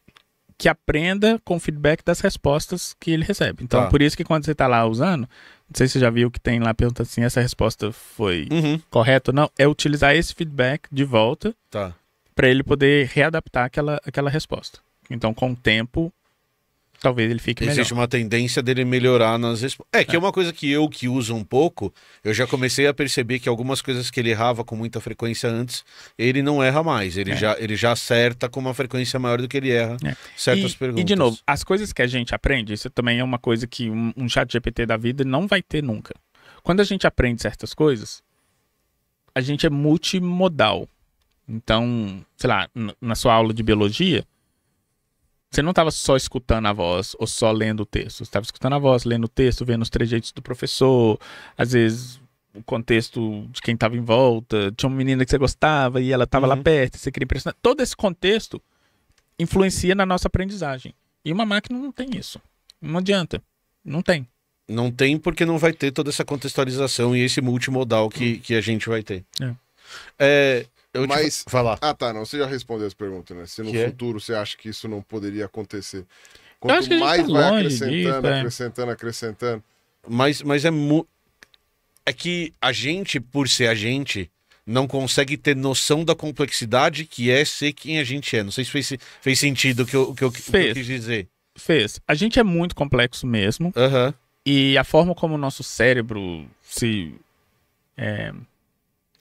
que aprenda com o feedback das respostas que ele recebe. Então, tá. por isso que quando você está lá usando, não sei se você já viu que tem lá pergunta assim, essa resposta foi uhum. correta ou não. É utilizar esse feedback de volta tá. para ele poder readaptar aquela, aquela resposta. Então, com o tempo, Talvez ele fique melhor. Existe uma tendência dele melhorar nas respostas. É, que é. é. uma coisa que eu que uso um pouco, eu já comecei a perceber que algumas coisas que ele errava com muita frequência antes, ele não erra mais. Ele, é. já, ele já acerta com uma frequência maior do que ele erra é. certas e, perguntas. E, de novo, as coisas que a gente aprende, isso também é uma coisa que um, um chat GPT da vida não vai ter nunca. Quando a gente aprende certas coisas, a gente é multimodal. Então, sei lá, na sua aula de biologia, você não estava só escutando a voz ou só lendo o texto. Você estava escutando a voz, lendo o texto, vendo os trejeitos do professor, às vezes o contexto de quem estava em volta. Tinha uma menina que você gostava e ela estava uhum. lá perto, você queria impressionar. Todo esse contexto influencia na nossa aprendizagem. E uma máquina não tem isso. Não adianta. Não tem. Não tem porque não vai ter toda essa contextualização e esse multimodal que, hum. que a gente vai ter. É. É, eu Mas. Falar. Ah, tá. Não, você já respondeu essa pergunta, né? Se no que futuro é? você acha que isso não poderia acontecer. Quanto mais tá vai acrescentando, disso, é. acrescentando, acrescentando, Mas, mas é muito. É que a gente, por ser a gente, não consegue ter noção da complexidade que é ser quem a gente é. Não sei se fez, fez sentido o que, eu, que, eu, que eu quis dizer. Fez. A gente é muito complexo mesmo. Uhum. E a forma como o nosso cérebro se é,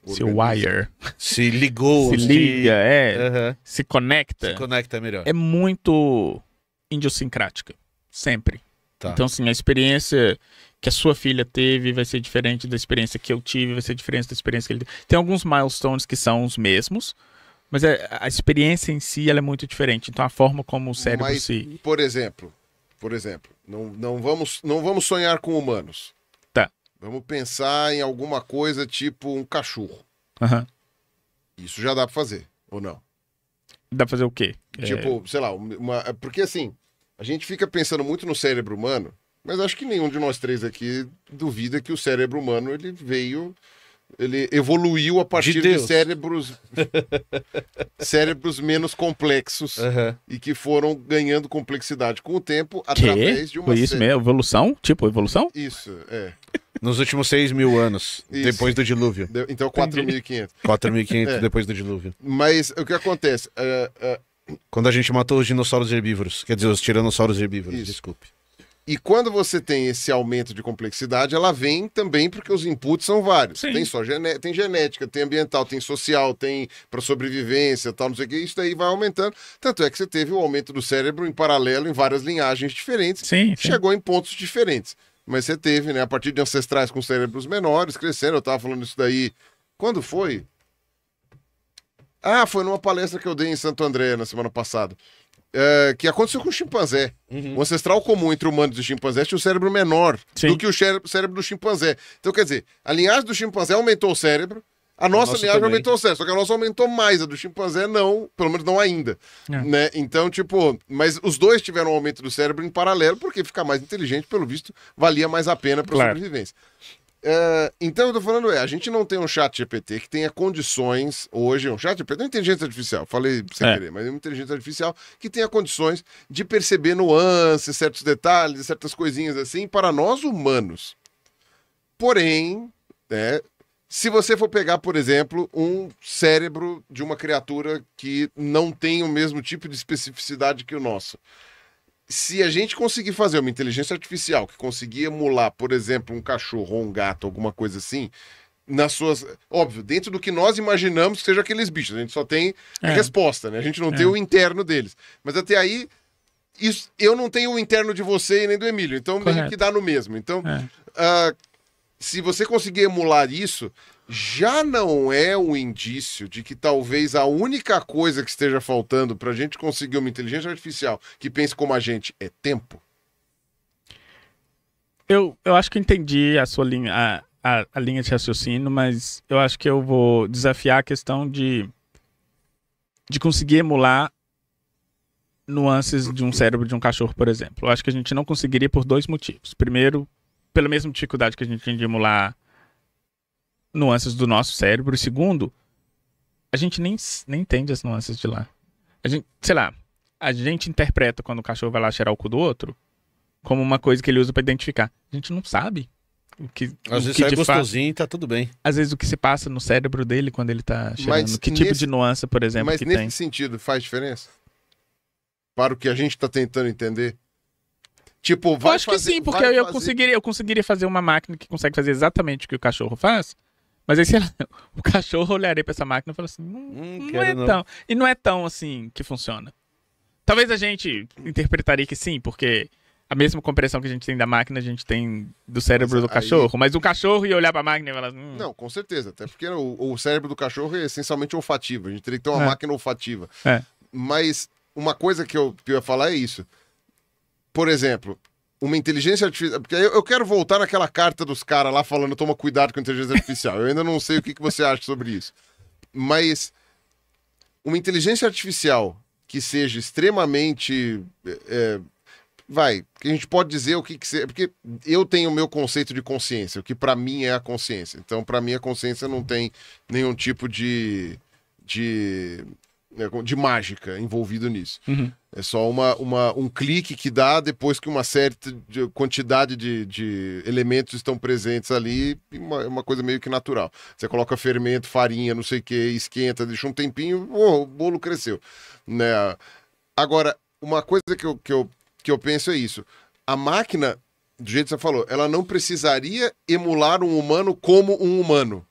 se wire. Se ligou. se liga, é. Uhum. Se conecta. Se conecta melhor. É muito idiosincrática. Sempre. Tá. Então, assim, a experiência que a sua filha teve vai ser diferente da experiência que eu tive, vai ser diferente da experiência que ele teve. Tem alguns milestones que são os mesmos, mas é, a experiência em si ela é muito diferente. Então, a forma como o cérebro mas, se. Por exemplo, por exemplo, não, não, vamos, não vamos sonhar com humanos. Vamos pensar em alguma coisa tipo um cachorro. Uhum. Isso já dá pra fazer, ou não? Dá pra fazer o quê? É. Tipo, é... sei lá, uma... É porque assim, a gente fica pensando muito no cérebro humano, mas acho que nenhum de nós três aqui duvida que o cérebro humano ele veio ele evoluiu a partir de, de cérebros cérebros menos complexos uhum. e que foram ganhando complexidade com o tempo através que? de uma Foi isso mesmo, evolução? Tipo, evolução? Isso, é. Nos últimos 6 mil anos, Isso. depois do dilúvio. Deu, então 4.500. 4.500 é. depois do dilúvio. Mas o que acontece? Uh, uh... Quando a gente matou os dinossauros herbívoros, quer dizer, os tiranossauros herbívoros, Isso. desculpe. E quando você tem esse aumento de complexidade, ela vem também porque os inputs são vários. Sim. Tem só gené tem genética, tem ambiental, tem social, tem para sobrevivência, tal, não sei o que. Isso daí vai aumentando. Tanto é que você teve o aumento do cérebro em paralelo em várias linhagens diferentes. Sim, sim. Chegou em pontos diferentes. Mas você teve, né? A partir de ancestrais com cérebros menores, crescendo. Eu tava falando isso daí. Quando foi? Ah, foi numa palestra que eu dei em Santo André na semana passada. É, que aconteceu com o chimpanzé. Uhum. O ancestral comum entre humanos e chimpanzés tinha o cérebro menor Sim. do que o cérebro do chimpanzé. Então, quer dizer, a linhagem do chimpanzé aumentou o cérebro, a nossa, a linhagem aumentou certo, só que a nossa aumentou mais, a do chimpanzé não, pelo menos não ainda. É. Né? Então, tipo, mas os dois tiveram um aumento do cérebro em paralelo, porque ficar mais inteligente, pelo visto, valia mais a pena para claro. sobrevivência. É, então eu tô falando, é, a gente não tem um chat GPT que tenha condições hoje, um chat GPT, não é inteligência artificial, falei sem é. querer, mas é uma inteligência artificial que tenha condições de perceber nuances, certos detalhes, certas coisinhas assim, para nós humanos. Porém, né, se você for pegar, por exemplo, um cérebro de uma criatura que não tem o mesmo tipo de especificidade que o nosso. Se a gente conseguir fazer uma inteligência artificial que conseguir emular, por exemplo, um cachorro ou um gato, alguma coisa assim, nas suas. Óbvio, dentro do que nós imaginamos que seja aqueles bichos. A gente só tem é. resposta, né? A gente não é. tem o interno deles. Mas até aí, isso, eu não tenho o interno de você e nem do Emílio. Então, meio que dá no mesmo. Então, é. uh, se você conseguir emular isso, já não é um indício de que talvez a única coisa que esteja faltando para a gente conseguir uma inteligência artificial que pense como a gente é tempo? Eu, eu acho que entendi a sua linha, a, a, a linha de raciocínio, mas eu acho que eu vou desafiar a questão de, de conseguir emular nuances de um cérebro de um cachorro, por exemplo. Eu acho que a gente não conseguiria por dois motivos. Primeiro, pela mesma dificuldade que a gente tem de emular nuances do nosso cérebro. E segundo, a gente nem, nem entende as nuances de lá. A gente, sei lá, a gente interpreta quando o cachorro vai lá cheirar o cu do outro como uma coisa que ele usa para identificar. A gente não sabe. O que, Às o vezes que é gostosinho e tá tudo bem. Às vezes o que se passa no cérebro dele quando ele tá cheirando. Mas que tipo nesse... tipo de nuance, por exemplo, Mas que nesse sentido, faz diferença? Para o que a gente está tentando entender? Tipo, vai eu acho fazer, que sim, porque eu, fazer... conseguiria, eu conseguiria fazer uma máquina que consegue fazer exatamente o que o cachorro faz. Mas aí, sei lá, o cachorro olharia pra essa máquina e falaria assim: hum, hum não, é não. tão. E não é tão assim que funciona. Talvez a gente interpretaria que sim, porque a mesma compreensão que a gente tem da máquina, a gente tem do cérebro mas, do cachorro. Aí... Mas o cachorro ia olhar pra máquina e falar assim, hum. Não, com certeza. Até porque o, o, cérebro do cachorro é essencialmente olfativo. A gente teria que ter uma é. máquina olfativa. É. Mas uma coisa que eu, que eu ia falar é isso por exemplo, uma inteligência artificial. Porque eu, quero voltar naquela carta dos caras lá falando toma cuidado com a inteligência artificial. eu ainda não sei o que, que você acha sobre isso. Mas uma inteligência artificial que seja extremamente. É, é vai, que a gente pode dizer o que que seja. Porque eu tenho o meu conceito de consciência, o que para mim é a consciência. Então, para mim, a consciência não tem nenhum tipo de. de né, de mágica envolvido nisso. Uhum. É só uma, uma, um clique que dá depois que uma certa de, quantidade de, de, elementos estão presentes ali, uma, é uma coisa meio que natural. Você coloca fermento, farinha, não sei o que, esquenta, deixa um tempinho, oh, o bolo cresceu. Né? Agora, uma coisa que eu, que, eu, que eu penso é isso. A máquina, do jeito que você falou, ela não precisaria emular um humano como um humano.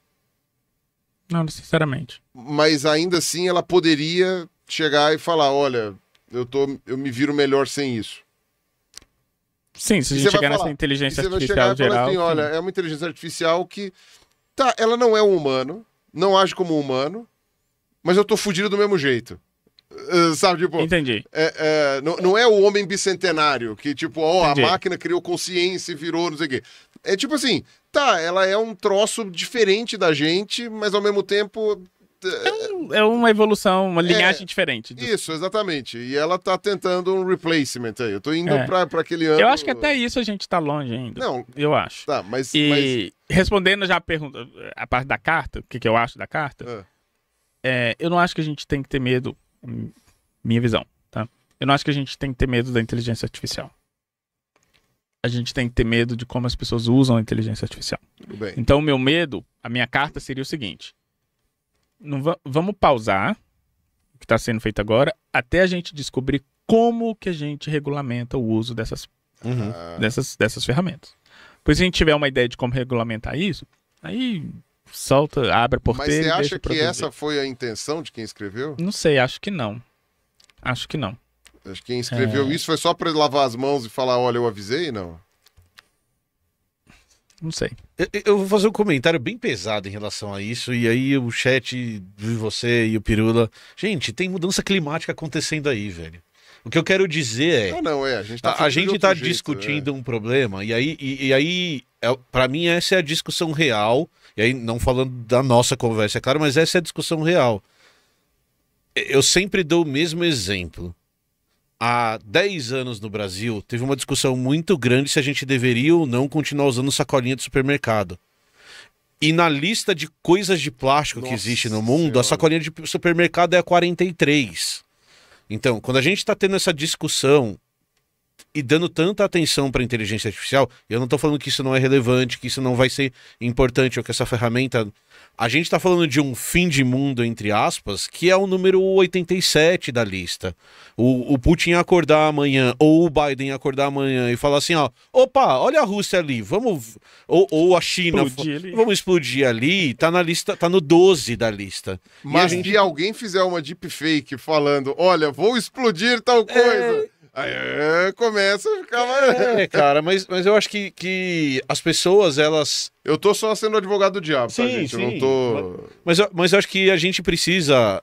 Não, sinceramente. Mas ainda assim ela poderia chegar e falar: olha, eu, tô, eu me viro melhor sem isso. Sim, se a gente chegar falar, nessa inteligência artificial geral. Assim, olha, é uma inteligência artificial que. Tá, ela não é um humano, não age como um humano, mas eu tô fudido do mesmo jeito. Uh, sabe, tipo. Entendi. É, é, não, não, é o homem bicentenário que, tipo, ó, oh, a máquina criou consciência e virou, não sei o quê. É tipo assim, tá, ela é um troço diferente da gente, mas ao mesmo tempo. Eh, é, é uma evolução, uma é, linhagem é, diferente. Do... Isso, exatamente. E ela tá tentando um replacement aí. Eu tô indo é. pra, pra aquele ano. Eu acho que até isso a gente tá longe ainda. Não. Eu acho. Tá, mas. E mas... respondendo já a pergunta, a parte da carta, o que, que eu acho da carta, ah. é, eu não acho que a gente tem que ter medo. Minha visão, tá? Eu não acho que a gente tem que ter medo da inteligência artificial a gente tem que ter medo de como as pessoas usam a inteligência artificial. Então, o meu medo, a minha carta seria o seguinte: não va vamos pausar o que está sendo feito agora até a gente descobrir como que a gente regulamenta o uso dessas, uhum. Ah. dessas, dessas ferramentas. Pois se a gente tiver uma ideia de como regulamentar isso, aí solta, abre a porteira. Mas você acha que essa foi a intenção de quem escreveu? Não sei, acho que não. Acho que não. Acho que quem escreveu é... isso foi só para lavar as mãos e falar, olha, eu avisei, não? Não sei. Eu, eu, vou fazer um comentário bem pesado em relação a isso, e aí o chat de você e o Pirula. Gente, tem mudança climática acontecendo aí, velho. O que eu quero dizer é. Ah, não, é. A gente está a, gente tá jeito, discutindo é. um problema, e aí, e, e aí é, para mim, essa é a discussão real. E aí, não falando da nossa conversa, é claro, mas essa é a discussão real. Eu sempre dou o mesmo exemplo há 10 anos no Brasil, teve uma discussão muito grande se a gente deveria ou não continuar usando sacolinha de supermercado. E na lista de coisas de plástico Nossa que existe no mundo, senhora. a sacolinha de supermercado é a 43. Então, quando a gente está tendo essa discussão e dando tanta atenção para a inteligência artificial, eu não estou falando que isso não é relevante, que isso não vai ser importante ou que essa ferramenta a gente está falando de um fim de mundo, entre aspas, que é o número 87 da lista. O, o, Putin acordar amanhã, ou o Biden acordar amanhã e falar assim: ó, opa, olha a Rússia ali, vamos. Ou, ou a China, explodir vamos explodir ali, tá na lista, tá no 12 da lista. Mas se gente... alguém fizer uma deepfake falando: olha, vou explodir tal coisa. É Aí é, começa a ficar mais... É, cara, mas, mas eu acho que, que as pessoas, elas... Eu tô só sendo advogado do diabo, tá, sim, tá, gente? Sim. Eu não tô... Mas, mas eu acho que a gente precisa...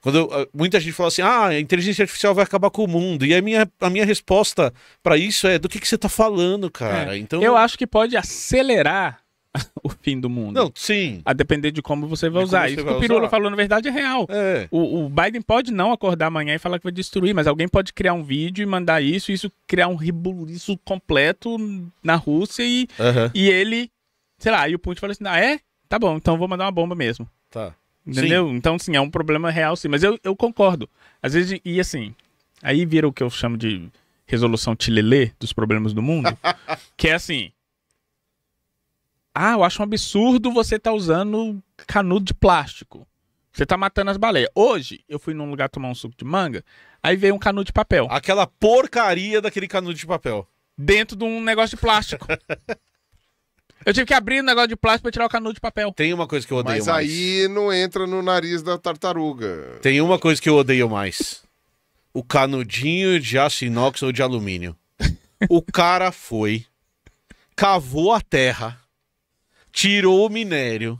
Quando eu, muita gente fala assim, ah, a inteligência artificial vai acabar com o mundo. E a minha, a minha resposta para isso é do que, que você tá falando, é. cara. É, então Eu acho que pode acelerar o fim do mundo. Não, sim. A depender de como você vai de usar. Você Isso vai que o pirulho usar. falou, na verdade, é real. É. O, o, Biden pode não acordar amanhã e falar que vai destruir, mas alguém pode criar um vídeo e mandar isso, isso criar um ribuliço completo na Rússia e, uhum. e ele, sei lá, e o Putin fala assim, ah, é? Tá bom, então vou mandar uma bomba mesmo. Tá. Entendeu? Sim. Então, sim, é um problema real, sim. Mas eu, eu concordo. Às vezes, e assim, aí vira o que eu chamo de resolução tilelê dos problemas do mundo, que é assim ah, eu acho um absurdo você estar tá usando canudo de plástico. Você tá matando as baleias. Hoje, eu fui num lugar tomar um suco de manga, aí veio um canudo de papel. Aquela porcaria daquele canudo de papel. Dentro de um negócio de plástico. eu tive que abrir o um negócio de plástico pra tirar o canudo de papel. Tem uma coisa que eu odeio Mas mais. Mas aí não entra no nariz da tartaruga. Tem uma coisa que eu odeio mais. o canudinho de aço inox ou de alumínio. o cara foi, cavou a terra tirou o minério,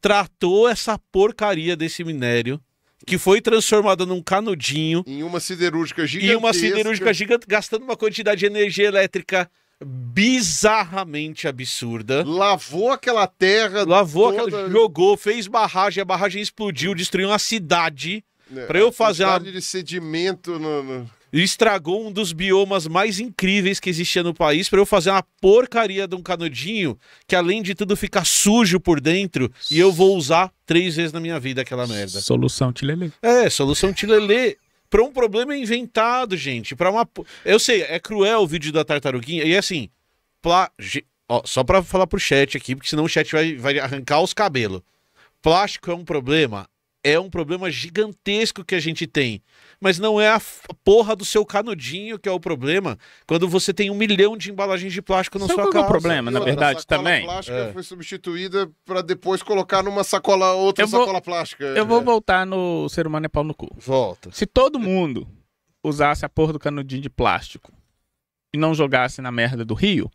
tratou essa porcaria desse minério, que foi transformada num canudinho. Em uma siderúrgica gigantesca. Em uma siderúrgica gigante, gastando uma quantidade de energia elétrica bizarramente absurda. Lavou aquela terra. Lavou toda... aquela, jogou, fez barragem, a barragem explodiu, destruiu uma cidade. É, para eu fazer uma. de sedimento no, no estragou um dos biomas mais incríveis que existia no país para eu fazer uma porcaria de um canudinho que, além de tudo, fica sujo por dentro e eu vou usar três vezes na minha vida aquela merda. Solução tilelê. É, solução tilelê. para um problema inventado, gente. Para uma. Eu sei, é cruel o vídeo da tartaruguinha. E assim, pla... Ó, só para falar pro chat aqui, porque senão o chat vai, vai arrancar os cabelos. Plástico é um problema? É um problema gigantesco que a gente tem mas não é a porra do seu canudinho que é o problema quando você tem um milhão de embalagens de plástico na Sabe sua casa. é o problema, na verdade, também? A plástica é. foi substituída para depois colocar numa sacola, outra sacola plástica. Eu é. vou voltar no ser humano é pau no cu. Volta. Se todo mundo usasse a porra do canudinho de plástico e não jogasse na merda do rio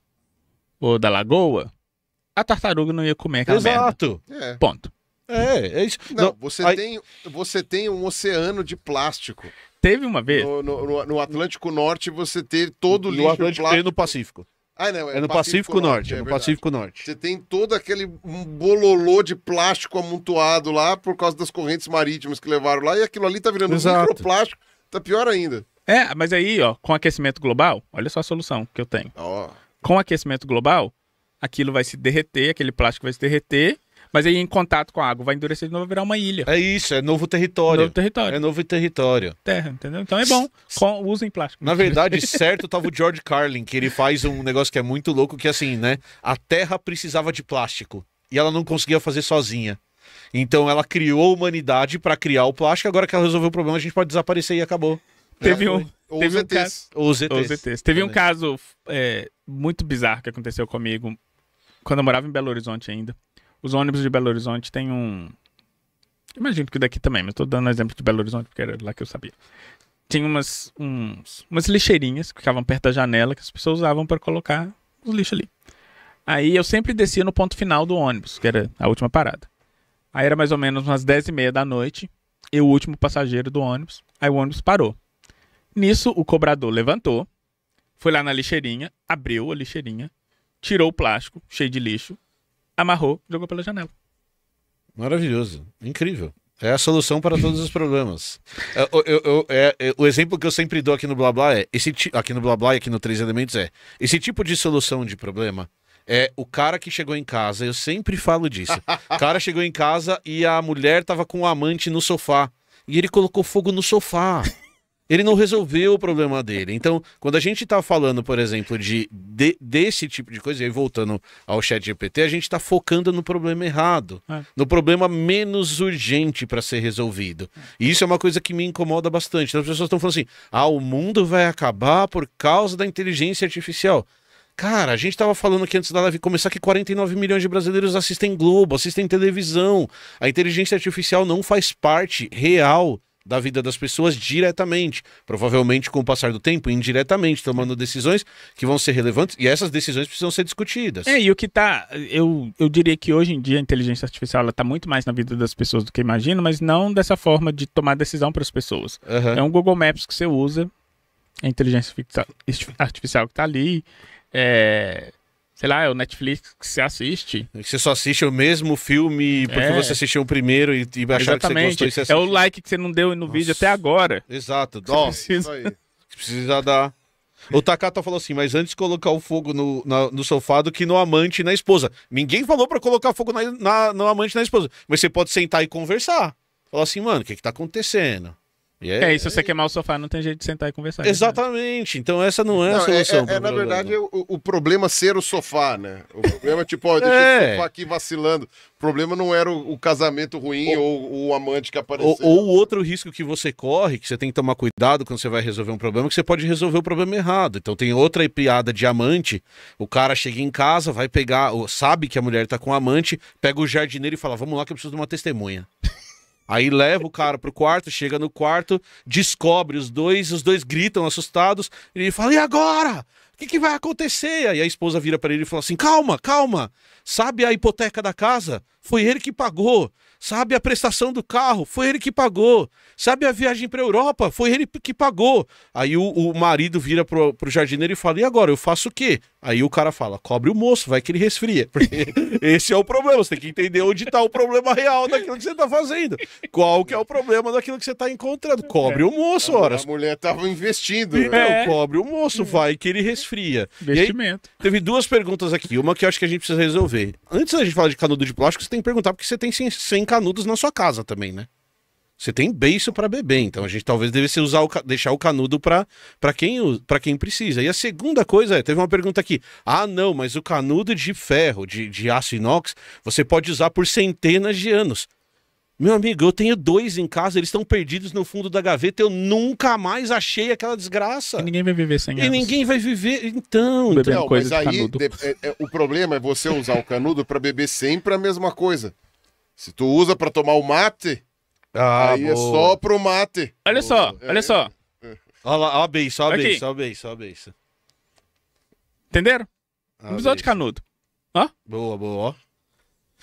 ou da lagoa, a tartaruga não ia comer aquela Exato. merda. Exato. É. Ponto. É, é isso. Não, não você, aí... tem, você tem um oceano de plástico. Teve uma vez? No, no, no Atlântico Norte você teve todo o lixo Atlântico é plástico. E no Pacífico. Ah, não, é, é no Pacífico, Pacífico Norte, Norte, é, é no verdade. Pacífico Norte. Você tem todo aquele bololô de plástico amontoado lá por causa das correntes marítimas que levaram lá e aquilo ali tá virando Exato. microplástico, tá pior ainda. É, mas aí, ó, com aquecimento global, olha só a solução que eu tenho. Oh. Com aquecimento global, aquilo vai se derreter, aquele plástico vai se derreter mas aí, em contato com a água, vai endurecer de novo vai virar uma ilha. É isso, é novo território. Novo território. É novo território. Terra, entendeu? Então é bom. Com, usem plástico. Na verdade, certo tava o George Carlin, que ele faz um negócio que é muito louco, que é assim, né? A Terra precisava de plástico. E ela não conseguia fazer sozinha. Então ela criou a humanidade para criar o plástico. Agora que ela resolveu o problema, a gente pode desaparecer e acabou. Teve um. Ou teve ZTs. um caso, ou ZTs. Teve um caso é, muito bizarro que aconteceu comigo quando eu morava em Belo Horizonte ainda. Os ônibus de Belo Horizonte têm um. Imagino que daqui também, mas estou dando exemplo de Belo Horizonte porque era lá que eu sabia. Tinha umas, uns, umas lixeirinhas que ficavam perto da janela que as pessoas usavam para colocar os lixos ali. Aí eu sempre descia no ponto final do ônibus, que era a última parada. Aí era mais ou menos umas 10 e meia da noite, eu o último passageiro do ônibus, aí o ônibus parou. Nisso, o cobrador levantou, foi lá na lixeirinha, abriu a lixeirinha, tirou o plástico cheio de lixo amarrou, jogou pela janela. Maravilhoso. Incrível. É a solução para todos os problemas. É, eu, eu, eu, é, é, o exemplo que eu sempre dou aqui no Blá Blá é esse aqui no Blá Blá e aqui no Três Elementos é esse tipo de solução de problema é o cara que chegou em casa. Eu sempre falo disso. O cara chegou em casa e a mulher tava com o amante no sofá e ele colocou fogo no sofá ele não resolveu o problema dele. Então, quando a gente está falando, por exemplo, de, de, desse tipo de coisa, e aí voltando ao chat GPT, a gente está focando no problema errado, é. no problema menos urgente para ser resolvido. E isso é uma coisa que me incomoda bastante. Então, as pessoas estão falando assim: ah, o mundo vai acabar por causa da inteligência artificial. Cara, a gente estava falando aqui antes da live começar que 49 milhões de brasileiros assistem Globo, assistem televisão. A inteligência artificial não faz parte real da vida das pessoas diretamente, provavelmente com o passar do tempo, indiretamente, tomando decisões que vão ser relevantes e essas decisões precisam ser discutidas. É, e o que tá, eu, eu diria que hoje em dia a inteligência artificial ela tá muito mais na vida das pessoas do que imagino, mas não dessa forma de tomar decisão para as pessoas. Uhum. É um Google Maps que você usa, a inteligência artificial que tá ali, é, sei lá, é o Netflix que você assiste. É você só assiste o mesmo filme porque é. você assistiu o primeiro e, e achou Exatamente. que você gostou e você É o like que você não deu no Nossa. vídeo até agora. Exato. Você precisa... Isso precisa dar. O Takata falou assim, mas antes colocar o fogo no, na, no sofá do que no amante e na esposa. Ninguém falou para colocar fogo na, na, no amante e na esposa. Mas você pode sentar e conversar. Falar assim, mano, o que, que tá acontecendo? É, e é se você queimar o sofá, não tem jeito de sentar e conversar. Né? Exatamente. Né? Então essa não é não, a é, é, solução. É, é na verdade, o, o, problema ser o sofá, né? O problema é tipo, ó, deixa é. o sofá aqui vacilando. O problema não era o, o casamento ruim ou, ou, o amante que apareceu. Ou o outro risco que você corre, que você tem que tomar cuidado quando você vai resolver um problema, que você pode resolver o problema errado. Então tem outra piada de amante. O cara chega em casa, vai pegar, sabe que a mulher tá com o amante, pega o jardineiro e fala, vamos lá que eu preciso de uma testemunha. Aí leva o cara pro quarto, chega no quarto, descobre os dois, os dois gritam assustados, e ele fala: "E agora? O que, que vai acontecer?" Aí a esposa vira para ele e fala assim: "Calma, calma. Sabe a hipoteca da casa? Foi ele que pagou. Sabe a prestação do carro? Foi ele que pagou. Sabe a viagem para Europa? Foi ele que pagou." Aí o, o marido vira pro, pro jardineiro e fala: "E agora eu faço o quê?" Aí o cara fala, cobre o moço, vai que ele resfria. Porque esse é o problema, você tem que entender onde está o problema real daquilo que você está fazendo. Qual que é o problema daquilo que você está encontrando? Cobre o moço, horas. A mulher estava investindo. Né? É. cobre o moço, hum. vai que ele resfria. Investimento. Aí, teve duas perguntas aqui, uma que eu acho que a gente precisa resolver. Antes da gente falar de canudo de plástico, você tem que perguntar porque você tem 100 canudos na sua casa também, né? Você tem beiço para beber, então a gente talvez devesse usar o, deixar o canudo para quem, quem precisa. E a segunda coisa é, teve uma pergunta aqui. Ah, não, mas o canudo de ferro, de, de aço inox, você pode usar por centenas de anos. Meu amigo, eu tenho dois em casa, eles estão perdidos no fundo da gaveta, eu nunca mais achei aquela desgraça. E ninguém vai viver sem elas. E ninguém vai viver, então... Bebendo então. coisa mas aí, de, é, é, o problema é você usar o canudo para beber sempre a mesma coisa. Se tu usa para tomar o mate ah, Aí é boa. é só pro mate. Olha boa. só, olha só. Olha lá, ó a beiça, ó a beiça, ó a beiça, a Entenderam? Ah, não precisou de canudo. Ó. Boa, boa, ó.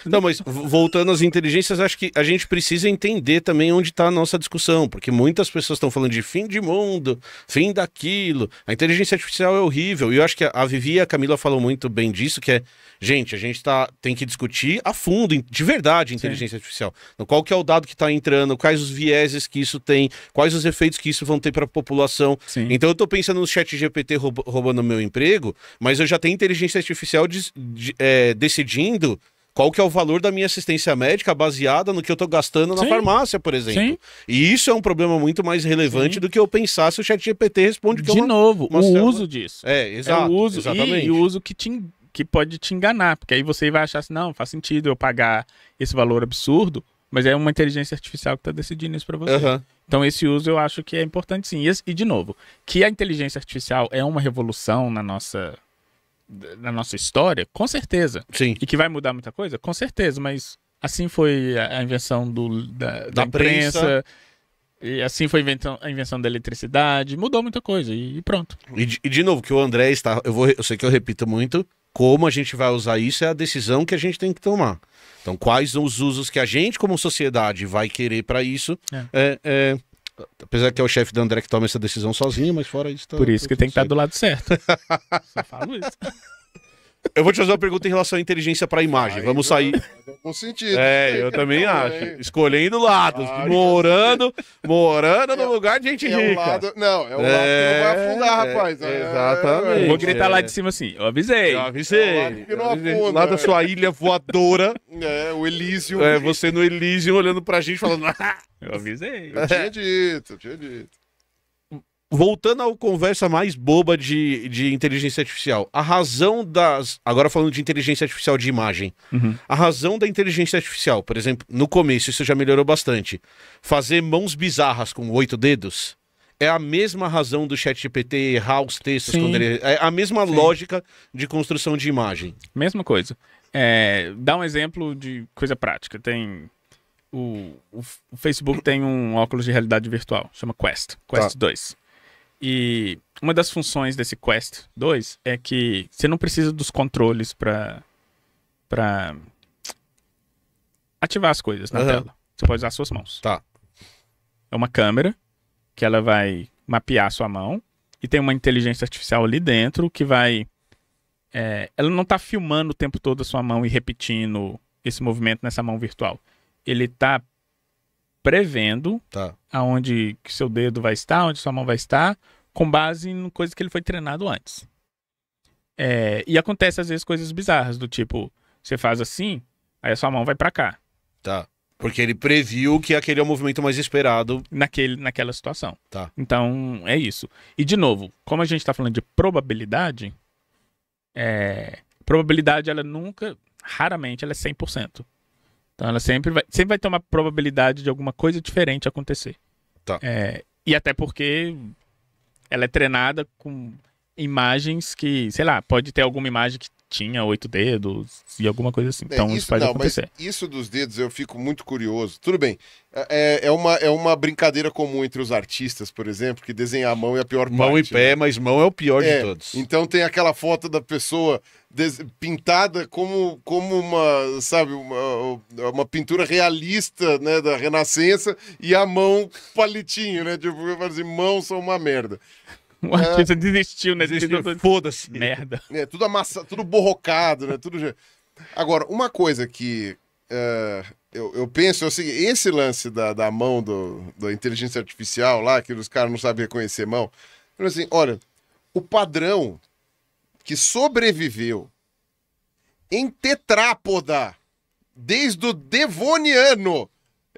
Não, mas voltando às inteligências, acho que a gente precisa entender também onde está a nossa discussão, porque muitas pessoas estão falando de fim de mundo, fim daquilo. A inteligência artificial é horrível. E eu acho que a Vivi e a Camila falam muito bem disso, que é, gente, a gente tá, tem que discutir a fundo, de verdade, inteligência Sim. artificial. qual que é o dado que está entrando, quais os vieses que isso tem, quais os efeitos que isso vão ter para a população. Sim. Então eu estou pensando no chat GPT roubando meu emprego, mas eu já tenho inteligência artificial de, de, é, decidindo qual que é o valor da minha assistência médica baseada no que eu estou gastando na Sim. farmácia, por exemplo. Sim. E isso é um problema muito mais relevante Sim. do que eu pensar se o chat GPT responde que De uma, novo, uma o célula. uso disso. É, exato. É o uso, exatamente. E, o uso que, te, que pode te enganar, porque aí você vai achar assim, não, faz sentido eu pagar esse valor absurdo, mas é uma inteligência artificial que está decidindo isso para você. Uhum. Então, esse uso eu acho que é importante sim. E, de novo, que a inteligência artificial é uma revolução na nossa na nossa história? Com certeza. Sim. E que vai mudar muita coisa? Com certeza, mas assim foi a invenção do, da, da, da imprensa. E assim foi invenção, a invenção da eletricidade, mudou muita coisa e, pronto. E de, e de, novo, que o André está. Eu, vou, eu sei que eu repito muito, como a gente vai usar isso é a decisão que a gente tem que tomar. Então, quais são os usos que a gente, como sociedade, vai querer para isso? É, é, é Apesar que é o chefe da André que toma essa decisão sozinho, mas fora isso. Tá, Por isso tá que tem que tá estar do lado certo. Só falo isso. Eu vou te fazer uma pergunta em relação à inteligência para imagem. Aí ah, Vamos sair. Com sentido. É, eu também acho. Escolhendo lados. Claro. morando, morando é no lugar de gente é rica. Um lado, não, é o um é, lado que não vai é, afundar, é, rapaz. É, exatamente. Vou gritar lá de cima assim. Eu avisei. Eu avisei. É lado que não afunda. Lá da sua ilha voadora. É, o Elísio. É, você no Elísio olhando pra gente falando. Ah, eu avisei. Eu tinha dito, eu tinha dito voltando à conversa mais boba de, de inteligência artificial, a razão das. Agora falando de inteligência artificial de imagem. Uhum. A razão da inteligência artificial, por exemplo, no começo isso já melhorou bastante. Fazer mãos bizarras com oito dedos é a mesma razão do chat GPT errar os textos ele... É a mesma Sim. lógica de construção de imagem. Mesma coisa. É, dá um exemplo de coisa prática. Tem. O, o, o Facebook tem um óculos de realidade virtual, chama Quest, Quest tá. 2. E uma das funções desse Quest 2 é que você não precisa dos controles para para ativar as coisas na uhum. tela. Você pode usar suas mãos. Tá. É uma câmera que ela vai mapear sua mão e tem uma inteligência artificial ali dentro que vai é, ela não está filmando o tempo todo a sua mão e repetindo esse movimento nessa mão virtual. Ele está prevendo tá. aonde que seu dedo vai estar, onde sua mão vai estar, com base em coisa que ele foi treinado antes. É, e acontece às vezes coisas bizarras, do tipo, você faz assim, aí a sua mão vai para cá. Tá. Porque ele previu que aquele é o movimento mais esperado. Naquele, naquela situação. Tá. Então, é isso. E, de novo, como a gente está falando de probabilidade, é... probabilidade, ela nunca, raramente, ela é 100%. Então ela sempre vai, sempre vai ter uma probabilidade de alguma coisa diferente acontecer. Tá. É, e até porque ela é treinada com imagens que, sei lá, pode ter alguma imagem que tinha oito dedos e alguma coisa assim. É, então isso, isso pode não, acontecer. isso dos dedos eu fico muito curioso. Tudo bem, é, é, é, uma, é uma brincadeira comum entre os artistas, por exemplo, que desenhar a mão é a pior mão parte. Mão e pé, né? mas mão é o pior é, de todos. Então tem aquela foto da pessoa pintada como, como uma, sabe, uma, uma pintura realista, né, da Renascença e a mão palitinho, né? Tipo, assim, mãos são uma merda. O artista é. desistiu, né? Desistiu, desistiu foda-se. Merda. É, tudo amassado, tudo borrocado, né? Tudo... Agora, uma coisa que é, eu, eu, penso é o seguinte, esse lance da, da mão do, da inteligência artificial lá, que os caras não sabem reconhecer mão, assim, olha, o padrão que sobreviveu em tetrápoda desde o Devoniano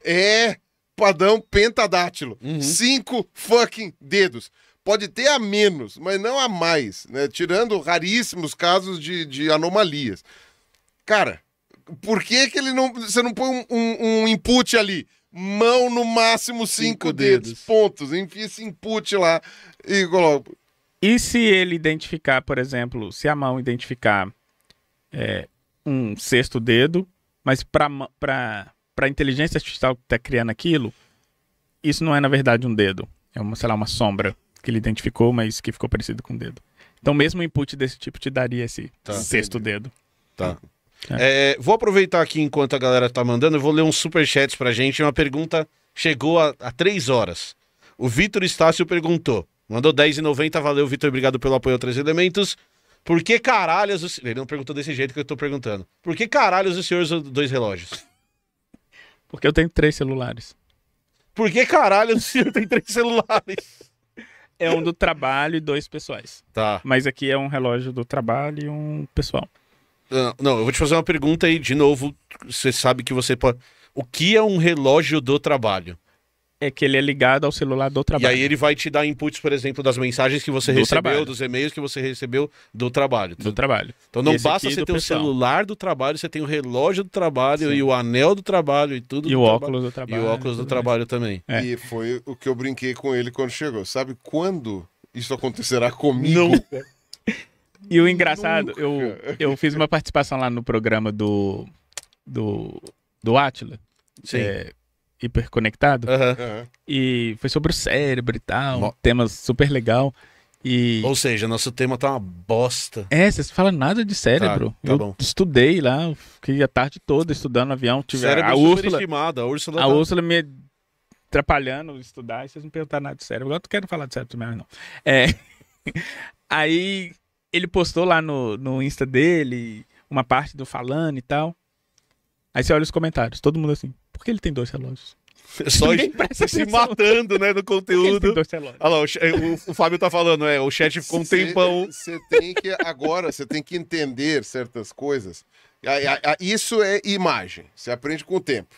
é padrão pentadátilo. Uhum. Cinco fucking dedos pode ter a menos, mas não a mais, né? Tirando raríssimos casos de, de anomalias. Cara, por que, que ele não. Você não põe um, um, um input ali? Mão no máximo cinco, cinco dedos. dedos. Pontos. Enfia esse input lá e coloca. E se ele identificar, por exemplo, se a mão identificar é, um sexto dedo, mas para a inteligência artificial que está criando aquilo, isso não é, na verdade, um dedo. É, uma, sei lá, uma sombra que ele identificou, mas que ficou parecido com o dedo. Então, mesmo input desse tipo te daria esse tá, sexto entendi. dedo. Tá. É. É, vou aproveitar aqui enquanto a galera tá mandando, eu vou ler uns superchats pra gente. Uma pergunta chegou a, três horas. O Vitor Estácio perguntou, mandou 10,90, valeu, Vitor, obrigado pelo apoio a Três Elementos. Por que caralhos... O... Ele não perguntou desse jeito que eu tô perguntando. Por que caralhos os senhores dois relógios? Porque eu tenho três celulares. Por que caralho o senhor tem três celulares? é um do trabalho e dois pessoais. Tá. Mas aqui é um relógio do trabalho e um pessoal. Não, ah, não eu vou te fazer uma pergunta aí de novo. Você sabe que você pode. O que é um relógio do trabalho? é que ele é ligado ao celular do trabalho. E aí ele vai te dar inputs, por exemplo, das mensagens que você do recebeu, trabalho. dos e-mails que você recebeu do trabalho. Do trabalho. Então não Esse basta é você ter pessoal. o celular do trabalho, você tem o relógio do trabalho Sim. e o anel do trabalho e tudo. E o óculos do trabalho. E o óculos do trabalho também. É. E foi o que eu brinquei com ele quando chegou. Sabe quando isso acontecerá comigo? Não. e o engraçado, eu, eu fiz uma participação lá no programa do do, do Atila. Sim. É, hiperconectado. Uhum. E foi sobre o cérebro e tal, Mo... tema super legal. E... Ou seja, nosso tema tá uma bosta. É, vocês falam nada de cérebro. Tá, tá eu bom. estudei lá, fiquei a tarde toda estudando avião. Tive cérebro a, a a Úrsula. A tá... Úrsula me atrapalhando estudar e vocês não perguntaram nada de cérebro. Agora eu quero falar de cérebro mesmo, não. É... Aí ele postou lá no, no Insta dele uma parte do falando e tal. Aí você olha os comentários, todo mundo assim, por que ele tem dois relógios? É só se matando, né, no conteúdo. Olha lá, é, o, o, Fábio tá falando, é, o chat ficou um cê, tempão. Você tem que, agora, você tem que entender certas coisas. Isso é imagem, você aprende com o tempo.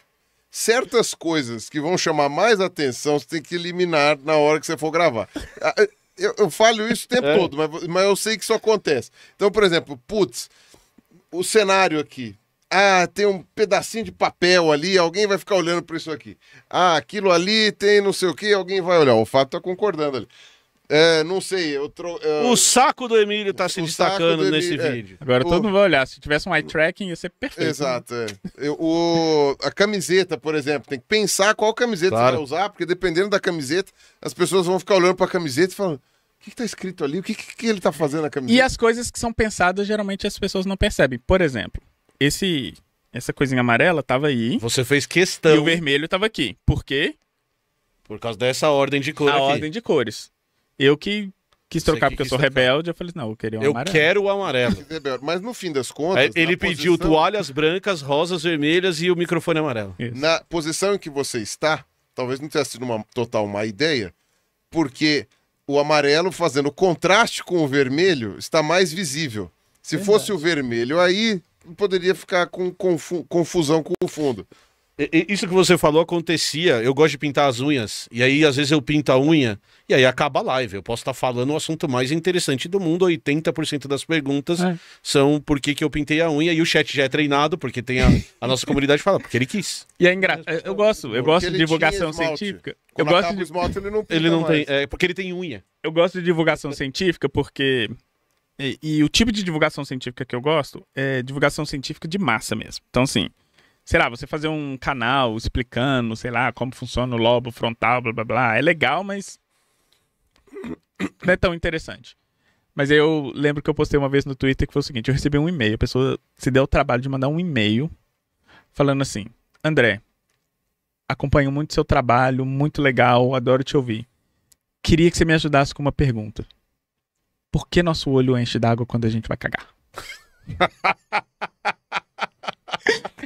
Certas coisas que vão chamar mais atenção, você tem que eliminar na hora que você for gravar. Eu, eu falho isso o tempo é. todo, mas, mas eu sei que isso acontece. Então, por exemplo, putz, o cenário aqui ah, tem um pedacinho de papel ali, alguém vai ficar olhando para isso aqui. Ah, aquilo ali tem não sei o que, alguém vai olhar. O Fato tá concordando ali. É, não sei, eu tro... É, o saco do Emílio tá se destacando Emílio, nesse é. vídeo. Agora o... todo mundo vai olhar. Se tivesse um eye tracking, ia ser perfeito. Né? Exato. Né? É. Eu, o... A camiseta, por exemplo, tem que pensar qual camiseta claro. você vai usar, porque dependendo da camiseta, as pessoas vão ficar olhando pra camiseta e falando. O que, está tá escrito ali? O que, que, que ele tá fazendo na camiseta? E as coisas que são pensadas, geralmente as pessoas não percebem. Por exemplo, esse essa coisinha amarela tava aí. Você fez questão. E o vermelho tava aqui. Por quê? Por causa dessa ordem de cores. A aqui. ordem de cores. Eu que quis trocar porque eu sou trocar. rebelde, eu falei, não, eu queria o eu amarelo. Eu quero o amarelo. Mas no fim das contas. Ele pediu posição... toalhas brancas, rosas vermelhas e o microfone amarelo. Isso. Na posição em que você está, talvez não tenha sido uma total má ideia, porque o amarelo fazendo contraste com o vermelho está mais visível. Se Verdade. fosse o vermelho aí, poderia ficar com confusão com o fundo. Isso que você falou acontecia. Eu gosto de pintar as unhas. E aí, às vezes, eu pinto a unha e aí acaba a live. Eu posso estar falando o assunto mais interessante do mundo. 80% das perguntas é. são por que, que eu pintei a unha. E o chat já é treinado, porque tem a, a nossa comunidade fala, porque ele quis. E é engraçado. É, eu gosto, eu gosto porque de divulgação científica. Quando eu gosto de esmalte, ele não, ele não tem. É, porque ele tem unha. Eu gosto de divulgação científica porque e, e, o tipo de divulgação científica que eu gosto é divulgação científica de massa mesmo. Então, assim, sei lá, você fazer um canal explicando, sei lá, como funciona o lobo frontal, blá blá blá, é legal, mas não é tão interessante. Mas eu lembro que eu postei uma vez no Twitter que foi o seguinte: eu recebi um e-mail, a pessoa se deu o trabalho de mandar um e-mail falando assim: André, acompanho muito seu trabalho, muito legal, adoro te ouvir. Queria que você me ajudasse com uma pergunta. Por que nosso olho enche d'água quando a gente vai cagar?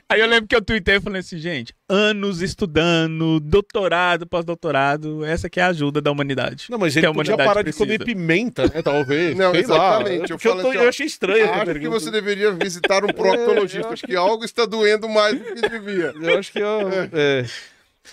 Aí eu lembro que eu tuitei falando assim, gente, anos estudando, doutorado, pós-doutorado, essa que é a ajuda da humanidade. Não, mas ele que podia parar precisa. de comer pimenta, né, talvez. Não, sei exatamente. Lá. Eu, eu, tô, assim, eu achei estranho. Acho que você deveria visitar um proctologista, é, acho que algo está doendo mais do que devia. Eu acho que eu... É. É.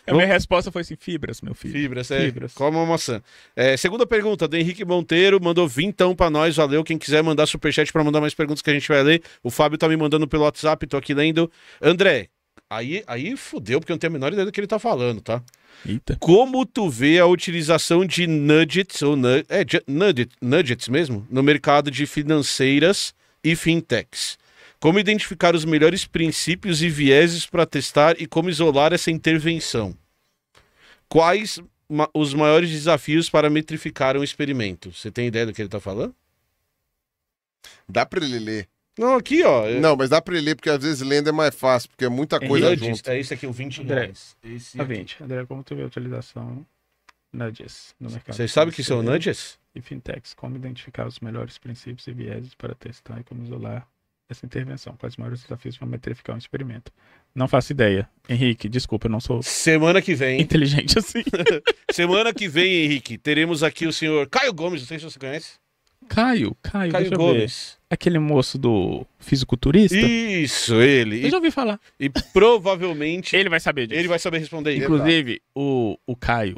A minha resposta foi assim: fibras, meu filho. Fibras, é. Fibras. uma maçã. É, segunda pergunta, do Henrique Monteiro, mandou vintão para nós, valeu. Quem quiser mandar superchat para mandar mais perguntas que a gente vai ler. O Fábio tá me mandando pelo WhatsApp, tô aqui lendo. André, aí, aí fudeu, porque eu não tenho a menor ideia do que ele tá falando, tá? Eita. Como tu vê a utilização de nuggets, ou nu é, nugget, nuggets mesmo, no mercado de financeiras e fintechs? Como identificar os melhores princípios e vieses para testar e como isolar essa intervenção? Quais os maiores desafios para metrificar um experimento? Você tem ideia do que ele está falando? Dá para ele ler. Não, aqui, ó. Eu... É Não, mas dá ele ler, porque às vezes lendo é mais fácil, porque é muita coisa é junto. Disse, é esse aqui, o 20 reais. Esse tá a 20. André, como tu vê a utilização nudges no mercado? Vocês sabem que são nudges? E fintechs, como identificar os melhores princípios e vieses para testar e como isolar essa intervenção? Quais os maiores desafios uma metrificar um experimento? Não faço ideia. Henrique, desculpa, eu não sou. Semana que vem. Inteligente assim. Semana que vem, Henrique, teremos aqui o senhor Caio Gomes, não sei se você conhece. Caio, Caio, Caio Gomes. Aquele moço do fisiculturista? Isso, ele. Eu já ouvi falar. E provavelmente. ele vai saber disso. Ele vai saber responder isso. É Inclusive, o, o Caio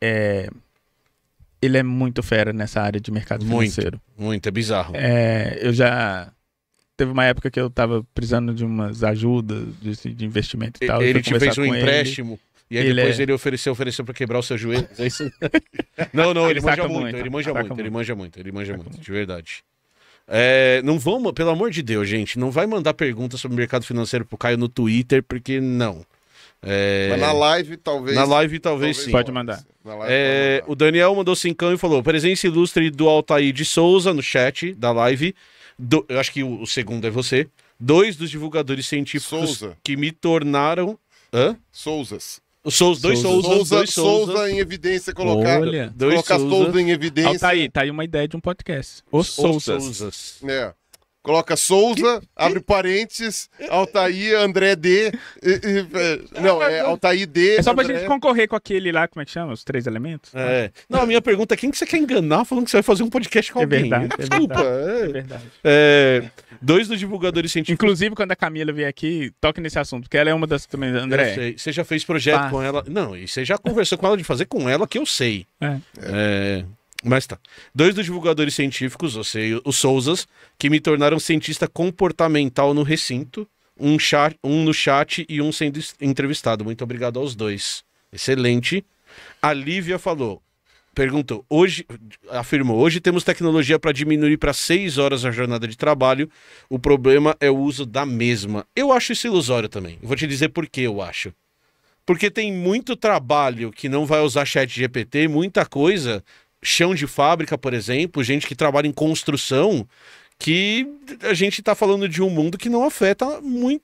é. Ele é muito fera nessa área de mercado muito, financeiro. Muito, é bizarro. É, eu já teve uma época que eu tava precisando de umas ajudas de, assim, de investimento e tal. Ele te fez um empréstimo. Ele. E aí ele depois é... ele ofereceu, ofereceu para quebrar o seu joelho É isso? não, não, ele, ele manja muito, muito, ele manja muito, muito, ele manja muito, ele manja muito, de verdade. É, não vamos, pelo amor de Deus, gente, não vai mandar perguntas sobre o mercado financeiro pro Caio no Twitter, porque não. É... Mas na live, talvez. Na live, talvez, talvez sim. Pode mandar. É, o Daniel mandou cincão e falou: presença ilustre do Altair de Souza no chat da live. Do, eu acho que o, o, segundo é você. Dois dos divulgadores científicos Souza. que me tornaram. Hã? Souzas. Sou, dois Souza, Souza, dois Souza, Souza em evidência colocar, Olha, dois Souza. Souza em evidência. Ah, tá aí, tá aí uma ideia de um podcast. Os, Os Souzas. Souzas. É. Coloca Souza, abre parênteses, Altair, André D. E, e, é, não, é Altair D. É só pra gente concorrer com aquele lá, como é que chama? Os três elementos? É. Não, a minha pergunta é: quem que você quer enganar falando que você vai fazer um podcast com é alguém? Ah, é verdade. Desculpa. É. é verdade. É verdade. dois dos divulgadores científicos. Inclusive, quando a Camila vier aqui, toque nesse assunto, porque ela é uma das também, André. Você já fez projeto com ela? Não, e você já conversou com ela de fazer com ela, que eu sei. É. é... Mas tá. Dois dos divulgadores científicos, ou seja, os Souzas, que me tornaram cientista comportamental no recinto, um, um no chat e um sendo entrevistado. Muito obrigado aos dois. Excelente. A Lívia falou, perguntou, hoje, afirmou, hoje temos tecnologia para diminuir para seis horas a jornada de trabalho, o problema é o uso da mesma. Eu acho isso ilusório também. vou te dizer por que eu acho. Porque tem muito trabalho que não vai usar chat GPT, muita coisa chão de fábrica, por exemplo, gente que trabalha em construção, que a gente está falando de um mundo que não afeta muito,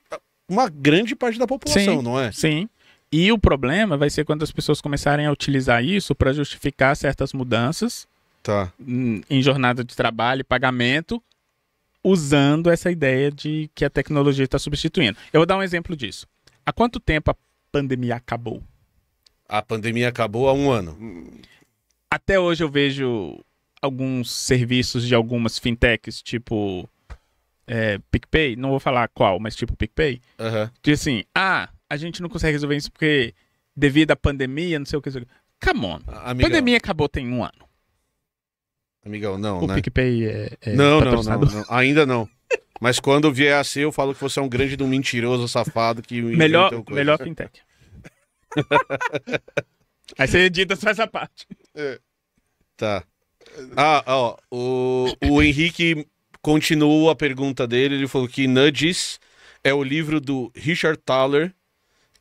uma grande parte da população, sim, não é? Sim. E o problema vai ser quando as pessoas começarem a utilizar isso para justificar certas mudanças tá. em jornada de trabalho e pagamento, usando essa ideia de que a tecnologia está substituindo. Eu vou dar um exemplo disso. Há quanto tempo a pandemia acabou? A pandemia acabou há um ano. Hum até hoje eu vejo alguns serviços de algumas fintechs, tipo é, PicPay, não vou falar qual, mas tipo PicPay, uhum. que assim, ah, a gente não consegue resolver isso porque devido à pandemia, não sei o que. Come on. Amigão. Pandemia acabou tem um ano. Amigão, não, o né? O PicPay é, é não, não, não, não, ainda não. Mas quando vier a ser, eu falo que você é um grande do mentiroso safado que melhor, melhor fintech. Aí você edita só essa parte. É. Tá. Ah, ó, o, o Henrique continuou a pergunta dele, ele falou que Nudges é o livro do Richard Thaler,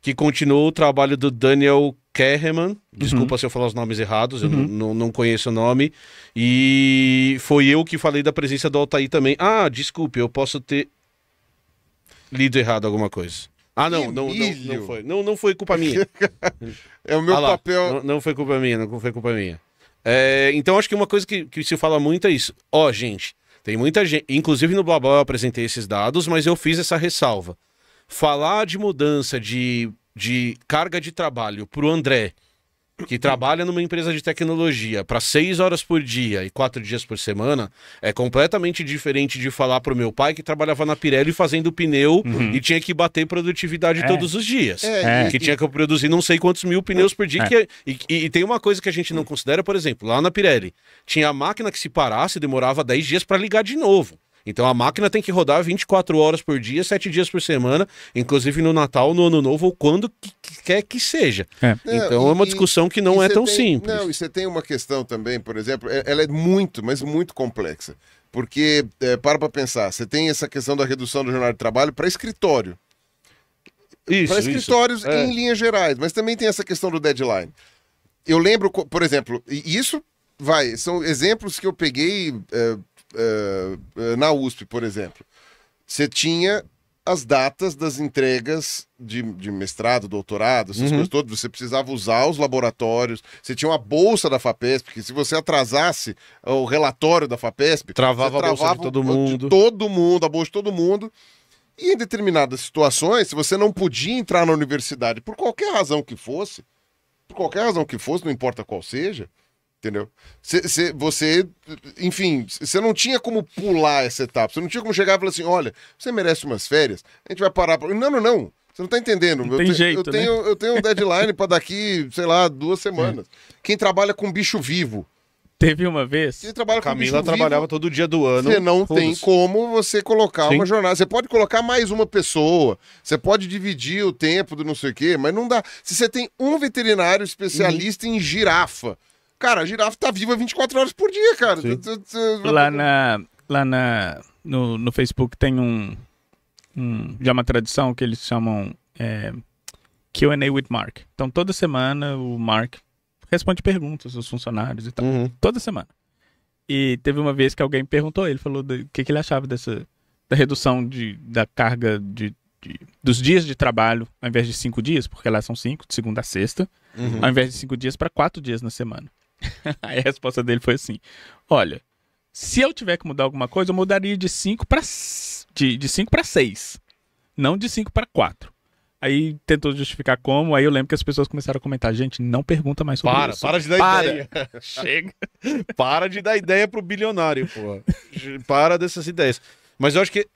que continuou o trabalho do Daniel Kahneman, uhum. desculpa uhum. se eu falar os nomes errados, eu uhum. não, não conheço o nome, e foi eu que falei da presença do Altair também. Ah, desculpe, eu posso ter lido errado alguma coisa. Ah, não, não, não, não, foi. Não, não foi culpa minha. é o meu ah papel. Não, não, foi culpa minha, não foi culpa minha. É, então, acho que uma coisa que, que se fala muito é isso. Ó, oh, gente, tem muita gente. Inclusive no Blabla eu apresentei esses dados, mas eu fiz essa ressalva. Falar de mudança de, de carga de trabalho para o André que trabalha numa empresa de tecnologia para seis horas por dia e quatro dias por semana é completamente diferente de falar para o meu pai que trabalhava na Pirelli fazendo pneu uhum. e tinha que bater produtividade é. todos os dias. É. Que tinha que produzir não sei quantos mil pneus por dia. É. Que, é, e, e, e, tem uma coisa que a gente não considera, por exemplo, lá na Pirelli, tinha a máquina que se parasse demorava dez dias para ligar de novo. Então a máquina tem que rodar 24 horas por dia, 7 dias por semana, inclusive no Natal, no Ano Novo ou quando que, que quer que seja. É. Então é uma discussão que não é tão tem, simples. Não, e você tem uma questão também, por exemplo, é, ela é muito, mas muito complexa. Porque, é, para para pensar, você tem essa questão da redução do jornal de trabalho para escritório. Isso, para escritórios isso. É. em linhas gerais, mas também tem essa questão do deadline. Eu lembro, por exemplo, e isso vai, são exemplos que eu peguei é, eh, eh, na USP, por exemplo, você tinha as datas das entregas de, de mestrado, doutorado, essas uhum. coisas todas. Você precisava usar os laboratórios, você tinha uma bolsa da FAPESP, porque se você atrasasse o relatório da FAPESP, travava, travava a bolsa de todo mundo. De todo mundo, a bolsa de todo mundo. E em determinadas situações, se você não podia entrar na universidade por qualquer razão que fosse, por qualquer razão que fosse, não importa qual seja, Entendeu? Cê, você, enfim, você não tinha como pular essa etapa. Você não tinha como chegar e falar assim: olha, você merece umas férias, a gente vai parar. Pra... Não, não, não. Você não tá entendendo. Não eu tem te, jeito, eu, né? tenho, eu tenho um deadline para daqui, sei lá, duas é. semanas. É. Quem trabalha com bicho vivo. Teve uma vez. Quem trabalha com Camila trabalhava vivo, todo dia do ano. Você não tem como você colocar Sim. uma jornada. Você pode colocar mais uma pessoa, você pode dividir o tempo do não sei o quê, mas não dá. Se você tem um veterinário especialista uhum. em girafa Cara, a girafa tá viva 24 horas por dia, cara. Lá na. Lá na. No, no Facebook tem um, um. Já uma tradição que eles chamam. É, QA with Mark. Então toda semana o Mark responde perguntas aos funcionários e tal. Uhum. Toda semana. E teve uma vez que alguém perguntou, ele falou o que, que, ele achava dessa da redução de, da carga de, de, dos dias de trabalho, ao invés de cinco dias, porque lá são cinco, de segunda a sexta, uhum. ao invés de cinco dias para quatro dias na semana. a resposta dele foi assim: Olha, se eu tiver que mudar alguma coisa, eu mudaria de 5 para de, de para 6, não de 5 para 4. Aí tentou justificar como, aí eu lembro que as pessoas começaram a comentar, gente, não pergunta mais sobre para, isso. Para, de dar ideia. Chega. para de dar ideia pro bilionário, pô. Para dessas ideias. Mas eu acho que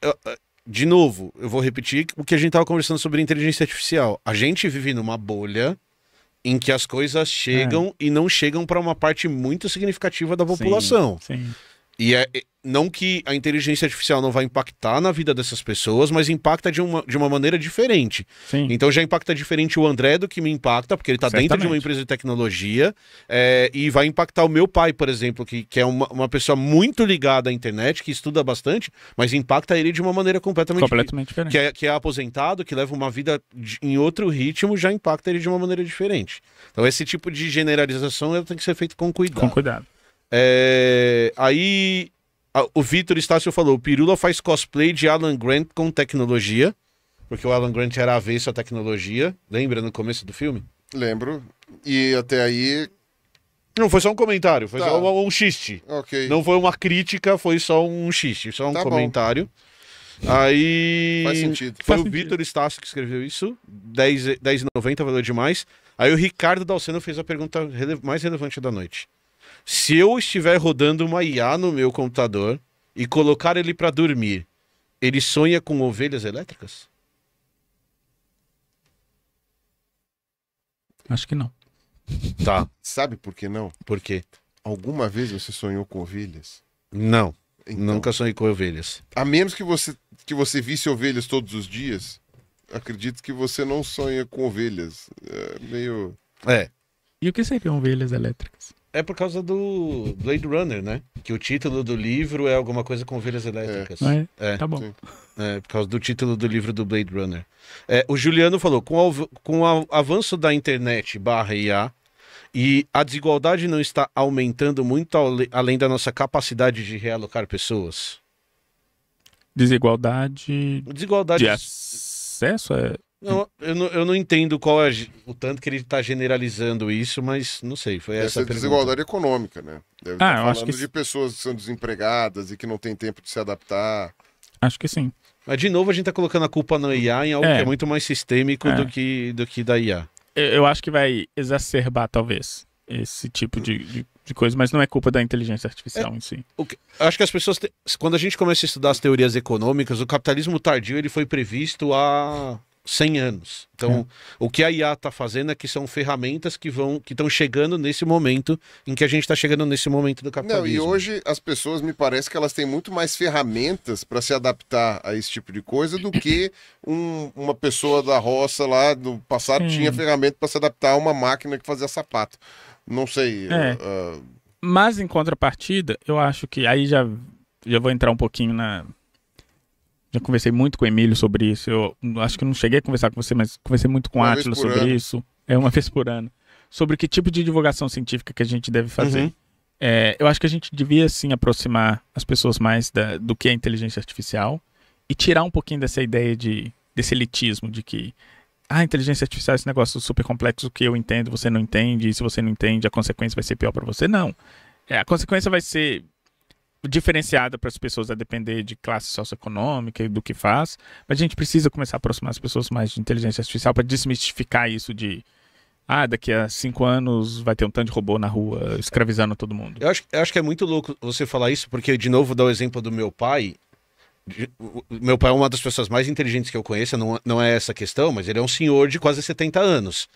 de novo, eu vou repetir o que a gente tava conversando sobre inteligência artificial. A gente vive numa bolha em que as coisas é. chegam é. e não chegam para uma parte muito significativa da população. Sim, sim. E é, não que a inteligência artificial não vai impactar na vida dessas pessoas, mas impacta de uma, de uma maneira diferente. Sim. Então já impacta diferente o André do que me impacta, porque ele está dentro de uma empresa de tecnologia, é, e vai impactar o meu pai, por exemplo, que, que é uma, uma pessoa muito ligada à internet, que estuda bastante, mas impacta ele de uma maneira completamente, completamente diferente. Que é, que é aposentado, que leva uma vida de, em outro ritmo, já impacta ele de uma maneira diferente. Então esse tipo de generalização tem que ser feito com cuidado. Com cuidado. É, aí a, o Vitor Estácio falou: o Pirula faz cosplay de Alan Grant com tecnologia, porque o Alan Grant era avesso à tecnologia. Lembra no começo do filme? Lembro. E até aí. Não, foi só um comentário, foi tá. só um, um xiste. Okay. Não foi uma crítica, foi só um xiste, só um tá comentário. Bom. Aí. Faz sentido. Foi Faz o Vitor Estácio que escreveu isso. 10,90 10, valeu demais. Aí o Ricardo Dalceno fez a pergunta mais relevante da noite. Se eu estiver rodando uma IA no meu computador e colocar ele para dormir, ele sonha com ovelhas elétricas? Acho que não. Tá. Sabe por que não? Por quê? Alguma vez você sonhou com ovelhas? Não. Então, nunca sonhei com ovelhas. A menos que você, que você visse ovelhas todos os dias, acredito que você não sonha com ovelhas. É meio. É. E o que seriam ovelhas elétricas? é por causa do Blade Runner, né? Que o título do livro é alguma coisa com ovelhas elétricas. É. é. é. Tá bom. Sim. É, por causa do título do livro do Blade Runner. É, o Juliano falou: com, o, com o avanço da internet barra IA, e a desigualdade não está aumentando muito além da nossa capacidade de realocar pessoas? Desigualdade. Desigualdade. De acesso? É... Não, eu não, eu não entendo qual é o tanto que ele está generalizando isso, mas não sei, foi essa, a desigualdade econômica, né? Deve ah, tá estar falando que... de pessoas que são desempregadas e que não têm tempo de se adaptar. Acho que sim. Mas de novo a gente está colocando a culpa na IA em algo é. que é muito mais sistêmico é. do, que, do que da IA. Eu acho que vai exacerbar, talvez, esse tipo de, de, de coisa, mas não é culpa da inteligência artificial é, em si. Que, acho que as pessoas. Te, quando a gente começa a estudar as teorias econômicas, o capitalismo tardio ele foi previsto há. A 100 anos. Então, é. o que a IA está fazendo é que são ferramentas que vão que estão chegando nesse momento em que a gente está chegando nesse momento do capitalismo. Não, e hoje as pessoas me parece que elas têm muito mais ferramentas para se adaptar a esse tipo de coisa do que um, uma pessoa da roça lá do passado tinha ferramenta para se adaptar a uma máquina que fazia sapato. Não sei. É. uh... Mas em contrapartida, eu acho que aí já já vou entrar um pouquinho na já conversei muito com o Emílio sobre isso. Eu acho que não cheguei a conversar com você, mas conversei muito com o Átila sobre ano. isso. É uma vez por ano. Sobre que tipo de divulgação científica que a gente deve fazer. Uhum. É, eu acho que a gente devia sim aproximar as pessoas mais da, do que é inteligência artificial e tirar um pouquinho dessa ideia de desse elitismo de que ah, inteligência artificial é esse negócio super complexo que eu entendo, você não entende, e se você não entende, a consequência vai ser pior para você. Não. É, a consequência vai ser diferenciada para as pessoas a depender de classe socioeconômica e do que faz. Mas a gente precisa começar a aproximar as pessoas mais de inteligência artificial para desmistificar isso de ah, daqui a cinco anos vai ter um tanto de robô na rua escravizando todo mundo. Eu acho, eu acho que é muito louco você falar isso, porque, de novo, dá o exemplo do meu pai. Meu pai é uma das pessoas mais inteligentes que eu conheço, não, não é essa questão, mas ele é um senhor de quase 70 anos.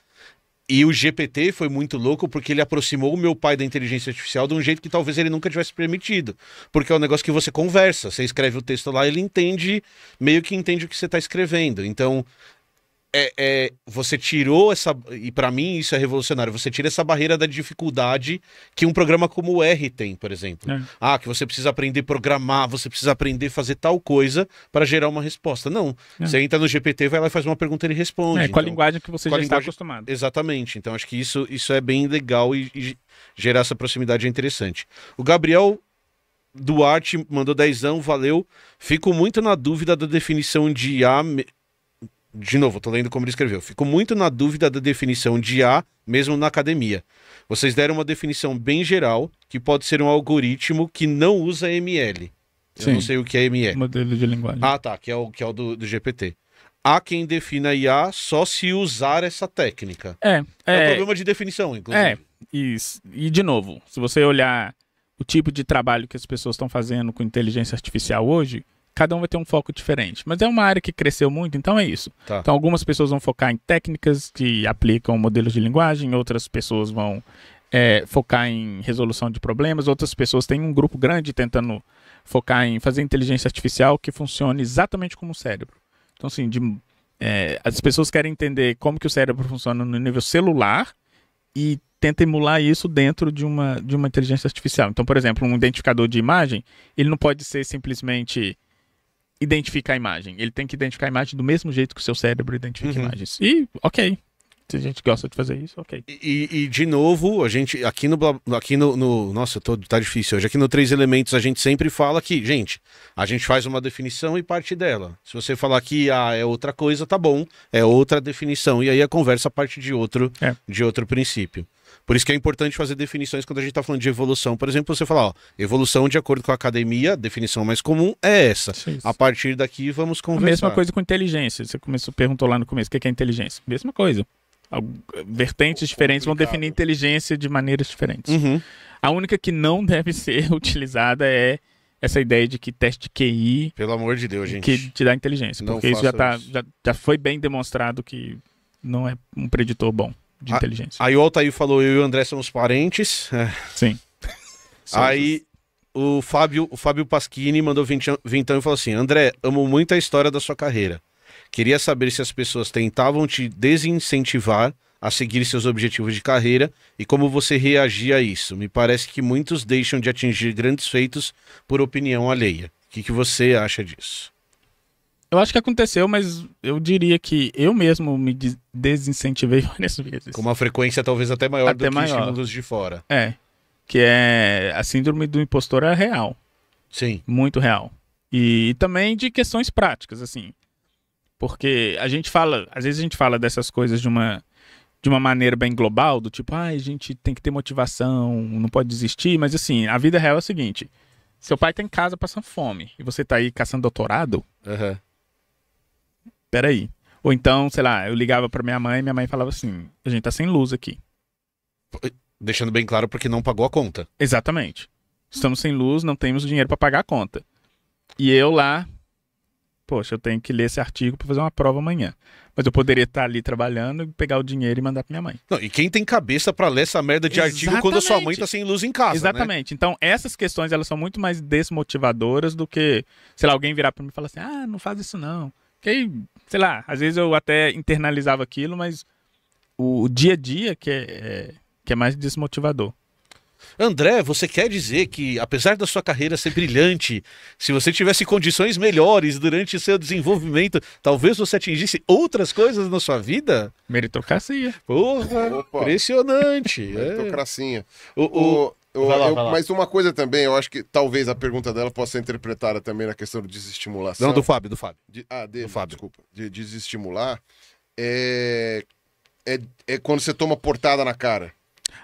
E o GPT foi muito louco porque ele aproximou o meu pai da inteligência artificial de um jeito que talvez ele nunca tivesse permitido. Porque é um negócio que você conversa, você escreve o texto lá, ele entende, meio que entende o que você está escrevendo. Então, é, é, você tirou essa. E para mim isso é revolucionário. Você tira essa barreira da dificuldade que um programa como o R tem, por exemplo. É. Ah, que você precisa aprender a programar, você precisa aprender a fazer tal coisa para gerar uma resposta. Não. É. Você entra no GPT, vai lá e faz uma pergunta e ele responde. É, então, com a então, linguagem que você já linguagem... está acostumado. Exatamente. Então acho que isso, isso é bem legal e, e gerar essa proximidade é interessante. O Gabriel Duarte mandou dezão, valeu. Fico muito na dúvida da definição de IA de novo, estou lendo como ele escreveu. Fico muito na dúvida da definição de IA, mesmo na academia. Vocês deram uma definição bem geral, que pode ser um algoritmo que não usa ML. Eu Sim, não sei o que é ML. Modelo de linguagem. Ah, tá, que é o, que é o do, do GPT. Há quem defina IA só se usar essa técnica. É. É, é um problema de definição, inclusive. É, e, e de novo, se você olhar o tipo de trabalho que as pessoas estão fazendo com inteligência artificial hoje, cada um vai ter um foco diferente. Mas é uma área que cresceu muito, então é isso. Tá. Então algumas pessoas vão focar em técnicas que aplicam modelos de linguagem, outras pessoas vão é, focar em resolução de problemas, outras pessoas têm um grupo grande tentando focar em fazer inteligência artificial que funcione exatamente como o cérebro. Então, assim, de, é, as pessoas querem entender como que o cérebro funciona no nível celular e tenta emular isso dentro de uma, de uma inteligência artificial. Então, por exemplo, um identificador de imagem, ele não pode ser simplesmente identificar a imagem. Ele tem que identificar a imagem do mesmo jeito que o seu cérebro identifica uhum. imagens. E, ok. Se a gente gosta de fazer isso, ok. E, e de novo, a gente, aqui no, aqui no, no nossa, tô, tá difícil hoje, aqui no Três Elementos a gente sempre fala que, gente, a gente faz uma definição e parte dela. Se você falar que ah, é outra coisa, tá bom, é outra definição, e aí a conversa parte de outro, é. de outro princípio. Por isso que é importante fazer definições quando a gente está falando de evolução. Por exemplo, você falar, ó, evolução de acordo com a academia, a definição mais comum é essa. Sim, a partir daqui vamos conversar. A mesma coisa com inteligência. Você começou, perguntou lá no começo o que é, é inteligência. Mesma coisa. Vertentes diferentes vão definir né? inteligência de maneiras diferentes. Uhum. A única que não deve ser utilizada é essa ideia de que teste QI. Pelo amor de Deus, gente. Que te dá inteligência. Não porque isso, já, tá, isso. Já, já foi bem demonstrado que não é um preditor bom de a, inteligência. Aí o Altair falou: eu e o André somos parentes. É. Sim. aí o Fábio, o Fábio Pasquini mandou vintão e falou assim: André, amo muito a história da sua carreira. Queria saber se as pessoas tentavam te desincentivar a seguir seus objetivos de carreira e como você reagia a isso. Me parece que muitos deixam de atingir grandes feitos por opinião alheia. O que, que você acha disso? Eu acho que aconteceu, mas eu diria que eu mesmo me desincentivei várias vezes. Com uma frequência talvez até maior até do maior. que estímulos de fora. É. Que é a síndrome do impostor é real. Sim. Muito real. E, e também de questões práticas, assim. Porque a gente fala, às vezes a gente fala dessas coisas de uma de uma maneira bem global, do tipo, ah, a gente tem que ter motivação, não pode desistir, mas assim, a vida real é o seguinte: seu pai tá em casa passando fome e você tá aí caçando doutorado, uhum peraí. Ou então, sei lá, eu ligava para minha mãe e minha mãe falava assim: a gente tá sem luz aqui. Deixando bem claro porque não pagou a conta. Exatamente. Estamos sem luz, não temos dinheiro para pagar a conta. E eu lá, poxa, eu tenho que ler esse artigo para fazer uma prova amanhã. Mas eu poderia estar tá ali trabalhando, pegar o dinheiro e mandar para minha mãe. Não, e quem tem cabeça para ler essa merda de Exatamente. artigo quando a sua mãe tá sem luz em casa? Né? Exatamente. Né? Então, essas questões elas são muito mais desmotivadoras do que, sei lá, alguém virar para mim e falar assim: "Ah, não faz isso não". Que aí sei lá, às vezes eu até internalizava aquilo, mas o dia a dia que é, é, que é mais desmotivador. André, você quer dizer que, apesar da sua carreira ser brilhante, se você tivesse condições melhores durante seu desenvolvimento, talvez você atingisse outras coisas na sua vida? Meritocracia. Porra, Opa. impressionante. É. Meritocracia. É. O, o, eu, lá, eu, Mas uma coisa também, eu acho que talvez a pergunta dela possa ser interpretada também na questão de desestimulação. Não, do Fábio, do Fábio. De, ah, dele, do Fábio. desculpa. De desestimular é, é, é quando você toma portada na cara.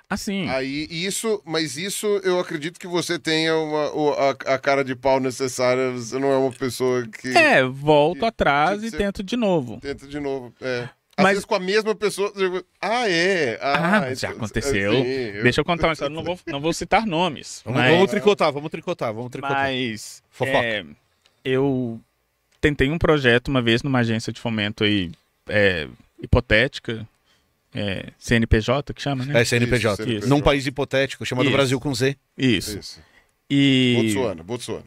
Assim. Aí isso, mas isso eu acredito que você tenha uma, a, a cara de pau necessária. Você não é uma pessoa que. É, volto que, atrás que, e tento de novo. Tento de novo. É. Às mas... vezes com a mesma pessoa. Ah, é. Ah, ah já aconteceu. Assim, Deixa eu contar uma história, não vou, não vou citar nomes. Vamos, mas... vamos tricotar, vamos tricotar, vamos tricotar. Mas. Fofoca. É, eu tentei um projeto uma vez numa agência de fomento aí, é, hipotética. É, CNPJ que chama, né? É, CNPJ. Isso, CNPJ. Num país hipotético, chamado Isso. Brasil com Z. Isso. Isso. E... Botsuana, Botsuana.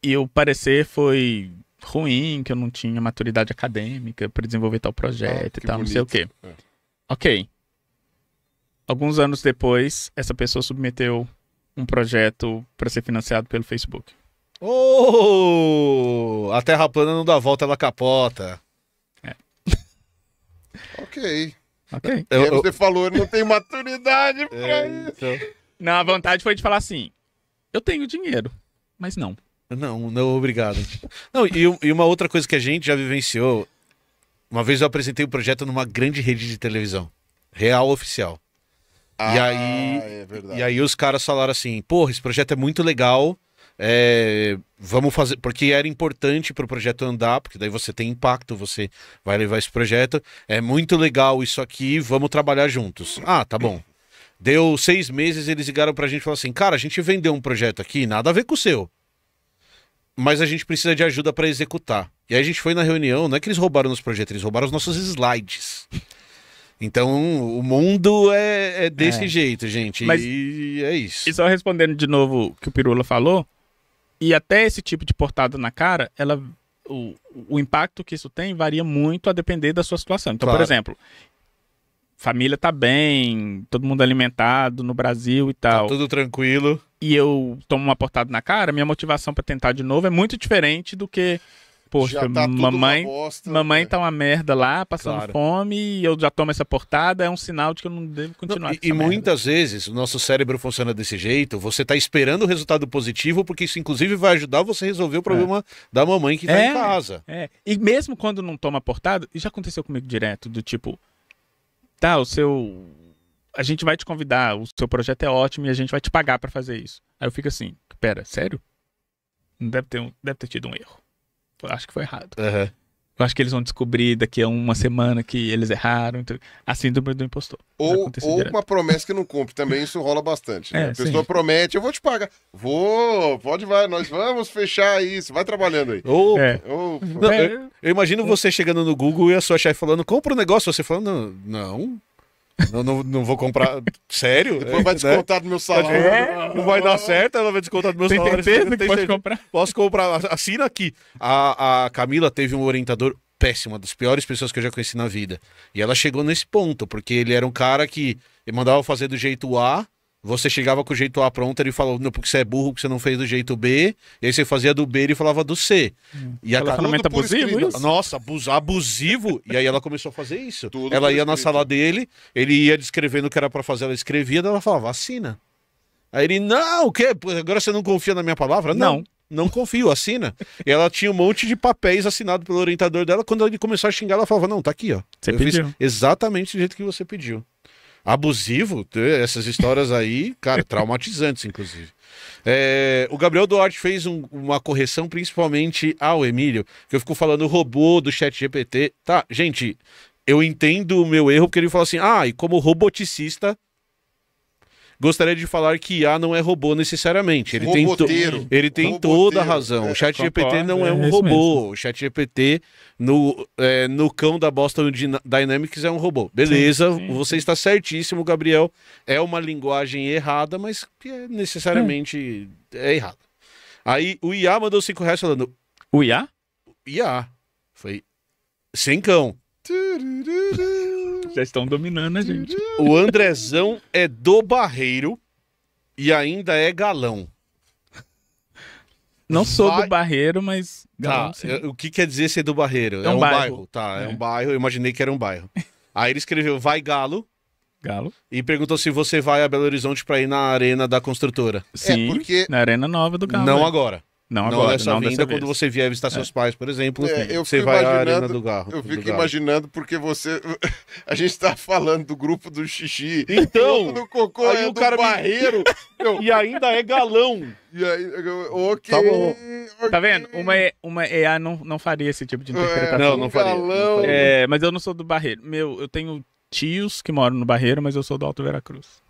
E o parecer foi ruim, que eu não tinha maturidade acadêmica para desenvolver tal projeto ah, e tal, bonito. não sei o quê. É. Ok. Alguns anos depois, essa pessoa submeteu um projeto para ser financiado pelo Facebook. Oh! A Terra plana não dá volta, ela capota. É. ok. Ok. Eu, eu... Você falou, eu não tenho maturidade pra é, isso. Então... Não, a vontade foi de falar assim: eu tenho dinheiro, mas não. Não, não, obrigado. Não, e, e uma outra coisa que a gente já vivenciou. Uma vez eu apresentei o um projeto numa grande rede de televisão. Real oficial. Ah, e aí, é e aí os caras falaram assim: porra, esse projeto é muito legal. É, vamos fazer. Porque era importante para o projeto andar, porque daí você tem impacto, você vai levar esse projeto. É muito legal isso aqui, vamos trabalhar juntos. Ah, tá bom. Deu seis meses, eles ligaram para a gente e falaram assim: cara, a gente vendeu um projeto aqui, nada a ver com o seu mas a gente precisa de ajuda para executar. E aí a gente foi na reunião, não é que eles roubaram nos projetos, eles roubaram os nossos slides. Então, o mundo é, é desse é. jeito, gente. Mas, e é isso. E só respondendo de novo o que o Pirula falou, e até esse tipo de portada na cara, ela o, o impacto que isso tem varia muito a depender da sua situação. Então, claro. por exemplo, família tá bem, todo mundo alimentado no Brasil e tal. Tá tudo tranquilo. E eu tomo uma portada na cara, minha motivação para tentar de novo é muito diferente do que poxa, tá mamãe, bosta, mamãe né? tá uma merda lá, passando claro. fome, e eu já tomo essa portada, é um sinal de que eu não devo continuar. Não, e, e muitas vezes o nosso cérebro funciona desse jeito, você tá esperando o resultado positivo, porque isso inclusive vai ajudar você a resolver o problema é. da mamãe que tá é, em casa. É. E mesmo quando não toma portada, já aconteceu comigo direto, do tipo, tá, o seu. A gente vai te convidar, o seu projeto é ótimo e a gente vai te pagar para fazer isso. Aí eu fico assim, pera, sério? Deve ter, um, deve ter tido um erro. Acho que foi errado. Uhum. Eu acho que eles vão descobrir daqui a uma semana que eles erraram. Então, a síndrome do impostor. Ou, ou uma promessa que não cumpre. Também isso rola bastante. Né? É, a pessoa sim. promete, eu vou te pagar. Vou, pode vai, nós vamos fechar isso. Vai trabalhando aí. Ou, é. é. ou... Não, eu, eu, imagino você chegando no Google e a sua chefe falando, compra um negócio. Você falando, não. Não, não, não, vou comprar. Sério? Depois vai é, né? descontar né? do meu salário. É? Não vai dar certo, ela vai descontar do meu tem salário. Certeza que tem pode comprar? Posso comprar. Assina aqui. A, a Camila teve um orientador péssimo, uma das piores pessoas que eu já conheci na vida. E ela chegou nesse ponto, porque ele era um cara que mandava fazer do jeito A você chegava com o jeito A pronto, ele falou, não, porque você é burro, porque você não fez do jeito B. E aí você fazia do B, ele falava do C. Hum. E ela Relacionamento abusivo? Isso? Nossa, abus, abusivo. e aí ela começou a fazer isso. Tudo ela ia na sala dele, ele ia descrevendo o que era para fazer, ela escrevia, ela falava, assina. Aí ele, não, o quê? Agora você não confia na minha palavra? não. não não confio, assina. E ela tinha um monte de papéis assinados pelo orientador dela. Quando ele começou a xingar, ela falava: Não, tá aqui, ó. Você eu pediu. exatamente do jeito que você pediu abusivo, essas histórias aí, cara, traumatizantes, inclusive. É, o Gabriel Duarte fez um, uma correção, principalmente ao Emílio, que eu fico falando robô do chat GPT. Tá, gente, eu entendo o meu erro, porque ele falou assim: ah, e como roboticista, Gostaria de falar que IA não é robô necessariamente. Ele Roboteiro. tem, to... ele tem toda a é, razão. É, o chat GPT não é, é um robô. Mesmo. O chat GPT no, é, no cão da Boston Dynamics é um robô. Beleza, sim, sim. você está certíssimo, Gabriel. É uma linguagem errada, mas que é necessariamente é errada. Aí o IA mandou cinco reais falando. O IA? IA. Foi sem cão. Já estão dominando a né, gente. O Andrezão é do Barreiro e ainda é galão. Não sou Vai... do Barreiro, mas. Tá, galão, tá, o que quer dizer ser do Barreiro? É, é um, um bairro. bairro. Tá, é. é um bairro. Eu imaginei que era um bairro. Aí ele escreveu Vai Galo. Galo. E perguntou se você vai a Belo Horizonte para ir na arena da construtora. Sim, é porque... na arena nova do Galo. Não né? agora. Não, agora, não dessa não dessa quando você vier visitar é. seus pais, por exemplo, é, você vai à arena do garro Eu fico imaginando porque você. A gente tá falando do grupo do xixi. Então, o do cocô aí é o cara barreiro me... e ainda é galão. E aí, ok. Tá, okay. tá vendo? Uma, uma EA não, não faria esse tipo de é, interpretação. É, não, não faria. Galão. É, mas eu não sou do barreiro. Meu, eu tenho tios que moram no barreiro, mas eu sou do Alto Veracruz.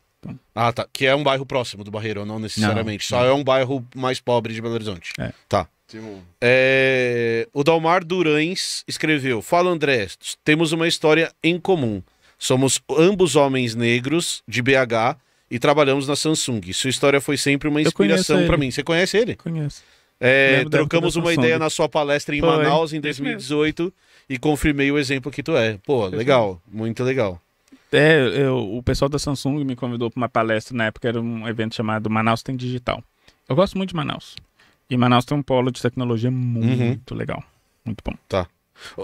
Ah, tá. Que é um bairro próximo do Barreiro, não necessariamente. Não, não. Só é um bairro mais pobre de Belo Horizonte. É. Tá. É... O Dalmar Durães escreveu: Fala André, temos uma história em comum. Somos ambos homens negros de BH e trabalhamos na Samsung. Sua história foi sempre uma inspiração para mim. Você conhece ele? Conheço. É, trocamos uma ideia na sua palestra em foi. Manaus em 2018 e confirmei o exemplo que tu é. Pô, legal, muito legal. É, eu, o pessoal da Samsung me convidou para uma palestra na época, era um evento chamado Manaus Tem Digital. Eu gosto muito de Manaus. E Manaus tem um polo de tecnologia muito uhum. legal. Muito bom. Tá.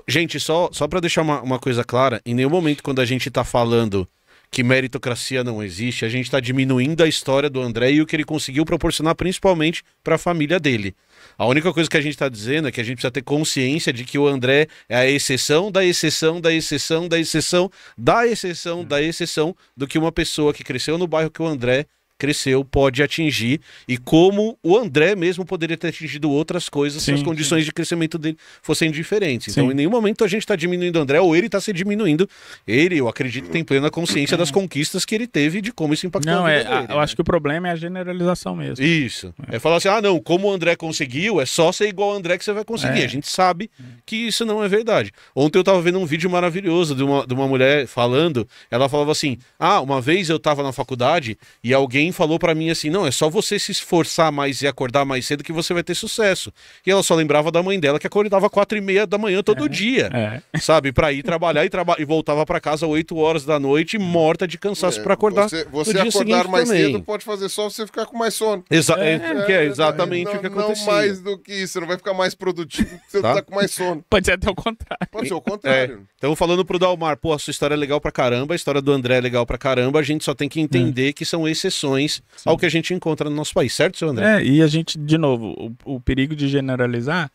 Gente, só, só para deixar uma, uma coisa clara, em nenhum momento quando a gente está falando que meritocracia não existe, a gente está diminuindo a história do André e o que ele conseguiu proporcionar principalmente para a família dele. A única coisa que a gente está dizendo é que a gente precisa ter consciência de que o André é a exceção da exceção da exceção da exceção da exceção da exceção do que uma pessoa que cresceu no bairro que o André cresceu, pode atingir, e como o André mesmo poderia ter atingido outras coisas sim, se as condições sim. de crescimento dele fossem diferentes. Então, sim. Então, em nenhum momento a gente está diminuindo o André, ou ele está se diminuindo. Ele, eu acredito, tem plena consciência das conquistas que ele teve e de como isso impactou não, é, dele, a, né? Eu acho que o problema é a generalização mesmo. Isso. É. é falar assim, ah, não, como o André conseguiu, é só ser igual ao André que você vai conseguir. É. A gente sabe que isso não é verdade. Ontem eu estava vendo um vídeo maravilhoso de uma, de uma mulher falando, ela falava assim, ah, uma vez eu estava na faculdade e alguém alguém falou para mim assim: não, é só você se esforçar mais e acordar mais cedo que você vai ter sucesso. E ela só lembrava da mãe dela que acordava quatro e meia da manhã todo é, dia, é. sabe? Para ir trabalhar e, traba e voltava para casa oito horas da noite, morta de cansaço é, para acordar. Você, você acordar mais também. cedo pode fazer só você ficar com mais sono. Exa é, é, é, é exatamente não, o que aconteceu. Não mais do que isso, não vai ficar mais produtivo se você tá? tá com mais sono. Pode ser até o contrário. Pode ser o contrário. Então, falando pro Dalmar, pô, a sua história é legal pra caramba, a história do André é legal pra caramba, a gente só tem que entender hum. que são exceções Sim. ao que a gente encontra no nosso país, certo, seu André? É, e a gente, de novo, o, o perigo de generalizar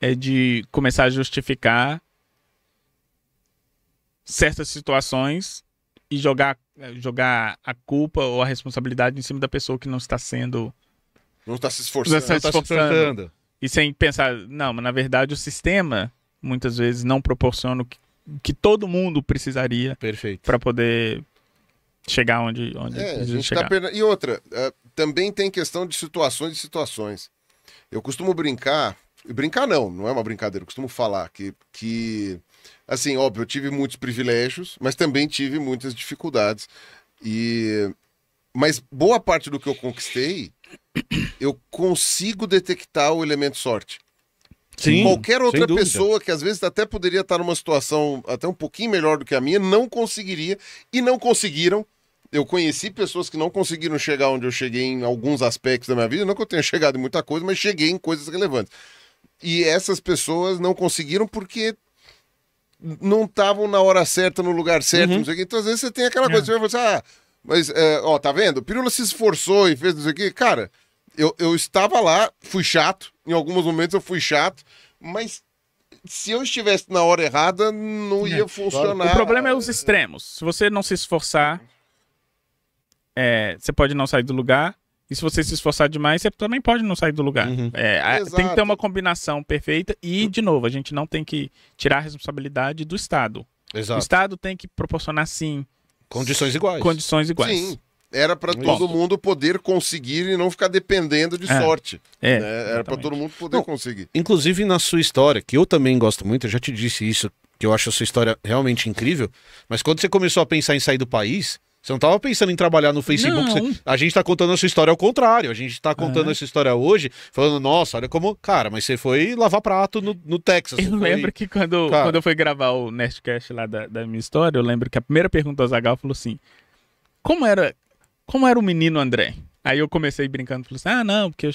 é de começar a justificar certas situações e jogar, é, jogar a culpa ou a responsabilidade em cima da pessoa que não está sendo. Não tá está se tá esforçando. Não está se esforçando. E sem pensar, não, mas na verdade o sistema muitas vezes não proporciona o que, que todo mundo precisaria para poder chegar onde, onde é, a gente tá chegar. Tá E outra, uh, também tem questão de situações e situações. Eu costumo brincar, brincar não, não é uma brincadeira, eu costumo falar que, que assim, óbvio, eu tive muitos privilégios, mas também tive muitas dificuldades. E mas boa parte do que eu conquistei, eu consigo detectar o elemento sorte. Sim, qualquer outra pessoa que às vezes até poderia estar numa situação até um pouquinho melhor do que a minha não conseguiria e não conseguiram eu conheci pessoas que não conseguiram chegar onde eu cheguei em alguns aspectos da minha vida, não que eu tenha chegado em muita coisa, mas cheguei em coisas relevantes. E essas pessoas não conseguiram porque não estavam na hora certa, no lugar certo, uhum. não sei o quê. Então, às vezes, você tem aquela é. coisa, é. você vai falar, assim, ah, mas, é, ó, tá vendo? O Pirula se esforçou e fez não sei o quê. Cara, eu, eu estava lá, fui chato, em alguns momentos eu fui chato, mas se eu estivesse na hora errada, não é, ia funcionar. O problema é os extremos. Se você não se esforçar é, você pode não sair do lugar. E se você se esforçar demais, você também pode não sair do lugar. Uhum. É, a, tem que ter uma combinação perfeita. E, de novo, a gente não tem que tirar a responsabilidade do Estado. Exato. O Estado tem que proporcionar, sim. Condições iguais. Condições iguais. Sim. Era para todo mundo poder conseguir e não ficar dependendo de é. sorte. É, né? Era para todo mundo poder não, conseguir. Inclusive na sua história, que eu também gosto muito, eu já te disse isso, que eu acho a sua história realmente incrível, mas quando você começou a pensar em sair do país, você não estava pensando em trabalhar no Facebook. Você... A gente está contando a sua história ao contrário. A gente está contando ah. essa história hoje, falando, nossa, olha como. Cara, mas você foi lavar prato no, no Texas. Eu lembro foi... que quando, quando eu fui gravar o Nerdcast lá da, da, minha história, eu lembro que a primeira pergunta do Zagal falou assim: como era, como era o menino André? Aí eu comecei brincando, falei assim, ah, não, porque eu...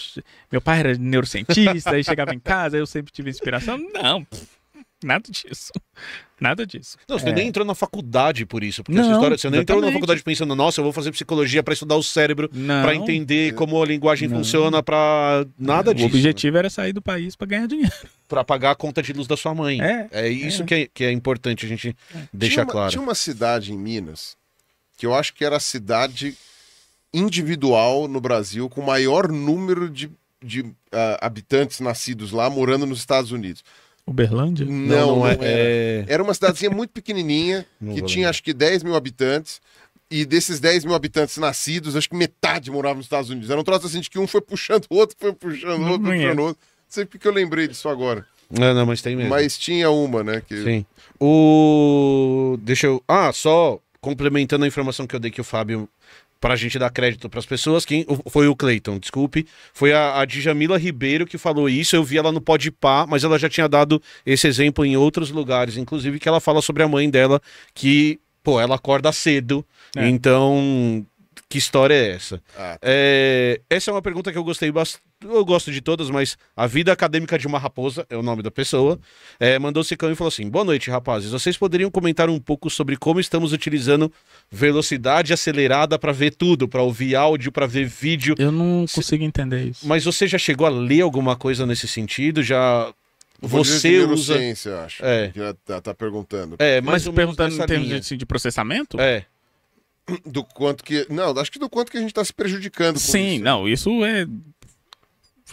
meu pai era neurocientista, aí chegava em casa, eu sempre tive inspiração. Não, pff, Nada disso. Nada disso. Não, você é. nem entrou na faculdade por isso. Porque não, essa história, você nem entrou na faculdade pensando, nossa, eu vou fazer psicologia para estudar o cérebro, para entender como a linguagem não. funciona, para nada é, disso. O objetivo era sair do país para ganhar dinheiro. Para pagar a conta de luz da sua mãe. É, é isso é. Que, é, que é importante a gente é. deixar tinha uma, claro. Tinha uma cidade em Minas que eu acho que era a cidade individual no Brasil com maior número de, de uh, habitantes nascidos lá morando nos Estados Unidos. Uberlândia? Não, não, não é. era. É... era. uma cidadezinha muito pequenininha, que tinha acho que 10 mil habitantes. E desses 10 mil habitantes nascidos, acho que metade morava nos Estados Unidos. Era um troço assim de que um foi puxando o outro, foi puxando o outro, foi puxando o outro. Não sei porque eu lembrei disso agora. Não, é, não, mas tem mesmo. Mas tinha uma, né? Que... Sim. O. Deixa eu. Ah, só complementando a informação que eu dei que o Fábio para a gente dar crédito para as pessoas, quem foi o Cleiton, desculpe, foi a, a Djamila Ribeiro que falou isso, eu vi ela no Podipá mas ela já tinha dado esse exemplo em outros lugares, inclusive que ela fala sobre a mãe dela, que, pô, ela acorda cedo, é. então que história é essa? Ah, tá. é, essa é uma pergunta que eu gostei bastante eu gosto de todas, mas A Vida Acadêmica de uma Raposa é o nome da pessoa. É, mandou cão e falou assim: Boa noite, rapazes. Vocês poderiam comentar um pouco sobre como estamos utilizando velocidade acelerada para ver tudo, para ouvir áudio, para ver vídeo? Eu não consigo entender isso. Mas você já chegou a ler alguma coisa nesse sentido? Já você usa ciência, acho. É. Que tá, tá perguntando. É, mas perguntando em termos de, assim, de, processamento? É. Do quanto que. Não, acho que do quanto que a gente está se prejudicando. Sim, isso. não, isso é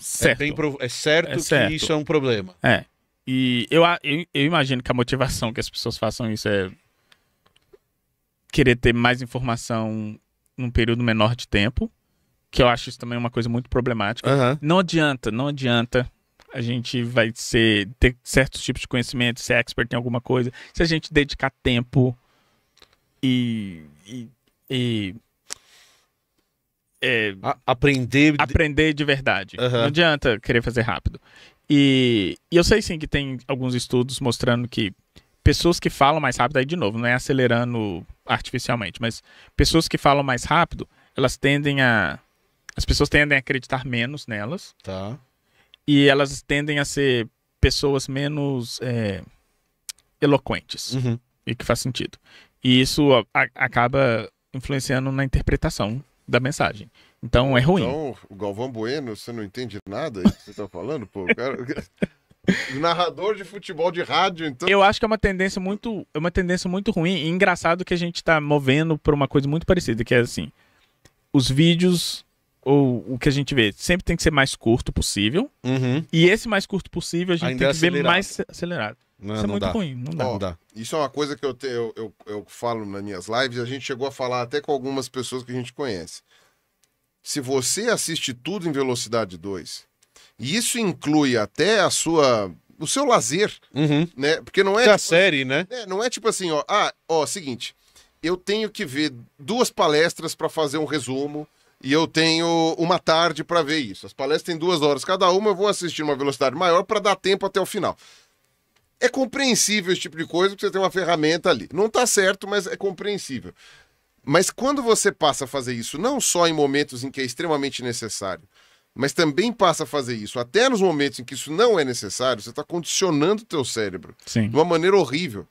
certo. É, bem, é, certo, é certo, que isso é um problema. É. E eu, eu, eu imagino que a motivação que as pessoas façam isso é querer ter mais informação num período menor de tempo, que eu acho isso também uma coisa muito problemática. Uhum. Não adianta, não adianta a gente vai ser ter certos tipos de conhecimento, ser expert em alguma coisa, se a gente dedicar tempo e, e, e é, aprender... Aprender de verdade. Uhum. Não adianta querer fazer rápido. E, e eu sei sim que tem alguns estudos mostrando que pessoas que falam mais rápido, aí de novo, não é acelerando artificialmente, mas pessoas que falam mais rápido, elas tendem a. As pessoas tendem a acreditar menos nelas. Tá. E elas tendem a ser pessoas menos é, eloquentes. Uhum. E que faz sentido. E isso a, a, acaba influenciando na interpretação da mensagem. Então é ruim. Então, o Galvão Bueno, você não entende nada do que você está falando, pô. Cara... narrador de futebol de rádio, então. Eu acho que é uma tendência muito, é uma tendência muito ruim e engraçado que a gente está movendo para uma coisa muito parecida, que é assim, os vídeos ou o que a gente vê sempre tem que ser mais curto possível. Uhum. E esse mais curto possível a gente Ainda tem é que é ver mais acelerado. Não, isso é muito dá. ruim, não dá. Ó, não dá. Isso é uma coisa que eu, te, eu, eu, eu, falo nas minhas lives, a gente chegou a falar até com algumas pessoas que a gente conhece. Se você assiste tudo em velocidade 2, e isso inclui até a sua o seu lazer, uhum. né? Porque não é, a tipo, assim, série, né? É, não é tipo assim, ó, ah, ó, seguinte, eu tenho que ver duas palestras para fazer um resumo e eu tenho uma tarde para ver isso. As palestras têm duas horas cada uma, eu vou assistir uma velocidade maior para dar tempo até o final. É compreensível esse tipo de coisa, porque você tem uma ferramenta ali. Não está certo, mas é compreensível. Mas quando você passa a fazer isso, não só em momentos em que é extremamente necessário, mas também passa a fazer isso até nos momentos em que isso não é necessário, você está condicionando o teu cérebro Sim. de uma maneira horrível.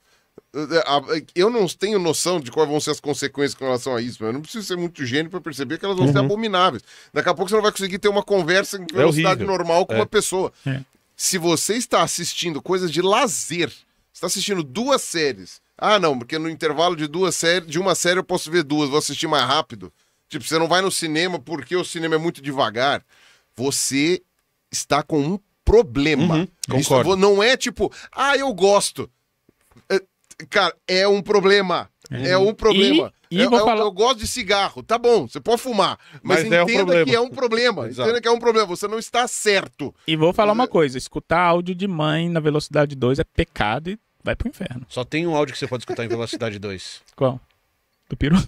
Eu não tenho noção de quais vão ser as consequências com relação a isso, mas eu não preciso ser muito gênio para perceber que elas vão uhum. ser abomináveis. Daqui a pouco você não vai conseguir ter uma conversa em é velocidade é normal com é. uma pessoa. É se você está assistindo coisas de lazer, está assistindo duas séries. Ah, não, porque no intervalo de duas séries, de uma série eu posso ver duas, vou assistir mais rápido. Tipo, você não vai no cinema porque o cinema é muito devagar. Você está com um problema. Uhum, concordo. Isso não é tipo, ah, eu gosto. É, cara, é um problema. É, um problema. E, e eu, é, eu, é falar... eu, gosto de cigarro, tá bom, você pode fumar, mas, mas entenda é um que é um problema. entenda que é um problema, você não está certo. E vou falar uma coisa: escutar áudio de mãe na velocidade 2 é pecado e vai pro inferno. Só tem um áudio que você pode escutar em velocidade 2. Qual? Do Peru?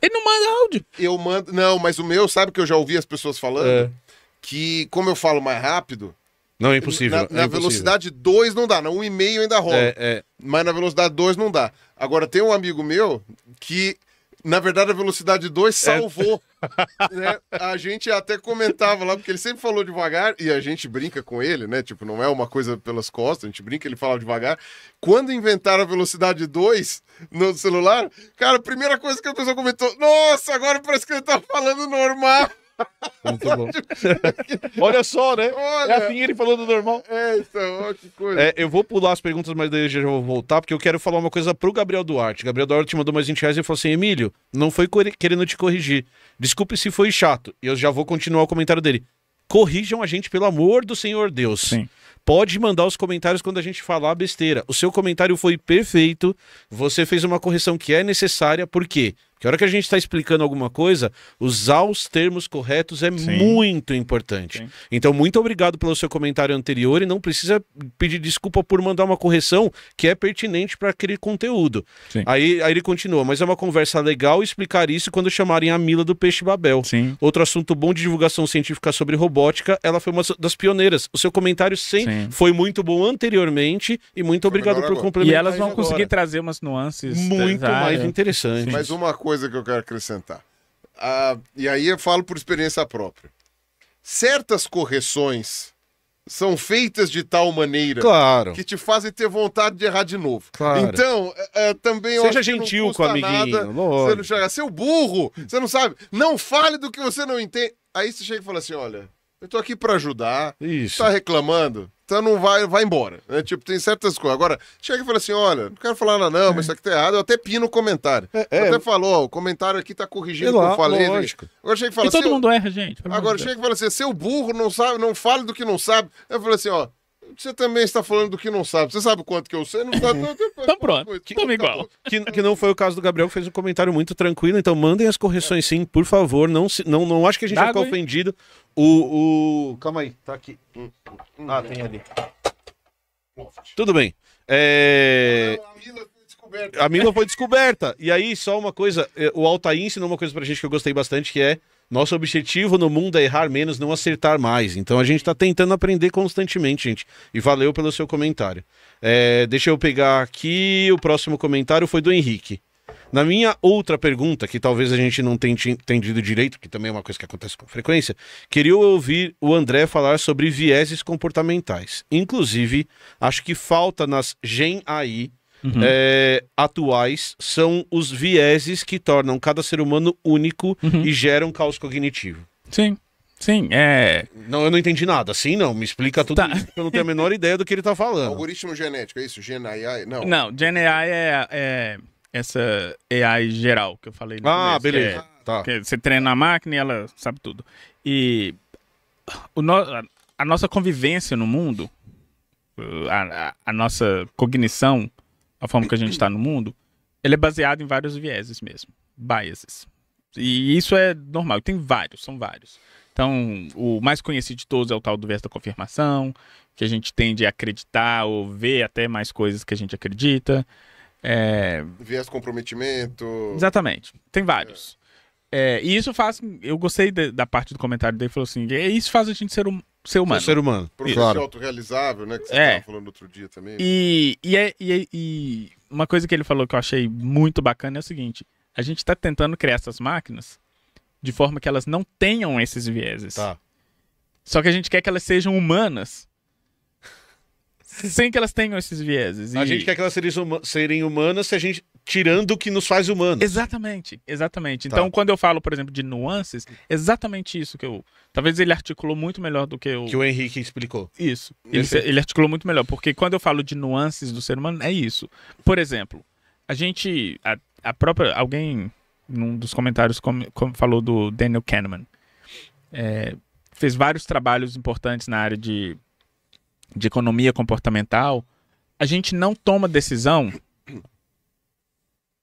Ele não manda áudio. Eu mando. Não, mas o meu, sabe que eu já ouvi as pessoas falando? É. Que, como eu falo mais rápido, não, é impossível. Na, na é impossível. velocidade 2 não dá. Na 1,5 um ainda rola. É, é. Mas na velocidade 2 não dá. Agora, tem um amigo meu que, na verdade, a velocidade 2 é. salvou. É. Né? A gente até comentava lá, porque ele sempre falou devagar e a gente brinca com ele, né? Tipo, não é uma coisa pelas costas, a gente brinca, ele fala devagar. Quando inventaram a velocidade 2 no celular, cara, a primeira coisa que a pessoa comentou: Nossa, agora parece que ele tá falando normal. Muito bom. Olha só, né? É Olha. É assim ele falando normal. É, isso é que coisa. É, eu vou pular as perguntas, mas daí eu já vou voltar, porque eu quero falar uma coisa pro Gabriel Duarte. Gabriel Duarte mandou mais 20 reais e falou assim: Emílio, não foi querendo te corrigir. Desculpe se foi chato. E eu já vou continuar o comentário dele. Corrijam a gente, pelo amor do Senhor Deus. Sim. Pode mandar os comentários quando a gente falar besteira. O seu comentário foi perfeito. Você fez uma correção que é necessária, por quê? Porque que a hora que a gente está explicando alguma coisa, usar os termos corretos é Sim. muito importante. Sim. Então, muito obrigado pelo seu comentário anterior e não precisa pedir desculpa por mandar uma correção que é pertinente para aquele conteúdo. Aí, aí ele continua, mas é uma conversa legal explicar isso quando chamarem a Mila do Peixe Babel. Outro assunto bom de divulgação científica sobre robótica, ela foi uma das pioneiras. O seu comentário sem foi muito bom anteriormente e muito obrigado por complementar. E elas vão conseguir agora. trazer umas nuances muito mais interessantes. Mas uma coisa coisa que eu quero acrescentar. Ah, e aí eu falo por experiência própria. Certas correções são feitas de tal maneira claro. que te fazem ter vontade de errar de novo. Claro. Então, é, é também seja gentil com o amiguinho. Você não chega, seu burro, você não sabe, não fale do que você não entende. Aí você chega e fala assim, olha, eu tô aqui para ajudar. Isso. Tá reclamando? então não vai, vai embora. Né? Tipo, tem certas coisas. Agora, chega e fala assim: olha, não quero falar nada, não, mas é. isso aqui tá errado. Eu até pino o comentário. É, é. até falou, ó, o comentário aqui tá corrigindo o que eu falei. Né? Lógico. Agora chega e fala todo assim, mundo erra, gente. Agora chega e fala assim: seu burro não sabe, não fala do que não sabe. Eu falei assim: ó, você também está falando do que não sabe. Você sabe quanto que eu sei? Não está... então pronto, que, tá tá igual. Que, que, não foi o caso do Gabriel, que fez um comentário muito tranquilo. Então mandem as correções é. sim, por favor. Não, se, não, não acho que a gente vai ofendido. O, o. Calma aí, tá aqui. Ah, tem ali. Tudo bem. É... A Mila foi descoberta. E aí, só uma coisa: é, o Altair ensinou uma coisa pra gente que eu gostei bastante, que é nosso objetivo no mundo é errar menos, não acertar mais. Então a gente tá tentando aprender constantemente, gente. E valeu pelo seu comentário. É... Deixa eu pegar aqui. O próximo comentário foi do Henrique. Na minha outra pergunta, que talvez a gente não tenha entendido direito, que também é uma coisa que acontece com frequência, queria ouvir o André falar sobre vieses comportamentais. Inclusive, acho que falta nas Gen AI Uhum. É, atuais são os vieses que tornam cada ser humano único uhum. e geram caos cognitivo. Sim. Sim, é. Não, eu não entendi nada. Sim, não, me explica tudo. Tá. eu não tenho a menor ideia do que ele está falando. Algoritmo genético, é isso? GenAI? Não. Não, GenAI é, é essa AI geral que eu falei no Ah, começo, beleza. Que é, tá. que você treina a máquina e ela sabe tudo. E o no, a nossa convivência no mundo, a, a, a nossa cognição, a forma que a gente está no mundo, ele é baseado em vários vieses mesmo, biases. E isso é normal, tem vários, são vários. Então, o mais conhecido de todos é o tal do viés da confirmação, que a gente tende a acreditar ou ver até mais coisas que a gente acredita. É... Viés comprometimento. Exatamente. Tem vários. É. É, e isso faz. Eu gostei de, da parte do comentário dele, falou assim: é, isso faz a gente ser, um, ser humano. Ser humano. Processo claro. autorrealizável, né? Que você estava é. falando outro dia também. Né? E, e, é, e, e uma coisa que ele falou que eu achei muito bacana é o seguinte: a gente está tentando criar essas máquinas de forma que elas não tenham esses vieses. Tá. Só que a gente quer que elas sejam humanas sem que elas tenham esses vieses. E... A gente quer que elas serem humanas se a gente tirando o que nos faz humanos. Exatamente, exatamente. Tá. Então, tá. quando eu falo, por exemplo, de nuances, exatamente isso que eu. Talvez ele articulou muito melhor do que o Que o Henrique explicou. Isso. Ele, ele articulou muito melhor, porque quando eu falo de nuances do ser humano, é isso. Por exemplo, a gente. A, a própria. Alguém, num dos comentários, como, como falou do Daniel Kahneman. É, fez vários trabalhos importantes na área de de economia comportamental, a gente não toma decisão.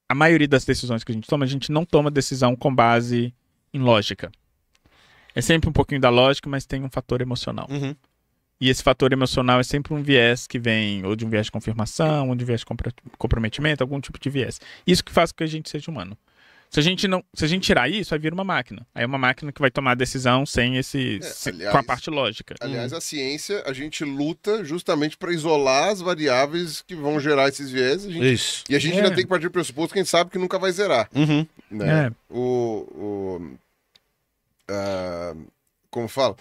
A maioria das decisões que a gente toma, a gente não toma decisão com base em lógica. É sempre um pouquinho da lógica, mas tem um fator emocional. Uhum. E esse fator emocional é sempre um viés que vem ou de um viés de confirmação, ou de um viés de comprometimento, algum tipo de viés. Isso que faz com que a gente seja humano. Se a gente não, se a gente tirar isso, vai vir uma máquina. Aí é uma máquina que vai tomar decisão sem esse, é, aliás, com a parte lógica. Aliás, hum. a ciência a gente luta justamente para isolar as variáveis que vão gerar esses vieses. Gente, isso. E a gente é. ainda tem que partir do pressuposto que a gente sabe que nunca vai zerar. Uhum. Né? É. O, o uh, como fala?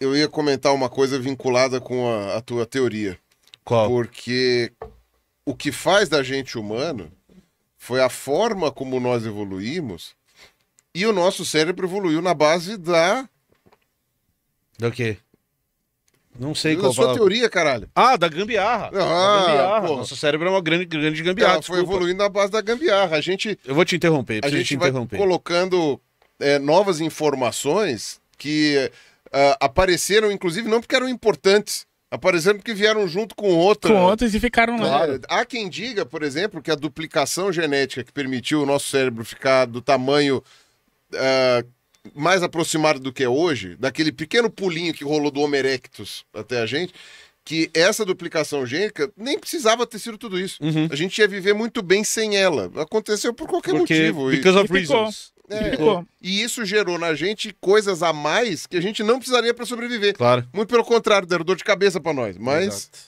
Eu ia comentar uma coisa vinculada com a, a tua teoria. Qual? Porque o que faz da gente humano foi a forma como nós evoluímos e o nosso cérebro evoluiu na base da. Do quê? Não sei da qual. Da sua palavra. teoria, caralho. Ah, da gambiarra. Ah, da gambiarra. Nosso cérebro é uma grande, grande tá, gambiarra. foi evoluindo na base da gambiarra. A gente. Eu vou te interromper. A gente te interromper. vai colocando é, novas informações que uh, apareceram, inclusive, não porque eram importantes, Aparecendo ah, que vieram junto com outras. Com outras e ficaram lá. Claro. Há quem diga, por exemplo, que a duplicação genética que permitiu o nosso cérebro ficar do tamanho uh, mais aproximado do que é hoje, daquele pequeno pulinho que rolou do Homo erectus até a gente, que essa duplicação gênica nem precisava ter sido tudo isso. Uhum. A gente ia viver muito bem sem ela. Aconteceu por qualquer porque, motivo. Because e, of e reasons. Ficou. É, Ficou. E isso gerou na gente coisas a mais que a gente não precisaria para sobreviver. Claro. Muito pelo contrário, deram dor de cabeça para nós, mas... Exato.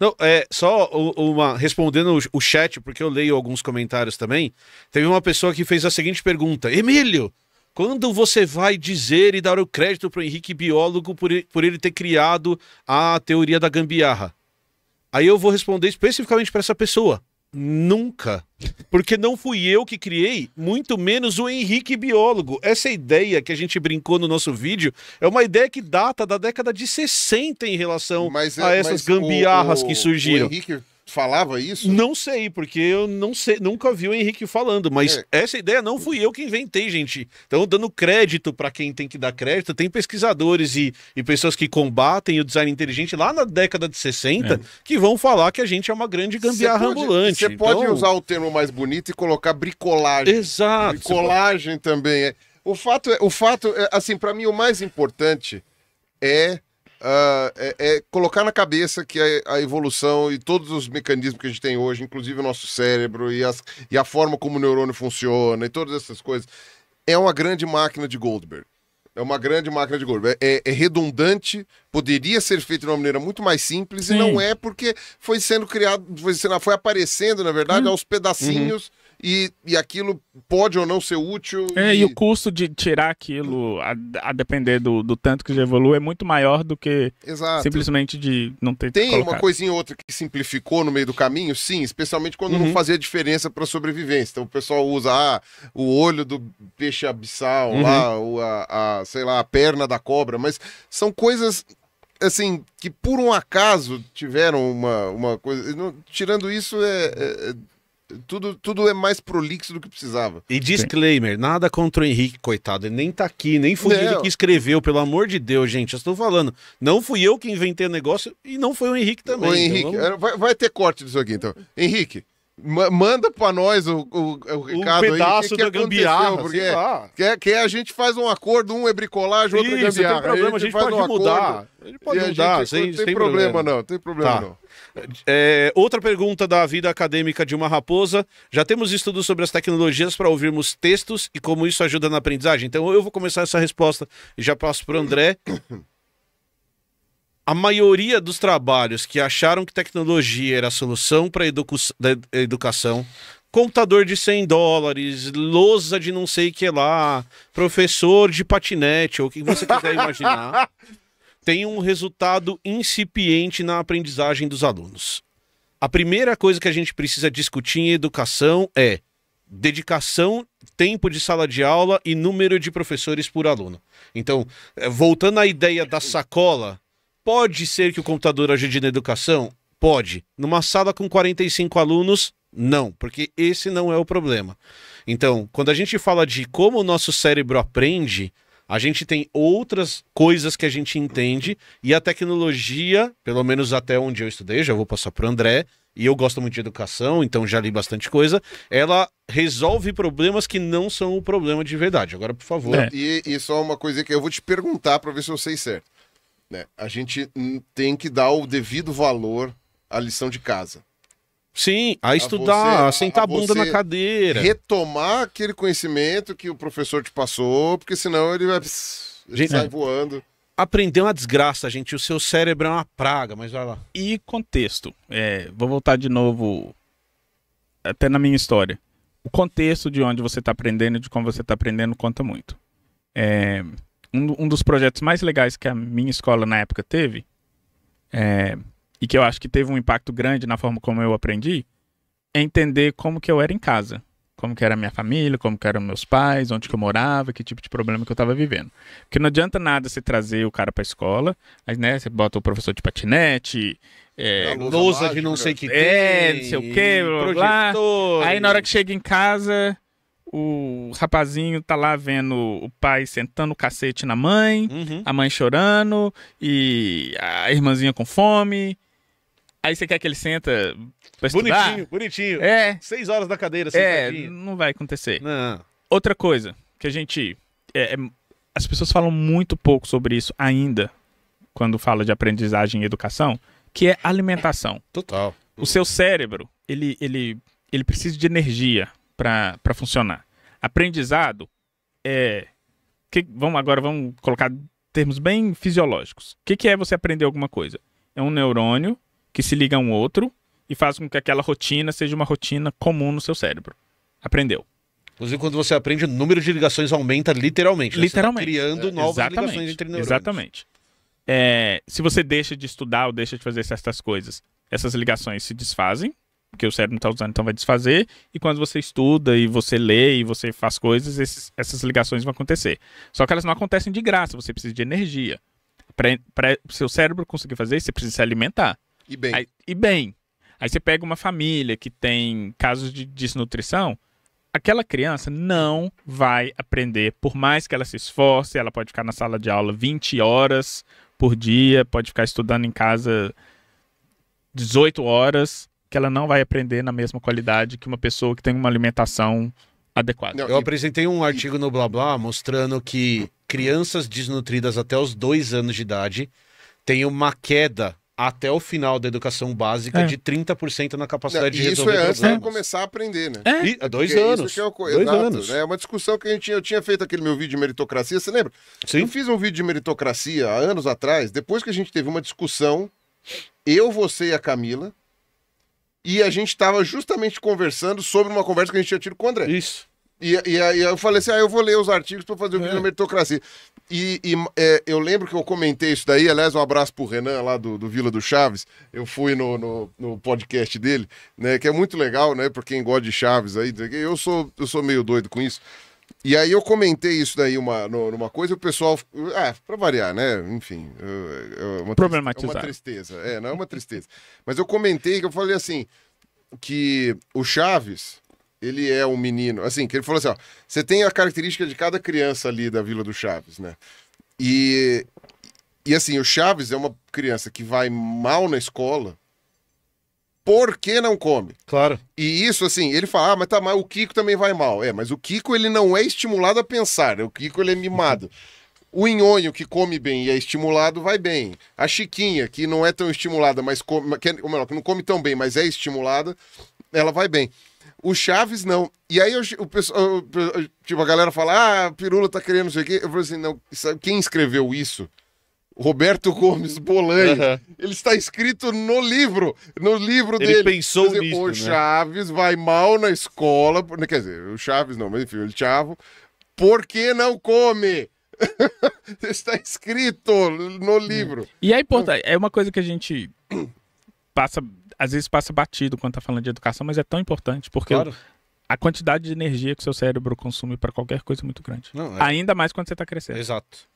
Não, é, só uma. Respondendo o chat, porque eu leio alguns comentários também. Teve uma pessoa que fez a seguinte pergunta: Emílio, quando você vai dizer e dar o crédito para o Henrique Biólogo por, por ele ter criado a teoria da gambiarra? Aí eu vou responder especificamente para essa pessoa. Nunca. Porque não fui eu que criei, muito menos o Henrique Biólogo. Essa ideia que a gente brincou no nosso vídeo é uma ideia que data da década de 60 em relação mas, é, a essas gambiarras o, o, que surgiram. O Henrique falava isso? Não sei, porque eu não sei, nunca vi o Henrique falando, mas é. essa ideia não fui eu que inventei, gente. Então, dando crédito para quem tem que dar crédito, tem pesquisadores e, e pessoas que combatem o design inteligente lá na década de 60 é. que vão falar que a gente é uma grande gambiarra você pode, ambulante. Você pode então... usar o termo mais bonito e colocar bricolagem. Exato. Bricolagem pode... também é. O fato é, o fato é, assim, para mim o mais importante é uh, é, é, colocar na cabeça que a, a, evolução e todos os mecanismos que a gente tem hoje, inclusive o nosso cérebro e, as, e a forma como o neurônio funciona e todas essas coisas, é uma grande máquina de Goldberg. É uma grande máquina de Goldberg. É, é redundante, poderia ser feito de uma maneira muito mais simples Sim. e não é porque foi sendo criado, foi, sendo, foi aparecendo, na verdade, hum. aos pedacinhos. Uhum e, e aquilo pode ou não ser útil. É, e, e o custo de tirar aquilo, a, a depender do, do, tanto que já evolui, é muito maior do que Exato. simplesmente de não ter Tem colocado. uma coisinha ou outra que simplificou no meio do caminho, sim, especialmente quando uhum. não fazia diferença para sobrevivência. Então o pessoal usa ah, o olho do peixe abissal, uhum. lá, ah, o, a, a, sei lá, a perna da cobra, mas são coisas assim, que por um acaso tiveram uma, uma coisa. tirando isso, é, é, é tudo, tudo é mais prolixo do que precisava. E disclaimer, Sim. nada contra o Henrique, coitado. Ele nem tá aqui, nem foi ele que escreveu, pelo amor de Deus, gente. Eu estou falando. Não fui eu que inventei o negócio e não foi o Henrique também. O Henrique, então vamos... vai, vai, ter corte disso aqui, então. Henrique, Manda para nós o, o, o um pedaço aí. Que, que da gambiarra, porque quer, quer, a gente faz um acordo, um é bricolagem, outro é Isso, é gambiarra. Não tem problema, a gente, a gente pode um mudar. Acordo, a gente pode mudar, gente, sem, tem sem problema, problema, não, tem problema tá. não. É, outra pergunta da vida acadêmica de uma raposa. Já temos estudos sobre as tecnologias para ouvirmos textos e como isso ajuda na aprendizagem? Então eu vou começar essa resposta e já passo para o André a maioria dos trabalhos que acharam que tecnologia era a solução para a educação, contador de 100 dólares, lousa de não sei que lá, professor de patinete, ou o que você quiser imaginar, tem um resultado incipiente na aprendizagem dos alunos. A primeira coisa que a gente precisa discutir em educação é dedicação, tempo de sala de aula e número de professores por aluno. Então, eh, voltando à ideia da sacola, Pode ser que o computador ajude na educação? Pode. Numa sala com 45 alunos, não, porque esse não é o problema. Então, quando a gente fala de como o nosso cérebro aprende, a gente tem outras coisas que a gente entende e a tecnologia, pelo menos até onde eu estudei, já vou passar para o André, e eu gosto muito de educação, então já li bastante coisa, ela resolve problemas que não são o problema de verdade. Agora, por favor. É. E, e só uma coisa que eu vou te perguntar para ver se eu sei certo. Né? A gente tem que dar o devido valor à lição de casa. Sim, a estudar, a, você, a sentar a, bunda na cadeira. Retomar aquele conhecimento que o professor te passou, porque senão ele vai gente, né? sai é. voando. Aprender é uma desgraça, gente. O seu cérebro é uma praga, mas vai lá. E contexto. É, vou voltar de novo até na minha história. O contexto de onde você está aprendendo, e de como você está aprendendo, conta muito. É, um, um dos projetos mais legais que a minha escola na época teve, é, e que eu acho que teve um impacto grande na forma como eu aprendi, é entender como que eu era em casa. Como que era a minha família, como que eram meus pais, onde que eu morava, que tipo de problema que eu estava vivendo. Porque não adianta nada você trazer o cara para a escola, mas né, você bota o professor de patinete, é, lousa de não sei que é, tem, não sei o que, blá, blá. Aí na hora que chega em casa, o rapazinho tá lá vendo o pai sentando o cacete na mãe, uhum. a mãe chorando e a irmãzinha com fome. Aí você quer que ele senta pra bonitinho, estudar? Bonitinho, bonitinho. É. Seis horas na cadeira, sentadinho. Assim, é, não vai acontecer. Não. Outra coisa que a gente... É, é, as pessoas falam muito pouco sobre isso ainda, quando fala de aprendizagem e educação, que é alimentação. Total. O seu cérebro, ele, ele, ele precisa de energia para funcionar. Aprendizado é. Que, vamos, agora vamos colocar termos bem fisiológicos. O que, que é você aprender alguma coisa? É um neurônio que se liga a um outro e faz com que aquela rotina seja uma rotina comum no seu cérebro. Aprendeu. Inclusive, quando você aprende, o número de ligações aumenta literalmente. Né? Tá literalmente. Tá criando novas ligações entre neurônios. Exatamente. É, se você deixa de estudar ou deixa de fazer certas coisas, essas ligações se desfazem porque o cérebro não está usando, então vai desfazer. E quando você estuda e você lê e você faz coisas, esses, essas ligações vão acontecer. Só que elas não acontecem de graça, você precisa de energia. Para o seu cérebro conseguir fazer isso, você precisa se alimentar. E bem. Aí, e bem. Aí você pega uma família que tem casos de desnutrição, aquela criança não vai aprender, por mais que ela se esforce, ela pode ficar na sala de aula 20 horas por dia, pode ficar estudando em casa 18 horas, que ela não vai aprender na mesma qualidade que uma pessoa que tem uma alimentação adequada. Eu apresentei um artigo no Blá Blá mostrando que crianças desnutridas até os dois anos de idade têm uma queda até o final da educação básica é. de 30% na capacidade não, de resolver Isso é antes de começar a aprender, né? É. E, dois Porque anos. é o... dois Exato, anos. Né? É né? uma discussão que a gente, eu tinha feito aquele meu vídeo de meritocracia, você lembra? Sim. Eu fiz um vídeo de meritocracia há anos atrás, depois que a gente teve uma discussão, eu, você e a Camila, e a gente estava justamente conversando sobre uma conversa que a gente tinha tido com o André. Isso. E, e, aí eu falei assim: ah, eu vou ler os artigos para fazer o um é. vídeo da meritocracia. E, e é, eu lembro que eu comentei isso daí. Aliás, um abraço pro Renan lá do, do Vila do Chaves. Eu fui no, no, no, podcast dele, né? Que é muito legal, né? Pra quem gosta de Chaves aí. Eu sou, eu sou meio doido com isso. E aí eu comentei isso daí uma, numa coisa, o pessoal. Ah, pra variar, né? Enfim. É é uma Problematizar. É uma tristeza. É, não é uma tristeza. Mas eu comentei que eu falei assim: que o Chaves, ele é um menino. Assim, que ele falou assim: ó, você tem a característica de cada criança ali da Vila do Chaves, né? E. E assim, o Chaves é uma criança que vai mal na escola por que não come. Claro. E isso, assim, ele fala, ah, mas tá, mal. o Kiko também vai mal. É, mas o Kiko, ele não é estimulado a pensar, né? o Kiko, ele é mimado. O Inhonho, que come bem e é estimulado, vai bem. A Chiquinha, que não é tão estimulada, mas come, que, ou melhor, que não come tão bem, mas é estimulada, ela vai bem. O Chaves, não. E aí, eu, o pessoal, tipo, a galera fala, ah, a Pirula tá querendo isso aqui. Eu falo assim, não, quem escreveu isso Roberto Gomes Bolanho. Uhum. Ele está escrito no livro, no livro ele dele. Ele pensou dizer, nisso, O né? Chaves né? vai mal na escola, né, quer dizer, o Chaves não, mas enfim, o Chavo, que não come? está escrito no hum. livro. E é importante, então, tá, é uma coisa que a gente passa, às vezes passa batido quando está falando de educação, mas é tão importante, porque claro. a quantidade de energia que seu cérebro consome para qualquer coisa é muito grande. Não, é... Ainda mais quando você está crescendo. Exato.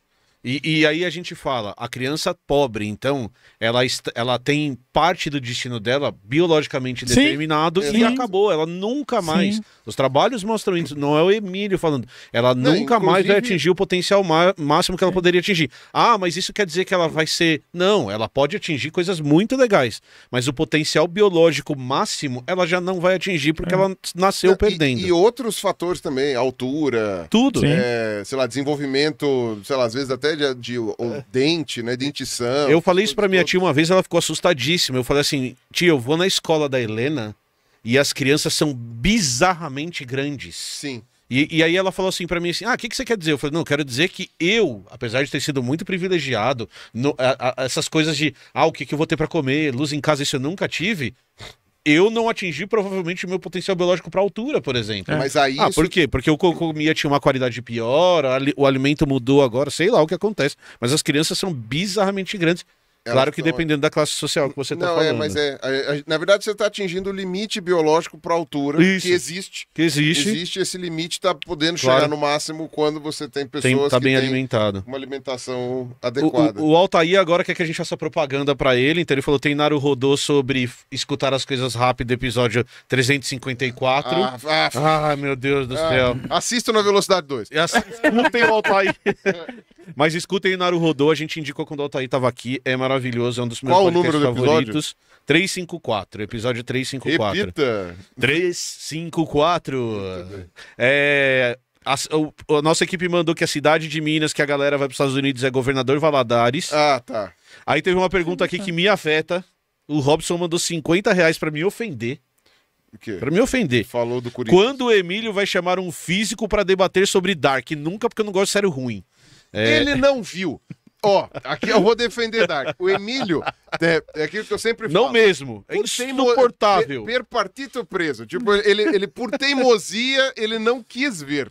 E, e, aí a gente fala, a criança pobre, então, ela, ela tem parte do destino dela biologicamente determinado Sim. e acabou. Ela nunca mais. Sim. Os trabalhos mostram isso. Não é o Emílio falando. Ela não, nunca inclusive... mais vai atingir o potencial máximo que ela é. poderia atingir. Ah, mas isso quer dizer que ela vai ser. Não, ela pode atingir coisas muito legais. Mas o potencial biológico máximo ela já não vai atingir porque é. ela nasceu perdendo. E, outros fatores também, altura. Tudo. É, sei lá, desenvolvimento, sei lá, às vezes até tragédia de um é. dente, né? Dentição. Eu falei isso pra minha tia uma vez, ela ficou assustadíssima. Eu falei assim, tia, eu vou na escola da Helena e as crianças são bizarramente grandes. Sim. E, e, aí ela falou assim para mim assim, ah, o que, que você quer dizer? Eu falei, não, eu quero dizer que eu, apesar de ter sido muito privilegiado, no, a, a, essas coisas de, ah, o que, que eu vou ter para comer, luz em casa, isso eu nunca tive eu não atingi provavelmente o meu potencial biológico para altura, por exemplo. É. Mas aí. Ah, isso... por quê? Porque o cocô eu comia tinha uma qualidade pior, o alimento mudou agora, sei lá o que acontece. Mas as crianças são bizarramente grandes Claro que dependendo da classe social que você está falando. Não, é, mas é. A, a, na verdade, você está atingindo o limite biológico para altura Isso, que existe. Que existe. Existe esse limite, está podendo claro. chegar no máximo quando você tem pessoas tem, tá bem alimentado. uma alimentação adequada. O, o, o, Altair agora quer que a gente faça propaganda para ele, então ele falou tem Rodô sobre escutar as coisas rápido, episódio 354. Ah, ah, ah, meu Deus do ah, céu. Assista na Velocidade 2. Escutem o Altair. mas escutem Naru Rodô, a gente indicou quando o Altair estava aqui, é maravilhoso maravilhoso, é um dos meus Qual o número do favoritos. Episódio? 354, episódio 354. Repita! 354. É, a, a, nossa equipe mandou que a cidade de Minas, que a galera vai para os Estados Unidos, é governador Valadares. Ah, tá. Aí teve uma pergunta aqui que me afeta. O Robson mandou 50 reais para me ofender. para me ofender. Falou do Curitiba. Quando o Emílio vai chamar um físico para debater sobre Dark? Nunca, porque eu não gosto de sério ruim. É... Ele não viu. Ó, aqui eu vou defender Dark. O Emílio é, é aquilo que eu sempre falo. Não mesmo. É insuportável. Per, per partito preso. Tipo, ele, ele, por teimosia, ele não quis ver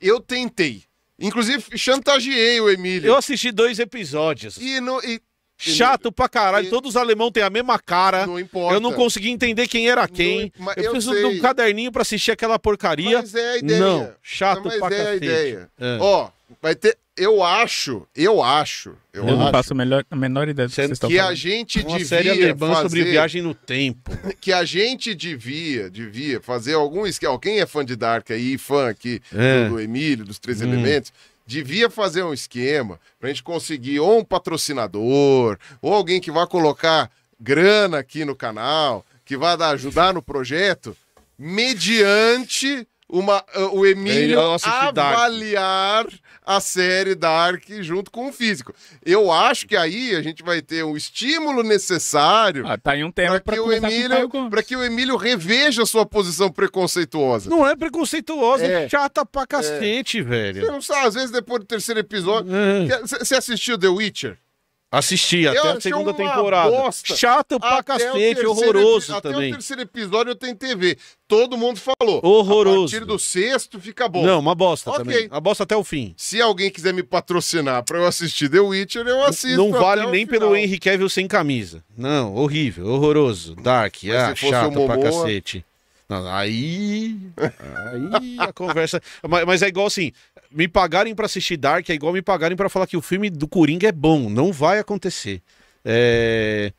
Eu tentei. Inclusive, chantageei o Emílio. Eu assisti dois episódios. E, no, e Chato pra caralho, e... todos os alemães têm a mesma cara. Não importa. Eu não consegui entender quem era quem. Não, eu, eu preciso sei. de um caderninho pra assistir aquela porcaria. Mas é a ideia. Não, chato mas pra é cacete. a ideia. É. Ó, vai ter eu acho, eu acho, eu, eu não passo melhor, a menor ideia do que vocês estão Que falando. a gente Uma devia série alemã fazer, sobre viagem no tempo. Que a gente devia, devia fazer algum esquema. Quem é fã de Dark aí, fã aqui é. do, Emílio, dos Três hum. Elementos, devia fazer um esquema pra gente conseguir ou um patrocinador, ou alguém que vá colocar grana aqui no canal, que vá dar, ajudar no projeto, mediante uma, uh, o é, é Emílio avaliar a série Dark junto com o físico. Eu acho que aí a gente vai ter o estímulo necessário. Ah, tá em um tema para que, o Emílio, com que o Emílio reveja sua posição preconceituosa. Não é preconceituosa, é, é chata pra é. cacete, é. velho. Você não sabe, às vezes depois do terceiro episódio. É. É, você é. assistiu The Witcher? Assisti até a segunda temporada. Bosta. Chato pra até cacete, horroroso também. Até o terceiro episódio eu tenho TV. Todo mundo falou. Horroroso. A partir do sexto fica bom. Não, uma bosta okay. também. Uma bosta até o fim. Se alguém quiser me patrocinar pra eu assistir The Witcher, eu assisto. Não, não vale nem final. pelo Henry Cavill sem camisa. Não, horrível, horroroso. Dark, Mas ah, chato Momoa... pra cacete. Não, aí. Aí a conversa. Mas, mas é igual assim: me pagarem para assistir Dark é igual me pagarem para falar que o filme do Coringa é bom. Não vai acontecer. É...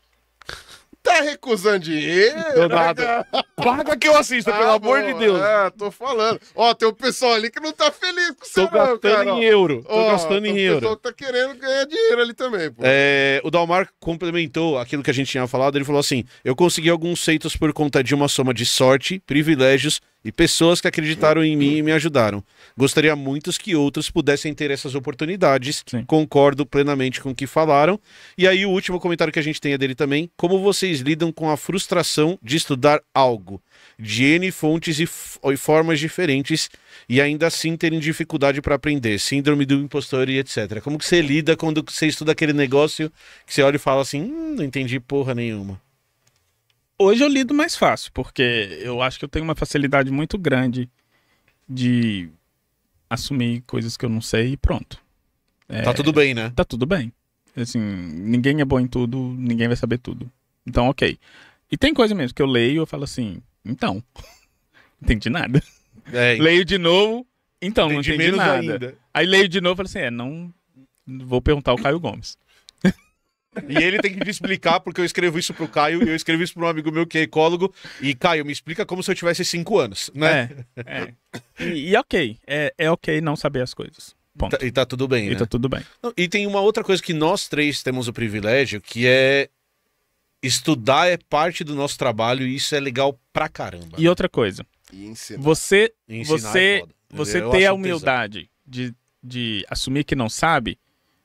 Tá recusando dinheiro? nada. Né? Paga que eu assisto, ah, pelo bom, amor de Deus. É, tô falando. Ó, tem um pessoal ali que não tá feliz com o seu Tô gastando em euro. Tô gastando em euro. O pessoal tá querendo ganhar dinheiro ali também, pô. É, o Dalmar complementou aquilo que a gente tinha falado. Ele falou assim: eu consegui alguns feitos por conta de uma soma de sorte, privilégios e pessoas que acreditaram em mim e me ajudaram. Gostaria muito que outros pudessem ter essas oportunidades. Sim. Concordo plenamente com o que falaram. E aí, o último comentário que a gente tem é dele também. Como vocês lidam com a frustração de estudar algo, de N fontes e, e formas diferentes, e ainda assim terem dificuldade para aprender? Síndrome do impostor e etc. Como que você lida quando você estuda aquele negócio que você olha e fala assim: hum, não entendi porra nenhuma? Hoje eu lido mais fácil, porque eu acho que eu tenho uma facilidade muito grande de assumir coisas que eu não sei e pronto. É, tá tudo é, bem, né? Tá tudo bem. Assim, ninguém é bom em tudo, ninguém vai saber tudo. Então, ok. E tem coisa mesmo que eu leio e eu falo assim, então, entendi nada. É, leio de novo, então, entendi não entendi nada. Ainda. Aí leio de novo e falo assim, é, não vou perguntar ao Caio Gomes. E ele tem que me explicar, porque eu escrevo isso pro Caio e eu escrevo isso para um amigo meu que é ecólogo. E, Caio, me explica como se eu tivesse cinco anos, né? É. é. E, e, ok. É, é ok não saber as coisas. Ponto. E tá, tá tudo bem. E tá né? tá tudo bem. E tem uma outra coisa que nós três temos o privilégio, que é estudar é parte do nosso trabalho e isso é legal pra caramba. E né? outra coisa. E ensinar. Você, e ensinar você, é você ter a humildade de, de assumir que não sabe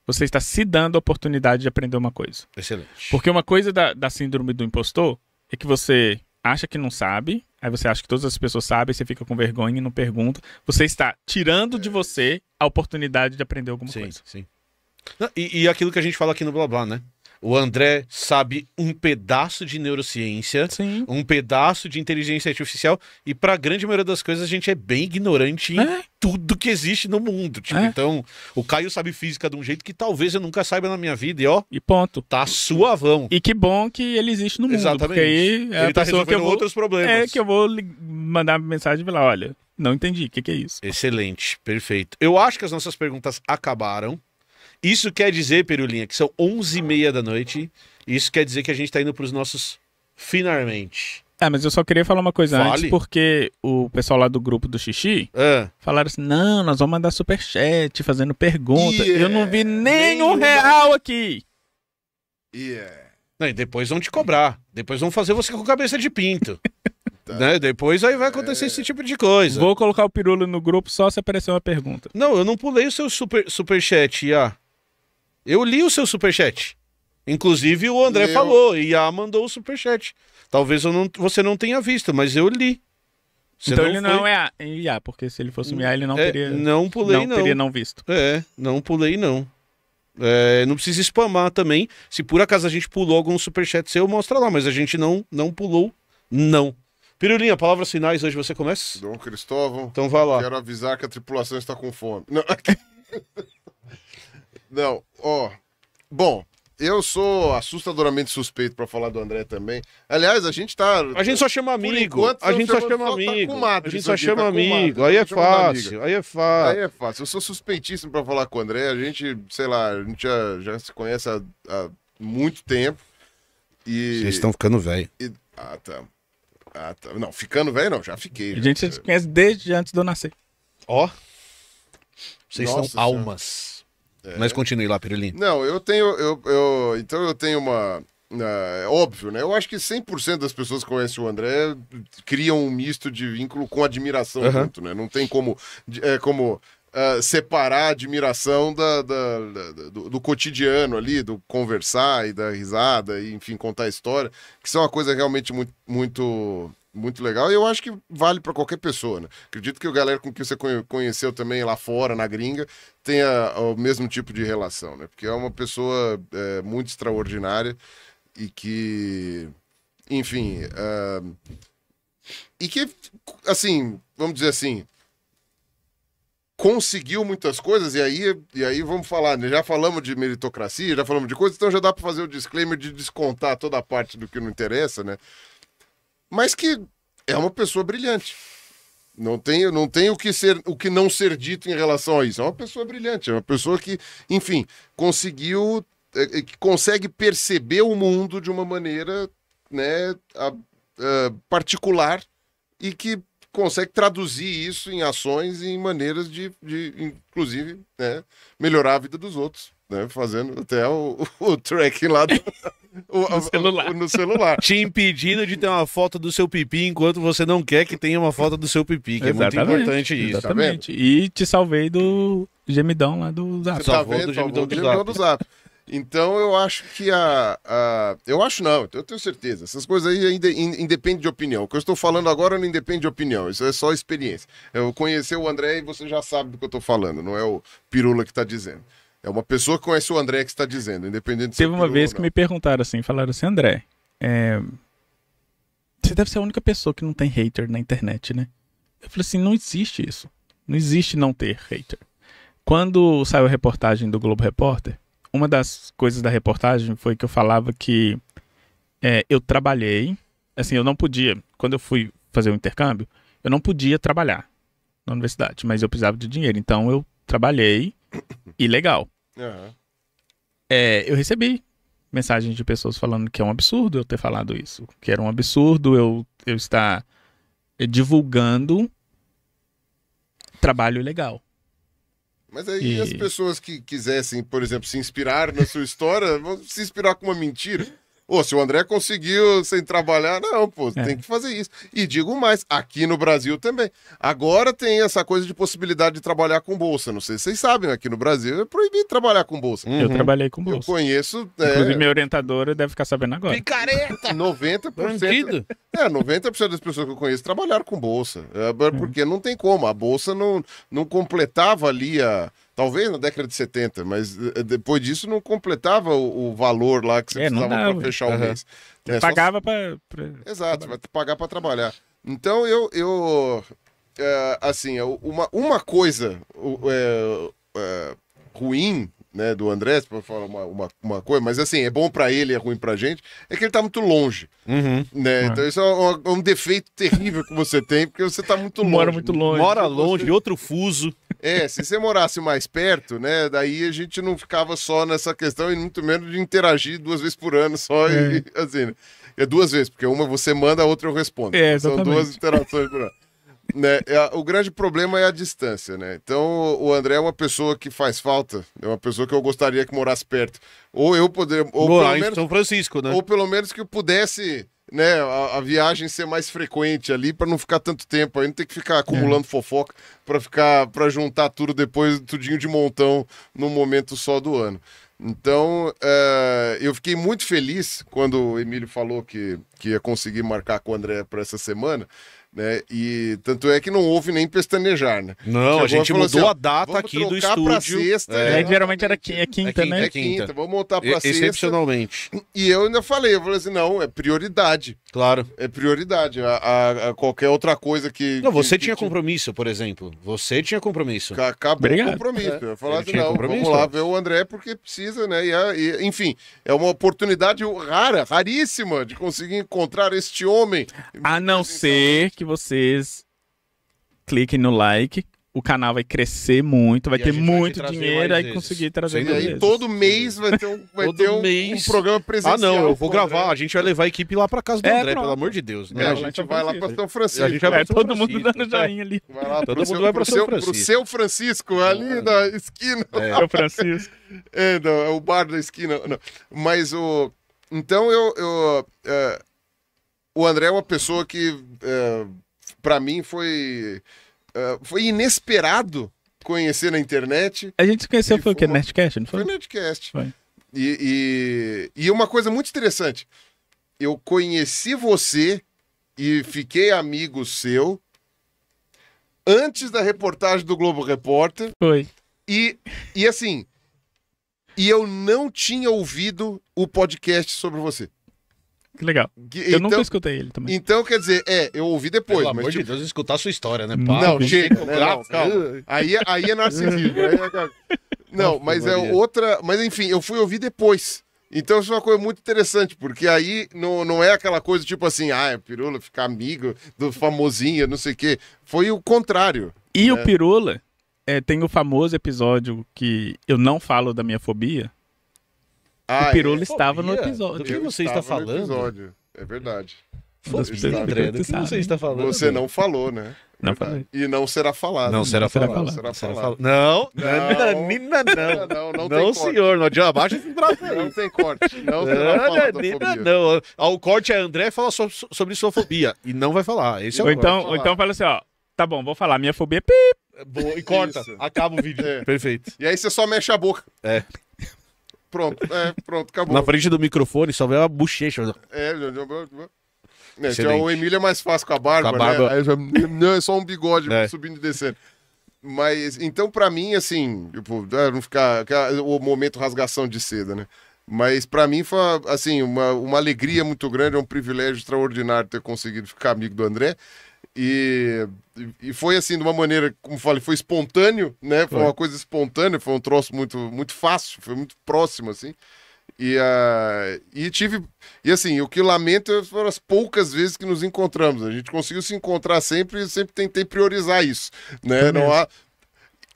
você está se dando a oportunidade de aprender uma coisa. Excelente. Porque uma coisa da, da síndrome do impostor é que você acha que não sabe, aí você acha que todas as pessoas sabem, você fica com vergonha e não pergunta. Você está tirando de você a oportunidade de aprender alguma sim, coisa. Sim, sim. E, e aquilo que a gente fala aqui no Blá Blá, né? O André sabe um pedaço de neurociência, Sim. um pedaço de inteligência artificial, e para a grande maioria das coisas a gente é bem ignorante é. em tudo que existe no mundo. Tipo, é. Então, o Caio sabe física de um jeito que talvez eu nunca saiba na minha vida, e ó. E ponto. Tá suavão. E que bom que ele existe no mundo. Exatamente. Porque aí é ele a tá pessoa que eu vou, outros problemas. É que eu vou mandar mensagem e falar: olha, não entendi, o que, que é isso? Excelente, perfeito. Eu acho que as nossas perguntas acabaram. Isso quer dizer, Perulinha, que são 11h30 da noite. Isso quer dizer que a gente tá indo pros nossos finalmente. Ah, mas eu só queria falar uma coisa Fale. antes, porque o pessoal lá do grupo do Xixi ah. falaram assim: não, nós vamos mandar superchat fazendo pergunta. Yeah. Eu não vi nenhum real aqui. Yeah. Não, e depois vão te cobrar. Depois vão fazer você com cabeça de pinto. Tá. né? Depois aí vai acontecer é. esse tipo de coisa. Vou colocar o pirulho no grupo só se aparecer uma pergunta. Não, eu não pulei o seu super, superchat, Iá. Ah. Eu li o seu superchat. Inclusive o André falou, e a mandou o superchat. Talvez não, você não tenha visto, mas eu li. Você então não ele foi... não é IA, porque se ele fosse um IA, ele não é, teria. Não pulei, não, não. teria não visto. É, não pulei, não. É, não precisa spamar também. Se por acaso a gente pulou algum superchat seu, mostra lá, mas a gente não, não pulou, não. Pirulinha, palavras finais, hoje você começa? Dom Cristóvão. Então vá lá. Quero avisar que a tripulação está com fome. Não. Não, ó. Bom, eu sou assustadoramente suspeito para falar do André também. Aliás, a gente tá. A gente só chama amigo. Enquanto, a gente só chama, só tá amigo. Tá a gente só aqui, chama tá amigo. Aí é fácil. Aí é fácil. Aí é fácil. Eu sou suspeitíssimo para falar com o André. A gente, sei lá, a gente já, já se conhece há, há muito tempo. E... Vocês estão ficando velho. E... Ah, tá. ah, tá. Não, ficando velho não, já fiquei. A gente se conhece desde antes de eu nascer. Ó. Oh. Vocês Nossa são senhora. almas. É. Mas continue lá, Pirulinho. Não, eu tenho. Eu, eu, então eu tenho uma. É óbvio, né? Eu acho que 100% das pessoas que conhecem o André criam um misto de vínculo com admiração uhum. junto, né? Não tem como, é, como Uh, separar a admiração da, da, da do, do, cotidiano ali, do conversar e da risada, e, enfim, contar a história, que são é uma coisa realmente muito, muito muito legal. E eu acho que vale para qualquer pessoa, né? Acredito que a galera com que você conheceu também lá fora, na gringa, tenha o mesmo tipo de relação, né? Porque é uma pessoa é, muito extraordinária e que, enfim. Uh, e que, assim, vamos dizer assim, conseguiu muitas coisas, e aí, e aí vamos falar, né? já falamos de meritocracia, já falamos de coisas, então já dá para fazer o disclaimer de descontar toda a parte do que não interessa, né? mas que é uma pessoa brilhante. Não tem, não tem o, que ser, o que não ser dito em relação a isso. É uma pessoa brilhante, é uma pessoa que, enfim, conseguiu, é, é que consegue perceber o mundo de uma maneira né, a, a, particular e que consegue traduzir isso em ações e em maneiras de, de inclusive, né, melhorar a vida dos outros né, fazendo até o, o tracking lá do, o, no, celular. O, no, celular. Te impedindo de ter uma foto do seu pipi enquanto você não quer que tenha uma foto do seu pipi, que exatamente, é muito importante isso, tá exatamente. Tá e te salvei do gemidão lá do Zap. Você tá vendo, do gemidão, do, gemidão do Zap. Então eu acho que a, a, Eu acho não, eu tenho certeza. Essas coisas aí ainda independe de opinião. O que eu estou falando agora não independe de opinião, isso é só experiência. Eu conheci o André e você já sabe do que eu estou falando, não é o Pirula que está dizendo. É uma pessoa que conhece o André que está dizendo, independente Teve é uma vez que me perguntaram assim, falaram assim, André, é... você deve ser a única pessoa que não tem hater na internet, né? Eu falei assim, não existe isso. Não existe não ter hater. Quando saiu a reportagem do Globo Repórter, uma das coisas da reportagem foi que eu falava que é, eu trabalhei, assim, eu não podia, quando eu fui fazer o intercâmbio, eu não podia trabalhar na universidade, mas eu precisava de dinheiro. Então eu trabalhei ilegal. Uhum. É, eu recebi mensagens de pessoas falando que é um absurdo eu ter falado isso, que era um absurdo eu, eu estar eh, divulgando trabalho legal. Mas aí e... as pessoas que quisessem, por exemplo, se inspirar na sua história, vão se inspirar com uma mentira. Ô, se o André conseguiu sem trabalhar, não, pô, é. tem que fazer isso. E digo mais, aqui no Brasil também. Agora tem essa coisa de possibilidade de trabalhar com bolsa. Não sei se vocês sabem, né, aqui no Brasil é proibido trabalhar com bolsa. Eu uhum. trabalhei com bolsa. Eu conheço. É... Inclusive, minha orientadora deve ficar sabendo agora. Picareta! 90%. Bandido. É, 90% das pessoas que eu conheço trabalharam com bolsa. É, é. porque uhum. não tem como. A bolsa não, não completava ali a. Talvez na década de 70, mas eh, eh, depois disso não completava o, o valor lá que você é, precisava para fechar uhum. o mês. É, pagava só... para. Exato, vai pagar para trabalhar. Então eu. eu é, assim, uma, uma coisa é, é, ruim né, do André, para falar uma, uma, uma, coisa, mas assim, é bom para ele, é ruim para gente, é que ele tá muito longe. Uhum. Né? Ah. Então isso é um, é um, defeito terrível que você tem, porque você tá muito longe. Mora muito longe. Mora longe, você... outro fuso. É, se você morasse mais perto, né? Daí a gente não ficava só nessa questão e muito menos de interagir duas vezes por ano só é. e assim. Né? É duas vezes, porque uma você manda, a outra eu respondo. É, São duas interações por ano. né, é, o grande problema é a distância, né? Então o André é uma pessoa que faz falta, é uma pessoa que eu gostaria que morasse perto. Ou eu poderia. Ou Morar pelo menos, São Francisco, né? Ou pelo menos que eu pudesse né, a, a, viagem ser mais frequente ali para não ficar tanto tempo aí, não ter que ficar é. acumulando é. fofoca para ficar para juntar tudo depois, tudinho de montão num momento só do ano. Então, eh, eu fiquei muito feliz quando o Emílio falou que, que ia conseguir marcar com o André para essa semana, né? E tanto é que não houve nem pestanejar, né? Não, Chegou a gente mudou assim, a data aqui do estúdio. Pra sexta, é. é geralmente era é quinta, né? é quinta, é quinta É quinta. Vamos montar para sexta. Excepcionalmente. E eu ainda falei, eu falei assim, não, é prioridade. Claro. É prioridade a, a, a qualquer outra coisa que. Não, você que, tinha que... compromisso, por exemplo. Você tinha compromisso. C acabou Obrigado. o compromisso. É. Falar assim, não, vamos lá é. ver o André porque precisa, né? E, e, enfim, é uma oportunidade rara, raríssima de conseguir encontrar este homem. A não ser que vocês cliquem no like, o canal vai crescer muito, vai e ter muito vai dinheiro e conseguir trazer aí todo mês vai ter um, vai ter um, um, programa presencial. Ah, não, eu vou gravar. André. A né? gente vai levar a equipe lá pra casa do é, André, pronto. pelo amor de Deus. Né? É, a, gente a, gente vai lá pra São Francisco. A gente vai é, todo mundo dando joinha ali. Vai lá, todo mundo seu, vai pra São Francisco. Pro seu Francisco, ali é. na esquina. É, o Francisco. é, não, é o bar da esquina. Não. Mas o... Então eu... eu é, o André é uma pessoa que, é, para mim, foi... Ah, foi inesperado conhecer na internet. A gente se conheceu, foi o quê? Uma... Nerdcast, não foi? Foi Nerdcast. Foi. E, e, e uma coisa muito interessante. Eu conheci você e fiquei amigo seu antes da reportagem do Globo Repórter. Foi. E, e assim, e eu não tinha ouvido o podcast sobre você. Que legal. Que, eu então, nunca escutei ele também. Então, quer dizer, é, eu ouvi depois. Pelo mas, amor tipo... de Deus, escutar a sua história, né? Pá, não, chega. Né? calma. Aí, é, aí é narcisismo. Aí é... Não, mas é outra. Mas enfim, eu fui ouvir depois. Então isso é uma coisa muito interessante, porque aí não, não é aquela coisa tipo assim, ah, é Pirula ficar amigo do famosinho, não sei o quê. Foi o contrário. E né? o Pirula é, tem o famoso episódio que eu não falo da minha fobia, ah, o é Pirula é, estava no episódio. Do que você está falando? É verdade. Foda-se, André, do que você está falando? Você não falou, né? Não falei. E não será falado. Não será falado. Não, será falado. não, não, não, não, não, senhor, não adianta, abaixa esse braço aí. Não tem corte, não será falado não, não, é o corte é André fala sobre sua fobia e não vai falar, esse é o então, Ou então fala assim, ó, tá bom, vou falar, minha fobia é pip. e corta, acaba o vídeo, é. perfeito. E aí você só mexe a boca. É. Pronto, é, pronto, acabou. Na frente do microfone só veio a bochecha. É, né, o Emílio é mais fácil com a barba, com a né? barba... né? Já... Não, é só um bigode é. subindo e descendo. Mas, então, para mim, assim, tipo, é, não ficar é o momento rasgação de seda, né? Mas para mim foi, assim, uma, uma alegria muito grande, é um privilégio extraordinário ter conseguido ficar amigo do André. E, e foi assim, de uma maneira, como falei, foi espontâneo, né? Foi, foi, uma coisa espontânea, foi um troço muito, muito fácil, foi muito próximo, assim. E, uh, e tive. E assim, o que lamento é foram as poucas vezes que nos encontramos. A gente conseguiu se encontrar sempre e sempre tentei priorizar isso, né? não há.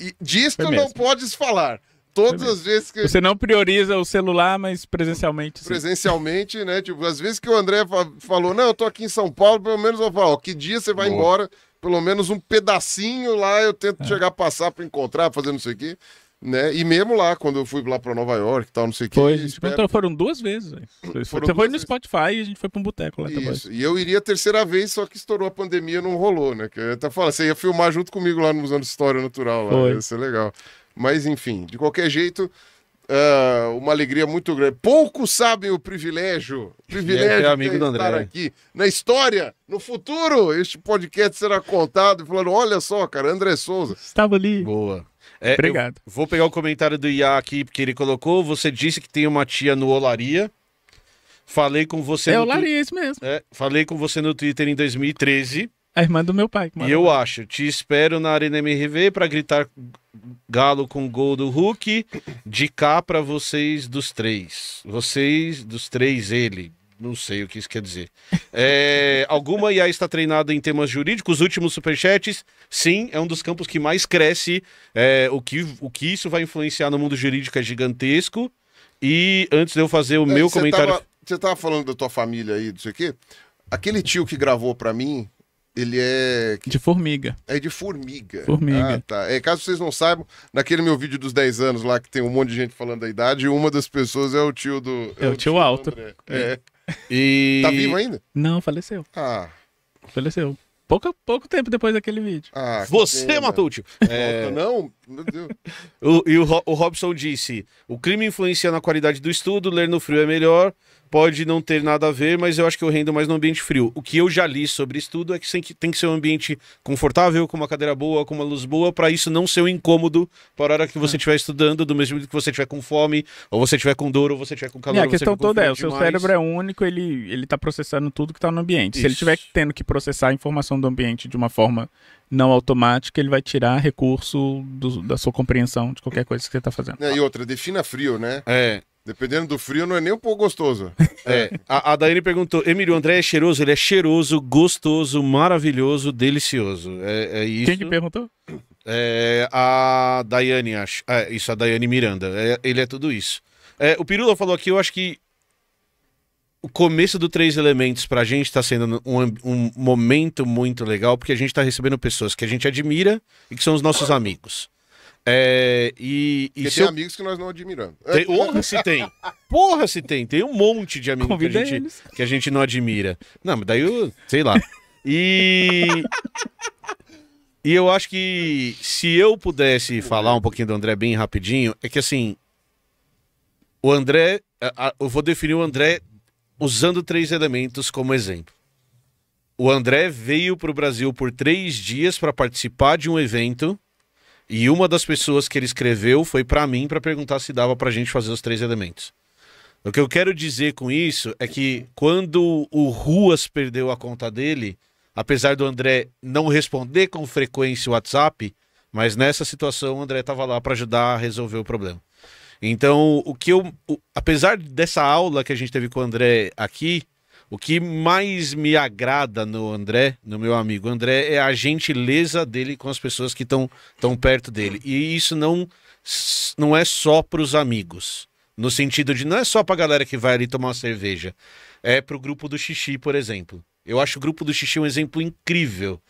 E disso não pode se falar. Todas as vezes que. Você não prioriza o celular, mas presencialmente. Presencialmente, né? Tipo, às vezes que o André falou, não, eu tô aqui em São Paulo, pelo menos eu falo, ó, que dia você vai Boa. embora? Pelo menos um pedacinho lá eu tento é. chegar a passar para encontrar, fazer não sei o quê. Né? E mesmo lá, quando eu fui lá para Nova York e tal, não sei o que. Foi, espero... foram duas vezes. Véio. Foram Você foi no Spotify vezes. e a gente foi para um boteco lá Isso. Também. E eu iria a terceira vez, só que estourou a pandemia não rolou, né? Que eu até falar, você ia filmar junto comigo lá no Museu de História Natural. Lá. Foi. Ia ser legal. Mas enfim, de qualquer jeito, uh, uma alegria muito grande. Poucos sabem o privilégio, é privilégio é, é amigo de estar aqui na história, no futuro. Este podcast será contado e falando: olha só, cara, André Souza. Estava ali. Boa. É, Obrigado. Vou pegar o comentário do Iá aqui, porque ele colocou: você disse que tem uma tia no Olaria. Falei com você. É Olaria, tu... É isso mesmo. É, falei com você no Twitter em 2013. A irmã do meu pai. E eu acho, te espero na Arena MRV para gritar galo com gol do Hulk, de cá para vocês dos três. Vocês dos três, ele. Não sei o que isso quer dizer. É, alguma IA está treinada em temas jurídicos? últimos superchats, sim, é um dos campos que mais cresce. É, o, que, o que isso vai influenciar no mundo jurídico é gigantesco. E antes de eu fazer o é, meu comentário. Tava, você estava falando da tua família aí, não sei o quê. Aquele tio que gravou para mim, ele é. De formiga. É de formiga. Formiga. Ah, tá. É, caso vocês não saibam, naquele meu vídeo dos 10 anos lá, que tem um monte de gente falando da idade, uma das pessoas é o tio do. É, é o, o tio, tio alto. É. é. E... Tá vivo ainda? Não, faleceu. Ah. Faleceu. Pouco, pouco tempo depois daquele vídeo. Ah, Você pena. matou o tio. É... Não, meu Deus. o, e o, o Robson disse: o crime influencia na qualidade do estudo, ler no frio é melhor pode não ter nada a ver, mas eu acho que eu rendo mais no ambiente frio. O que eu já li sobre isso tudo é que tem que ser um ambiente confortável, com uma cadeira boa, com uma luz boa, para isso não ser um incômodo para a hora que você é. estiver estudando, do mesmo jeito que você estiver com fome, ou você estiver com dor, ou você estiver com calor. É, a questão toda é, o seu cérebro é único, ele ele está processando tudo que está no ambiente. Isso. Se ele tiver tendo que processar a informação do ambiente de uma forma não automática, ele vai tirar recurso do, da sua compreensão de qualquer coisa que você está fazendo. É, e outra, defina frio, né? É. Dependendo do frio, não é nem um pouco gostoso. É. a, a Daiane perguntou: Emílio, André é cheiroso? Ele é cheiroso, gostoso, maravilhoso, delicioso. É, é isso. Quem que perguntou? É a Daiane, acho. É, isso, a Daiane Miranda. É, ele é tudo isso. É, o Pirula falou aqui: eu acho que o começo do Três Elementos pra gente tá sendo um, um momento muito legal, porque a gente tá recebendo pessoas que a gente admira e que são os nossos amigos. É, e, e tem eu... amigos que nós não admiramos. Tem, porra se tem. Porra se tem. Tem um monte de amigos que a, gente, que a gente não admira. Não, mas daí eu... Sei lá. E... e eu acho que se eu pudesse falar um pouquinho do André bem rapidinho, é que assim... O André... Eu vou definir o André usando três elementos como exemplo. O André veio para o Brasil por três dias para participar de um evento e uma das pessoas que ele escreveu foi para mim para perguntar se dava para a gente fazer os três elementos. O que eu quero dizer com isso é que quando o Ruas perdeu a conta dele, apesar do André não responder com frequência o WhatsApp, mas nessa situação o André estava lá para ajudar a resolver o problema. Então, o que eu. O, apesar dessa aula que a gente teve com o André aqui, o que mais me agrada no André, no meu amigo André, é a gentileza dele com as pessoas que estão tão perto dele. E isso não, não é só para os amigos. No sentido de não é só para a galera que vai ali tomar uma cerveja. É para o grupo do xixi, por exemplo. Eu acho o grupo do xixi um exemplo incrível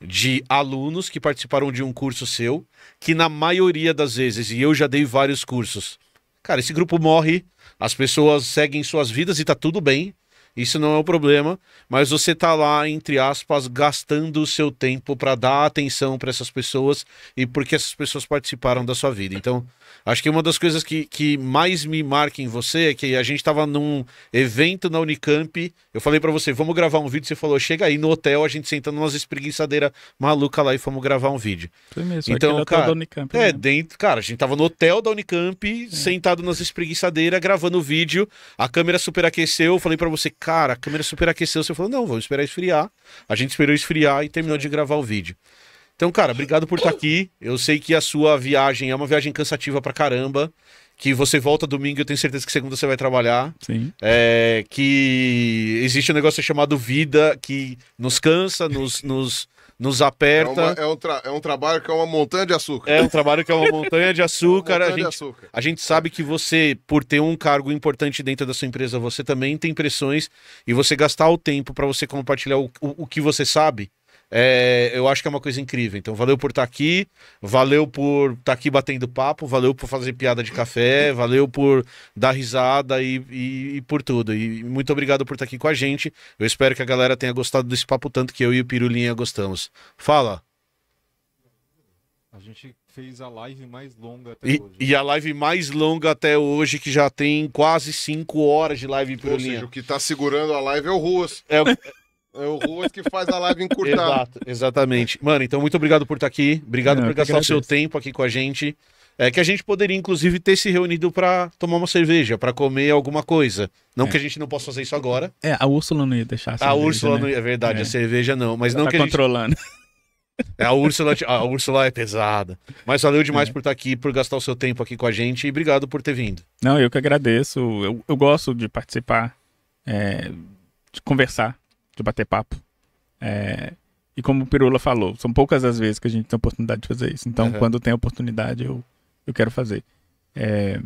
de alunos que participaram de um curso seu, que na maioria das vezes, e eu já dei vários cursos, cara, esse grupo morre, as pessoas seguem suas vidas e tá tudo bem. Isso não é o problema, mas você tá lá, entre aspas, gastando o seu tempo para dar atenção para essas pessoas e porque essas pessoas participaram da sua vida. Então, Acho que uma das coisas que, que mais me marca em você é que a gente estava num evento na Unicamp. Eu falei para você, vamos gravar um vídeo. Você falou, chega aí no hotel, a gente sentando nas espreguiçadeiras maluca lá e fomos gravar um vídeo. Foi mesmo, então, cara, da Unicamp, é, mesmo. Né? dentro, cara, a gente tava no hotel da Unicamp, é. sentado nas espreguiçadeiras, gravando o vídeo. A câmera superaqueceu. Eu falei para você, cara, a câmera superaqueceu. Você falou, não, vamos esperar esfriar. A gente esperou esfriar e terminou de gravar o vídeo. Então, cara, obrigado por estar tá aqui. Eu sei que a sua viagem é uma viagem cansativa pra caramba. Que você volta domingo, eu tenho certeza que segunda você vai trabalhar. Sim. É, que existe um negócio chamado vida que nos cansa, nos, nos, nos aperta. É, uma, é um tra- é um trabalho que é uma montanha de açúcar. É um trabalho que é uma montanha de é açúcar. Montanha a, gente, de açúcar. a gente sabe que você, por ter um cargo importante dentro da sua empresa, você também tem pressões e você gastar o tempo para você compartilhar o, o, o que você sabe é, eu acho que é uma coisa incrível. Então, valeu por estar tá aqui, valeu por estar tá aqui batendo papo, valeu por fazer piada de café, valeu por dar risada e, e, e por tudo. E muito obrigado por estar tá aqui com a gente. Eu espero que a galera tenha gostado desse papo tanto que eu e o Pirulinha gostamos. Fala! A gente fez a live mais longa até e, hoje. E a live mais longa até hoje, que já tem quase 5 horas de live Pirulinha. Ou seja, o que está segurando a live é o Ruas. É, É o Ruas que faz a live encurtar. Exato, exatamente. Mano, então muito obrigado por estar aqui. Obrigado Não, por gastar o seu tempo aqui com a gente. É que a gente poderia, inclusive, ter se reunido para tomar uma cerveja, para comer alguma coisa. Não é. que a gente não possa fazer isso agora. É, a Úrsula não ia deixar a, cerveja. A Úrsula né? não ia, é verdade, é. a cerveja não. Mas Ela não tá que controlando. Gente... É, a Úrsula, a Úrsula é pesada. Mas valeu demais é. por estar aqui, por gastar o seu tempo aqui com a gente e obrigado por ter vindo. Não, eu que agradeço. Eu, eu gosto de participar, é, de conversar de bater papo. É, e como o Pirula falou, são poucas as vezes que a gente tem a oportunidade de fazer isso. Então, uhum. quando tem a oportunidade, eu, eu quero fazer. É,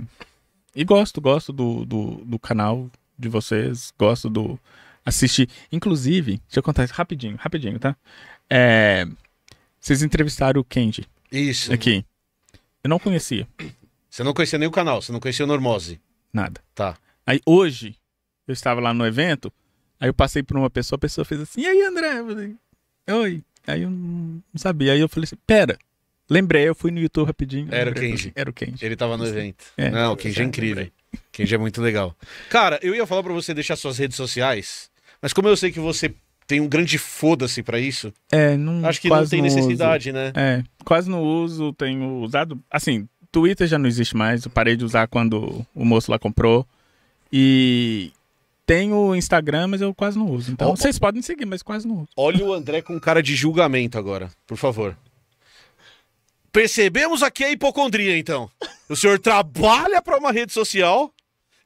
e gosto, gosto do, do, do, canal de vocês, gosto do assistir. Inclusive, deixa eu contar isso rapidinho, rapidinho, tá? É, vocês entrevistaram o Kenji. Isso. Aqui. Eu não conhecia. Você não conhecia nem o canal, você não conhecia o Normose. Nada. Tá. Aí hoje, eu estava lá no evento, Aí eu passei por uma pessoa, a pessoa fez assim, e aí, André? Eu falei, Oi. Aí eu não sabia. Aí eu falei assim, pera. Lembrei, eu fui no YouTube rapidinho. Era o Kenji. Era o Kenji. Ele tava no evento. É. Não, o Kenji é incrível. Kenji é muito legal. Cara, eu ia falar para você deixar suas redes sociais, mas como eu sei que você tem um grande foda-se para isso. É, não. Acho que não tem necessidade, uso. né? É, quase não uso, tenho usado. Assim, Twitter já não existe mais, eu parei de usar quando o moço lá comprou. E tenho Instagram, mas eu quase não uso. Então, vocês podem seguir, mas quase não uso. Olha o André com cara de julgamento agora, por favor. Percebemos aqui a hipocondria, então. O senhor trabalha para uma rede social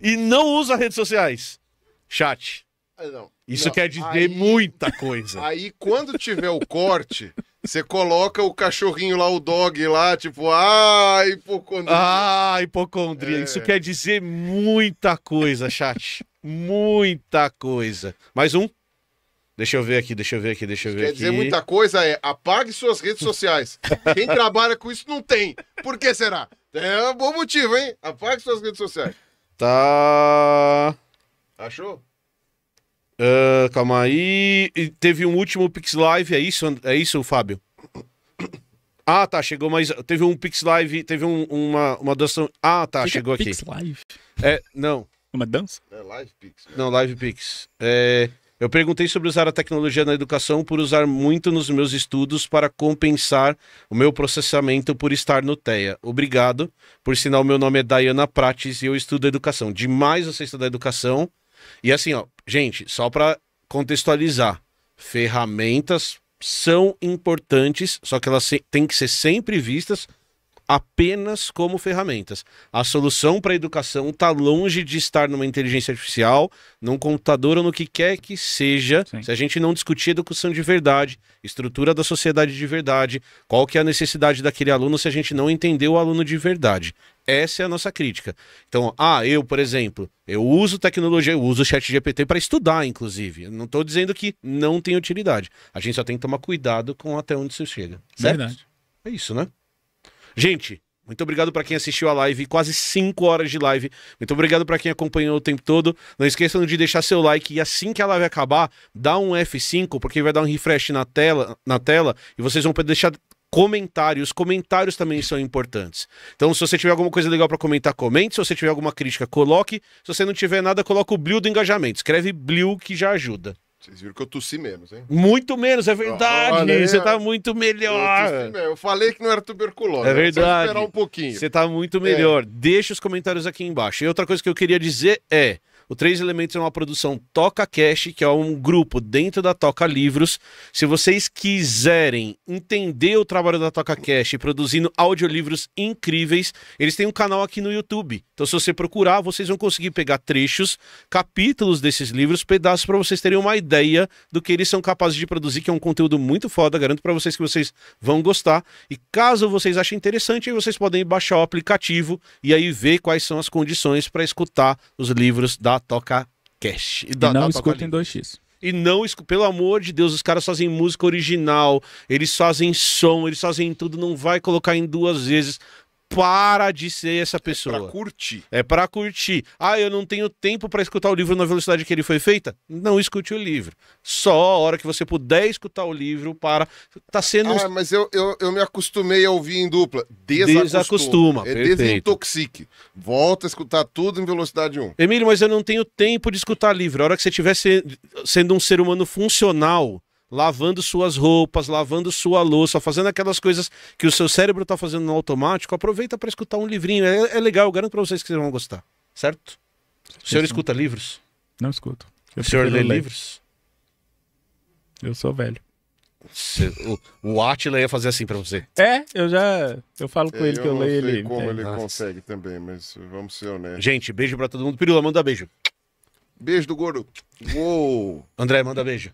e não usa redes sociais. Chat. Ah, não, Isso não, quer dizer aí, muita coisa. Aí, quando tiver o corte, você coloca o cachorrinho lá, o dog lá, tipo, ah, hipocondria. Ah, hipocondria. É. Isso quer dizer muita coisa, chat. muita coisa. Mais um? Deixa eu ver aqui, deixa eu ver aqui, deixa eu ver Quer aqui. Quer dizer, muita coisa é apague suas redes sociais. Quem trabalha com isso não tem. Por que será? É um bom motivo, hein? Apague suas redes sociais. Tá. Achou? Uh, calma aí. E teve um último Pix Live, é isso, é isso, Fábio? Ah, tá, chegou mais. Teve um Pix Live, teve um, uma, uma doação. Ah, tá, que chegou que é aqui. Pix Live? É, não. Uma dança? É Live Pix. Né? Não, Live Pix. É, eu perguntei sobre usar a tecnologia na educação por usar muito nos meus estudos para compensar o meu processamento por estar no TEA. Obrigado. Por sinal, meu nome é Dayana Prates e eu estudo educação. Demais você estudar educação. E assim, ó, Gente, só para contextualizar, ferramentas são importantes, só que elas têm que ser sempre vistas apenas como ferramentas. A solução para a educação está longe de estar numa inteligência artificial, num computador ou no que quer que seja. Sim. Se a gente não discutir educação de verdade, estrutura da sociedade de verdade, qual que é a necessidade daquele aluno se a gente não entender o aluno de verdade. Essa é a nossa crítica. Então, ah, eu, por exemplo, eu uso tecnologia, eu uso o chat GPT para estudar, inclusive. Eu não estou dizendo que não tem utilidade. A gente só tem que tomar cuidado com até onde isso chega. É certo? Verdade. É isso, né? Gente, muito obrigado para quem assistiu a live, quase 5 horas de live. Muito obrigado para quem acompanhou o tempo todo. Não esqueçam de deixar seu like e assim que a live acabar, dá um F5, porque vai dar um refresh na tela, na tela e vocês vão poder deixar comentários. Os comentários também são importantes. Então, se você tiver alguma coisa legal para comentar, comente. Se você tiver alguma crítica, coloque. Se você não tiver nada, coloque o Blue do engajamento. Escreve Blue que já ajuda. Vocês viram que eu tossi menos, hein? Muito menos, é verdade. Olha, você tá muito melhor. Eu, eu, falei que não era tuberculose. É verdade. esperar um pouquinho. Você tá muito melhor. É. Deixa os comentários aqui embaixo. E outra coisa que eu queria dizer é. O Três Elementos é uma produção Toca Cash, que é um grupo dentro da Toca Livros. Se vocês quiserem entender o trabalho da Toca Cash produzindo audiolivros incríveis, eles têm um canal aqui no YouTube. Então, se você procurar, vocês vão conseguir pegar trechos, capítulos desses livros, pedaços para vocês terem uma ideia do que eles são capazes de produzir, que é um conteúdo muito foda. Garanto para vocês que vocês vão gostar. E caso vocês achem interessante, vocês podem baixar o aplicativo e aí ver quais são as condições para escutar os livros da Toca Cash. Da, e não da escutem 2x. E não, pelo amor de Deus, os caras fazem música original, eles fazem som, eles fazem tudo, não vai colocar em duas vezes para de ser essa pessoa. É pra curtir. É pra curtir. Ah, eu não tenho tempo para escutar o livro na velocidade que ele foi feita? Não escute o livro. Só a hora que você puder escutar o livro para. Tá sendo. Ah, mas eu, eu, eu me acostumei a ouvir em dupla. Desacostuma. Desacostuma. É perfeito. desintoxique. Volta a escutar tudo em velocidade 1. Emílio, mas eu não tenho tempo de escutar livro. A hora que você estiver sendo um ser humano funcional lavando suas roupas, lavando sua louça, fazendo aquelas coisas que o seu cérebro está fazendo no automático, aproveita para escutar um livrinho. É, é legal, eu garanto para vocês que vocês vão gostar. Certo? O senhor escuta livros? Não escuto. Eu o senhor lê ler. livros? Eu sou velho. o, o Atila ia fazer assim para você. É, eu já. Eu falo com ele que eu, eu leio ele. como é, ele nossa. consegue também, mas vamos ser honestos. Gente, beijo para todo mundo. Pirula, manda beijo. Beijo do gordo. Uou! André, manda beijo.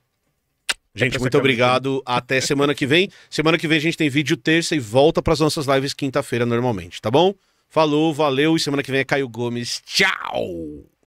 Gente, muito obrigado. Até semana que vem. Semana que vem a gente tem vídeo terça e volta para as nossas lives quinta-feira normalmente, tá bom? Falou, valeu e semana que vem é Caio Gomes. Tchau!